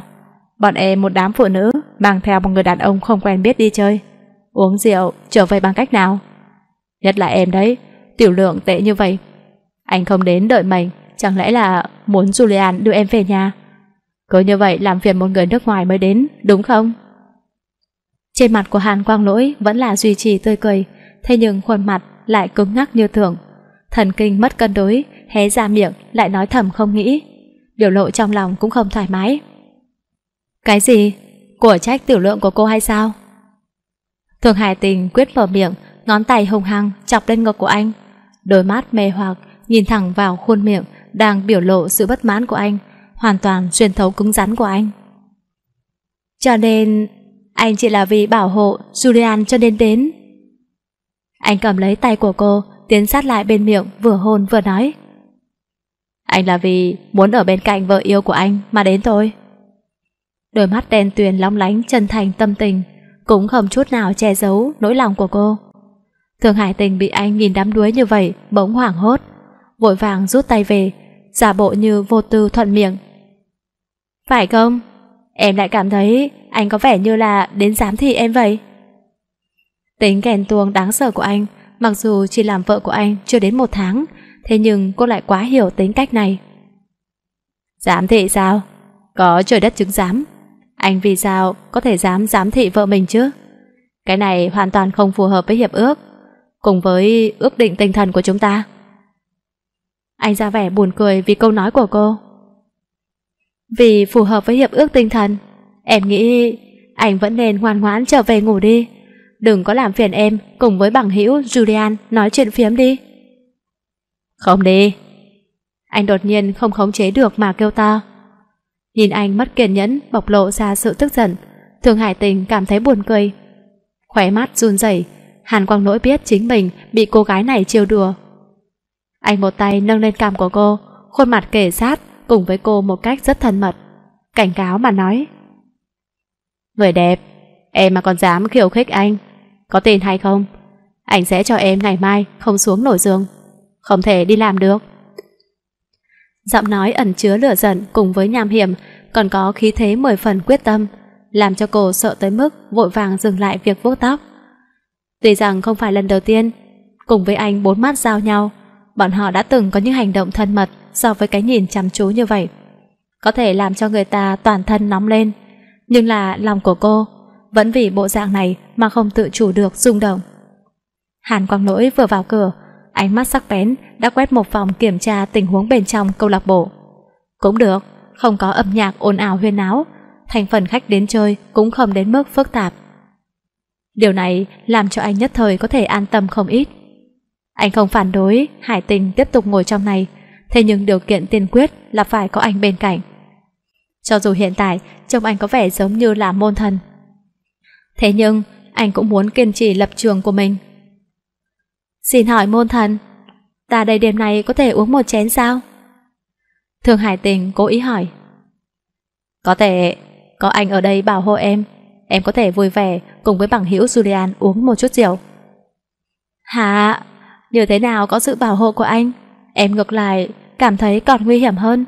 Bọn em một đám phụ nữ mang theo một người đàn ông không quen biết đi chơi. Uống rượu, trở về bằng cách nào? Nhất là em đấy, tiểu lượng tệ như vậy. Anh không đến đợi mình, chẳng lẽ là muốn Julian đưa em về nhà? Cứ như vậy làm phiền một người nước ngoài mới đến, đúng không? Trên mặt của Hàn Quang Lỗi vẫn là duy trì tươi cười, thế nhưng khuôn mặt lại cứng ngắc như thường. Thần kinh mất cân đối, hé ra miệng lại nói thầm không nghĩ. Điều lộ trong lòng cũng không thoải mái. Cái gì? Của trách tiểu lượng của cô hay sao? Thường Hải Tình quyết mở miệng, ngón tay hùng hăng chọc lên ngực của anh. Đôi mắt mê hoặc nhìn thẳng vào khuôn miệng đang biểu lộ sự bất mãn của anh, hoàn toàn xuyên thấu cứng rắn của anh. Cho nên, anh chỉ là vì bảo hộ Julian cho nên đến. Anh cầm lấy tay của cô, tiến sát lại bên miệng vừa hôn vừa nói. Anh là vì muốn ở bên cạnh vợ yêu của anh mà đến thôi. Đôi mắt đen tuyền long lánh chân thành tâm tình, cũng không chút nào che giấu nỗi lòng của cô. Thường Hải Tình bị anh nhìn đắm đuối như vậy, bỗng hoảng hốt, vội vàng rút tay về, giả bộ như vô tư thuận miệng. Phải không? Em lại cảm thấy anh có vẻ như là đến giám thị em vậy. Tính kèn tuồng đáng sợ của anh Mặc dù chỉ làm vợ của anh chưa đến một tháng, thế nhưng cô lại quá hiểu tính cách này. Giám thị sao? Có trời đất chứng giám. Anh vì sao có thể dám giám thị vợ mình chứ? Cái này hoàn toàn không phù hợp với hiệp ước, cùng với ước định tinh thần của chúng ta. Anh ra vẻ buồn cười vì câu nói của cô. Vì phù hợp với hiệp ước tinh thần, em nghĩ anh vẫn nên ngoan ngoãn trở về ngủ đi đừng có làm phiền em cùng với bằng hữu Julian nói chuyện phiếm đi. Không đi. Anh đột nhiên không khống chế được mà kêu to. Nhìn anh mất kiên nhẫn bộc lộ ra sự tức giận, Thường Hải Tình cảm thấy buồn cười. Khóe mắt run rẩy, Hàn Quang Lỗi biết chính mình bị cô gái này trêu đùa. Anh một tay nâng lên cằm của cô, khuôn mặt kề sát cùng với cô một cách rất thân mật, cảnh cáo mà nói. Người đẹp, em mà còn dám khiêu khích anh có tiền hay không? Anh sẽ cho em ngày mai không xuống nổi giường. Không thể đi làm được. Giọng nói ẩn chứa lửa giận cùng với nham hiểm còn có khí thế mười phần quyết tâm làm cho cô sợ tới mức vội vàng dừng lại việc vuốt tóc. Tuy rằng không phải lần đầu tiên cùng với anh bốn mắt giao nhau bọn họ đã từng có những hành động thân mật so với cái nhìn chăm chú như vậy. Có thể làm cho người ta toàn thân nóng lên nhưng là lòng của cô vẫn vì bộ dạng này mà không tự chủ được rung động. Hàn Quang Lỗi vừa vào cửa, ánh mắt sắc bén đã quét một vòng kiểm tra tình huống bên trong câu lạc bộ. Cũng được, không có âm nhạc ồn ào huyên náo, thành phần khách đến chơi cũng không đến mức phức tạp. Điều này làm cho anh nhất thời có thể an tâm không ít. Anh không phản đối Hải Tình tiếp tục ngồi trong này, thế nhưng điều kiện tiên quyết là phải có anh bên cạnh. Cho dù hiện tại trông anh có vẻ giống như là môn thần, Thế nhưng, anh cũng muốn kiên trì lập trường của mình. Xin hỏi môn thần, ta đây đêm nay có thể uống một chén sao? Thường Hải Tình cố ý hỏi. Có thể, có anh ở đây bảo hộ em, em có thể vui vẻ cùng với bằng hữu Julian uống một chút rượu. Hả, như thế nào có sự bảo hộ của anh? Em ngược lại, cảm thấy còn nguy hiểm hơn.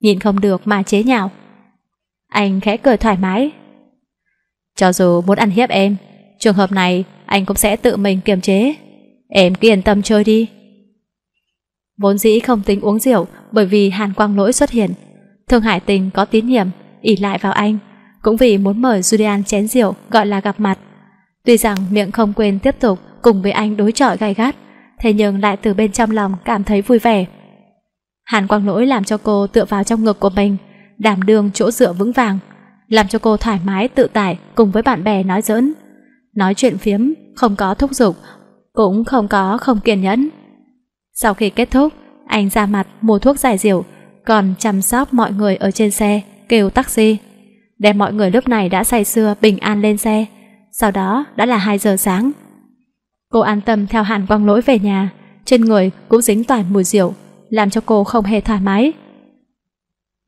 Nhìn không được mà chế nhạo. Anh khẽ cười thoải mái, cho dù muốn ăn hiếp em, trường hợp này anh cũng sẽ tự mình kiềm chế. Em cứ yên tâm chơi đi. Vốn dĩ không tính uống rượu bởi vì Hàn Quang Lỗi xuất hiện. Thương Hải Tình có tín nhiệm, ỉ lại vào anh, cũng vì muốn mời Julian chén rượu gọi là gặp mặt. Tuy rằng miệng không quên tiếp tục cùng với anh đối chọi gay gắt, thế nhưng lại từ bên trong lòng cảm thấy vui vẻ. Hàn Quang Lỗi làm cho cô tựa vào trong ngực của mình, đảm đương chỗ dựa vững vàng, làm cho cô thoải mái tự tại cùng với bạn bè nói giỡn. Nói chuyện phiếm, không có thúc giục, cũng không có không kiên nhẫn. Sau khi kết thúc, anh ra mặt mua thuốc giải rượu, còn chăm sóc mọi người ở trên xe, kêu taxi. Để mọi người lúc này đã say sưa bình an lên xe, sau đó đã là 2 giờ sáng. Cô an tâm theo hạn Quang Lỗi về nhà, trên người cũng dính toàn mùi rượu, làm cho cô không hề thoải mái.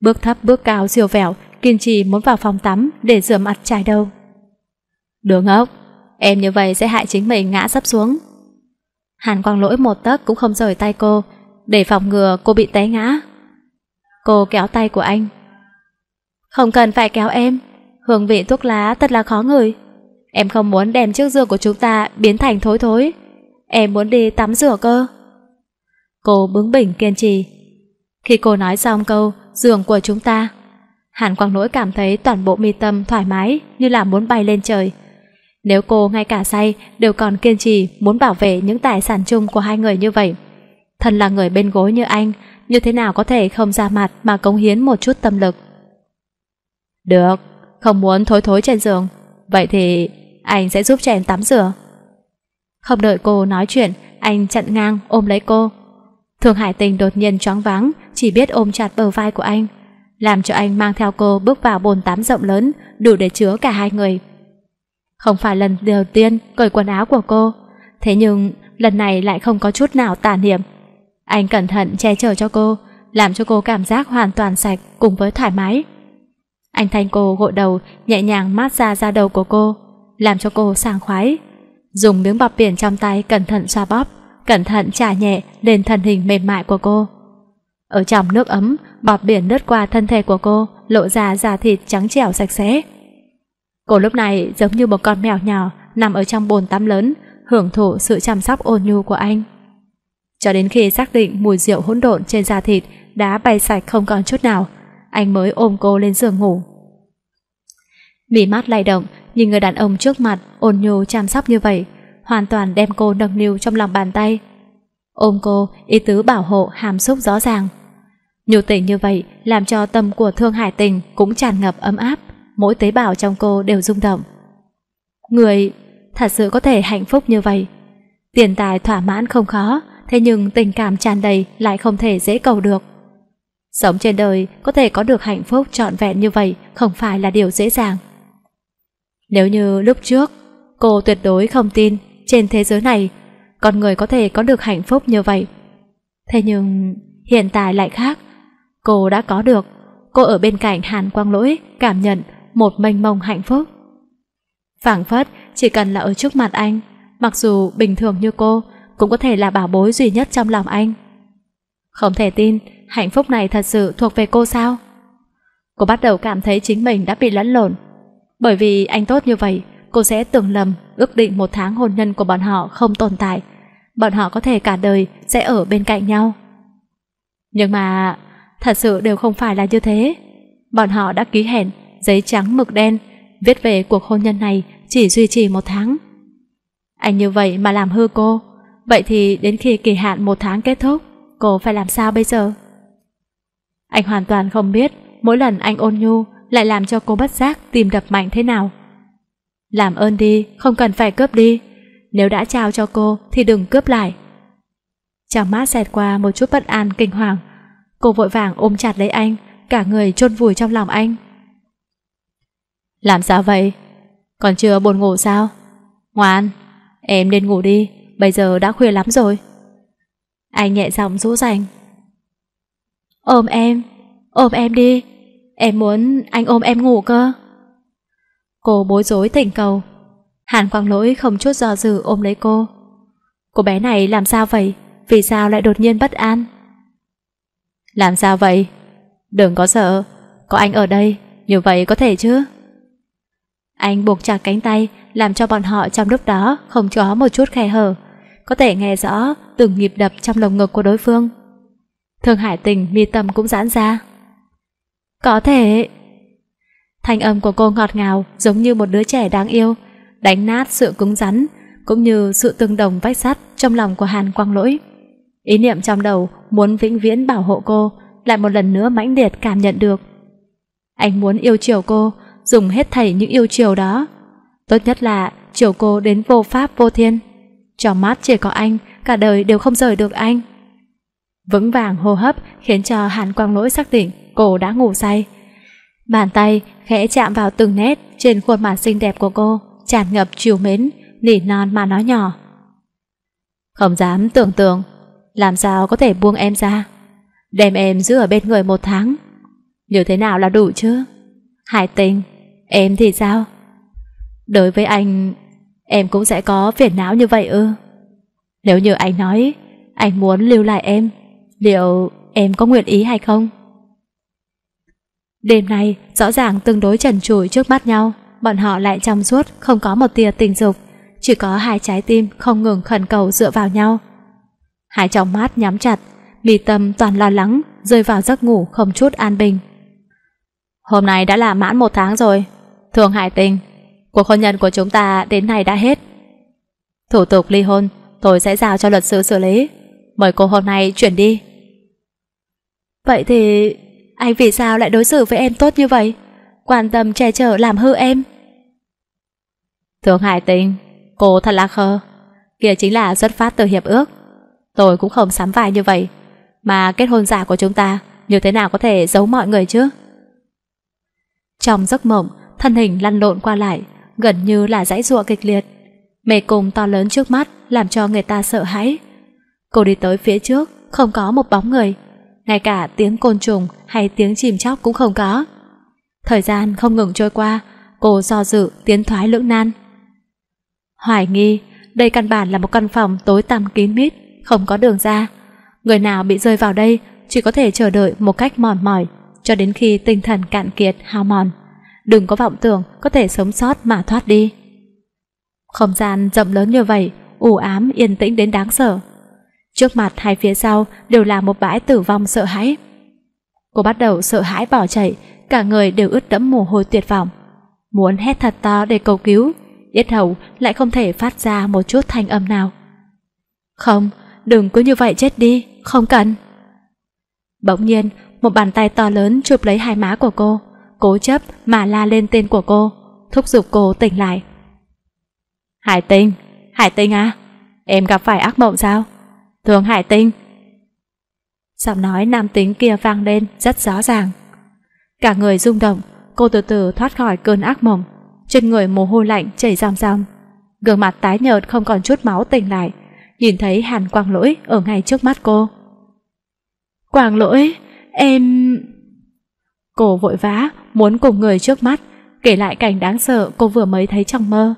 Bước thấp bước cao siêu vẹo, kiên trì muốn vào phòng tắm để rửa mặt chải đầu. Đứa ngốc, em như vậy sẽ hại chính mình ngã sắp xuống. Hàn Quang Lỗi một tấc cũng không rời tay cô, để phòng ngừa cô bị té ngã. Cô kéo tay của anh. Không cần phải kéo em, hương vị thuốc lá thật là khó ngửi. Em không muốn đem chiếc giường của chúng ta biến thành thối thối. Em muốn đi tắm rửa cơ. Cô bướng bỉnh kiên trì. Khi cô nói xong câu, giường của chúng ta. Hàn Quang Nỗi cảm thấy toàn bộ mi tâm thoải mái như là muốn bay lên trời. Nếu cô ngay cả say đều còn kiên trì muốn bảo vệ những tài sản chung của hai người như vậy, thân là người bên gối như anh, như thế nào có thể không ra mặt mà cống hiến một chút tâm lực. Được, không muốn thối thối trên giường, vậy thì anh sẽ giúp cho em tắm rửa. Không đợi cô nói chuyện, anh chặn ngang ôm lấy cô. Thường Hải Tình đột nhiên choáng váng, chỉ biết ôm chặt bờ vai của anh, làm cho anh mang theo cô bước vào bồn tắm rộng lớn, đủ để chứa cả hai người. Không phải lần đầu tiên cởi quần áo của cô, thế nhưng lần này lại không có chút nào tàn niệm. Anh cẩn thận che chở cho cô, làm cho cô cảm giác hoàn toàn sạch cùng với thoải mái. Anh thanh cô gội đầu, nhẹ nhàng mát ra da đầu của cô, làm cho cô sàng khoái. Dùng miếng bọc biển trong tay cẩn thận xoa bóp, cẩn thận trả nhẹ lên thân hình mềm mại của cô. Ở trong nước ấm, bọt biển lướt qua thân thể của cô, lộ ra da thịt trắng trẻo sạch sẽ. Cô lúc này giống như một con mèo nhỏ nằm ở trong bồn tắm lớn, hưởng thụ sự chăm sóc ôn nhu của anh. Cho đến khi xác định mùi rượu hỗn độn trên da thịt đã bay sạch không còn chút nào, anh mới ôm cô lên giường ngủ. Mỉ mắt lay động, nhìn người đàn ông trước mặt ôn nhu chăm sóc như vậy, hoàn toàn đem cô nâng niu trong lòng bàn tay, Ôm cô, ý tứ bảo hộ hàm xúc rõ ràng. Nhiều tình như vậy làm cho tâm của Thương Hải Tình cũng tràn ngập ấm áp, mỗi tế bào trong cô đều rung động. Người thật sự có thể hạnh phúc như vậy. Tiền tài thỏa mãn không khó, thế nhưng tình cảm tràn đầy lại không thể dễ cầu được. Sống trên đời có thể có được hạnh phúc trọn vẹn như vậy không phải là điều dễ dàng. Nếu như lúc trước, cô tuyệt đối không tin trên thế giới này con người có thể có được hạnh phúc như vậy. Thế nhưng, hiện tại lại khác. Cô đã có được, cô ở bên cạnh Hàn Quang Lỗi cảm nhận một mênh mông hạnh phúc. Phảng phất, chỉ cần là ở trước mặt anh, mặc dù bình thường như cô, cũng có thể là bảo bối duy nhất trong lòng anh. Không thể tin, hạnh phúc này thật sự thuộc về cô sao? Cô bắt đầu cảm thấy chính mình đã bị lẫn lộn. Bởi vì anh tốt như vậy, cô sẽ tưởng lầm ước định một tháng hôn nhân của bọn họ không tồn tại, bọn họ có thể cả đời sẽ ở bên cạnh nhau. Nhưng mà thật sự đều không phải là như thế. Bọn họ đã ký hẹn giấy trắng mực đen viết về cuộc hôn nhân này chỉ duy trì một tháng. Anh như vậy mà làm hư cô, vậy thì đến khi kỳ hạn một tháng kết thúc, cô phải làm sao bây giờ? Anh hoàn toàn không biết mỗi lần anh ôn nhu lại làm cho cô bất giác tìm đập mạnh thế nào. Làm ơn đi, không cần phải cướp đi, nếu đã trao cho cô thì đừng cướp lại. Chàng mát xẹt qua một chút bất an kinh hoàng. Cô vội vàng ôm chặt lấy anh, cả người chôn vùi trong lòng anh. Làm sao vậy? Còn chưa buồn ngủ sao? Ngoan, em nên ngủ đi, bây giờ đã khuya lắm rồi. Anh nhẹ giọng rũ rành. Ôm em, ôm em đi, em muốn anh ôm em ngủ cơ. Cô bối rối thỉnh cầu, Hàn Quang Lỗi không chút do dự ôm lấy cô. Cô bé này làm sao vậy? Vì sao lại đột nhiên bất an? Làm sao vậy? Đừng có sợ, có anh ở đây, như vậy có thể chứ? Anh buộc chặt cánh tay, làm cho bọn họ trong lúc đó không có một chút khe hở, có thể nghe rõ từng nhịp đập trong lồng ngực của đối phương. Thương Hải Tình mi tâm cũng giãn ra. Có thể. Thanh âm của cô ngọt ngào giống như một đứa trẻ đáng yêu, đánh nát sự cứng rắn cũng như sự tương đồng vách sắt trong lòng của Hàn Quang Lỗi. Ý niệm trong đầu muốn vĩnh viễn bảo hộ cô lại một lần nữa mãnh liệt cảm nhận được. Anh muốn yêu chiều cô, dùng hết thảy những yêu chiều đó. Tốt nhất là chiều cô đến vô pháp vô thiên. cho mát chỉ có anh, cả đời đều không rời được anh. Vững vàng hô hấp khiến cho Hàn Quang Lỗi xác định cô đã ngủ say. Bàn tay khẽ chạm vào từng nét trên khuôn mặt xinh đẹp của cô tràn ngập chiều mến, nỉ non mà nói nhỏ. Không dám tưởng tượng, làm sao có thể buông em ra, đem em giữ ở bên người một tháng. Như thế nào là đủ chứ? Hải tình, em thì sao? Đối với anh, em cũng sẽ có phiền não như vậy ư? Nếu như anh nói, anh muốn lưu lại em, liệu em có nguyện ý hay không? Đêm nay, rõ ràng tương đối trần trụi trước mắt nhau bọn họ lại trong suốt không có một tia tình dục, chỉ có hai trái tim không ngừng khẩn cầu dựa vào nhau. Hai trong mắt nhắm chặt, mi tâm toàn lo lắng, rơi vào giấc ngủ không chút an bình. Hôm nay đã là mãn một tháng rồi, thường hải tình, cuộc hôn nhân của chúng ta đến này đã hết. Thủ tục ly hôn, tôi sẽ giao cho luật sư xử lý, mời cô hôm nay chuyển đi. Vậy thì anh vì sao lại đối xử với em tốt như vậy? quan tâm che chở làm hư em. Thường Hải Tình, cô thật là khờ. Kia chính là xuất phát từ hiệp ước. Tôi cũng không sắm vai như vậy. Mà kết hôn giả của chúng ta như thế nào có thể giấu mọi người chứ? Trong giấc mộng, thân hình lăn lộn qua lại, gần như là dãy ruộng kịch liệt. mề cùng to lớn trước mắt làm cho người ta sợ hãi. Cô đi tới phía trước, không có một bóng người. Ngay cả tiếng côn trùng hay tiếng chìm chóc cũng không có. Thời gian không ngừng trôi qua, cô do dự tiến thoái lưỡng nan. Hoài nghi, đây căn bản là một căn phòng tối tăm kín mít, không có đường ra. Người nào bị rơi vào đây chỉ có thể chờ đợi một cách mòn mỏi cho đến khi tinh thần cạn kiệt hao mòn. Đừng có vọng tưởng có thể sống sót mà thoát đi. Không gian rộng lớn như vậy, u ám yên tĩnh đến đáng sợ. Trước mặt hay phía sau đều là một bãi tử vong sợ hãi. Cô bắt đầu sợ hãi bỏ chạy, cả người đều ướt đẫm mồ hôi tuyệt vọng. Muốn hét thật to để cầu cứu, yết hầu lại không thể phát ra một chút thanh âm nào. Không, đừng cứ như vậy chết đi, không cần. Bỗng nhiên, một bàn tay to lớn chụp lấy hai má của cô, cố chấp mà la lên tên của cô, thúc giục cô tỉnh lại. Hải Tinh, Hải Tinh à, em gặp phải ác mộng sao? Thường Hải Tinh, Giọng nói nam tính kia vang lên rất rõ ràng. Cả người rung động, cô từ từ thoát khỏi cơn ác mộng. Trên người mồ hôi lạnh chảy ròng ròng. Gương mặt tái nhợt không còn chút máu tỉnh lại, nhìn thấy Hàn Quang Lỗi ở ngay trước mắt cô. "Quang Lỗi, em..." Cô vội vã muốn cùng người trước mắt kể lại cảnh đáng sợ cô vừa mới thấy trong mơ.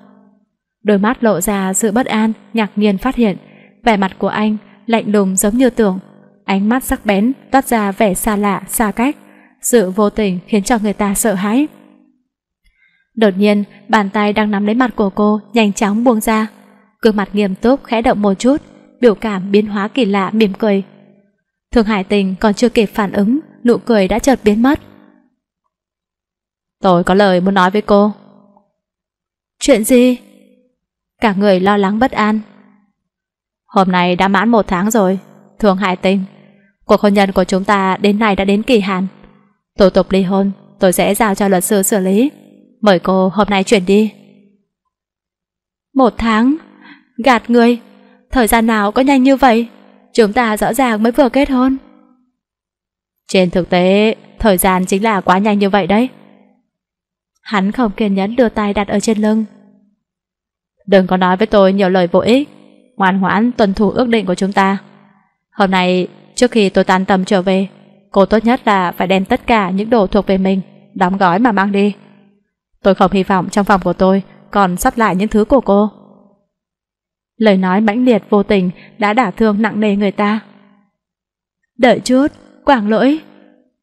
Đôi mắt lộ ra sự bất an, ngạc nhiên phát hiện, vẻ mặt của anh lạnh lùng giống như tưởng ánh mắt sắc bén, toát ra vẻ xa lạ, xa cách. Sự vô tình khiến cho người ta sợ hãi. Đột nhiên, bàn tay đang nắm lấy mặt của cô nhanh chóng buông ra. Cương mặt nghiêm túc khẽ động một chút, biểu cảm biến hóa kỳ lạ mỉm cười. Thường Hải Tình còn chưa kịp phản ứng, nụ cười đã chợt biến mất. Tôi có lời muốn nói với cô. Chuyện gì? Cả người lo lắng bất an. Hôm nay đã mãn một tháng rồi, Thường Hải Tình Cuộc hôn nhân của chúng ta đến nay đã đến kỳ hạn. Thủ tục ly hôn tôi sẽ giao cho luật sư xử lý. Mời cô hôm nay chuyển đi. Một tháng? Gạt người! Thời gian nào có nhanh như vậy? Chúng ta rõ ràng mới vừa kết hôn. Trên thực tế, thời gian chính là quá nhanh như vậy đấy. Hắn không kiên nhẫn đưa tay đặt ở trên lưng. Đừng có nói với tôi nhiều lời vô ích. Ngoan ngoãn tuân thủ ước định của chúng ta. Hôm nay Trước khi tôi tan tầm trở về, cô tốt nhất là phải đem tất cả những đồ thuộc về mình, đóng gói mà mang đi. Tôi không hy vọng trong phòng của tôi còn sót lại những thứ của cô. Lời nói mãnh liệt vô tình đã đả thương nặng nề người ta. Đợi chút, Quảng lỗi,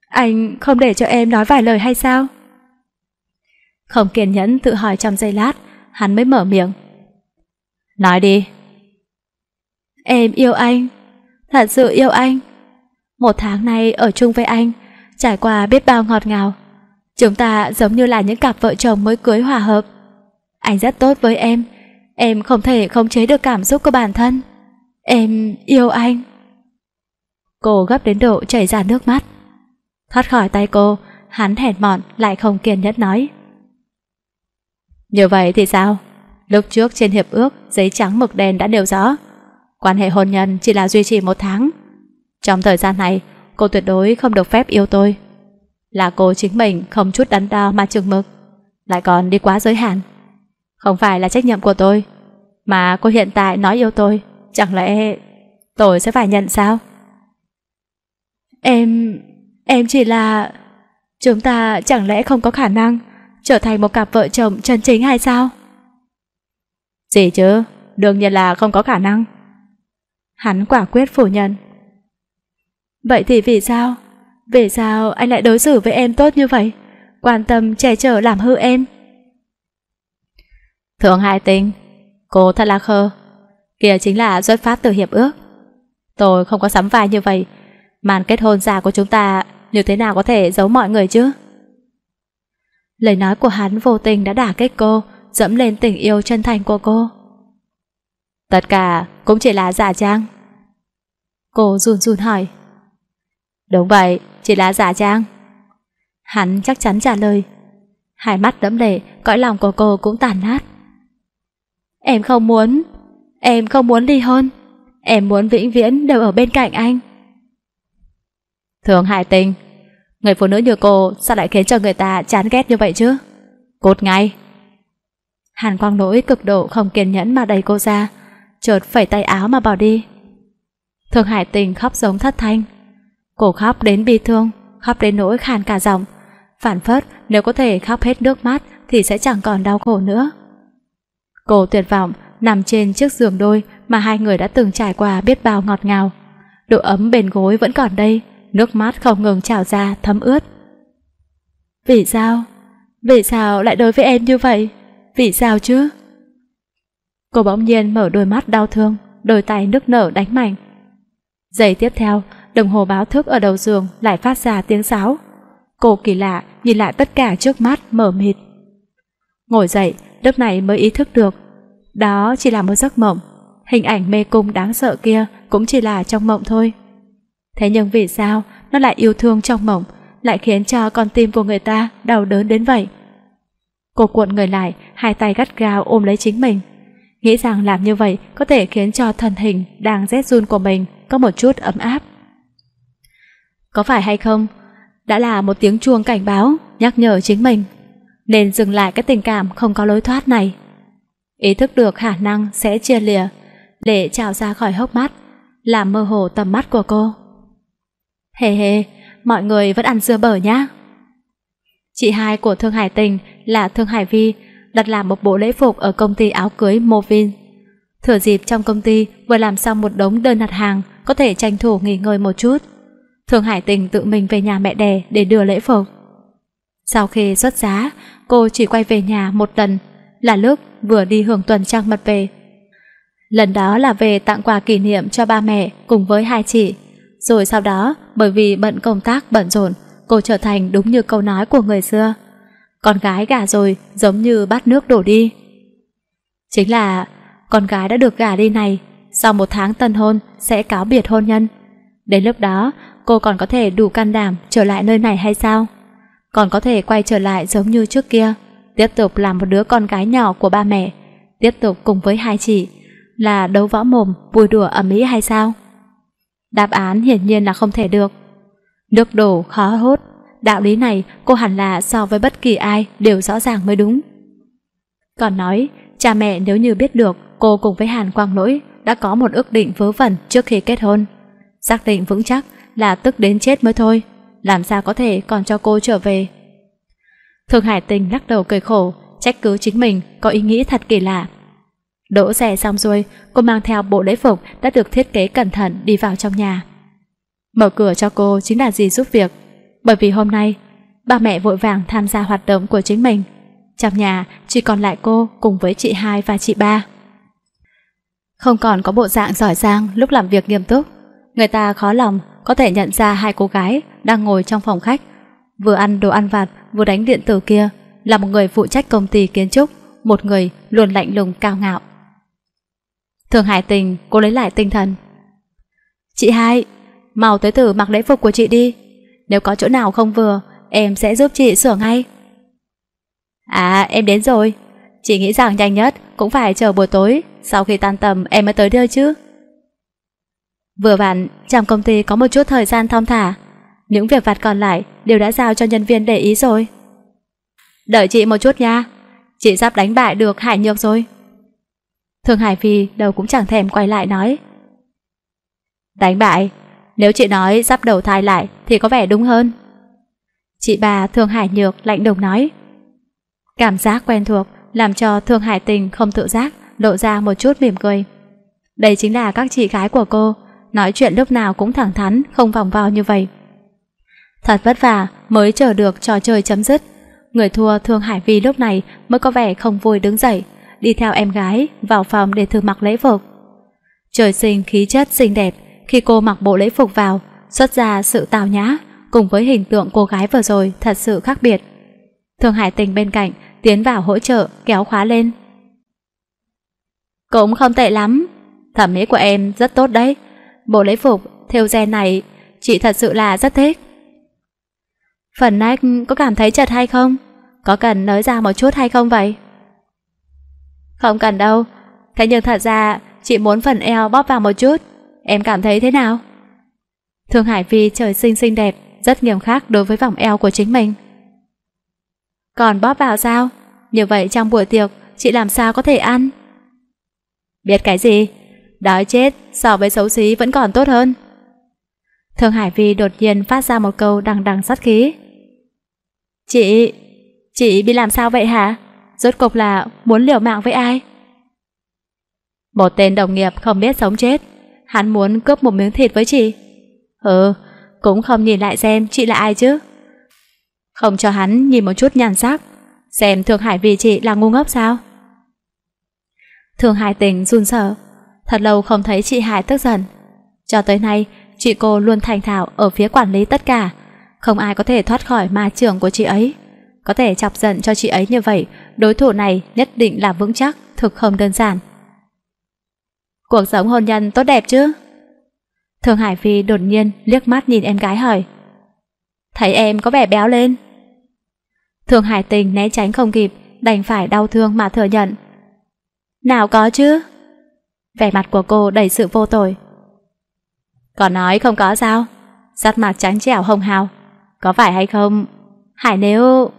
anh không để cho em nói vài lời hay sao? Không kiên nhẫn tự hỏi trong giây lát, hắn mới mở miệng. Nói đi. Em yêu anh thật sự yêu anh. Một tháng nay ở chung với anh, trải qua biết bao ngọt ngào. Chúng ta giống như là những cặp vợ chồng mới cưới hòa hợp. Anh rất tốt với em, em không thể khống chế được cảm xúc của bản thân. Em yêu anh. Cô gấp đến độ chảy ra nước mắt. Thoát khỏi tay cô, hắn hèn mọn lại không kiên nhẫn nói. Như vậy thì sao? Lúc trước trên hiệp ước, giấy trắng mực đen đã đều rõ Quan hệ hôn nhân chỉ là duy trì một tháng. Trong thời gian này, cô tuyệt đối không được phép yêu tôi. Là cô chính mình không chút đắn đo mà trường mực, lại còn đi quá giới hạn. Không phải là trách nhiệm của tôi, mà cô hiện tại nói yêu tôi, chẳng lẽ tôi sẽ phải nhận sao? Em... em chỉ là... Chúng ta chẳng lẽ không có khả năng trở thành một cặp vợ chồng chân chính hay sao? Gì chứ, đương nhiên là không có khả năng. Hắn quả quyết phủ nhận. Vậy thì vì sao? Vì sao anh lại đối xử với em tốt như vậy? Quan tâm che chở làm hư em? Thượng Hải Tình, cô thật là khờ. Kia chính là xuất phát từ hiệp ước. Tôi không có sắm vai như vậy. Màn kết hôn giả của chúng ta như thế nào có thể giấu mọi người chứ? Lời nói của hắn vô tình đã đả kích cô, dẫm lên tình yêu chân thành của cô. Tất cả cũng chỉ là giả trang. Cô run run hỏi. Đúng vậy, chỉ là giả trang. Hắn chắc chắn trả lời. Hai mắt đẫm lệ, cõi lòng của cô cũng tàn nát. Em không muốn, em không muốn ly hôn. Em muốn vĩnh viễn đều ở bên cạnh anh. Thường Hải Tình, người phụ nữ như cô sao lại khiến cho người ta chán ghét như vậy chứ? Cốt ngay. Hàn Quang nỗi cực độ không kiên nhẫn mà đẩy cô ra, chợt phẩy tay áo mà bỏ đi. Thượng Hải Tình khóc giống thất thanh. cổ khóc đến bi thương, khóc đến nỗi khàn cả giọng. Phản phất, nếu có thể khóc hết nước mắt thì sẽ chẳng còn đau khổ nữa. cổ tuyệt vọng, nằm trên chiếc giường đôi mà hai người đã từng trải qua biết bao ngọt ngào. Độ ấm bền gối vẫn còn đây, nước mắt không ngừng trào ra thấm ướt. Vì sao? Vì sao lại đối với em như vậy? Vì sao chứ? Cô bỗng nhiên mở đôi mắt đau thương, đôi tay nước nở đánh mạnh. Giây tiếp theo, đồng hồ báo thức ở đầu giường lại phát ra tiếng sáo. Cô kỳ lạ nhìn lại tất cả trước mắt mở mịt. Ngồi dậy, lúc này mới ý thức được. Đó chỉ là một giấc mộng. Hình ảnh mê cung đáng sợ kia cũng chỉ là trong mộng thôi. Thế nhưng vì sao nó lại yêu thương trong mộng, lại khiến cho con tim của người ta đau đớn đến vậy? Cô cuộn người lại, hai tay gắt gao ôm lấy chính mình, Nghĩ rằng làm như vậy có thể khiến cho thần hình đang rét run của mình có một chút ấm áp. Có phải hay không? Đã là một tiếng chuông cảnh báo, nhắc nhở chính mình. Nên dừng lại cái tình cảm không có lối thoát này. Ý thức được khả năng sẽ chia lìa, để trào ra khỏi hốc mắt, làm mơ hồ tầm mắt của cô. Hề hề, mọi người vẫn ăn dưa bở nhá. Chị hai của Thương Hải Tình là Thương Hải Vi đặt làm một bộ lễ phục ở công ty áo cưới Movin. Thừa dịp trong công ty vừa làm xong một đống đơn đặt hàng, có thể tranh thủ nghỉ ngơi một chút. Thường Hải Tình tự mình về nhà mẹ đẻ để đưa lễ phục. Sau khi xuất giá, cô chỉ quay về nhà một lần, là lúc vừa đi hưởng tuần trăng mật về. Lần đó là về tặng quà kỷ niệm cho ba mẹ cùng với hai chị. Rồi sau đó, bởi vì bận công tác bận rộn, cô trở thành đúng như câu nói của người xưa – con gái gả rồi giống như bát nước đổ đi. Chính là con gái đã được gả đi này, sau một tháng tân hôn sẽ cáo biệt hôn nhân. Đến lúc đó, cô còn có thể đủ can đảm trở lại nơi này hay sao? Còn có thể quay trở lại giống như trước kia, tiếp tục làm một đứa con gái nhỏ của ba mẹ, tiếp tục cùng với hai chị, là đấu võ mồm, vui đùa ầm ĩ hay sao? Đáp án hiển nhiên là không thể được. Nước đổ khó hốt Đạo lý này cô hẳn là so với bất kỳ ai đều rõ ràng mới đúng. Còn nói, cha mẹ nếu như biết được cô cùng với Hàn Quang Lỗi đã có một ước định vớ vẩn trước khi kết hôn. Xác định vững chắc là tức đến chết mới thôi, làm sao có thể còn cho cô trở về. Thường Hải Tình lắc đầu cười khổ, trách cứ chính mình có ý nghĩ thật kỳ lạ. Đỗ xe xong rồi, cô mang theo bộ lễ phục đã được thiết kế cẩn thận đi vào trong nhà. Mở cửa cho cô chính là gì giúp việc bởi vì hôm nay ba mẹ vội vàng tham gia hoạt động của chính mình trong nhà chỉ còn lại cô cùng với chị hai và chị ba không còn có bộ dạng giỏi giang lúc làm việc nghiêm túc người ta khó lòng có thể nhận ra hai cô gái đang ngồi trong phòng khách vừa ăn đồ ăn vặt vừa đánh điện tử kia là một người phụ trách công ty kiến trúc một người luôn lạnh lùng cao ngạo thường hải tình cô lấy lại tinh thần chị hai màu tới thử mặc lễ phục của chị đi nếu có chỗ nào không vừa Em sẽ giúp chị sửa ngay À em đến rồi Chị nghĩ rằng nhanh nhất cũng phải chờ buổi tối Sau khi tan tầm em mới tới đây chứ Vừa vặn Trong công ty có một chút thời gian thong thả Những việc vặt còn lại Đều đã giao cho nhân viên để ý rồi Đợi chị một chút nha Chị sắp đánh bại được Hải Nhược rồi Thường Hải Phi đâu cũng chẳng thèm quay lại nói Đánh bại nếu chị nói sắp đầu thai lại thì có vẻ đúng hơn. Chị bà Thương Hải Nhược lạnh đồng nói. Cảm giác quen thuộc làm cho Thương Hải Tình không tự giác lộ ra một chút mỉm cười. Đây chính là các chị gái của cô, nói chuyện lúc nào cũng thẳng thắn, không vòng vo như vậy. Thật vất vả mới chờ được trò chơi chấm dứt. Người thua Thương Hải Vi lúc này mới có vẻ không vui đứng dậy, đi theo em gái vào phòng để thử mặc lễ phục. Trời sinh khí chất xinh đẹp, khi cô mặc bộ lễ phục vào, xuất ra sự tào nhã, cùng với hình tượng cô gái vừa rồi thật sự khác biệt. Thường Hải Tình bên cạnh tiến vào hỗ trợ kéo khóa lên. Cũng không tệ lắm, thẩm mỹ của em rất tốt đấy. Bộ lễ phục theo gen này chị thật sự là rất thích. Phần nách có cảm thấy chật hay không? Có cần nới ra một chút hay không vậy? Không cần đâu, thế nhưng thật ra chị muốn phần eo bóp vào một chút. Em cảm thấy thế nào? Thương Hải Phi trời sinh xinh đẹp, rất nghiêm khắc đối với vòng eo của chính mình. Còn bóp vào sao? Như vậy trong buổi tiệc, chị làm sao có thể ăn? Biết cái gì? Đói chết, so với xấu xí vẫn còn tốt hơn. Thương Hải Phi đột nhiên phát ra một câu đằng đằng sát khí. Chị, chị bị làm sao vậy hả? Rốt cục là muốn liều mạng với ai? Một tên đồng nghiệp không biết sống chết Hắn muốn cướp một miếng thịt với chị Ừ Cũng không nhìn lại xem chị là ai chứ Không cho hắn nhìn một chút nhàn sắc Xem Thượng Hải vì chị là ngu ngốc sao Thượng Hải tình run sợ Thật lâu không thấy chị Hải tức giận Cho tới nay Chị cô luôn thành thạo ở phía quản lý tất cả Không ai có thể thoát khỏi ma trưởng của chị ấy Có thể chọc giận cho chị ấy như vậy Đối thủ này nhất định là vững chắc Thực không đơn giản Cuộc sống hôn nhân tốt đẹp chứ? Thường Hải Phi đột nhiên liếc mắt nhìn em gái hỏi. Thấy em có vẻ béo lên. Thường Hải Tình né tránh không kịp, đành phải đau thương mà thừa nhận. Nào có chứ? Vẻ mặt của cô đầy sự vô tội. Còn nói không có sao? Sát mặt trắng trẻo hồng hào. Có phải hay không? Hải nếu...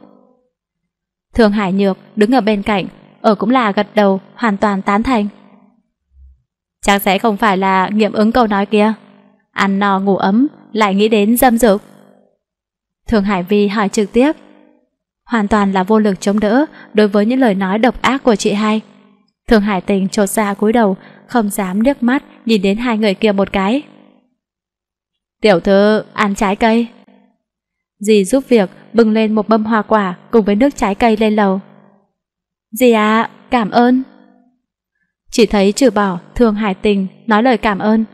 Thường Hải Nhược đứng ở bên cạnh, ở cũng là gật đầu, hoàn toàn tán thành. Chắc sẽ không phải là nghiệm ứng câu nói kia Ăn no ngủ ấm Lại nghĩ đến dâm dục Thường Hải Vi hỏi trực tiếp Hoàn toàn là vô lực chống đỡ Đối với những lời nói độc ác của chị hai Thường Hải Tình trột ra dạ cúi đầu Không dám nước mắt Nhìn đến hai người kia một cái Tiểu thư ăn trái cây Dì giúp việc bưng lên một bâm hoa quả Cùng với nước trái cây lên lầu Dì à cảm ơn chỉ thấy trừ bỏ, thương hải tình, nói lời cảm ơn.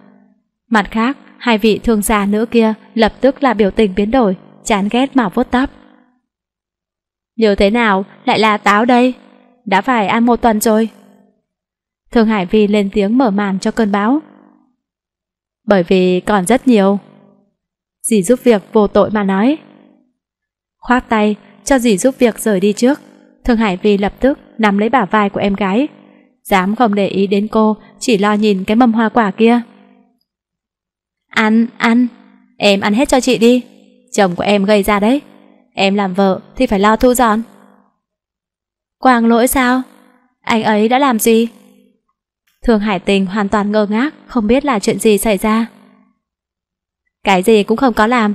Mặt khác, hai vị thương gia nữ kia lập tức là biểu tình biến đổi, chán ghét mà vuốt tóc. Như thế nào, lại là táo đây? Đã phải ăn một tuần rồi. Thương Hải Vi lên tiếng mở màn cho cơn bão. Bởi vì còn rất nhiều. Dì giúp việc vô tội mà nói. Khoác tay, cho dì giúp việc rời đi trước. Thương Hải Vi lập tức nắm lấy bả vai của em gái, dám không để ý đến cô, chỉ lo nhìn cái mâm hoa quả kia. Ăn, ăn, em ăn hết cho chị đi, chồng của em gây ra đấy, em làm vợ thì phải lo thu dọn. Quang lỗi sao? Anh ấy đã làm gì? Thường Hải Tình hoàn toàn ngơ ngác, không biết là chuyện gì xảy ra. Cái gì cũng không có làm,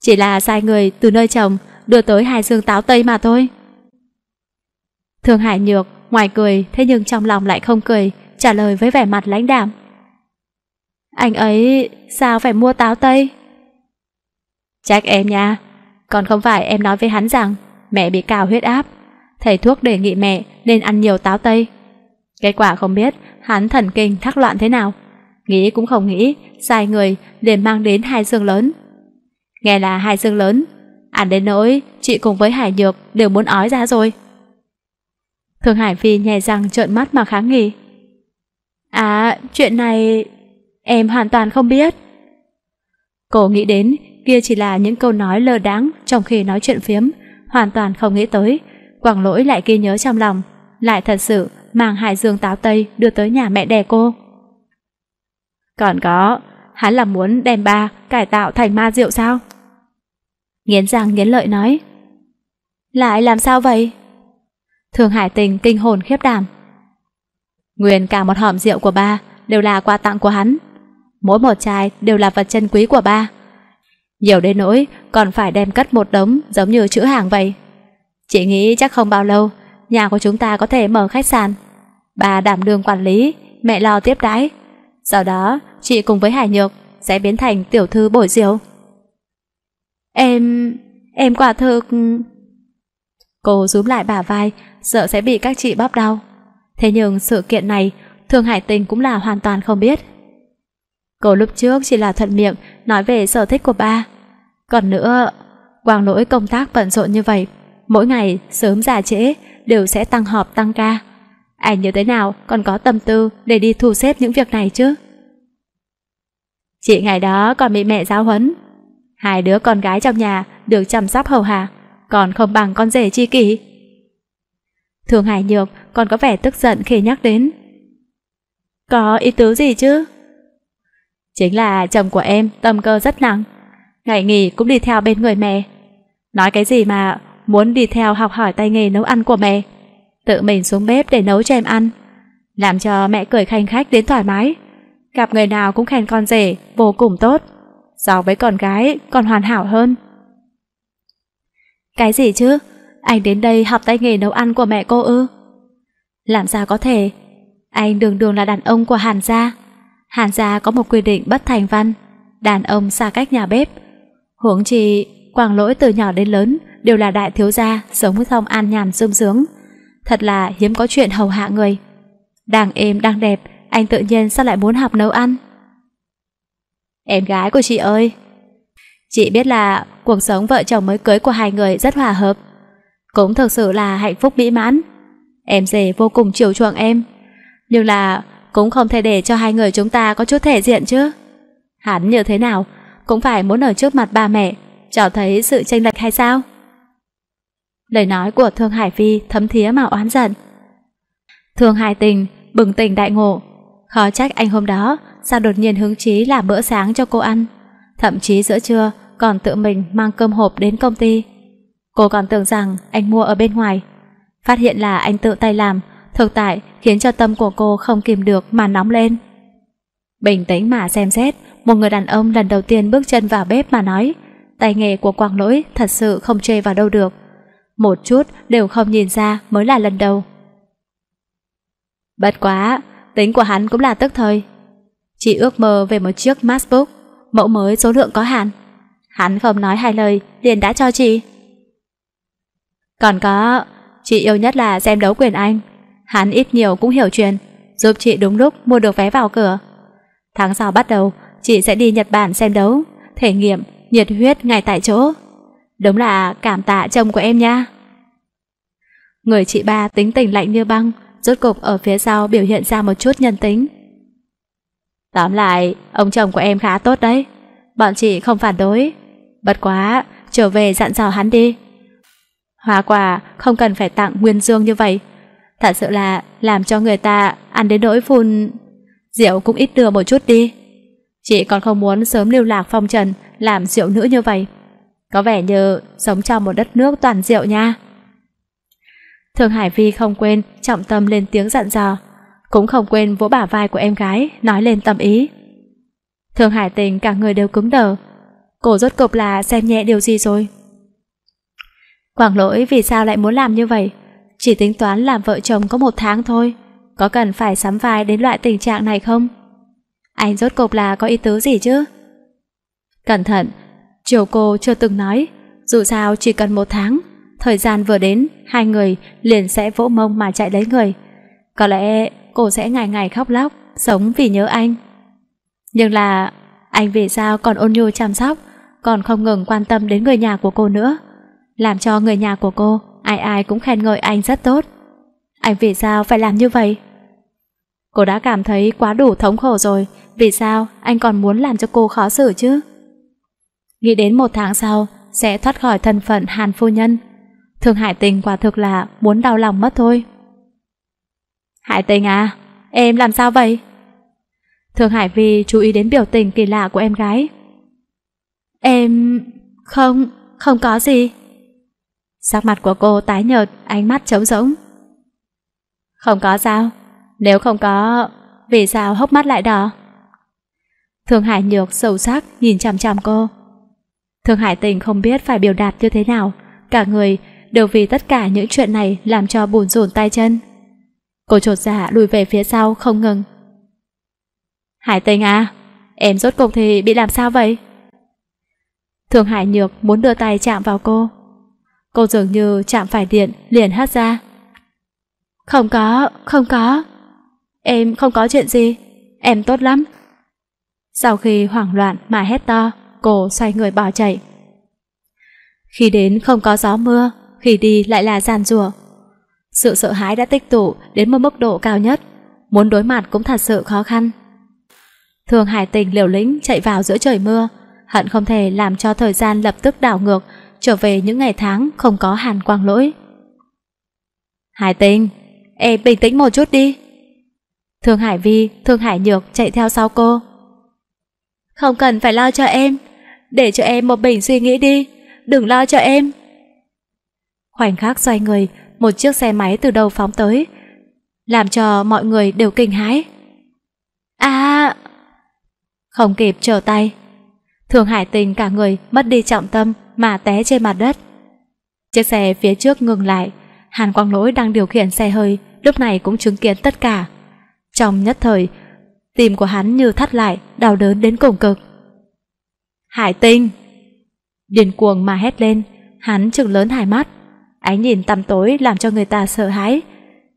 chỉ là sai người từ nơi chồng đưa tới hai dương táo tây mà thôi. Thường Hải Nhược ngoài cười thế nhưng trong lòng lại không cười, trả lời với vẻ mặt lãnh đạm. Anh ấy sao phải mua táo tây? chắc em nha, còn không phải em nói với hắn rằng mẹ bị cao huyết áp, thầy thuốc đề nghị mẹ nên ăn nhiều táo tây. Kết quả không biết hắn thần kinh thắc loạn thế nào, nghĩ cũng không nghĩ, sai người liền mang đến hai dương lớn. Nghe là hai dương lớn, ăn đến nỗi chị cùng với Hải Nhược đều muốn ói ra rồi. Thường Hải Phi nhè răng trợn mắt mà kháng nghị. À, chuyện này em hoàn toàn không biết. Cô nghĩ đến kia chỉ là những câu nói lơ đáng trong khi nói chuyện phiếm, hoàn toàn không nghĩ tới. Quảng lỗi lại ghi nhớ trong lòng, lại thật sự mang hải dương táo tây đưa tới nhà mẹ đẻ cô. Còn có, hắn là muốn đem ba cải tạo thành ma rượu sao? Nghiến răng nghiến lợi nói. Lại làm sao vậy? Thường Hải Tình kinh hồn khiếp đảm. Nguyên cả một hòm rượu của ba đều là quà tặng của hắn. Mỗi một chai đều là vật chân quý của ba. Nhiều đến nỗi còn phải đem cất một đống giống như chữ hàng vậy. Chị nghĩ chắc không bao lâu nhà của chúng ta có thể mở khách sạn. Bà đảm đương quản lý, mẹ lo tiếp đãi. Sau đó, chị cùng với Hải Nhược sẽ biến thành tiểu thư bổi rượu Em... em quả thực... Cô rúm lại bả vai, sợ sẽ bị các chị bóp đau. Thế nhưng sự kiện này, Thường Hải Tình cũng là hoàn toàn không biết. Cô lúc trước chỉ là thuận miệng nói về sở thích của ba. Còn nữa, quang lỗi công tác bận rộn như vậy, mỗi ngày sớm già trễ đều sẽ tăng họp tăng ca. Anh như thế nào còn có tâm tư để đi thu xếp những việc này chứ? Chị ngày đó còn bị mẹ giáo huấn. Hai đứa con gái trong nhà được chăm sóc hầu hạ, còn không bằng con rể chi kỷ. Thường Hải Nhược còn có vẻ tức giận khi nhắc đến. Có ý tứ gì chứ? Chính là chồng của em tâm cơ rất nặng, ngày nghỉ cũng đi theo bên người mẹ. Nói cái gì mà muốn đi theo học hỏi tay nghề nấu ăn của mẹ, tự mình xuống bếp để nấu cho em ăn, làm cho mẹ cười khanh khách đến thoải mái. Gặp người nào cũng khen con rể, vô cùng tốt. So với con gái, còn hoàn hảo hơn. Cái gì chứ? Anh đến đây học tay nghề nấu ăn của mẹ cô ư? Làm sao có thể? Anh đường đường là đàn ông của Hàn gia. Hàn gia có một quy định bất thành văn, đàn ông xa cách nhà bếp. Huống chi, Quảng Lỗi từ nhỏ đến lớn đều là đại thiếu gia, sống thông an nhàn sung sướng. Thật là hiếm có chuyện hầu hạ người. Đang êm đang đẹp, anh tự nhiên sao lại muốn học nấu ăn? Em gái của chị ơi, Chị biết là cuộc sống vợ chồng mới cưới của hai người rất hòa hợp, cũng thật sự là hạnh phúc mỹ mãn Em rể vô cùng chiều chuộng em Nhưng là cũng không thể để cho hai người chúng ta có chút thể diện chứ Hắn như thế nào Cũng phải muốn ở trước mặt ba mẹ Cho thấy sự tranh lệch hay sao Lời nói của Thương Hải Phi thấm thía mà oán giận Thương Hải Tình bừng tỉnh đại ngộ Khó trách anh hôm đó Sao đột nhiên hứng chí làm bữa sáng cho cô ăn Thậm chí giữa trưa Còn tự mình mang cơm hộp đến công ty Cô còn tưởng rằng anh mua ở bên ngoài. Phát hiện là anh tự tay làm, thực tại khiến cho tâm của cô không kìm được mà nóng lên. Bình tĩnh mà xem xét, một người đàn ông lần đầu tiên bước chân vào bếp mà nói, tay nghề của Quang Lỗi thật sự không chê vào đâu được. Một chút đều không nhìn ra mới là lần đầu. Bất quá, tính của hắn cũng là tức thời. Chỉ ước mơ về một chiếc MacBook, mẫu mới số lượng có hạn. Hắn không nói hai lời, liền đã cho chị. Còn có, chị yêu nhất là xem đấu quyền Anh. Hắn ít nhiều cũng hiểu chuyện, giúp chị đúng lúc mua được vé vào cửa. Tháng sau bắt đầu, chị sẽ đi Nhật Bản xem đấu, thể nghiệm, nhiệt huyết ngay tại chỗ. Đúng là cảm tạ chồng của em nha. Người chị ba tính tình lạnh như băng, rốt cục ở phía sau biểu hiện ra một chút nhân tính. Tóm lại, ông chồng của em khá tốt đấy. Bọn chị không phản đối. Bất quá, trở về dặn dò hắn đi. Hoa quả không cần phải tặng nguyên dương như vậy. Thật sự là làm cho người ta ăn đến nỗi phun... Rượu cũng ít đưa một chút đi. Chị còn không muốn sớm lưu lạc phong trần làm rượu nữ như vậy. Có vẻ như sống trong một đất nước toàn rượu nha. Thường Hải Vi không quên trọng tâm lên tiếng dặn dò, cũng không quên vỗ bả vai của em gái nói lên tâm ý. Thường Hải Tình cả người đều cứng đờ, Cổ rốt cục là xem nhẹ điều gì rồi. Quảng lỗi vì sao lại muốn làm như vậy? Chỉ tính toán làm vợ chồng có một tháng thôi, có cần phải sắm vai đến loại tình trạng này không? Anh rốt cục là có ý tứ gì chứ? Cẩn thận, chiều cô chưa từng nói, dù sao chỉ cần một tháng, thời gian vừa đến, hai người liền sẽ vỗ mông mà chạy lấy người. Có lẽ cô sẽ ngày ngày khóc lóc, sống vì nhớ anh. Nhưng là anh vì sao còn ôn nhu chăm sóc, còn không ngừng quan tâm đến người nhà của cô nữa? làm cho người nhà của cô ai ai cũng khen ngợi anh rất tốt. Anh vì sao phải làm như vậy? Cô đã cảm thấy quá đủ thống khổ rồi, vì sao anh còn muốn làm cho cô khó xử chứ? Nghĩ đến một tháng sau, sẽ thoát khỏi thân phận Hàn Phu Nhân. Thường Hải Tình quả thực là muốn đau lòng mất thôi. Hải Tình à, em làm sao vậy? Thường Hải Vi chú ý đến biểu tình kỳ lạ của em gái. Em... không, không có gì. Sắc mặt của cô tái nhợt, ánh mắt trống rỗng. Không có sao? Nếu không có, vì sao hốc mắt lại đỏ? Thương Hải Nhược sâu sắc nhìn chằm chằm cô. Thương Hải Tình không biết phải biểu đạt như thế nào, cả người đều vì tất cả những chuyện này làm cho bùn rùn tay chân. Cô trột dạ lùi về phía sau không ngừng. Hải Tình à, em rốt cục thì bị làm sao vậy? Thường Hải Nhược muốn đưa tay chạm vào cô, Cô dường như chạm phải điện, liền hát ra. Không có, không có. Em không có chuyện gì. Em tốt lắm. Sau khi hoảng loạn mà hét to, cô xoay người bỏ chạy. Khi đến không có gió mưa, khi đi lại là giàn rủa. Sự sợ hãi đã tích tụ đến một mức độ cao nhất, muốn đối mặt cũng thật sự khó khăn. Thường Hải Tình liều lĩnh chạy vào giữa trời mưa, hận không thể làm cho thời gian lập tức đảo ngược trở về những ngày tháng không có hàn quang lỗi. Hải tình, em bình tĩnh một chút đi. Thương Hải Vi, Thương Hải Nhược chạy theo sau cô. Không cần phải lo cho em, để cho em một bình suy nghĩ đi, đừng lo cho em. Khoảnh khắc xoay người, một chiếc xe máy từ đầu phóng tới, làm cho mọi người đều kinh hãi. À! Không kịp trở tay. thương Hải Tình cả người mất đi trọng tâm, mà té trên mặt đất. Chiếc xe phía trước ngừng lại, Hàn Quang Lỗi đang điều khiển xe hơi, lúc này cũng chứng kiến tất cả. Trong nhất thời, tim của hắn như thắt lại, đau đớn đến cùng cực. Hải tinh! Điền cuồng mà hét lên, hắn trừng lớn hai mắt. Ánh nhìn tăm tối làm cho người ta sợ hãi.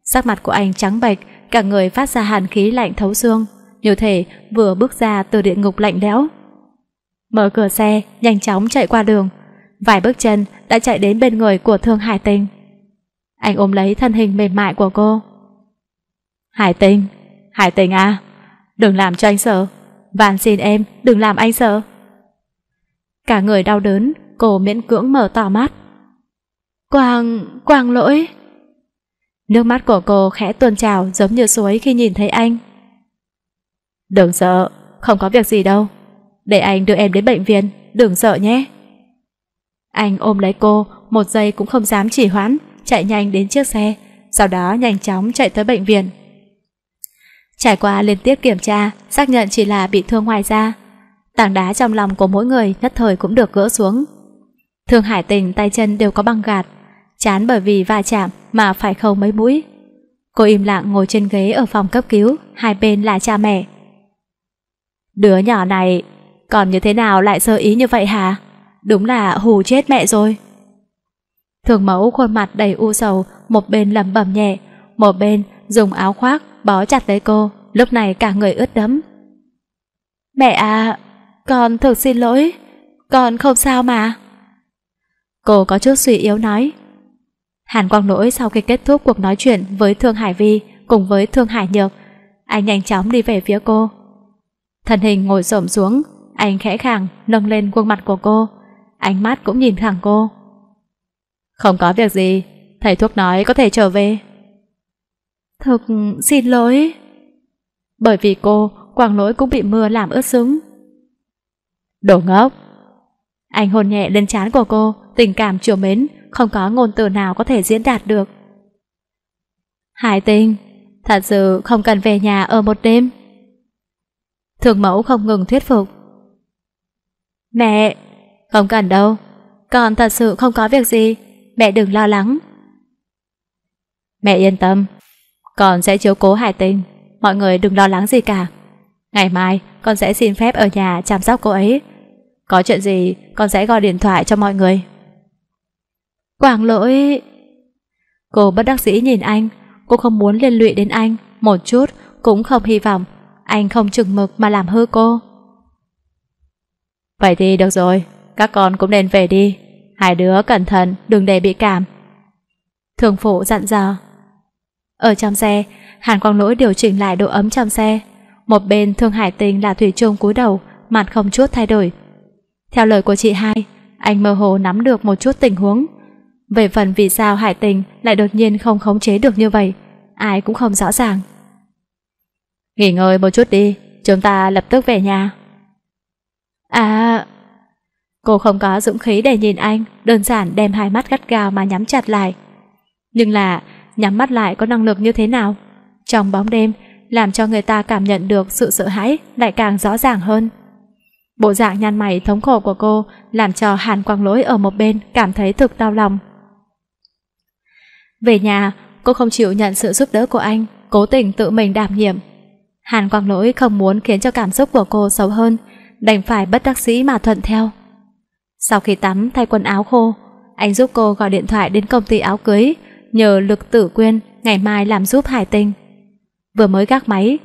Sắc mặt của anh trắng bệch, cả người phát ra hàn khí lạnh thấu xương, như thể vừa bước ra từ địa ngục lạnh lẽo. Mở cửa xe, nhanh chóng chạy qua đường, Vài bước chân đã chạy đến bên người của Thương Hải Tinh. Anh ôm lấy thân hình mềm mại của cô. Hải Tinh, Hải Tinh à, đừng làm cho anh sợ. Van xin em, đừng làm anh sợ. Cả người đau đớn, cô miễn cưỡng mở to mắt. Quang, quang lỗi. Nước mắt của cô khẽ tuôn trào giống như suối khi nhìn thấy anh. Đừng sợ, không có việc gì đâu. Để anh đưa em đến bệnh viện, đừng sợ nhé. Anh ôm lấy cô, một giây cũng không dám chỉ hoãn, chạy nhanh đến chiếc xe, sau đó nhanh chóng chạy tới bệnh viện. Trải qua liên tiếp kiểm tra, xác nhận chỉ là bị thương ngoài da. Tảng đá trong lòng của mỗi người nhất thời cũng được gỡ xuống. Thương Hải Tình tay chân đều có băng gạt, chán bởi vì va chạm mà phải khâu mấy mũi. Cô im lặng ngồi trên ghế ở phòng cấp cứu, hai bên là cha mẹ. Đứa nhỏ này, còn như thế nào lại sơ ý như vậy hả? đúng là hù chết mẹ rồi. Thường mẫu khuôn mặt đầy u sầu, một bên lầm bầm nhẹ, một bên dùng áo khoác bó chặt lấy cô, lúc này cả người ướt đẫm. Mẹ à, con thực xin lỗi, con không sao mà. Cô có chút suy yếu nói. Hàn Quang Lỗi sau khi kết thúc cuộc nói chuyện với Thương Hải Vi cùng với Thương Hải Nhược, anh nhanh chóng đi về phía cô. Thần hình ngồi xổm xuống, anh khẽ khàng nâng lên gương mặt của cô, ánh mắt cũng nhìn thẳng cô. Không có việc gì, thầy thuốc nói có thể trở về. Thực xin lỗi. Bởi vì cô, Quảng Lỗi cũng bị mưa làm ướt sũng. Đồ ngốc. Anh hôn nhẹ lên trán của cô, tình cảm chiều mến, không có ngôn từ nào có thể diễn đạt được. Hải tinh thật sự không cần về nhà ở một đêm. Thường mẫu không ngừng thuyết phục. Mẹ, không cần đâu Con thật sự không có việc gì Mẹ đừng lo lắng Mẹ yên tâm Con sẽ chiếu cố Hải Tinh, Mọi người đừng lo lắng gì cả Ngày mai con sẽ xin phép ở nhà chăm sóc cô ấy Có chuyện gì con sẽ gọi điện thoại cho mọi người Quảng lỗi Cô bất đắc dĩ nhìn anh Cô không muốn liên lụy đến anh Một chút cũng không hy vọng Anh không chừng mực mà làm hư cô Vậy thì được rồi các con cũng nên về đi. Hai đứa cẩn thận, đừng để bị cảm. Thường phụ dặn dò. Ở trong xe, Hàn Quang Lỗi điều chỉnh lại độ ấm trong xe. Một bên Thương Hải Tình là Thủy Trung cúi đầu, mặt không chút thay đổi. Theo lời của chị hai, anh mơ hồ nắm được một chút tình huống. Về phần vì sao Hải Tình lại đột nhiên không khống chế được như vậy, ai cũng không rõ ràng. Nghỉ ngơi một chút đi, chúng ta lập tức về nhà. À, Cô không có dũng khí để nhìn anh, đơn giản đem hai mắt gắt gao mà nhắm chặt lại. Nhưng là, nhắm mắt lại có năng lực như thế nào? Trong bóng đêm, làm cho người ta cảm nhận được sự sợ hãi lại càng rõ ràng hơn. Bộ dạng nhăn mày thống khổ của cô làm cho Hàn Quang Lỗi ở một bên cảm thấy thực đau lòng. Về nhà, cô không chịu nhận sự giúp đỡ của anh, cố tình tự mình đảm nhiệm. Hàn Quang Lỗi không muốn khiến cho cảm xúc của cô xấu hơn, đành phải bất đắc sĩ mà thuận theo. Sau khi tắm thay quần áo khô, anh giúp cô gọi điện thoại đến công ty áo cưới, nhờ Lực Tử Quyên ngày mai làm giúp Hải Tình. Vừa mới gác máy,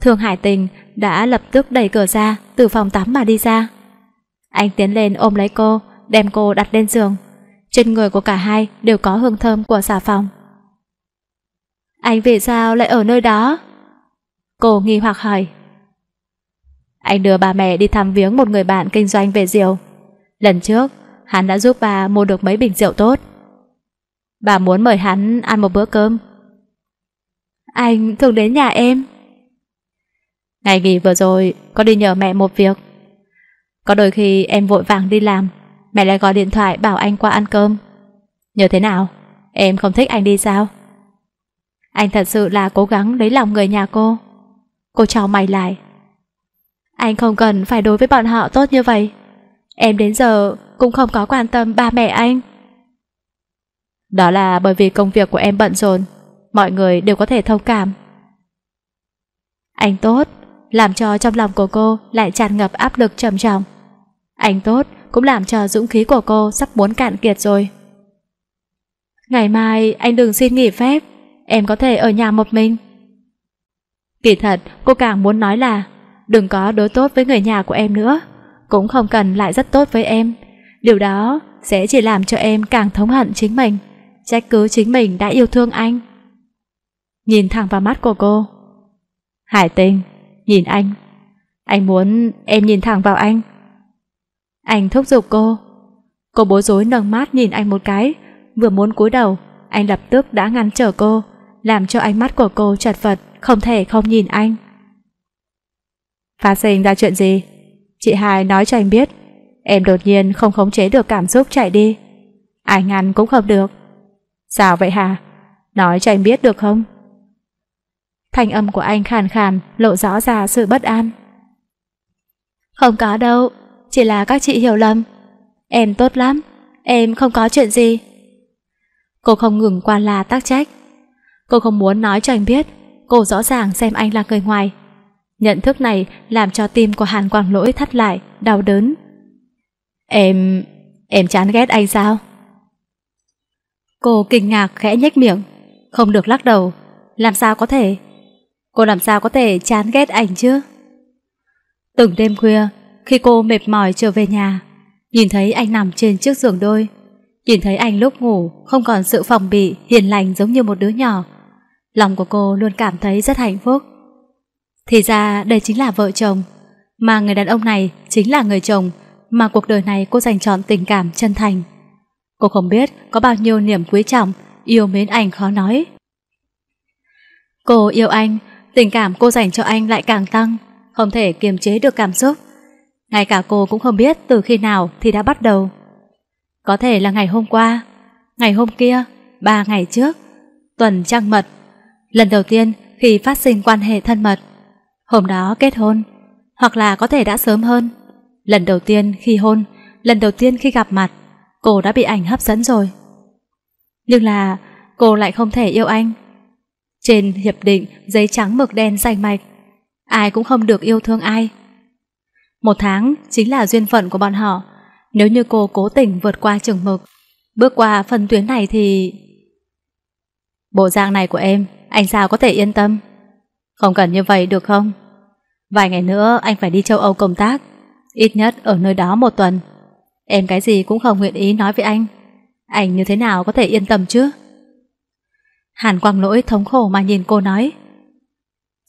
thường Hải Tình đã lập tức đẩy cửa ra từ phòng tắm mà đi ra. Anh tiến lên ôm lấy cô, đem cô đặt lên giường. Trên người của cả hai đều có hương thơm của xà phòng. Anh vì sao lại ở nơi đó? Cô nghi hoặc hỏi. Anh đưa bà mẹ đi thăm viếng một người bạn kinh doanh về diều. Lần trước, hắn đã giúp bà mua được mấy bình rượu tốt. Bà muốn mời hắn ăn một bữa cơm. Anh thường đến nhà em. Ngày nghỉ vừa rồi, có đi nhờ mẹ một việc. Có đôi khi em vội vàng đi làm, mẹ lại gọi điện thoại bảo anh qua ăn cơm. Nhờ thế nào? Em không thích anh đi sao? Anh thật sự là cố gắng lấy lòng người nhà cô. Cô trao mày lại. Anh không cần phải đối với bọn họ tốt như vậy. Em đến giờ cũng không có quan tâm ba mẹ anh. Đó là bởi vì công việc của em bận rộn, mọi người đều có thể thông cảm. Anh tốt, làm cho trong lòng của cô lại tràn ngập áp lực trầm trọng. Anh tốt cũng làm cho dũng khí của cô sắp muốn cạn kiệt rồi. Ngày mai anh đừng xin nghỉ phép, em có thể ở nhà một mình. Kỳ thật, cô càng muốn nói là đừng có đối tốt với người nhà của em nữa cũng không cần lại rất tốt với em. Điều đó sẽ chỉ làm cho em càng thống hận chính mình, trách cứ chính mình đã yêu thương anh. Nhìn thẳng vào mắt của cô. Hải tình, nhìn anh. Anh muốn em nhìn thẳng vào anh. Anh thúc giục cô. Cô bối rối nâng mắt nhìn anh một cái, vừa muốn cúi đầu, anh lập tức đã ngăn trở cô, làm cho ánh mắt của cô chật vật, không thể không nhìn anh. Phát sinh ra chuyện gì? Chị hai nói cho anh biết Em đột nhiên không khống chế được cảm xúc chạy đi Ai ngăn cũng không được Sao vậy hả? Nói cho anh biết được không? Thanh âm của anh khàn khàn Lộ rõ ra sự bất an Không có đâu Chỉ là các chị hiểu lầm Em tốt lắm Em không có chuyện gì Cô không ngừng qua la tác trách Cô không muốn nói cho anh biết Cô rõ ràng xem anh là người ngoài Nhận thức này làm cho tim của Hàn Quang Lỗi thắt lại, đau đớn. Em... em chán ghét anh sao? Cô kinh ngạc khẽ nhếch miệng, không được lắc đầu. Làm sao có thể? Cô làm sao có thể chán ghét anh chứ? Từng đêm khuya, khi cô mệt mỏi trở về nhà, nhìn thấy anh nằm trên chiếc giường đôi, nhìn thấy anh lúc ngủ không còn sự phòng bị hiền lành giống như một đứa nhỏ, lòng của cô luôn cảm thấy rất hạnh phúc. Thì ra đây chính là vợ chồng, mà người đàn ông này chính là người chồng mà cuộc đời này cô dành trọn tình cảm chân thành. Cô không biết có bao nhiêu niềm quý trọng, yêu mến anh khó nói. Cô yêu anh, tình cảm cô dành cho anh lại càng tăng, không thể kiềm chế được cảm xúc. Ngay cả cô cũng không biết từ khi nào thì đã bắt đầu. Có thể là ngày hôm qua, ngày hôm kia, ba ngày trước, tuần trăng mật. Lần đầu tiên khi phát sinh quan hệ thân mật, Hôm đó kết hôn, hoặc là có thể đã sớm hơn. Lần đầu tiên khi hôn, lần đầu tiên khi gặp mặt, cô đã bị ảnh hấp dẫn rồi. Nhưng là cô lại không thể yêu anh. Trên hiệp định giấy trắng mực đen rành mạch, ai cũng không được yêu thương ai. Một tháng chính là duyên phận của bọn họ, nếu như cô cố tình vượt qua chừng mực, bước qua phần tuyến này thì... Bộ dạng này của em, anh sao có thể yên tâm? Không cần như vậy được không? Vài ngày nữa anh phải đi châu Âu công tác, ít nhất ở nơi đó một tuần. Em cái gì cũng không nguyện ý nói với anh. Anh như thế nào có thể yên tâm chứ? Hàn Quang Lỗi thống khổ mà nhìn cô nói.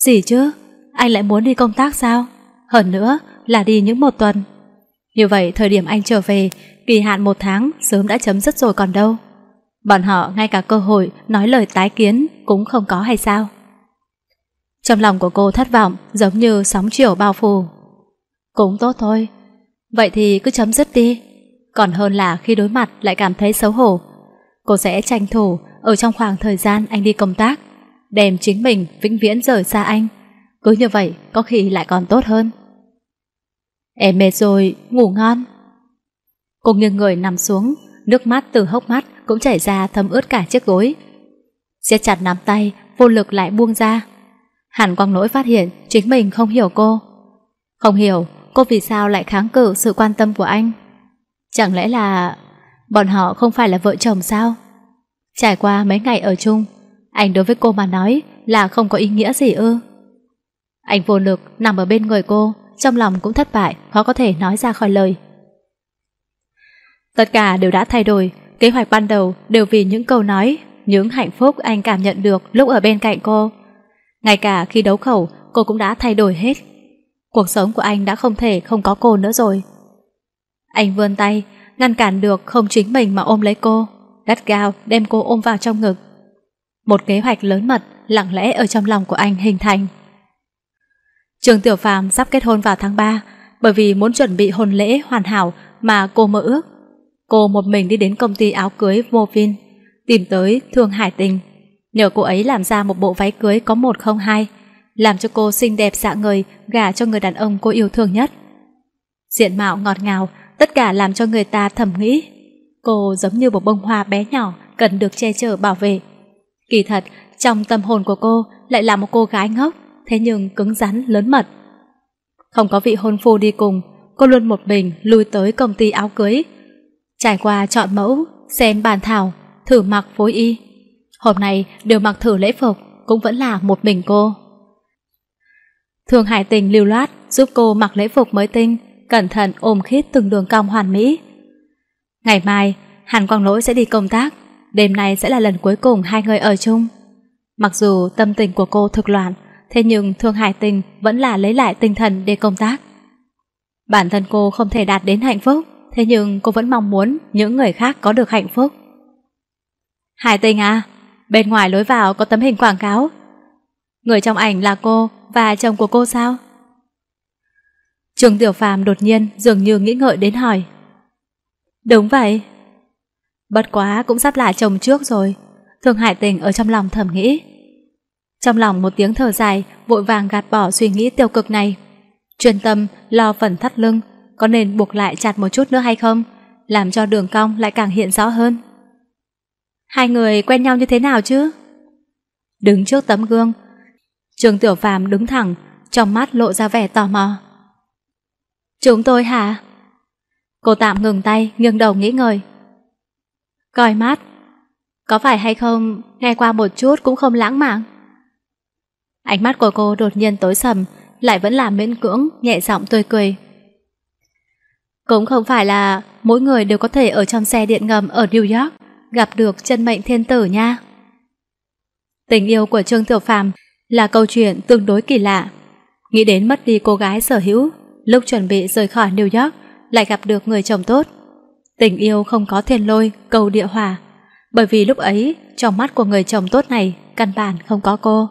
Gì chứ? Anh lại muốn đi công tác sao? Hơn nữa là đi những một tuần. Như vậy thời điểm anh trở về, kỳ hạn một tháng sớm đã chấm dứt rồi còn đâu. Bọn họ ngay cả cơ hội nói lời tái kiến cũng không có hay sao? Trong lòng của cô thất vọng giống như sóng chiều bao phủ. Cũng tốt thôi, vậy thì cứ chấm dứt đi. Còn hơn là khi đối mặt lại cảm thấy xấu hổ. Cô sẽ tranh thủ ở trong khoảng thời gian anh đi công tác, đem chính mình vĩnh viễn rời xa anh. Cứ như vậy có khi lại còn tốt hơn. Em mệt rồi, ngủ ngon. Cô nghiêng người nằm xuống, nước mắt từ hốc mắt cũng chảy ra thấm ướt cả chiếc gối. Siết chặt nắm tay, vô lực lại buông ra. Hàn Quang Nỗi phát hiện chính mình không hiểu cô. Không hiểu cô vì sao lại kháng cự sự quan tâm của anh. Chẳng lẽ là bọn họ không phải là vợ chồng sao? Trải qua mấy ngày ở chung, anh đối với cô mà nói là không có ý nghĩa gì ư. Anh vô lực nằm ở bên người cô, trong lòng cũng thất bại, khó có thể nói ra khỏi lời. Tất cả đều đã thay đổi, kế hoạch ban đầu đều vì những câu nói, những hạnh phúc anh cảm nhận được lúc ở bên cạnh cô ngay cả khi đấu khẩu, cô cũng đã thay đổi hết. Cuộc sống của anh đã không thể không có cô nữa rồi. Anh vươn tay, ngăn cản được không chính mình mà ôm lấy cô, gắt gao đem cô ôm vào trong ngực. Một kế hoạch lớn mật lặng lẽ ở trong lòng của anh hình thành. Trường Tiểu Phàm sắp kết hôn vào tháng 3, bởi vì muốn chuẩn bị hôn lễ hoàn hảo mà cô mơ ước. Cô một mình đi đến công ty áo cưới Vô tìm tới Thương Hải Tình, Nhờ cô ấy làm ra một bộ váy cưới có một không hai, làm cho cô xinh đẹp dạ người, gả cho người đàn ông cô yêu thương nhất. Diện mạo ngọt ngào, tất cả làm cho người ta thầm nghĩ. Cô giống như một bông hoa bé nhỏ cần được che chở bảo vệ. Kỳ thật, trong tâm hồn của cô lại là một cô gái ngốc, thế nhưng cứng rắn, lớn mật. Không có vị hôn phu đi cùng, cô luôn một mình lui tới công ty áo cưới. Trải qua chọn mẫu, xem bàn thảo, thử mặc phối y, Hôm nay đều mặc thử lễ phục, cũng vẫn là một mình cô. Thường Hải Tình lưu loát giúp cô mặc lễ phục mới tinh, cẩn thận ôm khít từng đường cong hoàn mỹ. Ngày mai, Hàn Quang Lỗi sẽ đi công tác, đêm nay sẽ là lần cuối cùng hai người ở chung. Mặc dù tâm tình của cô thực loạn, thế nhưng Thương Hải Tình vẫn là lấy lại tinh thần để công tác. Bản thân cô không thể đạt đến hạnh phúc, thế nhưng cô vẫn mong muốn những người khác có được hạnh phúc. Hải Tình à, Bên ngoài lối vào có tấm hình quảng cáo. Người trong ảnh là cô và chồng của cô sao? Trường Tiểu Phàm đột nhiên dường như nghĩ ngợi đến hỏi. Đúng vậy. Bất quá cũng sắp là chồng trước rồi. Thường Hải Tình ở trong lòng thầm nghĩ. Trong lòng một tiếng thở dài vội vàng gạt bỏ suy nghĩ tiêu cực này. Chuyên tâm lo phần thắt lưng có nên buộc lại chặt một chút nữa hay không? Làm cho đường cong lại càng hiện rõ hơn. Hai người quen nhau như thế nào chứ? Đứng trước tấm gương, Trường Tiểu Phàm đứng thẳng, trong mắt lộ ra vẻ tò mò. Chúng tôi hả? Cô tạm ngừng tay, nghiêng đầu nghĩ ngợi. Coi mắt, có phải hay không, nghe qua một chút cũng không lãng mạn. Ánh mắt của cô đột nhiên tối sầm, lại vẫn là miễn cưỡng, nhẹ giọng tươi cười. Cũng không phải là mỗi người đều có thể ở trong xe điện ngầm ở New York gặp được chân mệnh thiên tử nha. Tình yêu của Trương Tiểu Phàm là câu chuyện tương đối kỳ lạ. Nghĩ đến mất đi cô gái sở hữu, lúc chuẩn bị rời khỏi New York lại gặp được người chồng tốt. Tình yêu không có thiên lôi, cầu địa hòa, bởi vì lúc ấy trong mắt của người chồng tốt này căn bản không có cô,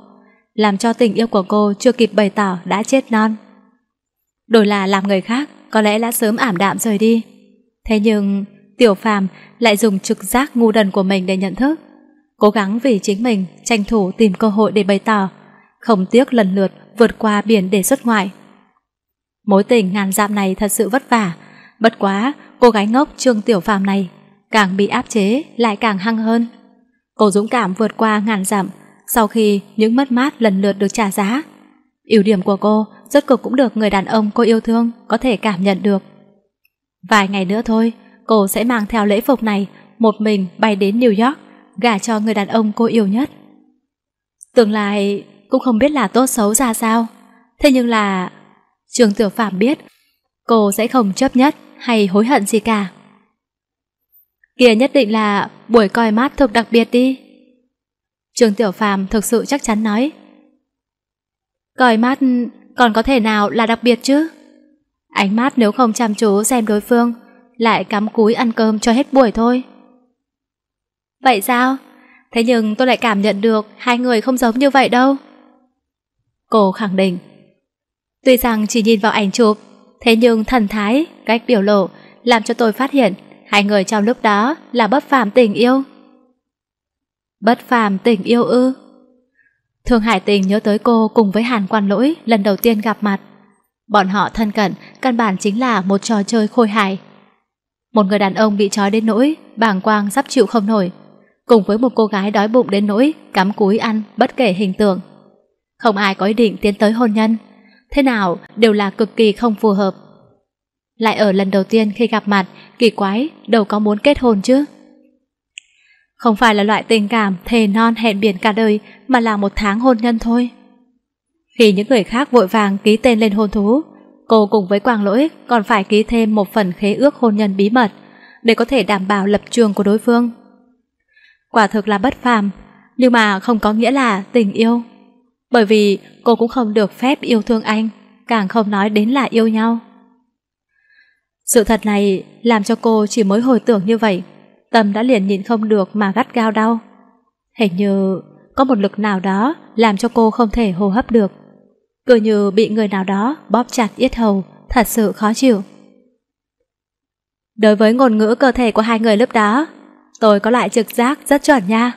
làm cho tình yêu của cô chưa kịp bày tỏ đã chết non. Đổi là làm người khác, có lẽ đã sớm ảm đạm rời đi. Thế nhưng Tiểu Phàm lại dùng trực giác ngu đần của mình để nhận thức, cố gắng vì chính mình tranh thủ tìm cơ hội để bày tỏ, không tiếc lần lượt vượt qua biển để xuất ngoại. Mối tình ngàn dặm này thật sự vất vả, bất quá cô gái ngốc Trương Tiểu Phàm này càng bị áp chế lại càng hăng hơn. Cô dũng cảm vượt qua ngàn dặm sau khi những mất mát lần lượt được trả giá. Ưu điểm của cô rất cực cũng được người đàn ông cô yêu thương có thể cảm nhận được. Vài ngày nữa thôi, cô sẽ mang theo lễ phục này, một mình bay đến New York, gả cho người đàn ông cô yêu nhất. Tương lai cũng không biết là tốt xấu ra sao, thế nhưng là Trường Tiểu Phạm biết cô sẽ không chấp nhất hay hối hận gì cả. kìa nhất định là buổi coi mát thực đặc biệt đi. Trường Tiểu Phạm thực sự chắc chắn nói. Coi mát còn có thể nào là đặc biệt chứ? Ánh mắt nếu không chăm chú xem đối phương lại cắm cúi ăn cơm cho hết buổi thôi. Vậy sao? Thế nhưng tôi lại cảm nhận được hai người không giống như vậy đâu. Cô khẳng định. Tuy rằng chỉ nhìn vào ảnh chụp, thế nhưng thần thái, cách biểu lộ làm cho tôi phát hiện hai người trong lúc đó là bất phàm tình yêu. Bất phàm tình yêu ư? Thương Hải Tình nhớ tới cô cùng với Hàn Quan Lỗi lần đầu tiên gặp mặt. Bọn họ thân cận, căn bản chính là một trò chơi khôi hài một người đàn ông bị trói đến nỗi bàng quang sắp chịu không nổi, cùng với một cô gái đói bụng đến nỗi cắm cúi ăn bất kể hình tượng. Không ai có ý định tiến tới hôn nhân, thế nào đều là cực kỳ không phù hợp. Lại ở lần đầu tiên khi gặp mặt, kỳ quái, đâu có muốn kết hôn chứ. Không phải là loại tình cảm thề non hẹn biển cả đời mà là một tháng hôn nhân thôi. Khi những người khác vội vàng ký tên lên hôn thú, Cô cùng với Quang Lỗi còn phải ký thêm một phần khế ước hôn nhân bí mật để có thể đảm bảo lập trường của đối phương. Quả thực là bất phàm, nhưng mà không có nghĩa là tình yêu. Bởi vì cô cũng không được phép yêu thương anh, càng không nói đến là yêu nhau. Sự thật này làm cho cô chỉ mới hồi tưởng như vậy, tâm đã liền nhìn không được mà gắt gao đau. Hình như có một lực nào đó làm cho cô không thể hô hấp được cứ như bị người nào đó bóp chặt yết hầu, thật sự khó chịu. Đối với ngôn ngữ cơ thể của hai người lúc đó, tôi có loại trực giác rất chuẩn nha.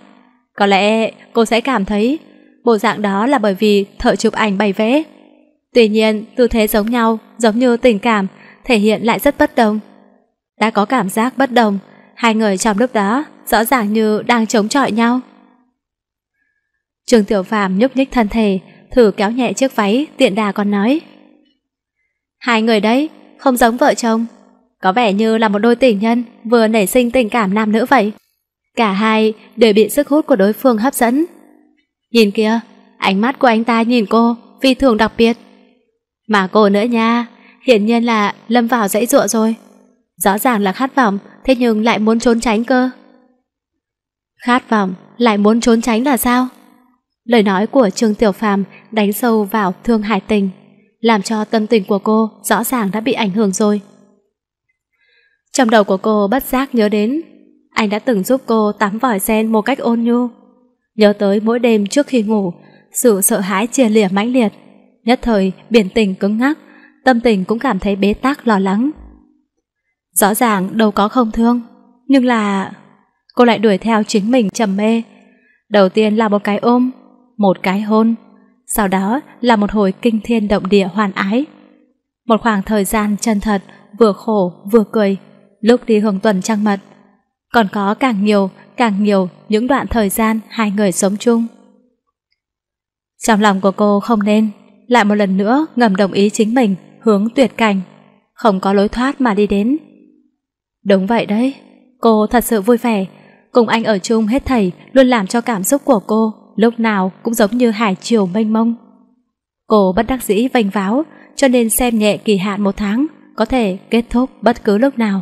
Có lẽ cô sẽ cảm thấy bộ dạng đó là bởi vì thợ chụp ảnh bày vẽ. Tuy nhiên, tư thế giống nhau, giống như tình cảm, thể hiện lại rất bất đồng. Đã có cảm giác bất đồng, hai người trong lúc đó rõ ràng như đang chống chọi nhau. Trường Tiểu Phàm nhúc nhích thân thể, thử kéo nhẹ chiếc váy, tiện đà còn nói. Hai người đấy, không giống vợ chồng. Có vẻ như là một đôi tình nhân vừa nảy sinh tình cảm nam nữ vậy. Cả hai đều bị sức hút của đối phương hấp dẫn. Nhìn kia, ánh mắt của anh ta nhìn cô phi thường đặc biệt. Mà cô nữa nha, hiển nhiên là lâm vào dãy dụa rồi. Rõ ràng là khát vọng, thế nhưng lại muốn trốn tránh cơ. Khát vọng, lại muốn trốn tránh là sao? Lời nói của Trương Tiểu Phàm đánh sâu vào Thương Hải Tình, làm cho tâm tình của cô rõ ràng đã bị ảnh hưởng rồi. Trong đầu của cô bất giác nhớ đến, anh đã từng giúp cô tắm vòi sen một cách ôn nhu. Nhớ tới mỗi đêm trước khi ngủ, sự sợ hãi chia lìa mãnh liệt, nhất thời biển tình cứng ngắc, tâm tình cũng cảm thấy bế tắc lo lắng. Rõ ràng đâu có không thương, nhưng là cô lại đuổi theo chính mình trầm mê. Đầu tiên là một cái ôm, một cái hôn. Sau đó là một hồi kinh thiên động địa hoàn ái. Một khoảng thời gian chân thật, vừa khổ vừa cười, lúc đi hưởng tuần trăng mật. Còn có càng nhiều, càng nhiều những đoạn thời gian hai người sống chung. Trong lòng của cô không nên, lại một lần nữa ngầm đồng ý chính mình hướng tuyệt cảnh, không có lối thoát mà đi đến. Đúng vậy đấy, cô thật sự vui vẻ, cùng anh ở chung hết thảy luôn làm cho cảm xúc của cô lúc nào cũng giống như hải chiều mênh mông. Cô bất đắc dĩ vành váo, cho nên xem nhẹ kỳ hạn một tháng, có thể kết thúc bất cứ lúc nào.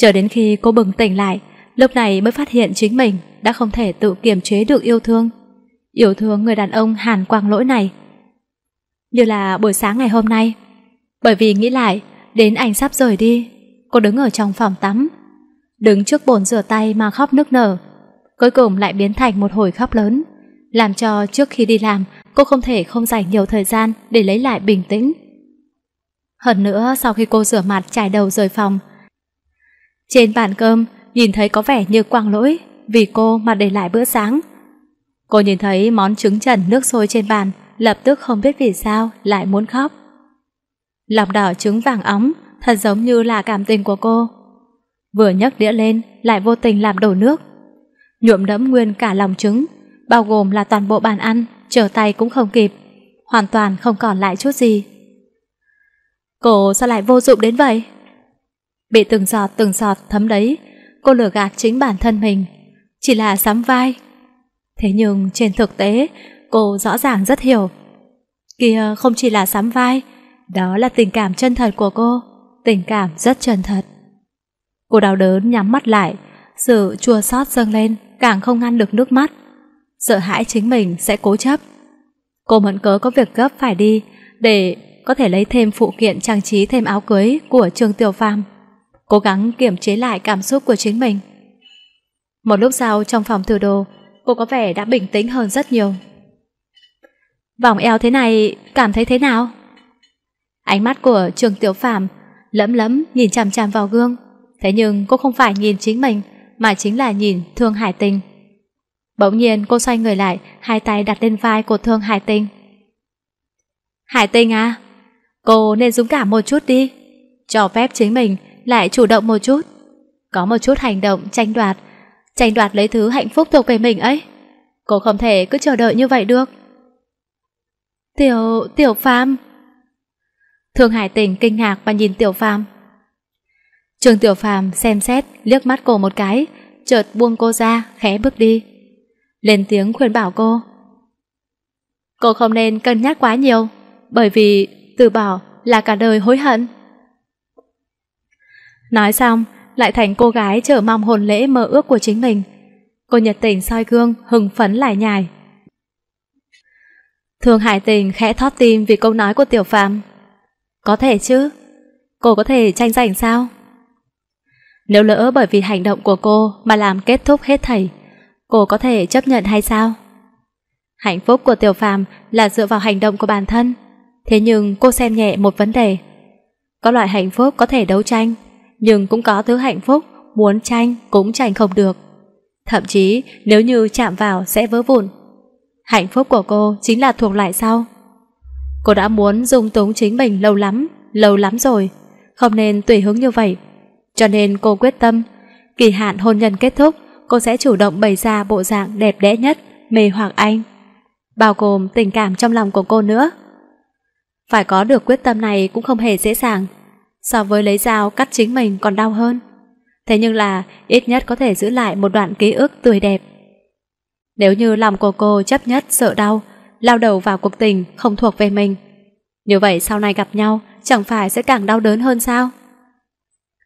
Chờ đến khi cô bừng tỉnh lại, lúc này mới phát hiện chính mình đã không thể tự kiềm chế được yêu thương. Yêu thương người đàn ông Hàn Quang Lỗi này. Như là buổi sáng ngày hôm nay, bởi vì nghĩ lại, đến anh sắp rời đi, cô đứng ở trong phòng tắm, đứng trước bồn rửa tay mà khóc nức nở cuối cùng lại biến thành một hồi khóc lớn, làm cho trước khi đi làm, cô không thể không dành nhiều thời gian để lấy lại bình tĩnh. Hơn nữa, sau khi cô rửa mặt chải đầu rời phòng, trên bàn cơm nhìn thấy có vẻ như quang lỗi vì cô mà để lại bữa sáng. Cô nhìn thấy món trứng trần nước sôi trên bàn, lập tức không biết vì sao lại muốn khóc. Lòng đỏ trứng vàng óng, thật giống như là cảm tình của cô. Vừa nhấc đĩa lên, lại vô tình làm đổ nước, nhuộm đẫm nguyên cả lòng trứng, bao gồm là toàn bộ bàn ăn, trở tay cũng không kịp, hoàn toàn không còn lại chút gì. Cô sao lại vô dụng đến vậy? Bị từng giọt từng giọt thấm đấy, cô lừa gạt chính bản thân mình, chỉ là sắm vai. Thế nhưng trên thực tế, cô rõ ràng rất hiểu. Kia không chỉ là sắm vai, đó là tình cảm chân thật của cô, tình cảm rất chân thật. Cô đau đớn nhắm mắt lại, sự chua xót dâng lên càng không ngăn được nước mắt. Sợ hãi chính mình sẽ cố chấp. Cô mẫn cớ có việc gấp phải đi để có thể lấy thêm phụ kiện trang trí thêm áo cưới của Trương Tiểu Phàm. Cố gắng kiểm chế lại cảm xúc của chính mình. Một lúc sau trong phòng thử đồ, cô có vẻ đã bình tĩnh hơn rất nhiều. Vòng eo thế này, cảm thấy thế nào? Ánh mắt của Trương Tiểu Phàm lẫm lẫm nhìn chằm chằm vào gương, thế nhưng cô không phải nhìn chính mình mà chính là nhìn Thương Hải Tinh. Bỗng nhiên cô xoay người lại, hai tay đặt lên vai của Thương Hải Tinh. Hải Tinh à, cô nên dũng cảm một chút đi, cho phép chính mình lại chủ động một chút, có một chút hành động tranh đoạt, tranh đoạt lấy thứ hạnh phúc thuộc về mình ấy. Cô không thể cứ chờ đợi như vậy được. Tiểu, Tiểu Phàm Thương Hải Tinh kinh ngạc và nhìn Tiểu Phàm Trường Tiểu Phàm xem xét, liếc mắt cô một cái, chợt buông cô ra, khẽ bước đi. Lên tiếng khuyên bảo cô. Cô không nên cân nhắc quá nhiều, bởi vì từ bỏ là cả đời hối hận. Nói xong, lại thành cô gái chờ mong hồn lễ mơ ước của chính mình. Cô nhiệt tình soi gương, hừng phấn lại nhài. Thường Hải Tình khẽ thót tim vì câu nói của Tiểu Phàm. Có thể chứ, cô có thể tranh giành sao? Nếu lỡ bởi vì hành động của cô mà làm kết thúc hết thảy, cô có thể chấp nhận hay sao? Hạnh phúc của Tiểu Phàm là dựa vào hành động của bản thân. Thế nhưng cô xem nhẹ một vấn đề. Có loại hạnh phúc có thể đấu tranh, nhưng cũng có thứ hạnh phúc muốn tranh cũng tranh không được. Thậm chí nếu như chạm vào sẽ vỡ vụn. Hạnh phúc của cô chính là thuộc lại sau. Cô đã muốn dung túng chính mình lâu lắm, lâu lắm rồi, không nên tùy hứng như vậy. Cho nên cô quyết tâm, kỳ hạn hôn nhân kết thúc, cô sẽ chủ động bày ra bộ dạng đẹp đẽ nhất, mê hoặc anh. Bao gồm tình cảm trong lòng của cô nữa. Phải có được quyết tâm này cũng không hề dễ dàng, so với lấy dao cắt chính mình còn đau hơn. Thế nhưng là ít nhất có thể giữ lại một đoạn ký ức tươi đẹp. Nếu như lòng của cô chấp nhất sợ đau, lao đầu vào cuộc tình không thuộc về mình, như vậy sau này gặp nhau chẳng phải sẽ càng đau đớn hơn sao?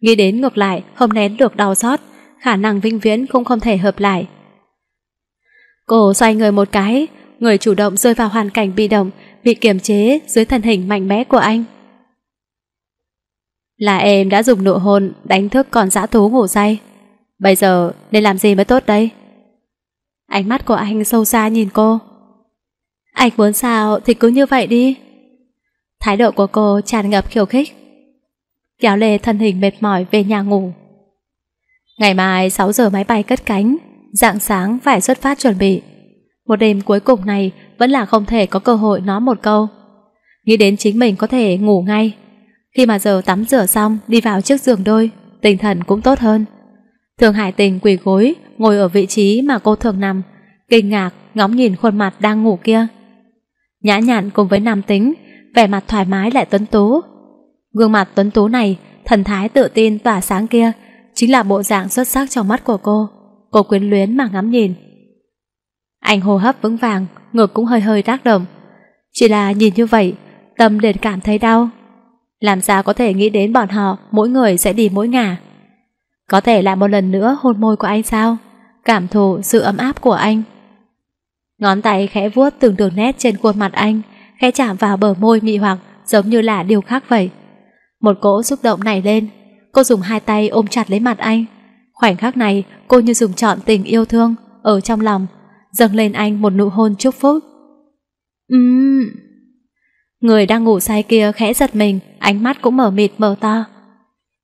Nghĩ đến ngược lại, không nén được đau xót, khả năng vinh viễn cũng không thể hợp lại. Cô xoay người một cái, người chủ động rơi vào hoàn cảnh bị động, bị kiềm chế dưới thân hình mạnh mẽ của anh. Là em đã dùng nụ hôn đánh thức con dã thú ngủ say. Bây giờ nên làm gì mới tốt đây? Ánh mắt của anh sâu xa nhìn cô. Anh muốn sao thì cứ như vậy đi. Thái độ của cô tràn ngập khiêu khích kéo Lê thân hình mệt mỏi về nhà ngủ. Ngày mai 6 giờ máy bay cất cánh, dạng sáng phải xuất phát chuẩn bị. Một đêm cuối cùng này vẫn là không thể có cơ hội nói một câu. Nghĩ đến chính mình có thể ngủ ngay. Khi mà giờ tắm rửa xong đi vào chiếc giường đôi, tinh thần cũng tốt hơn. Thường Hải Tình quỳ gối, ngồi ở vị trí mà cô thường nằm, kinh ngạc ngóng nhìn khuôn mặt đang ngủ kia. Nhã nhặn cùng với nam tính, vẻ mặt thoải mái lại tuấn tú, Gương mặt tuấn tú này, thần thái tự tin tỏa sáng kia, chính là bộ dạng xuất sắc trong mắt của cô. Cô quyến luyến mà ngắm nhìn. Anh hô hấp vững vàng, ngực cũng hơi hơi tác động. Chỉ là nhìn như vậy, tâm liền cảm thấy đau. Làm sao có thể nghĩ đến bọn họ mỗi người sẽ đi mỗi ngả. Có thể lại một lần nữa hôn môi của anh sao? Cảm thụ sự ấm áp của anh. Ngón tay khẽ vuốt từng đường nét trên khuôn mặt anh, khẽ chạm vào bờ môi mị hoặc giống như là điều khác vậy. Một cỗ xúc động nảy lên, cô dùng hai tay ôm chặt lấy mặt anh. Khoảnh khắc này, cô như dùng trọn tình yêu thương ở trong lòng, dâng lên anh một nụ hôn chúc phúc. Ừm. Uhm. Người đang ngủ say kia khẽ giật mình, ánh mắt cũng mở mịt mở to.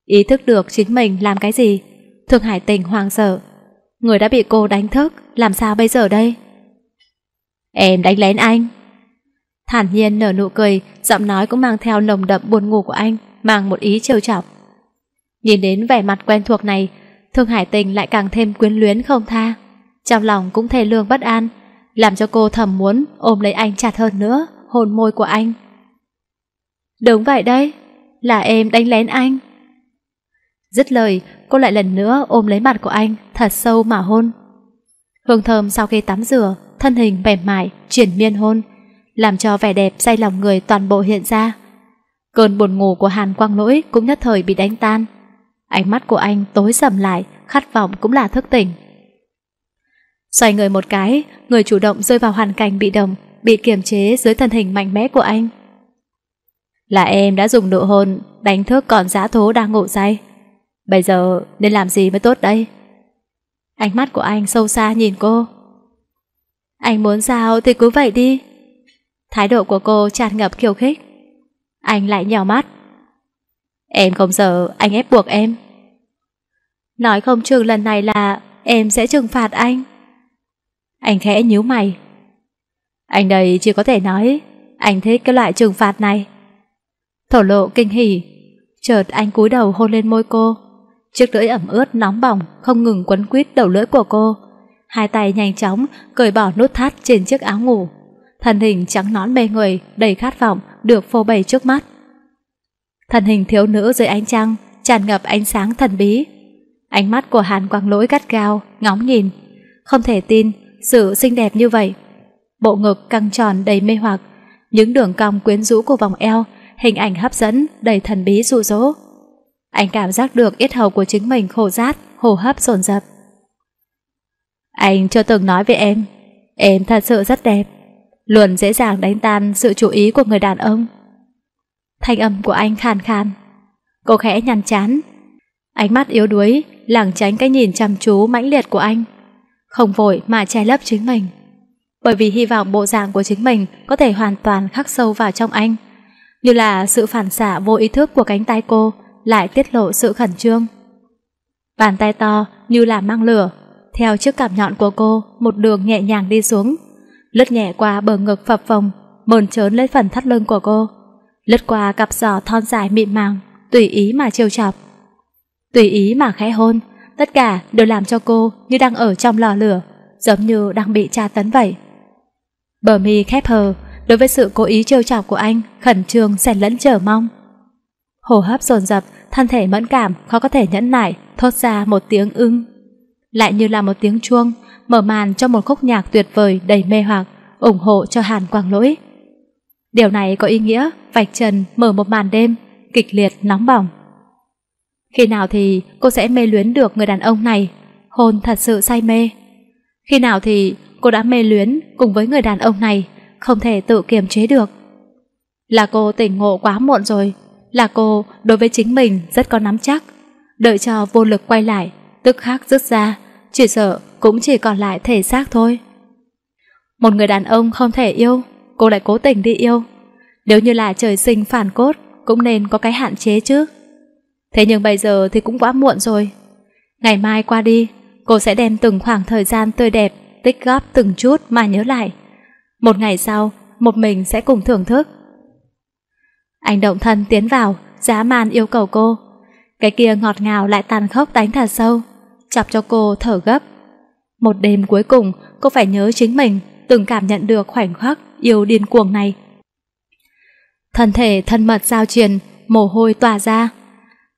Ý thức được chính mình làm cái gì, Thượng Hải Tình hoàng sợ. Người đã bị cô đánh thức, làm sao bây giờ đây? Em đánh lén anh. Thản nhiên nở nụ cười, giọng nói cũng mang theo nồng đậm buồn ngủ của anh mang một ý trêu chọc. Nhìn đến vẻ mặt quen thuộc này, Thương Hải Tình lại càng thêm quyến luyến không tha. Trong lòng cũng thề lương bất an, làm cho cô thầm muốn ôm lấy anh chặt hơn nữa, hôn môi của anh. Đúng vậy đấy, là em đánh lén anh. Dứt lời, cô lại lần nữa ôm lấy mặt của anh, thật sâu mà hôn. Hương thơm sau khi tắm rửa, thân hình mềm mại, chuyển miên hôn, làm cho vẻ đẹp say lòng người toàn bộ hiện ra. Cơn buồn ngủ của Hàn Quang Lỗi cũng nhất thời bị đánh tan. Ánh mắt của anh tối sầm lại, khát vọng cũng là thức tỉnh. Xoay người một cái, người chủ động rơi vào hoàn cảnh bị động, bị kiềm chế dưới thân hình mạnh mẽ của anh. Là em đã dùng độ hồn đánh thức còn giã thố đang ngủ say. Bây giờ nên làm gì mới tốt đây? Ánh mắt của anh sâu xa nhìn cô. Anh muốn sao thì cứ vậy đi. Thái độ của cô tràn ngập khiêu khích. Anh lại nhào mắt Em không sợ anh ép buộc em Nói không chừng lần này là Em sẽ trừng phạt anh Anh khẽ nhíu mày Anh đây chỉ có thể nói Anh thích cái loại trừng phạt này Thổ lộ kinh hỉ Chợt anh cúi đầu hôn lên môi cô Chiếc lưỡi ẩm ướt nóng bỏng Không ngừng quấn quýt đầu lưỡi của cô Hai tay nhanh chóng Cởi bỏ nút thắt trên chiếc áo ngủ Thân hình trắng nón mê người Đầy khát vọng được phô bày trước mắt. Thân hình thiếu nữ dưới ánh trăng tràn ngập ánh sáng thần bí. Ánh mắt của Hàn Quang Lỗi gắt gao, ngóng nhìn, không thể tin sự xinh đẹp như vậy. Bộ ngực căng tròn đầy mê hoặc, những đường cong quyến rũ của vòng eo, hình ảnh hấp dẫn đầy thần bí dụ dỗ. Anh cảm giác được ít hầu của chính mình khổ rát, hô hấp dồn dập. Anh chưa từng nói với em, em thật sự rất đẹp luôn dễ dàng đánh tan sự chú ý của người đàn ông. Thanh âm của anh khàn khàn. Cô khẽ nhăn chán. Ánh mắt yếu đuối, lảng tránh cái nhìn chăm chú mãnh liệt của anh. Không vội mà che lấp chính mình. Bởi vì hy vọng bộ dạng của chính mình có thể hoàn toàn khắc sâu vào trong anh. Như là sự phản xạ vô ý thức của cánh tay cô lại tiết lộ sự khẩn trương. Bàn tay to như là mang lửa, theo chiếc cảm nhọn của cô một đường nhẹ nhàng đi xuống lướt nhẹ qua bờ ngực phập phồng, mơn trớn lên phần thắt lưng của cô, lướt qua cặp giò thon dài mịn màng, tùy ý mà trêu chọc. Tùy ý mà khẽ hôn, tất cả đều làm cho cô như đang ở trong lò lửa, giống như đang bị tra tấn vậy. Bờ mi khép hờ, đối với sự cố ý trêu chọc của anh, khẩn trương xen lẫn chờ mong. Hô hấp dồn dập, thân thể mẫn cảm, khó có thể nhẫn nại, thốt ra một tiếng ưng. Lại như là một tiếng chuông, mở màn cho một khúc nhạc tuyệt vời đầy mê hoặc, ủng hộ cho Hàn Quang Lỗi. Điều này có ý nghĩa vạch trần mở một màn đêm kịch liệt nóng bỏng. Khi nào thì cô sẽ mê luyến được người đàn ông này, hôn thật sự say mê. Khi nào thì cô đã mê luyến cùng với người đàn ông này, không thể tự kiềm chế được. Là cô tỉnh ngộ quá muộn rồi, là cô đối với chính mình rất có nắm chắc. Đợi cho vô lực quay lại, tức khắc rứt ra, chỉ sợ cũng chỉ còn lại thể xác thôi. Một người đàn ông không thể yêu, cô lại cố tình đi yêu. Nếu như là trời sinh phản cốt, cũng nên có cái hạn chế chứ. Thế nhưng bây giờ thì cũng quá muộn rồi. Ngày mai qua đi, cô sẽ đem từng khoảng thời gian tươi đẹp, tích góp từng chút mà nhớ lại. Một ngày sau, một mình sẽ cùng thưởng thức. Anh động thân tiến vào, giá man yêu cầu cô. Cái kia ngọt ngào lại tàn khốc đánh thật sâu, chọc cho cô thở gấp. Một đêm cuối cùng, cô phải nhớ chính mình từng cảm nhận được khoảnh khắc yêu điên cuồng này. Thân thể thân mật giao truyền, mồ hôi tỏa ra.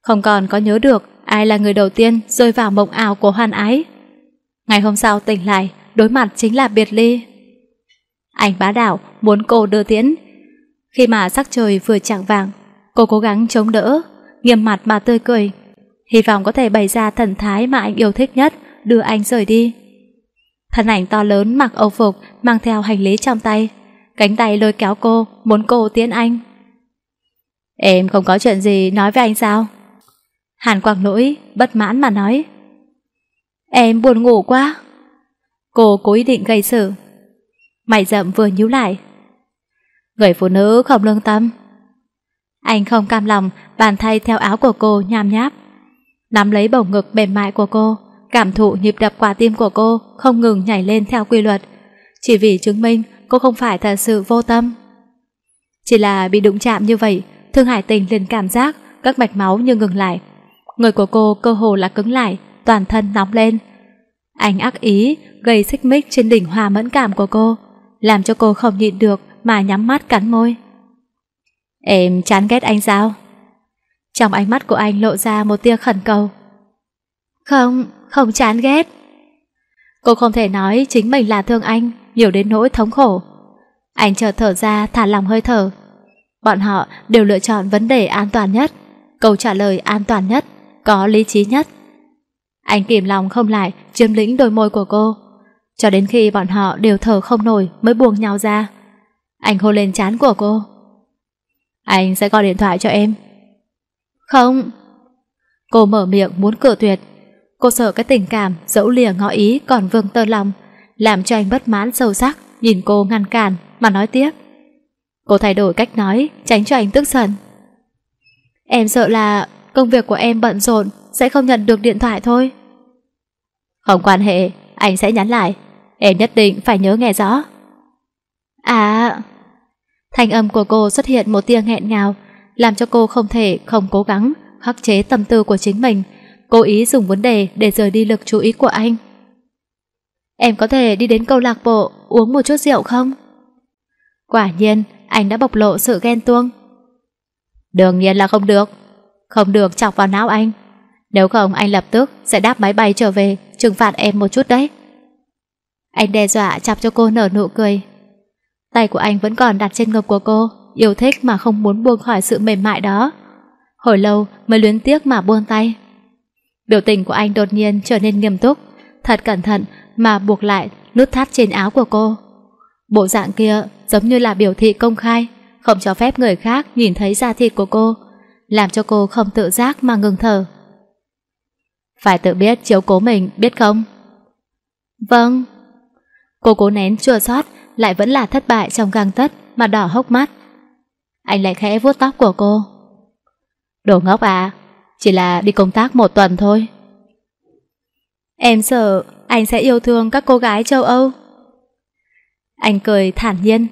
Không còn có nhớ được ai là người đầu tiên rơi vào mộng ảo của hoan ái. Ngày hôm sau tỉnh lại, đối mặt chính là biệt ly. Anh bá đảo muốn cô đưa tiễn. Khi mà sắc trời vừa chạng vàng, cô cố gắng chống đỡ, nghiêm mặt mà tươi cười. Hy vọng có thể bày ra thần thái mà anh yêu thích nhất, đưa anh rời đi. Thân ảnh to lớn mặc âu phục, mang theo hành lý trong tay. Cánh tay lôi kéo cô, muốn cô tiến anh. Em không có chuyện gì nói với anh sao? Hàn Quang lỗi, bất mãn mà nói. Em buồn ngủ quá. Cô cố ý định gây sự. Mày rậm vừa nhíu lại. Người phụ nữ không lương tâm. Anh không cam lòng, bàn thay theo áo của cô nham nháp. Nắm lấy bầu ngực mềm mại của cô, cảm thụ nhịp đập quả tim của cô không ngừng nhảy lên theo quy luật, chỉ vì chứng minh cô không phải thật sự vô tâm. Chỉ là bị đụng chạm như vậy, Thương Hải Tình liền cảm giác các mạch máu như ngừng lại. Người của cô cơ hồ là cứng lại, toàn thân nóng lên. Ánh ác ý gây xích mích trên đỉnh hoa mẫn cảm của cô, làm cho cô không nhịn được mà nhắm mắt cắn môi. Em chán ghét anh sao? Trong ánh mắt của anh lộ ra một tia khẩn cầu. Không, không chán ghét. Cô không thể nói chính mình là thương anh, nhiều đến nỗi thống khổ. Anh chợt thở ra thả lòng hơi thở. Bọn họ đều lựa chọn vấn đề an toàn nhất, câu trả lời an toàn nhất, có lý trí nhất. Anh kìm lòng không lại chiếm lĩnh đôi môi của cô, cho đến khi bọn họ đều thở không nổi mới buông nhau ra. Anh hôn lên chán của cô. Anh sẽ gọi điện thoại cho em. Không. Cô mở miệng muốn cửa tuyệt, Cô sợ cái tình cảm dẫu lìa ngõ ý còn vương tơ lòng, làm cho anh bất mãn sâu sắc, nhìn cô ngăn cản mà nói tiếp. Cô thay đổi cách nói, tránh cho anh tức giận. Em sợ là công việc của em bận rộn sẽ không nhận được điện thoại thôi. Không quan hệ, anh sẽ nhắn lại. Em nhất định phải nhớ nghe rõ. À... Thanh âm của cô xuất hiện một tia nghẹn ngào, làm cho cô không thể không cố gắng khắc chế tâm tư của chính mình cố ý dùng vấn đề để rời đi lực chú ý của anh. Em có thể đi đến câu lạc bộ uống một chút rượu không? Quả nhiên, anh đã bộc lộ sự ghen tuông. Đương nhiên là không được. Không được chọc vào não anh. Nếu không anh lập tức sẽ đáp máy bay trở về trừng phạt em một chút đấy. Anh đe dọa chọc cho cô nở nụ cười. Tay của anh vẫn còn đặt trên ngực của cô, yêu thích mà không muốn buông khỏi sự mềm mại đó. Hồi lâu mới luyến tiếc mà buông tay. Biểu tình của anh đột nhiên trở nên nghiêm túc, thật cẩn thận mà buộc lại nút thắt trên áo của cô. Bộ dạng kia giống như là biểu thị công khai, không cho phép người khác nhìn thấy da thịt của cô, làm cho cô không tự giác mà ngừng thở. Phải tự biết chiếu cố mình, biết không? Vâng. Cô cố nén chua xót lại vẫn là thất bại trong gang tất mà đỏ hốc mắt. Anh lại khẽ vuốt tóc của cô. Đồ ngốc à, chỉ là đi công tác một tuần thôi Em sợ anh sẽ yêu thương các cô gái châu Âu Anh cười thản nhiên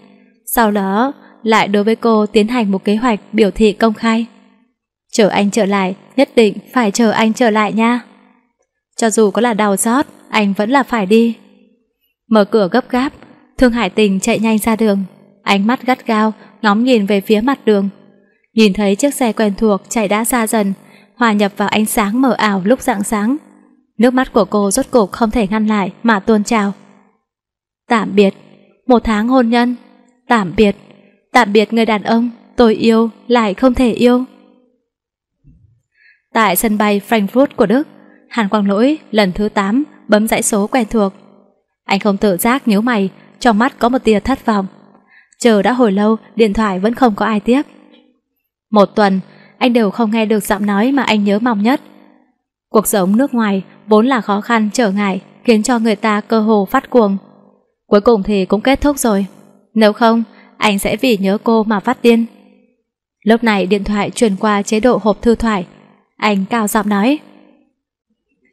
Sau đó lại đối với cô tiến hành một kế hoạch biểu thị công khai Chờ anh trở lại Nhất định phải chờ anh trở lại nha Cho dù có là đau xót Anh vẫn là phải đi Mở cửa gấp gáp Thương Hải Tình chạy nhanh ra đường Ánh mắt gắt gao Ngóng nhìn về phía mặt đường Nhìn thấy chiếc xe quen thuộc chạy đã xa dần hòa nhập vào ánh sáng mờ ảo lúc rạng sáng. Nước mắt của cô rốt cuộc không thể ngăn lại mà tuôn trào. Tạm biệt, một tháng hôn nhân, tạm biệt, tạm biệt người đàn ông tôi yêu lại không thể yêu. Tại sân bay Frankfurt của Đức, Hàn Quang Lỗi lần thứ 8 bấm dãy số quen thuộc. Anh không tự giác nhíu mày, trong mắt có một tia thất vọng. Chờ đã hồi lâu, điện thoại vẫn không có ai tiếp. Một tuần, anh đều không nghe được giọng nói mà anh nhớ mong nhất. Cuộc sống nước ngoài vốn là khó khăn trở ngại, khiến cho người ta cơ hồ phát cuồng. Cuối cùng thì cũng kết thúc rồi. Nếu không, anh sẽ vì nhớ cô mà phát điên. Lúc này điện thoại truyền qua chế độ hộp thư thoại. Anh cao giọng nói.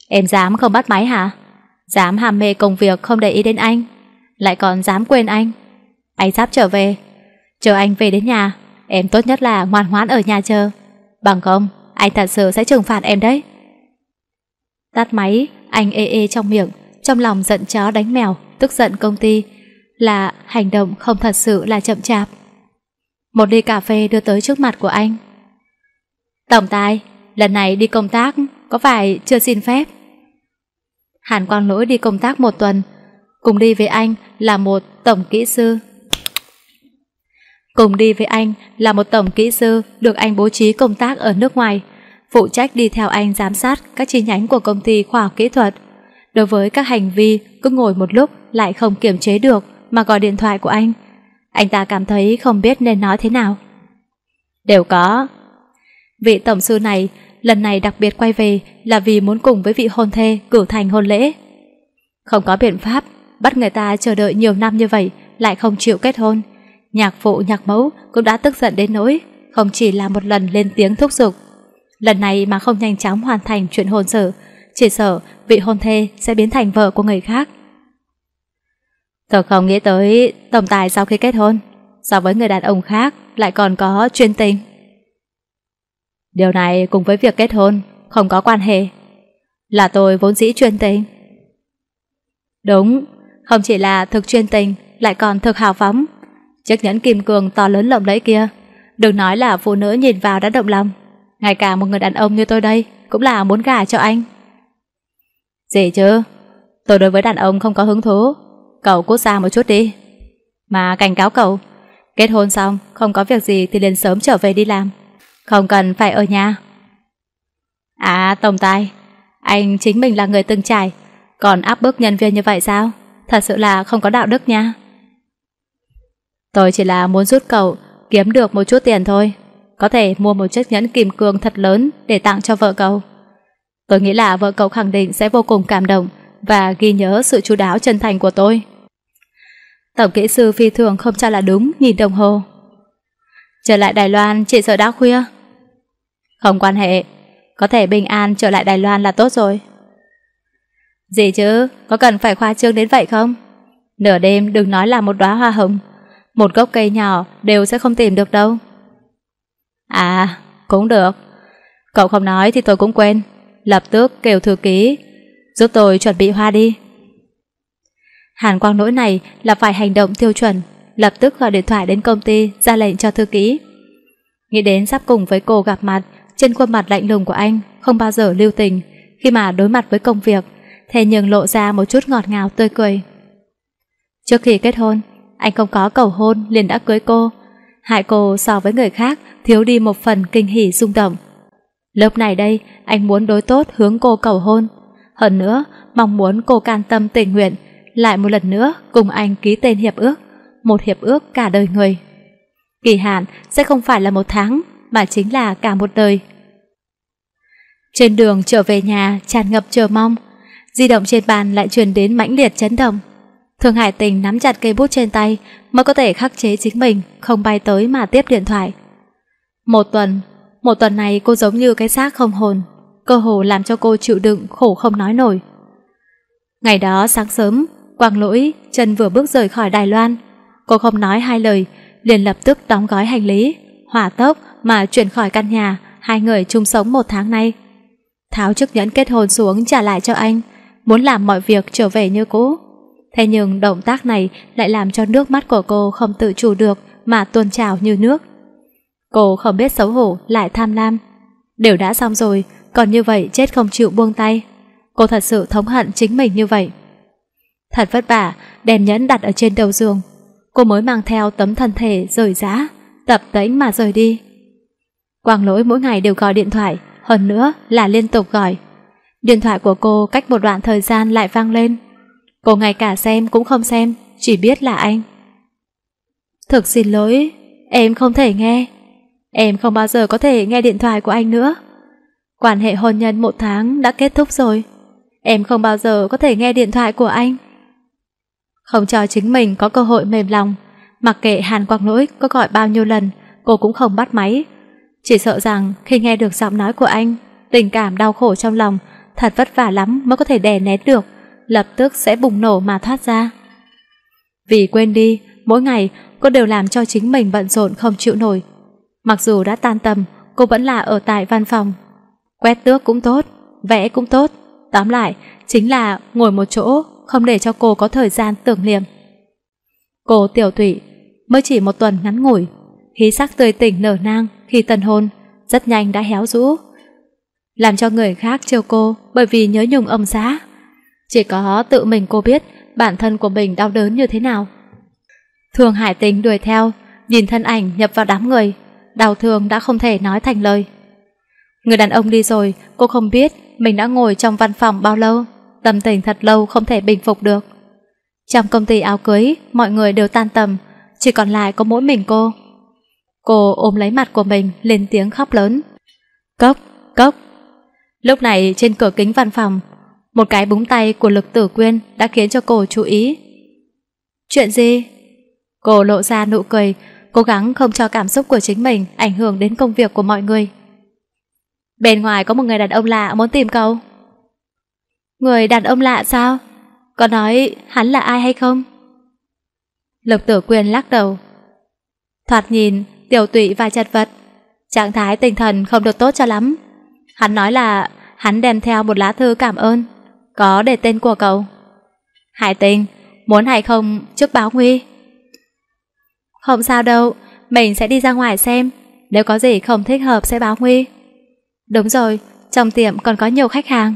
Em dám không bắt máy hả? Dám hàm mê công việc không để ý đến anh? Lại còn dám quên anh? Anh sắp trở về. Chờ anh về đến nhà, em tốt nhất là ngoan ngoãn ở nhà chờ. Bằng không, anh thật sự sẽ trừng phạt em đấy. Tắt máy, anh ê ê trong miệng, trong lòng giận chó đánh mèo, tức giận công ty, là hành động không thật sự là chậm chạp. Một ly cà phê đưa tới trước mặt của anh. Tổng tài, lần này đi công tác, có phải chưa xin phép? Hàn Quang Lỗi đi công tác một tuần, cùng đi với anh là một tổng kỹ sư Cùng đi với anh là một tổng kỹ sư được anh bố trí công tác ở nước ngoài, phụ trách đi theo anh giám sát các chi nhánh của công ty khoa học kỹ thuật. Đối với các hành vi cứ ngồi một lúc lại không kiểm chế được mà gọi điện thoại của anh, anh ta cảm thấy không biết nên nói thế nào. Đều có. Vị tổng sư này lần này đặc biệt quay về là vì muốn cùng với vị hôn thê cử thành hôn lễ. Không có biện pháp, bắt người ta chờ đợi nhiều năm như vậy lại không chịu kết hôn. Nhạc phụ nhạc mẫu cũng đã tức giận đến nỗi không chỉ là một lần lên tiếng thúc giục. Lần này mà không nhanh chóng hoàn thành chuyện hôn sự, chỉ sợ vị hôn thê sẽ biến thành vợ của người khác. Tôi không nghĩ tới tổng tài sau khi kết hôn, so với người đàn ông khác lại còn có chuyên tình. Điều này cùng với việc kết hôn không có quan hệ. Là tôi vốn dĩ chuyên tình. Đúng, không chỉ là thực chuyên tình, lại còn thực hào phóng, Chiếc nhẫn kim cương to lớn lộng lẫy kia Đừng nói là phụ nữ nhìn vào đã động lòng Ngay cả một người đàn ông như tôi đây Cũng là muốn gả cho anh dễ chứ Tôi đối với đàn ông không có hứng thú Cậu cút xa một chút đi Mà cảnh cáo cậu Kết hôn xong không có việc gì thì liền sớm trở về đi làm Không cần phải ở nhà À tổng tài Anh chính mình là người từng trải Còn áp bức nhân viên như vậy sao Thật sự là không có đạo đức nha Tôi chỉ là muốn giúp cậu kiếm được một chút tiền thôi. Có thể mua một chiếc nhẫn kim cương thật lớn để tặng cho vợ cậu. Tôi nghĩ là vợ cậu khẳng định sẽ vô cùng cảm động và ghi nhớ sự chú đáo chân thành của tôi. Tổng kỹ sư phi thường không cho là đúng nhìn đồng hồ. Trở lại Đài Loan chị sợ đã khuya. Không quan hệ, có thể bình an trở lại Đài Loan là tốt rồi. Gì chứ, có cần phải khoa trương đến vậy không? Nửa đêm đừng nói là một đóa hoa hồng một gốc cây nhỏ đều sẽ không tìm được đâu. À, cũng được. Cậu không nói thì tôi cũng quên. Lập tức kêu thư ký, giúp tôi chuẩn bị hoa đi. Hàn Quang nỗi này là phải hành động tiêu chuẩn, lập tức gọi điện thoại đến công ty ra lệnh cho thư ký. Nghĩ đến sắp cùng với cô gặp mặt, trên khuôn mặt lạnh lùng của anh không bao giờ lưu tình khi mà đối mặt với công việc, thế nhưng lộ ra một chút ngọt ngào tươi cười. Trước khi kết hôn, anh không có cầu hôn liền đã cưới cô, hại cô so với người khác thiếu đi một phần kinh hỉ rung động. Lớp này đây, anh muốn đối tốt hướng cô cầu hôn. Hơn nữa, mong muốn cô can tâm tình nguyện, lại một lần nữa cùng anh ký tên hiệp ước, một hiệp ước cả đời người. Kỳ hạn sẽ không phải là một tháng, mà chính là cả một đời. Trên đường trở về nhà tràn ngập chờ mong, di động trên bàn lại truyền đến mãnh liệt chấn động. Thường Hải Tình nắm chặt cây bút trên tay mới có thể khắc chế chính mình, không bay tới mà tiếp điện thoại. Một tuần, một tuần này cô giống như cái xác không hồn, cơ hồ làm cho cô chịu đựng khổ không nói nổi. Ngày đó sáng sớm, Quang Lỗi chân vừa bước rời khỏi Đài Loan, cô không nói hai lời, liền lập tức đóng gói hành lý, hỏa tốc mà chuyển khỏi căn nhà hai người chung sống một tháng nay. Tháo chiếc nhẫn kết hôn xuống trả lại cho anh, muốn làm mọi việc trở về như cũ. Thế nhưng động tác này lại làm cho nước mắt của cô không tự chủ được mà tuôn trào như nước. Cô không biết xấu hổ lại tham lam. Đều đã xong rồi, còn như vậy chết không chịu buông tay. Cô thật sự thống hận chính mình như vậy. Thật vất vả, đem nhẫn đặt ở trên đầu giường. Cô mới mang theo tấm thân thể rời rã, tập tễnh mà rời đi. Quang lỗi mỗi ngày đều gọi điện thoại, hơn nữa là liên tục gọi. Điện thoại của cô cách một đoạn thời gian lại vang lên. Cô ngay cả xem cũng không xem Chỉ biết là anh Thực xin lỗi Em không thể nghe Em không bao giờ có thể nghe điện thoại của anh nữa Quan hệ hôn nhân một tháng đã kết thúc rồi Em không bao giờ có thể nghe điện thoại của anh Không cho chính mình có cơ hội mềm lòng Mặc kệ Hàn Quang Lỗi có gọi bao nhiêu lần Cô cũng không bắt máy Chỉ sợ rằng khi nghe được giọng nói của anh Tình cảm đau khổ trong lòng Thật vất vả lắm mới có thể đè nén được lập tức sẽ bùng nổ mà thoát ra. Vì quên đi, mỗi ngày cô đều làm cho chính mình bận rộn không chịu nổi. Mặc dù đã tan tầm, cô vẫn là ở tại văn phòng. Quét tước cũng tốt, vẽ cũng tốt. Tóm lại, chính là ngồi một chỗ không để cho cô có thời gian tưởng niệm. Cô tiểu thủy mới chỉ một tuần ngắn ngủi, khí sắc tươi tỉnh nở nang khi tân hôn, rất nhanh đã héo rũ. Làm cho người khác trêu cô bởi vì nhớ nhung ông giá. Chỉ có tự mình cô biết bản thân của mình đau đớn như thế nào. Thường Hải Tình đuổi theo, nhìn thân ảnh nhập vào đám người, đau thương đã không thể nói thành lời. Người đàn ông đi rồi, cô không biết mình đã ngồi trong văn phòng bao lâu, tâm tình thật lâu không thể bình phục được. Trong công ty áo cưới, mọi người đều tan tầm, chỉ còn lại có mỗi mình cô. Cô ôm lấy mặt của mình lên tiếng khóc lớn. Cốc, cốc. Lúc này trên cửa kính văn phòng một cái búng tay của lực tử quyên đã khiến cho cô chú ý. Chuyện gì? Cô lộ ra nụ cười, cố gắng không cho cảm xúc của chính mình ảnh hưởng đến công việc của mọi người. Bên ngoài có một người đàn ông lạ muốn tìm cậu. Người đàn ông lạ sao? Có nói hắn là ai hay không? Lộc tử quyên lắc đầu. Thoạt nhìn, tiểu tụy và chật vật. Trạng thái tinh thần không được tốt cho lắm. Hắn nói là hắn đem theo một lá thư cảm ơn có để tên của cậu. Hải tình, muốn hay không trước báo nguy? Không sao đâu, mình sẽ đi ra ngoài xem, nếu có gì không thích hợp sẽ báo nguy. Đúng rồi, trong tiệm còn có nhiều khách hàng.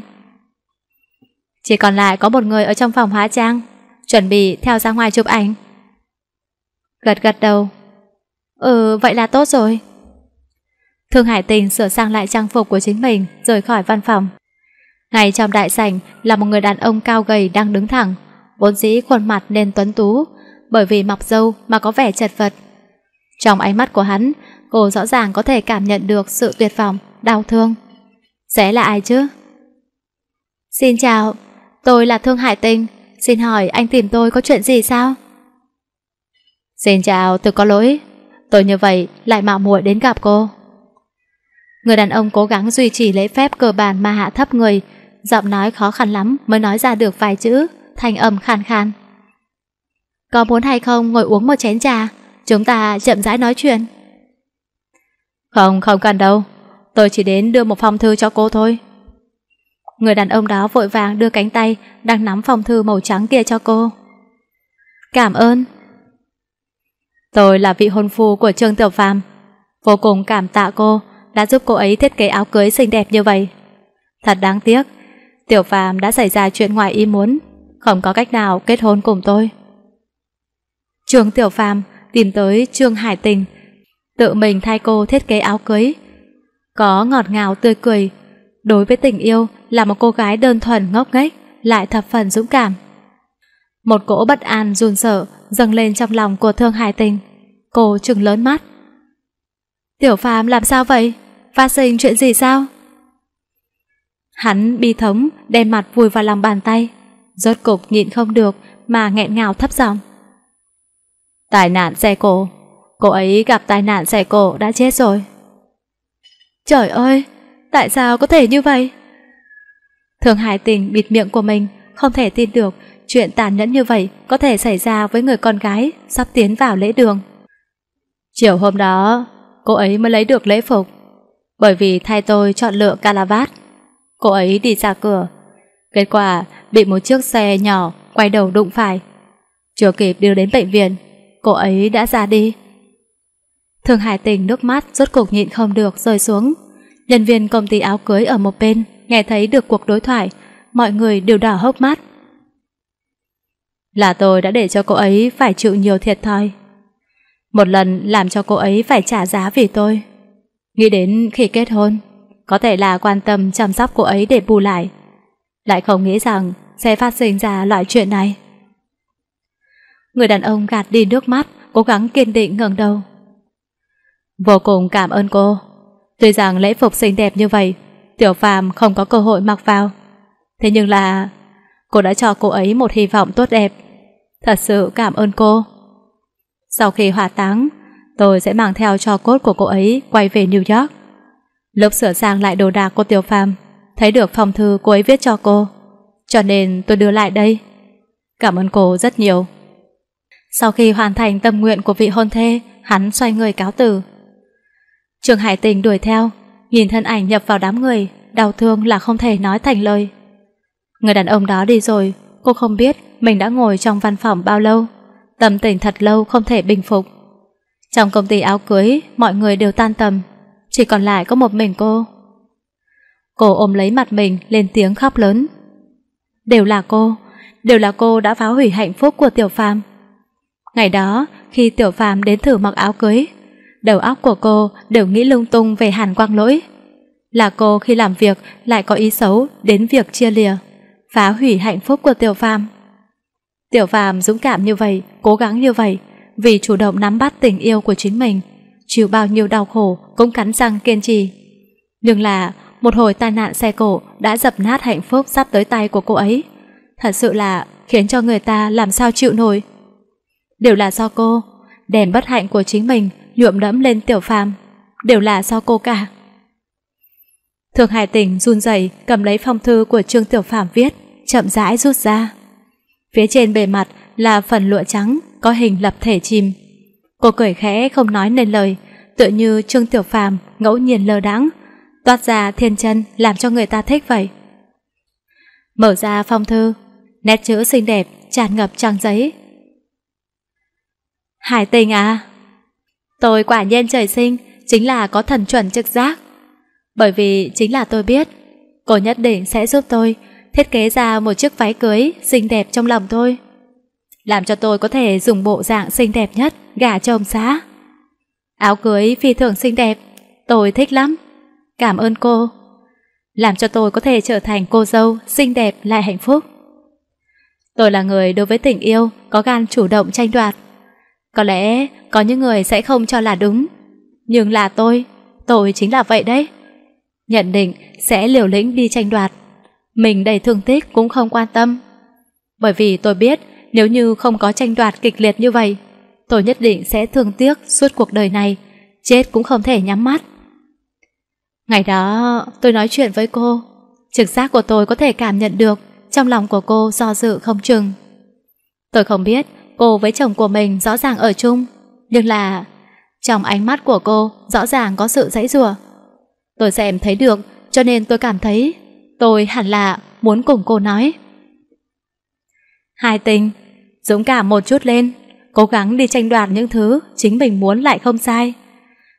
Chỉ còn lại có một người ở trong phòng hóa trang, chuẩn bị theo ra ngoài chụp ảnh. Gật gật đầu. Ừ, vậy là tốt rồi. Thương Hải Tình sửa sang lại trang phục của chính mình rồi khỏi văn phòng. Ngay trong đại sảnh là một người đàn ông cao gầy đang đứng thẳng, vốn dĩ khuôn mặt nên tuấn tú, bởi vì mọc râu mà có vẻ chật vật. Trong ánh mắt của hắn, cô rõ ràng có thể cảm nhận được sự tuyệt vọng, đau thương. Sẽ là ai chứ? Xin chào, tôi là Thương Hải Tinh. xin hỏi anh tìm tôi có chuyện gì sao? Xin chào, tôi có lỗi, tôi như vậy lại mạo muội đến gặp cô. Người đàn ông cố gắng duy trì lễ phép cơ bản mà hạ thấp người, giọng nói khó khăn lắm mới nói ra được vài chữ, thanh âm khàn khàn. Có muốn hay không ngồi uống một chén trà, chúng ta chậm rãi nói chuyện. Không, không cần đâu, tôi chỉ đến đưa một phong thư cho cô thôi. Người đàn ông đó vội vàng đưa cánh tay đang nắm phong thư màu trắng kia cho cô. Cảm ơn. Tôi là vị hôn phu của Trương Tiểu Phàm, vô cùng cảm tạ cô đã giúp cô ấy thiết kế áo cưới xinh đẹp như vậy. Thật đáng tiếc, Tiểu Phàm đã xảy ra chuyện ngoài ý muốn, không có cách nào kết hôn cùng tôi. Trường Tiểu Phàm tìm tới Trương Hải Tình, tự mình thay cô thiết kế áo cưới. Có ngọt ngào tươi cười, đối với tình yêu là một cô gái đơn thuần ngốc nghếch, lại thập phần dũng cảm. Một cỗ bất an run sợ dâng lên trong lòng của Thương Hải Tình. Cô trừng lớn mắt. Tiểu Phàm làm sao vậy? Phát sinh chuyện gì sao? Hắn bi thống, đem mặt vùi vào lòng bàn tay. Rốt cục nhịn không được mà nghẹn ngào thấp giọng. Tai nạn xe cổ, cô ấy gặp tai nạn xe cổ đã chết rồi. Trời ơi, tại sao có thể như vậy? Thường Hải Tình bịt miệng của mình, không thể tin được chuyện tàn nhẫn như vậy có thể xảy ra với người con gái sắp tiến vào lễ đường. Chiều hôm đó, cô ấy mới lấy được lễ phục, bởi vì thay tôi chọn lựa Calavat. Cô ấy đi ra cửa Kết quả bị một chiếc xe nhỏ Quay đầu đụng phải Chưa kịp đưa đến bệnh viện Cô ấy đã ra đi Thường Hải Tình nước mắt rốt cục nhịn không được rơi xuống Nhân viên công ty áo cưới ở một bên Nghe thấy được cuộc đối thoại Mọi người đều đỏ hốc mắt Là tôi đã để cho cô ấy Phải chịu nhiều thiệt thòi Một lần làm cho cô ấy phải trả giá vì tôi Nghĩ đến khi kết hôn có thể là quan tâm chăm sóc cô ấy để bù lại. Lại không nghĩ rằng sẽ phát sinh ra loại chuyện này. Người đàn ông gạt đi nước mắt, cố gắng kiên định ngẩng đầu. Vô cùng cảm ơn cô. Tuy rằng lễ phục xinh đẹp như vậy, Tiểu Phàm không có cơ hội mặc vào. Thế nhưng là cô đã cho cô ấy một hy vọng tốt đẹp. Thật sự cảm ơn cô. Sau khi hỏa táng, tôi sẽ mang theo cho cốt của cô ấy quay về New York. Lúc sửa sang lại đồ đạc của Tiểu Phàm Thấy được phong thư cô ấy viết cho cô Cho nên tôi đưa lại đây Cảm ơn cô rất nhiều Sau khi hoàn thành tâm nguyện của vị hôn thê Hắn xoay người cáo từ Trường Hải Tình đuổi theo Nhìn thân ảnh nhập vào đám người Đau thương là không thể nói thành lời Người đàn ông đó đi rồi Cô không biết mình đã ngồi trong văn phòng bao lâu Tâm tình thật lâu không thể bình phục Trong công ty áo cưới Mọi người đều tan tầm chỉ còn lại có một mình cô. Cô ôm lấy mặt mình lên tiếng khóc lớn. Đều là cô, đều là cô đã phá hủy hạnh phúc của Tiểu Phàm. Ngày đó, khi Tiểu Phàm đến thử mặc áo cưới, đầu óc của cô đều nghĩ lung tung về Hàn Quang Lỗi. Là cô khi làm việc lại có ý xấu đến việc chia lìa, phá hủy hạnh phúc của Tiểu Phàm. Tiểu Phàm dũng cảm như vậy, cố gắng như vậy, vì chủ động nắm bắt tình yêu của chính mình chịu bao nhiêu đau khổ cũng cắn răng kiên trì. Nhưng là một hồi tai nạn xe cổ đã dập nát hạnh phúc sắp tới tay của cô ấy. Thật sự là khiến cho người ta làm sao chịu nổi. Đều là do cô, đèn bất hạnh của chính mình nhuộm đẫm lên tiểu phàm. Đều là do cô cả. Thượng Hải tỉnh run rẩy cầm lấy phong thư của Trương Tiểu Phàm viết, chậm rãi rút ra. Phía trên bề mặt là phần lụa trắng có hình lập thể chìm Cô cười khẽ không nói nên lời, tựa như Trương Tiểu Phàm ngẫu nhiên lơ đãng, toát ra thiên chân làm cho người ta thích vậy. Mở ra phong thư, nét chữ xinh đẹp tràn ngập trang giấy. Hải tình à, tôi quả nhiên trời sinh chính là có thần chuẩn trực giác, bởi vì chính là tôi biết cô nhất định sẽ giúp tôi thiết kế ra một chiếc váy cưới xinh đẹp trong lòng tôi làm cho tôi có thể dùng bộ dạng xinh đẹp nhất gả chồng xã. Áo cưới phi thường xinh đẹp, tôi thích lắm. Cảm ơn cô. Làm cho tôi có thể trở thành cô dâu xinh đẹp lại hạnh phúc. Tôi là người đối với tình yêu có gan chủ động tranh đoạt. Có lẽ có những người sẽ không cho là đúng, nhưng là tôi, tôi chính là vậy đấy. Nhận định sẽ liều lĩnh đi tranh đoạt, mình đầy thương tích cũng không quan tâm. Bởi vì tôi biết nếu như không có tranh đoạt kịch liệt như vậy, tôi nhất định sẽ thương tiếc suốt cuộc đời này, chết cũng không thể nhắm mắt. Ngày đó, tôi nói chuyện với cô, trực giác của tôi có thể cảm nhận được trong lòng của cô do dự không chừng. Tôi không biết cô với chồng của mình rõ ràng ở chung, nhưng là trong ánh mắt của cô rõ ràng có sự dãy rủa. Tôi xem thấy được, cho nên tôi cảm thấy tôi hẳn là muốn cùng cô nói. Hai tình Dũng cảm một chút lên, cố gắng đi tranh đoạt những thứ chính mình muốn lại không sai.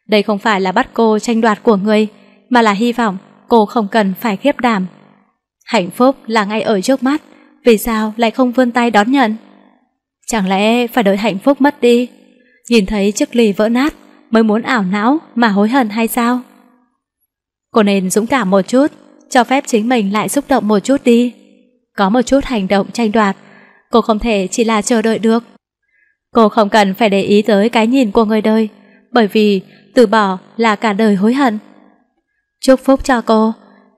Đây không phải là bắt cô tranh đoạt của người, mà là hy vọng cô không cần phải khiếp đảm. Hạnh phúc là ngay ở trước mắt, vì sao lại không vươn tay đón nhận? Chẳng lẽ phải đợi hạnh phúc mất đi, nhìn thấy chiếc lì vỡ nát mới muốn ảo não mà hối hận hay sao? Cô nên dũng cảm một chút, cho phép chính mình lại xúc động một chút đi. Có một chút hành động tranh đoạt cô không thể chỉ là chờ đợi được. Cô không cần phải để ý tới cái nhìn của người đời, bởi vì từ bỏ là cả đời hối hận. Chúc phúc cho cô,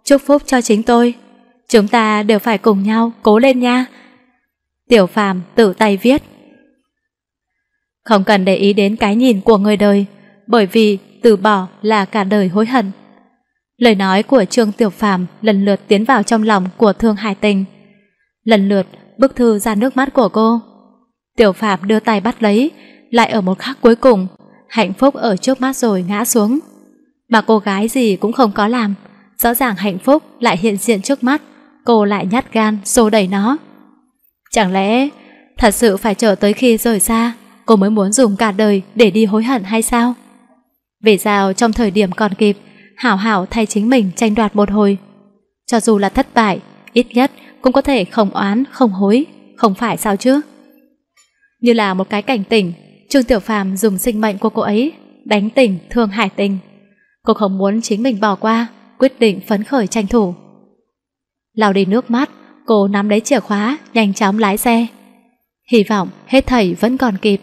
chúc phúc cho chính tôi. Chúng ta đều phải cùng nhau cố lên nha. Tiểu Phàm tự tay viết. Không cần để ý đến cái nhìn của người đời, bởi vì từ bỏ là cả đời hối hận. Lời nói của Trương Tiểu Phàm lần lượt tiến vào trong lòng của Thương Hải Tình. Lần lượt bức thư ra nước mắt của cô. Tiểu Phạm đưa tay bắt lấy, lại ở một khắc cuối cùng, hạnh phúc ở trước mắt rồi ngã xuống. Mà cô gái gì cũng không có làm, rõ ràng hạnh phúc lại hiện diện trước mắt, cô lại nhát gan xô đẩy nó. Chẳng lẽ thật sự phải chờ tới khi rời xa, cô mới muốn dùng cả đời để đi hối hận hay sao? Về giao trong thời điểm còn kịp, hảo hảo thay chính mình tranh đoạt một hồi. Cho dù là thất bại, ít nhất cũng có thể không oán, không hối, không phải sao chứ? Như là một cái cảnh tỉnh, Trương Tiểu Phàm dùng sinh mệnh của cô ấy đánh tỉnh thương hải tình. Cô không muốn chính mình bỏ qua, quyết định phấn khởi tranh thủ. lao đi nước mắt, cô nắm lấy chìa khóa, nhanh chóng lái xe. Hy vọng hết thảy vẫn còn kịp.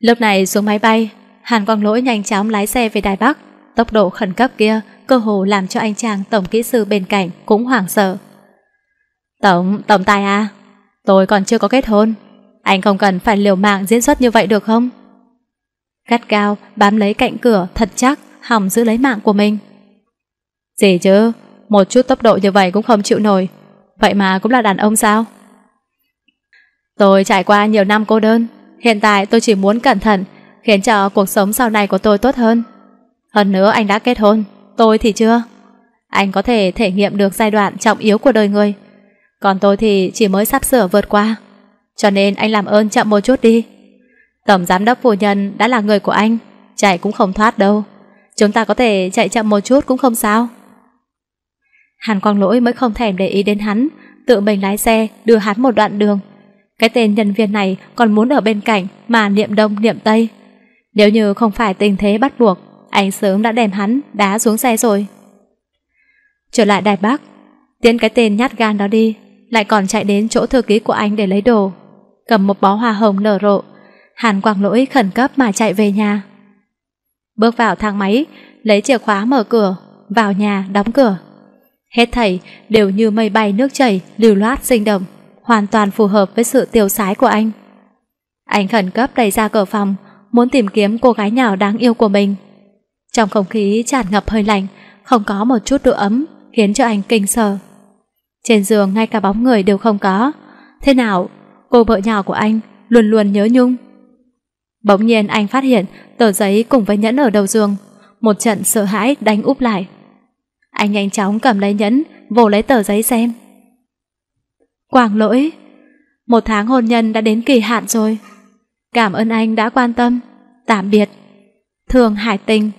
Lúc này xuống máy bay, Hàn Quang Lỗi nhanh chóng lái xe về Đài Bắc. Tốc độ khẩn cấp kia cơ hồ làm cho anh chàng tổng kỹ sư bên cạnh cũng hoảng sợ. Tổng, tổng tài à, tôi còn chưa có kết hôn. Anh không cần phải liều mạng diễn xuất như vậy được không? Gắt cao, bám lấy cạnh cửa thật chắc, hỏng giữ lấy mạng của mình. Gì chứ, một chút tốc độ như vậy cũng không chịu nổi. Vậy mà cũng là đàn ông sao? Tôi trải qua nhiều năm cô đơn, hiện tại tôi chỉ muốn cẩn thận, khiến cho cuộc sống sau này của tôi tốt hơn. Hơn nữa anh đã kết hôn, tôi thì chưa. Anh có thể thể nghiệm được giai đoạn trọng yếu của đời người. Còn tôi thì chỉ mới sắp sửa vượt qua. Cho nên anh làm ơn chậm một chút đi. Tổng giám đốc phu nhân đã là người của anh, chạy cũng không thoát đâu. Chúng ta có thể chạy chậm một chút cũng không sao. Hàn Quang Lỗi mới không thèm để ý đến hắn, tự mình lái xe đưa hắn một đoạn đường. Cái tên nhân viên này còn muốn ở bên cạnh mà niệm đông niệm tây. Nếu như không phải tình thế bắt buộc, anh sớm đã đem hắn đá xuống xe rồi. Trở lại Đài Bắc, tiến cái tên nhát gan đó đi, lại còn chạy đến chỗ thư ký của anh để lấy đồ, cầm một bó hoa hồng nở rộ. Hàn Quang Lỗi khẩn cấp mà chạy về nhà. Bước vào thang máy, lấy chìa khóa mở cửa, vào nhà đóng cửa. Hết thảy đều như mây bay nước chảy, lưu loát sinh động, hoàn toàn phù hợp với sự tiêu sái của anh. Anh khẩn cấp đẩy ra cửa phòng, muốn tìm kiếm cô gái nhỏ đáng yêu của mình. Trong không khí tràn ngập hơi lạnh, không có một chút độ ấm, khiến cho anh kinh sợ. Trên giường ngay cả bóng người đều không có. Thế nào, cô vợ nhỏ của anh luôn luôn nhớ nhung. Bỗng nhiên anh phát hiện tờ giấy cùng với nhẫn ở đầu giường, một trận sợ hãi đánh úp lại. Anh nhanh chóng cầm lấy nhẫn, vồ lấy tờ giấy xem. Quảng lỗi, một tháng hôn nhân đã đến kỳ hạn rồi. Cảm ơn anh đã quan tâm. Tạm biệt. Thường Hải Tình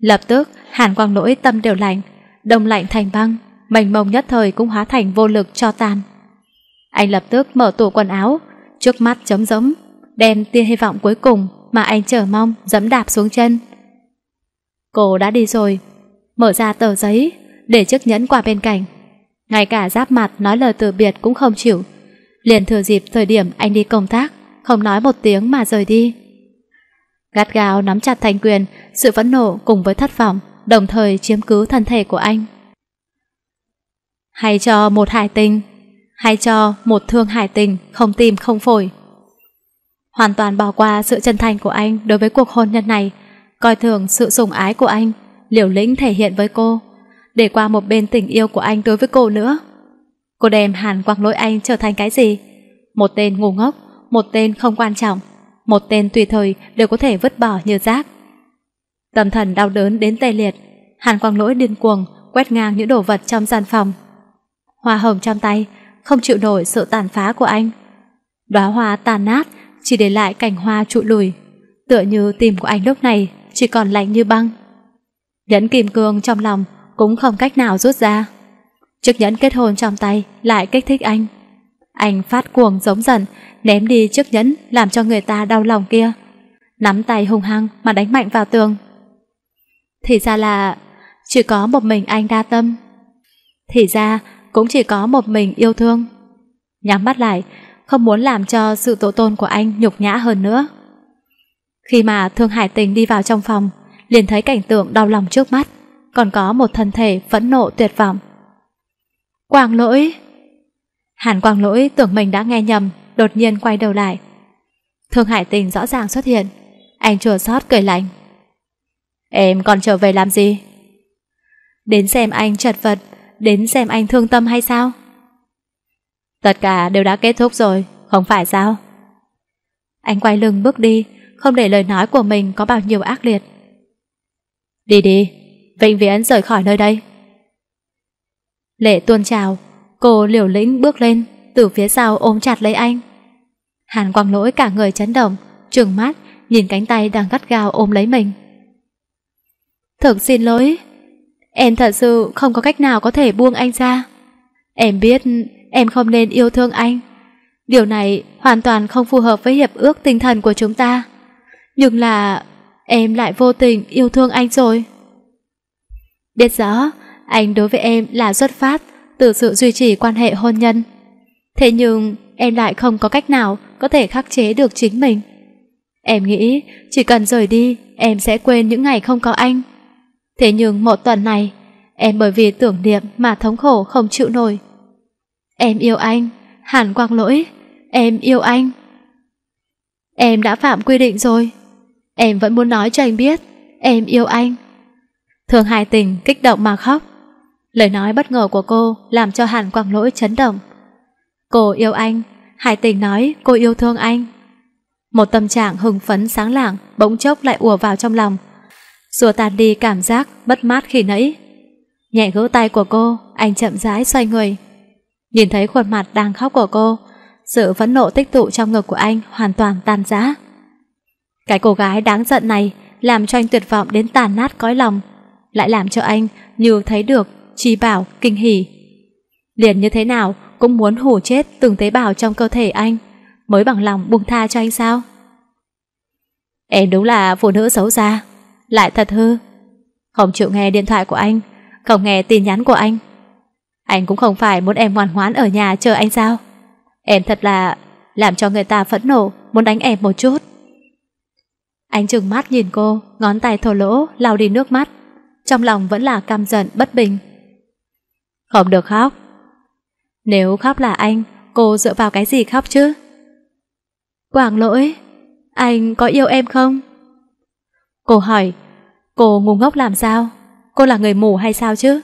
Lập tức, Hàn Quang Lỗi tâm đều lạnh, đông lạnh thành băng, mảnh mông nhất thời cũng hóa thành vô lực cho tan. Anh lập tức mở tủ quần áo, trước mắt chấm giống, đem tia hy vọng cuối cùng mà anh chờ mong dẫm đạp xuống chân. Cô đã đi rồi, mở ra tờ giấy, để chiếc nhẫn qua bên cạnh. Ngay cả giáp mặt nói lời từ biệt cũng không chịu. Liền thừa dịp thời điểm anh đi công tác, không nói một tiếng mà rời đi. Gắt gao nắm chặt thành quyền, sự phẫn nộ cùng với thất vọng, đồng thời chiếm cứ thân thể của anh. Hay cho một hải tinh, hay cho một thương hải tình không tim không phổi. Hoàn toàn bỏ qua sự chân thành của anh đối với cuộc hôn nhân này, coi thường sự sùng ái của anh, liều lĩnh thể hiện với cô, để qua một bên tình yêu của anh đối với cô nữa. Cô đem Hàn Quang Lỗi Anh trở thành cái gì? Một tên ngu ngốc, một tên không quan trọng, một tên tùy thời đều có thể vứt bỏ như rác. Tâm thần đau đớn đến tê liệt, Hàn Quang Lỗi điên cuồng quét ngang những đồ vật trong gian phòng. Hoa hồng trong tay không chịu nổi sự tàn phá của anh. Đóa hoa tàn nát chỉ để lại cảnh hoa trụi lùi, tựa như tim của anh lúc này chỉ còn lạnh như băng. Nhẫn kim cương trong lòng cũng không cách nào rút ra. Chiếc nhẫn kết hôn trong tay lại kích thích anh. Anh phát cuồng giống dần, ném đi chiếc nhẫn làm cho người ta đau lòng kia. Nắm tay hung hăng mà đánh mạnh vào tường. Thì ra là chỉ có một mình anh đa tâm. Thì ra cũng chỉ có một mình yêu thương. Nhắm mắt lại, không muốn làm cho sự tổ tôn của anh nhục nhã hơn nữa. Khi mà Thương Hải Tình đi vào trong phòng, liền thấy cảnh tượng đau lòng trước mắt, còn có một thân thể phẫn nộ tuyệt vọng. Quảng lỗi! Hàn Quang Lỗi tưởng mình đã nghe nhầm, đột nhiên quay đầu lại. Thương Hải Tình rõ ràng xuất hiện. Anh chùa xót cười lạnh. Em còn trở về làm gì? Đến xem anh chật vật, đến xem anh thương tâm hay sao? Tất cả đều đã kết thúc rồi, không phải sao? Anh quay lưng bước đi, không để lời nói của mình có bao nhiêu ác liệt. Đi đi, vĩnh viễn rời khỏi nơi đây. Lệ tuôn trào, Cô liều lĩnh bước lên, từ phía sau ôm chặt lấy anh. Hàn Quang Lỗi cả người chấn động, trừng mắt, nhìn cánh tay đang gắt gao ôm lấy mình. Thực xin lỗi, em thật sự không có cách nào có thể buông anh ra. Em biết em không nên yêu thương anh. Điều này hoàn toàn không phù hợp với hiệp ước tinh thần của chúng ta. Nhưng là em lại vô tình yêu thương anh rồi. Biết rõ, anh đối với em là xuất phát từ sự duy trì quan hệ hôn nhân. Thế nhưng em lại không có cách nào có thể khắc chế được chính mình. Em nghĩ chỉ cần rời đi em sẽ quên những ngày không có anh. Thế nhưng một tuần này em bởi vì tưởng niệm mà thống khổ không chịu nổi. Em yêu anh, Hàn Quang Lỗi, em yêu anh. Em đã phạm quy định rồi. Em vẫn muốn nói cho anh biết, em yêu anh. Thường hài tình kích động mà khóc. Lời nói bất ngờ của cô làm cho Hàn Quang Lỗi chấn động. Cô yêu anh, Hải Tình nói cô yêu thương anh. Một tâm trạng hưng phấn sáng lạng bỗng chốc lại ùa vào trong lòng, xua tan đi cảm giác bất mát khi nãy. Nhẹ gỡ tay của cô, anh chậm rãi xoay người. Nhìn thấy khuôn mặt đang khóc của cô, sự phẫn nộ tích tụ trong ngực của anh hoàn toàn tan rã. Cái cô gái đáng giận này làm cho anh tuyệt vọng đến tàn nát cõi lòng, lại làm cho anh như thấy được Chi Bảo kinh hỉ. Liền như thế nào cũng muốn hủ chết từng tế bào trong cơ thể anh, mới bằng lòng buông tha cho anh sao? Em đúng là phụ nữ xấu xa, lại thật hư. Không chịu nghe điện thoại của anh, không nghe tin nhắn của anh. Anh cũng không phải muốn em ngoan ngoãn ở nhà chờ anh sao? Em thật là làm cho người ta phẫn nộ, muốn đánh em một chút. Anh trừng mắt nhìn cô, ngón tay thô lỗ lau đi nước mắt, trong lòng vẫn là căm giận bất bình. Không được khóc. Nếu khóc là anh, cô dựa vào cái gì khóc chứ? Quảng lỗi, anh có yêu em không? Cô hỏi, cô ngu ngốc làm sao? Cô là người mù hay sao chứ?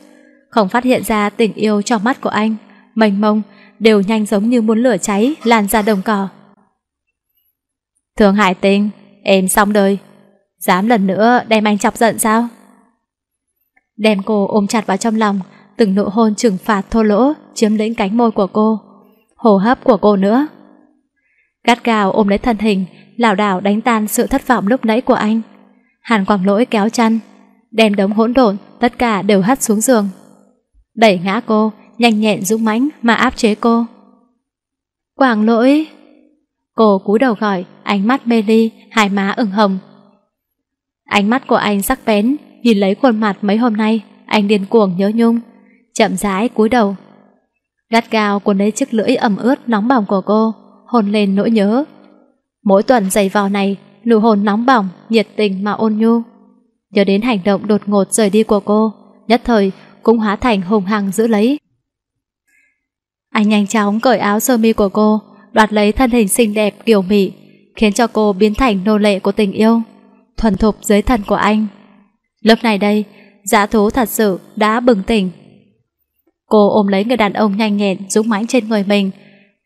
Không phát hiện ra tình yêu trong mắt của anh, mênh mông, đều nhanh giống như muốn lửa cháy lan ra đồng cỏ. Thường Hải Tình, em xong đời. Dám lần nữa đem anh chọc giận sao? Đem cô ôm chặt vào trong lòng, từng nụ hôn trừng phạt thô lỗ chiếm lĩnh cánh môi của cô, hô hấp của cô nữa. Gắt gào ôm lấy thân hình, lảo đảo đánh tan sự thất vọng lúc nãy của anh. Hàn Quảng Lỗi kéo chăn, đem đống hỗn độn tất cả đều hất xuống giường. Đẩy ngã cô, nhanh nhẹn dũng mãnh mà áp chế cô. "Quảng Lỗi!" Cô cúi đầu gọi, ánh mắt mê ly, hai má ửng hồng. Ánh mắt của anh sắc bén, nhìn lấy khuôn mặt mấy hôm nay, anh điên cuồng nhớ nhung, chậm rãi cúi đầu. Gắt gao cuốn lấy chiếc lưỡi ẩm ướt nóng bỏng của cô, hồn lên nỗi nhớ. Mỗi tuần giày vò này, nụ hôn nóng bỏng, nhiệt tình mà ôn nhu. Nhớ đến hành động đột ngột rời đi của cô, nhất thời cũng hóa thành hùng hăng giữ lấy. Anh nhanh chóng cởi áo sơ mi của cô, đoạt lấy thân hình xinh đẹp kiểu mị, khiến cho cô biến thành nô lệ của tình yêu, thuần thục dưới thân của anh. Lúc này đây, giả thú thật sự đã bừng tỉnh Cô ôm lấy người đàn ông nhanh nhẹn dũng mãnh trên người mình,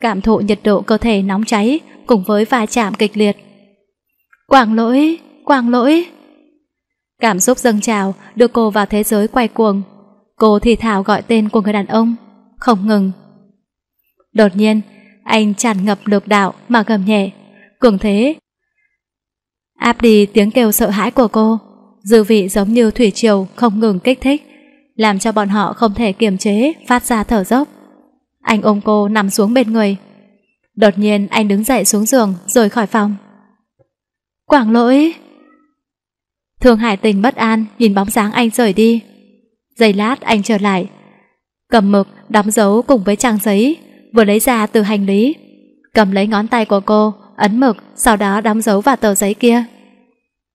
cảm thụ nhiệt độ cơ thể nóng cháy cùng với va chạm kịch liệt. Quảng lỗi, quảng lỗi. Cảm xúc dâng trào đưa cô vào thế giới quay cuồng. Cô thì thào gọi tên của người đàn ông, không ngừng. Đột nhiên, anh tràn ngập lục đạo mà gầm nhẹ, cường thế. Áp đi tiếng kêu sợ hãi của cô, dư vị giống như thủy triều không ngừng kích thích làm cho bọn họ không thể kiềm chế, phát ra thở dốc. Anh ôm cô nằm xuống bên người. Đột nhiên anh đứng dậy xuống giường rồi khỏi phòng. Quảng lỗi! Thương Hải Tình bất an nhìn bóng dáng anh rời đi. Giây lát anh trở lại. Cầm mực, đóng dấu cùng với trang giấy, vừa lấy ra từ hành lý. Cầm lấy ngón tay của cô, ấn mực, sau đó đóng dấu vào tờ giấy kia.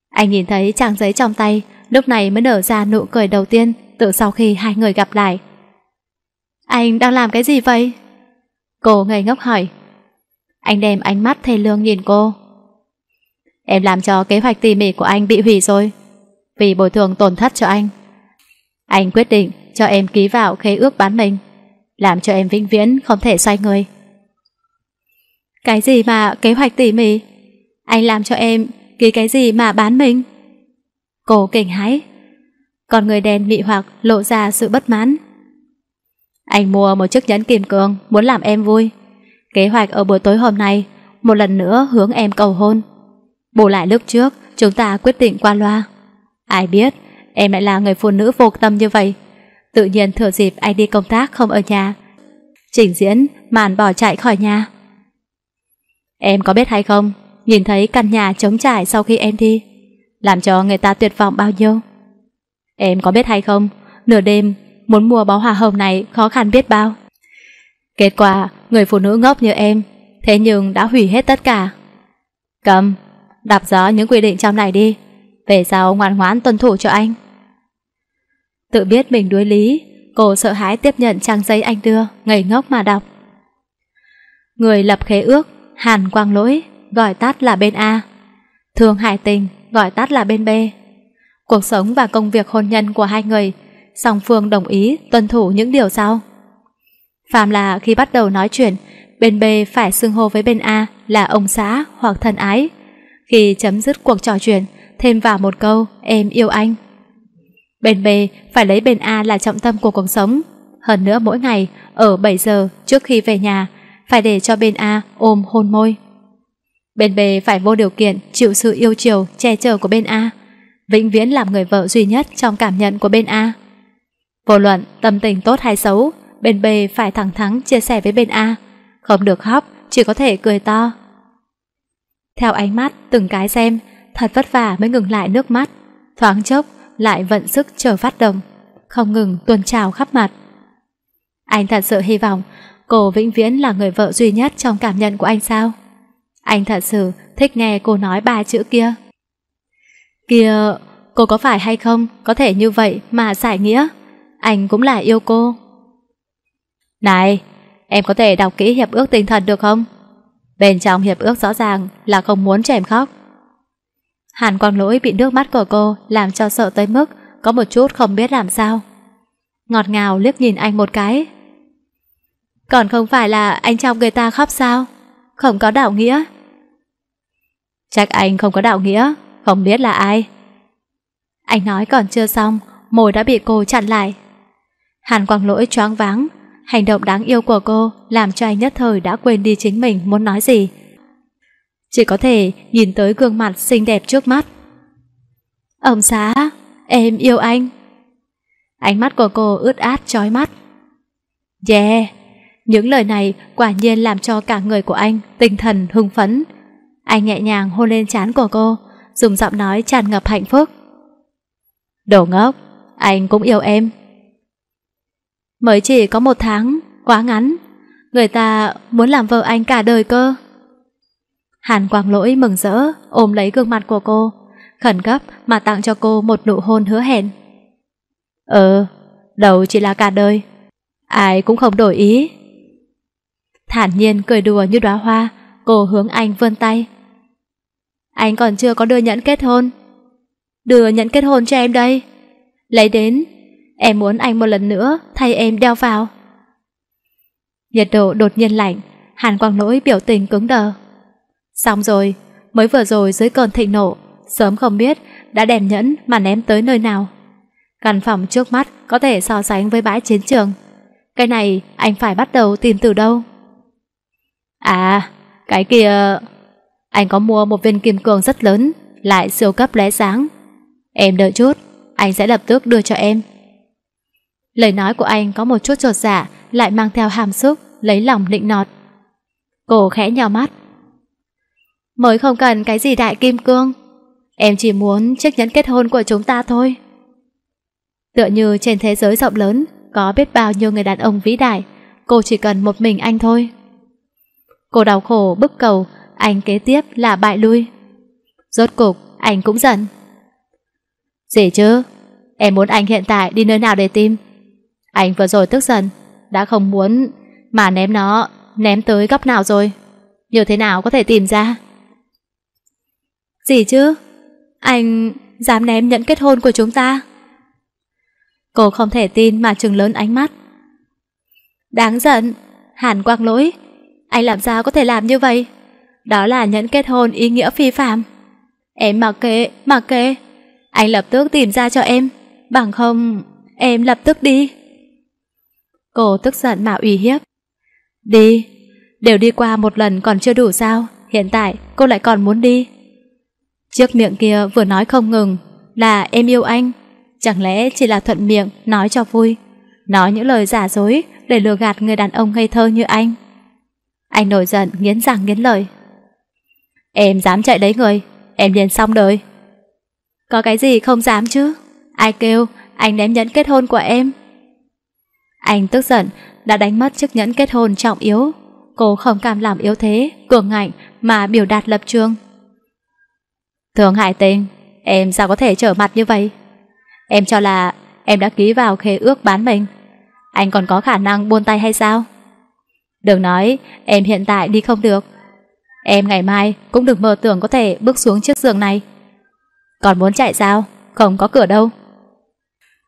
Anh nhìn thấy trang giấy trong tay, lúc này mới nở ra nụ cười đầu tiên, từ sau khi hai người gặp lại. Anh đang làm cái gì vậy? Cô ngây ngốc hỏi. Anh đem ánh mắt thê lương nhìn cô. Em làm cho kế hoạch tỉ mỉ của anh bị hủy rồi, vì bồi thường tổn thất cho anh. Anh quyết định cho em ký vào khế ước bán mình, làm cho em vĩnh viễn không thể xoay người. Cái gì mà kế hoạch tỉ mỉ? Anh làm cho em ký cái gì mà bán mình? Cô kinh hãi còn người đen mị hoặc lộ ra sự bất mãn Anh mua một chiếc nhẫn kim cương Muốn làm em vui Kế hoạch ở buổi tối hôm nay Một lần nữa hướng em cầu hôn Bù lại lúc trước Chúng ta quyết định qua loa Ai biết em lại là người phụ nữ vô tâm như vậy Tự nhiên thừa dịp anh đi công tác không ở nhà Trình diễn màn bỏ chạy khỏi nhà Em có biết hay không Nhìn thấy căn nhà trống trải sau khi em đi Làm cho người ta tuyệt vọng bao nhiêu Em có biết hay không, nửa đêm muốn mua bó hoa hồng này khó khăn biết bao. Kết quả, người phụ nữ ngốc như em, thế nhưng đã hủy hết tất cả. Cầm, đạp gió những quy định trong này đi, về sau ngoan ngoãn tuân thủ cho anh. Tự biết mình đuối lý, cô sợ hãi tiếp nhận trang giấy anh đưa, ngây ngốc mà đọc. Người lập khế ước, Hàn Quang Lỗi, gọi tắt là bên A. thường Hải Tình, gọi tắt là bên B cuộc sống và công việc hôn nhân của hai người, song phương đồng ý tuân thủ những điều sau. Phàm là khi bắt đầu nói chuyện, bên B phải xưng hô với bên A là ông xã hoặc thân ái. Khi chấm dứt cuộc trò chuyện, thêm vào một câu em yêu anh. Bên B phải lấy bên A là trọng tâm của cuộc sống. Hơn nữa mỗi ngày, ở 7 giờ trước khi về nhà, phải để cho bên A ôm hôn môi. Bên B phải vô điều kiện chịu sự yêu chiều, che chở của bên A vĩnh viễn làm người vợ duy nhất trong cảm nhận của bên A. Vô luận tâm tình tốt hay xấu, bên B phải thẳng thắn chia sẻ với bên A, không được khóc, chỉ có thể cười to. Theo ánh mắt từng cái xem, thật vất vả mới ngừng lại nước mắt, thoáng chốc lại vận sức chờ phát động, không ngừng tuôn trào khắp mặt. Anh thật sự hy vọng cô vĩnh viễn là người vợ duy nhất trong cảm nhận của anh sao? Anh thật sự thích nghe cô nói ba chữ kia. Kìa, cô có phải hay không có thể như vậy mà giải nghĩa? Anh cũng là yêu cô. Này, em có thể đọc kỹ hiệp ước tinh thần được không? Bên trong hiệp ước rõ ràng là không muốn cho em khóc. Hàn Quang Lỗi bị nước mắt của cô làm cho sợ tới mức có một chút không biết làm sao. Ngọt ngào liếc nhìn anh một cái. Còn không phải là anh trong người ta khóc sao? Không có đạo nghĩa. Chắc anh không có đạo nghĩa. Không biết là ai Anh nói còn chưa xong Môi đã bị cô chặn lại Hàn Quang Lỗi choáng váng Hành động đáng yêu của cô Làm cho anh nhất thời đã quên đi chính mình muốn nói gì Chỉ có thể nhìn tới gương mặt xinh đẹp trước mắt Ông xá Em yêu anh Ánh mắt của cô ướt át trói mắt Yeah Những lời này quả nhiên làm cho cả người của anh Tinh thần hưng phấn Anh nhẹ nhàng hôn lên trán của cô dùng giọng nói tràn ngập hạnh phúc. Đồ ngốc, anh cũng yêu em. Mới chỉ có một tháng, quá ngắn, người ta muốn làm vợ anh cả đời cơ. Hàn Quang Lỗi mừng rỡ, ôm lấy gương mặt của cô, khẩn cấp mà tặng cho cô một nụ hôn hứa hẹn. Ờ, đầu chỉ là cả đời, ai cũng không đổi ý. Thản nhiên cười đùa như đóa hoa, cô hướng anh vươn tay, anh còn chưa có đưa nhẫn kết hôn Đưa nhẫn kết hôn cho em đây Lấy đến Em muốn anh một lần nữa thay em đeo vào Nhiệt độ đột nhiên lạnh Hàn Quang Lỗi biểu tình cứng đờ Xong rồi Mới vừa rồi dưới cơn thịnh nộ Sớm không biết đã đem nhẫn mà ném tới nơi nào Căn phòng trước mắt Có thể so sánh với bãi chiến trường Cái này anh phải bắt đầu tìm từ đâu À cái kia anh có mua một viên kim cương rất lớn Lại siêu cấp lóe sáng Em đợi chút Anh sẽ lập tức đưa cho em Lời nói của anh có một chút trột giả dạ, Lại mang theo hàm xúc, Lấy lòng định nọt Cô khẽ nhào mắt Mới không cần cái gì đại kim cương Em chỉ muốn chiếc nhẫn kết hôn của chúng ta thôi Tựa như trên thế giới rộng lớn Có biết bao nhiêu người đàn ông vĩ đại Cô chỉ cần một mình anh thôi Cô đau khổ bức cầu anh kế tiếp là bại lui. Rốt cục, anh cũng giận. Gì chứ? Em muốn anh hiện tại đi nơi nào để tìm? Anh vừa rồi tức giận, đã không muốn mà ném nó, ném tới góc nào rồi? Như thế nào có thể tìm ra? Gì chứ? Anh dám ném nhận kết hôn của chúng ta? Cô không thể tin mà trừng lớn ánh mắt. Đáng giận, Hàn Quang Lỗi, anh làm sao có thể làm như vậy? Đó là nhẫn kết hôn ý nghĩa phi phạm. Em mặc kệ, mặc kệ. Anh lập tức tìm ra cho em. Bằng không, em lập tức đi. Cô tức giận mà uy hiếp. Đi, đều đi qua một lần còn chưa đủ sao? Hiện tại cô lại còn muốn đi. trước miệng kia vừa nói không ngừng là em yêu anh. Chẳng lẽ chỉ là thuận miệng nói cho vui, nói những lời giả dối để lừa gạt người đàn ông ngây thơ như anh. Anh nổi giận nghiến răng nghiến lợi. Em dám chạy đấy người, em liền xong đời. Có cái gì không dám chứ? Ai kêu anh ném nhẫn kết hôn của em? Anh tức giận đã đánh mất chiếc nhẫn kết hôn trọng yếu. Cô không cảm làm yếu thế, cường ngạnh mà biểu đạt lập trường. Thường hại Tình, em sao có thể trở mặt như vậy? Em cho là em đã ký vào khế ước bán mình. Anh còn có khả năng buôn tay hay sao? Đừng nói, em hiện tại đi không được, Em ngày mai cũng đừng mơ tưởng có thể bước xuống chiếc giường này. Còn muốn chạy sao? Không có cửa đâu.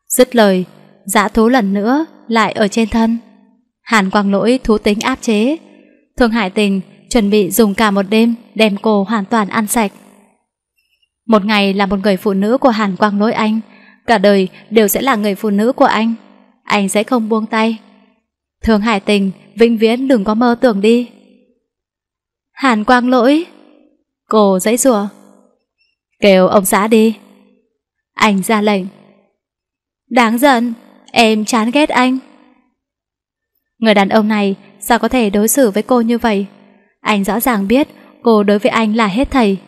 Dứt lời, dã thú lần nữa lại ở trên thân. Hàn quang lỗi thú tính áp chế. Thương Hải Tình chuẩn bị dùng cả một đêm đem cô hoàn toàn ăn sạch. Một ngày là một người phụ nữ của Hàn quang lỗi anh. Cả đời đều sẽ là người phụ nữ của anh. Anh sẽ không buông tay. Thương Hải Tình vĩnh viễn đừng có mơ tưởng đi. Hàn quang lỗi Cô dãy rủa Kêu ông xã đi Anh ra lệnh Đáng giận Em chán ghét anh Người đàn ông này Sao có thể đối xử với cô như vậy Anh rõ ràng biết Cô đối với anh là hết thầy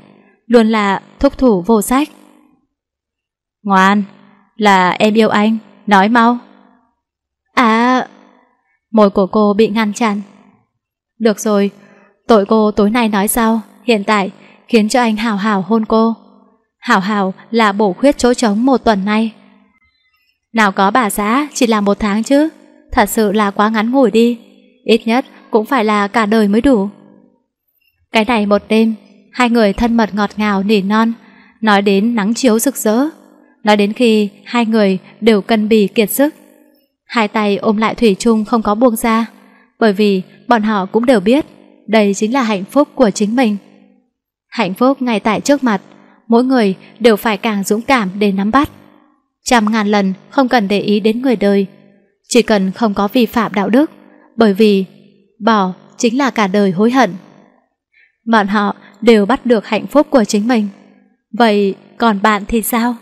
Luôn là thúc thủ vô sách Ngoan Là em yêu anh Nói mau À Môi của cô bị ngăn chặn Được rồi Tội cô tối nay nói sau. hiện tại, khiến cho anh Hảo Hảo hôn cô. Hảo Hảo là bổ khuyết chỗ trống một tuần nay. Nào có bà xã, chỉ là một tháng chứ. Thật sự là quá ngắn ngủi đi. Ít nhất cũng phải là cả đời mới đủ. Cái này một đêm, hai người thân mật ngọt ngào nỉ non, nói đến nắng chiếu rực rỡ, nói đến khi hai người đều cân bì kiệt sức. Hai tay ôm lại Thủy chung không có buông ra, bởi vì bọn họ cũng đều biết đây chính là hạnh phúc của chính mình. Hạnh phúc ngay tại trước mặt, mỗi người đều phải càng dũng cảm để nắm bắt. Trăm ngàn lần không cần để ý đến người đời, chỉ cần không có vi phạm đạo đức, bởi vì bỏ chính là cả đời hối hận. Bọn họ đều bắt được hạnh phúc của chính mình. Vậy còn bạn thì sao?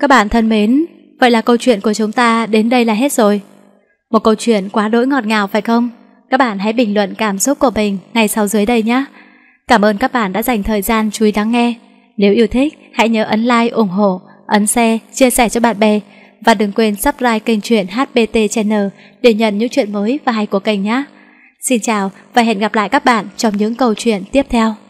Các bạn thân mến, vậy là câu chuyện của chúng ta đến đây là hết rồi. Một câu chuyện quá đỗi ngọt ngào phải không? Các bạn hãy bình luận cảm xúc của mình ngay sau dưới đây nhé. Cảm ơn các bạn đã dành thời gian chú ý lắng nghe. Nếu yêu thích, hãy nhớ ấn like, ủng hộ, ấn share, chia sẻ cho bạn bè. Và đừng quên subscribe kênh truyện HBT Channel để nhận những chuyện mới và hay của kênh nhé. Xin chào và hẹn gặp lại các bạn trong những câu chuyện tiếp theo.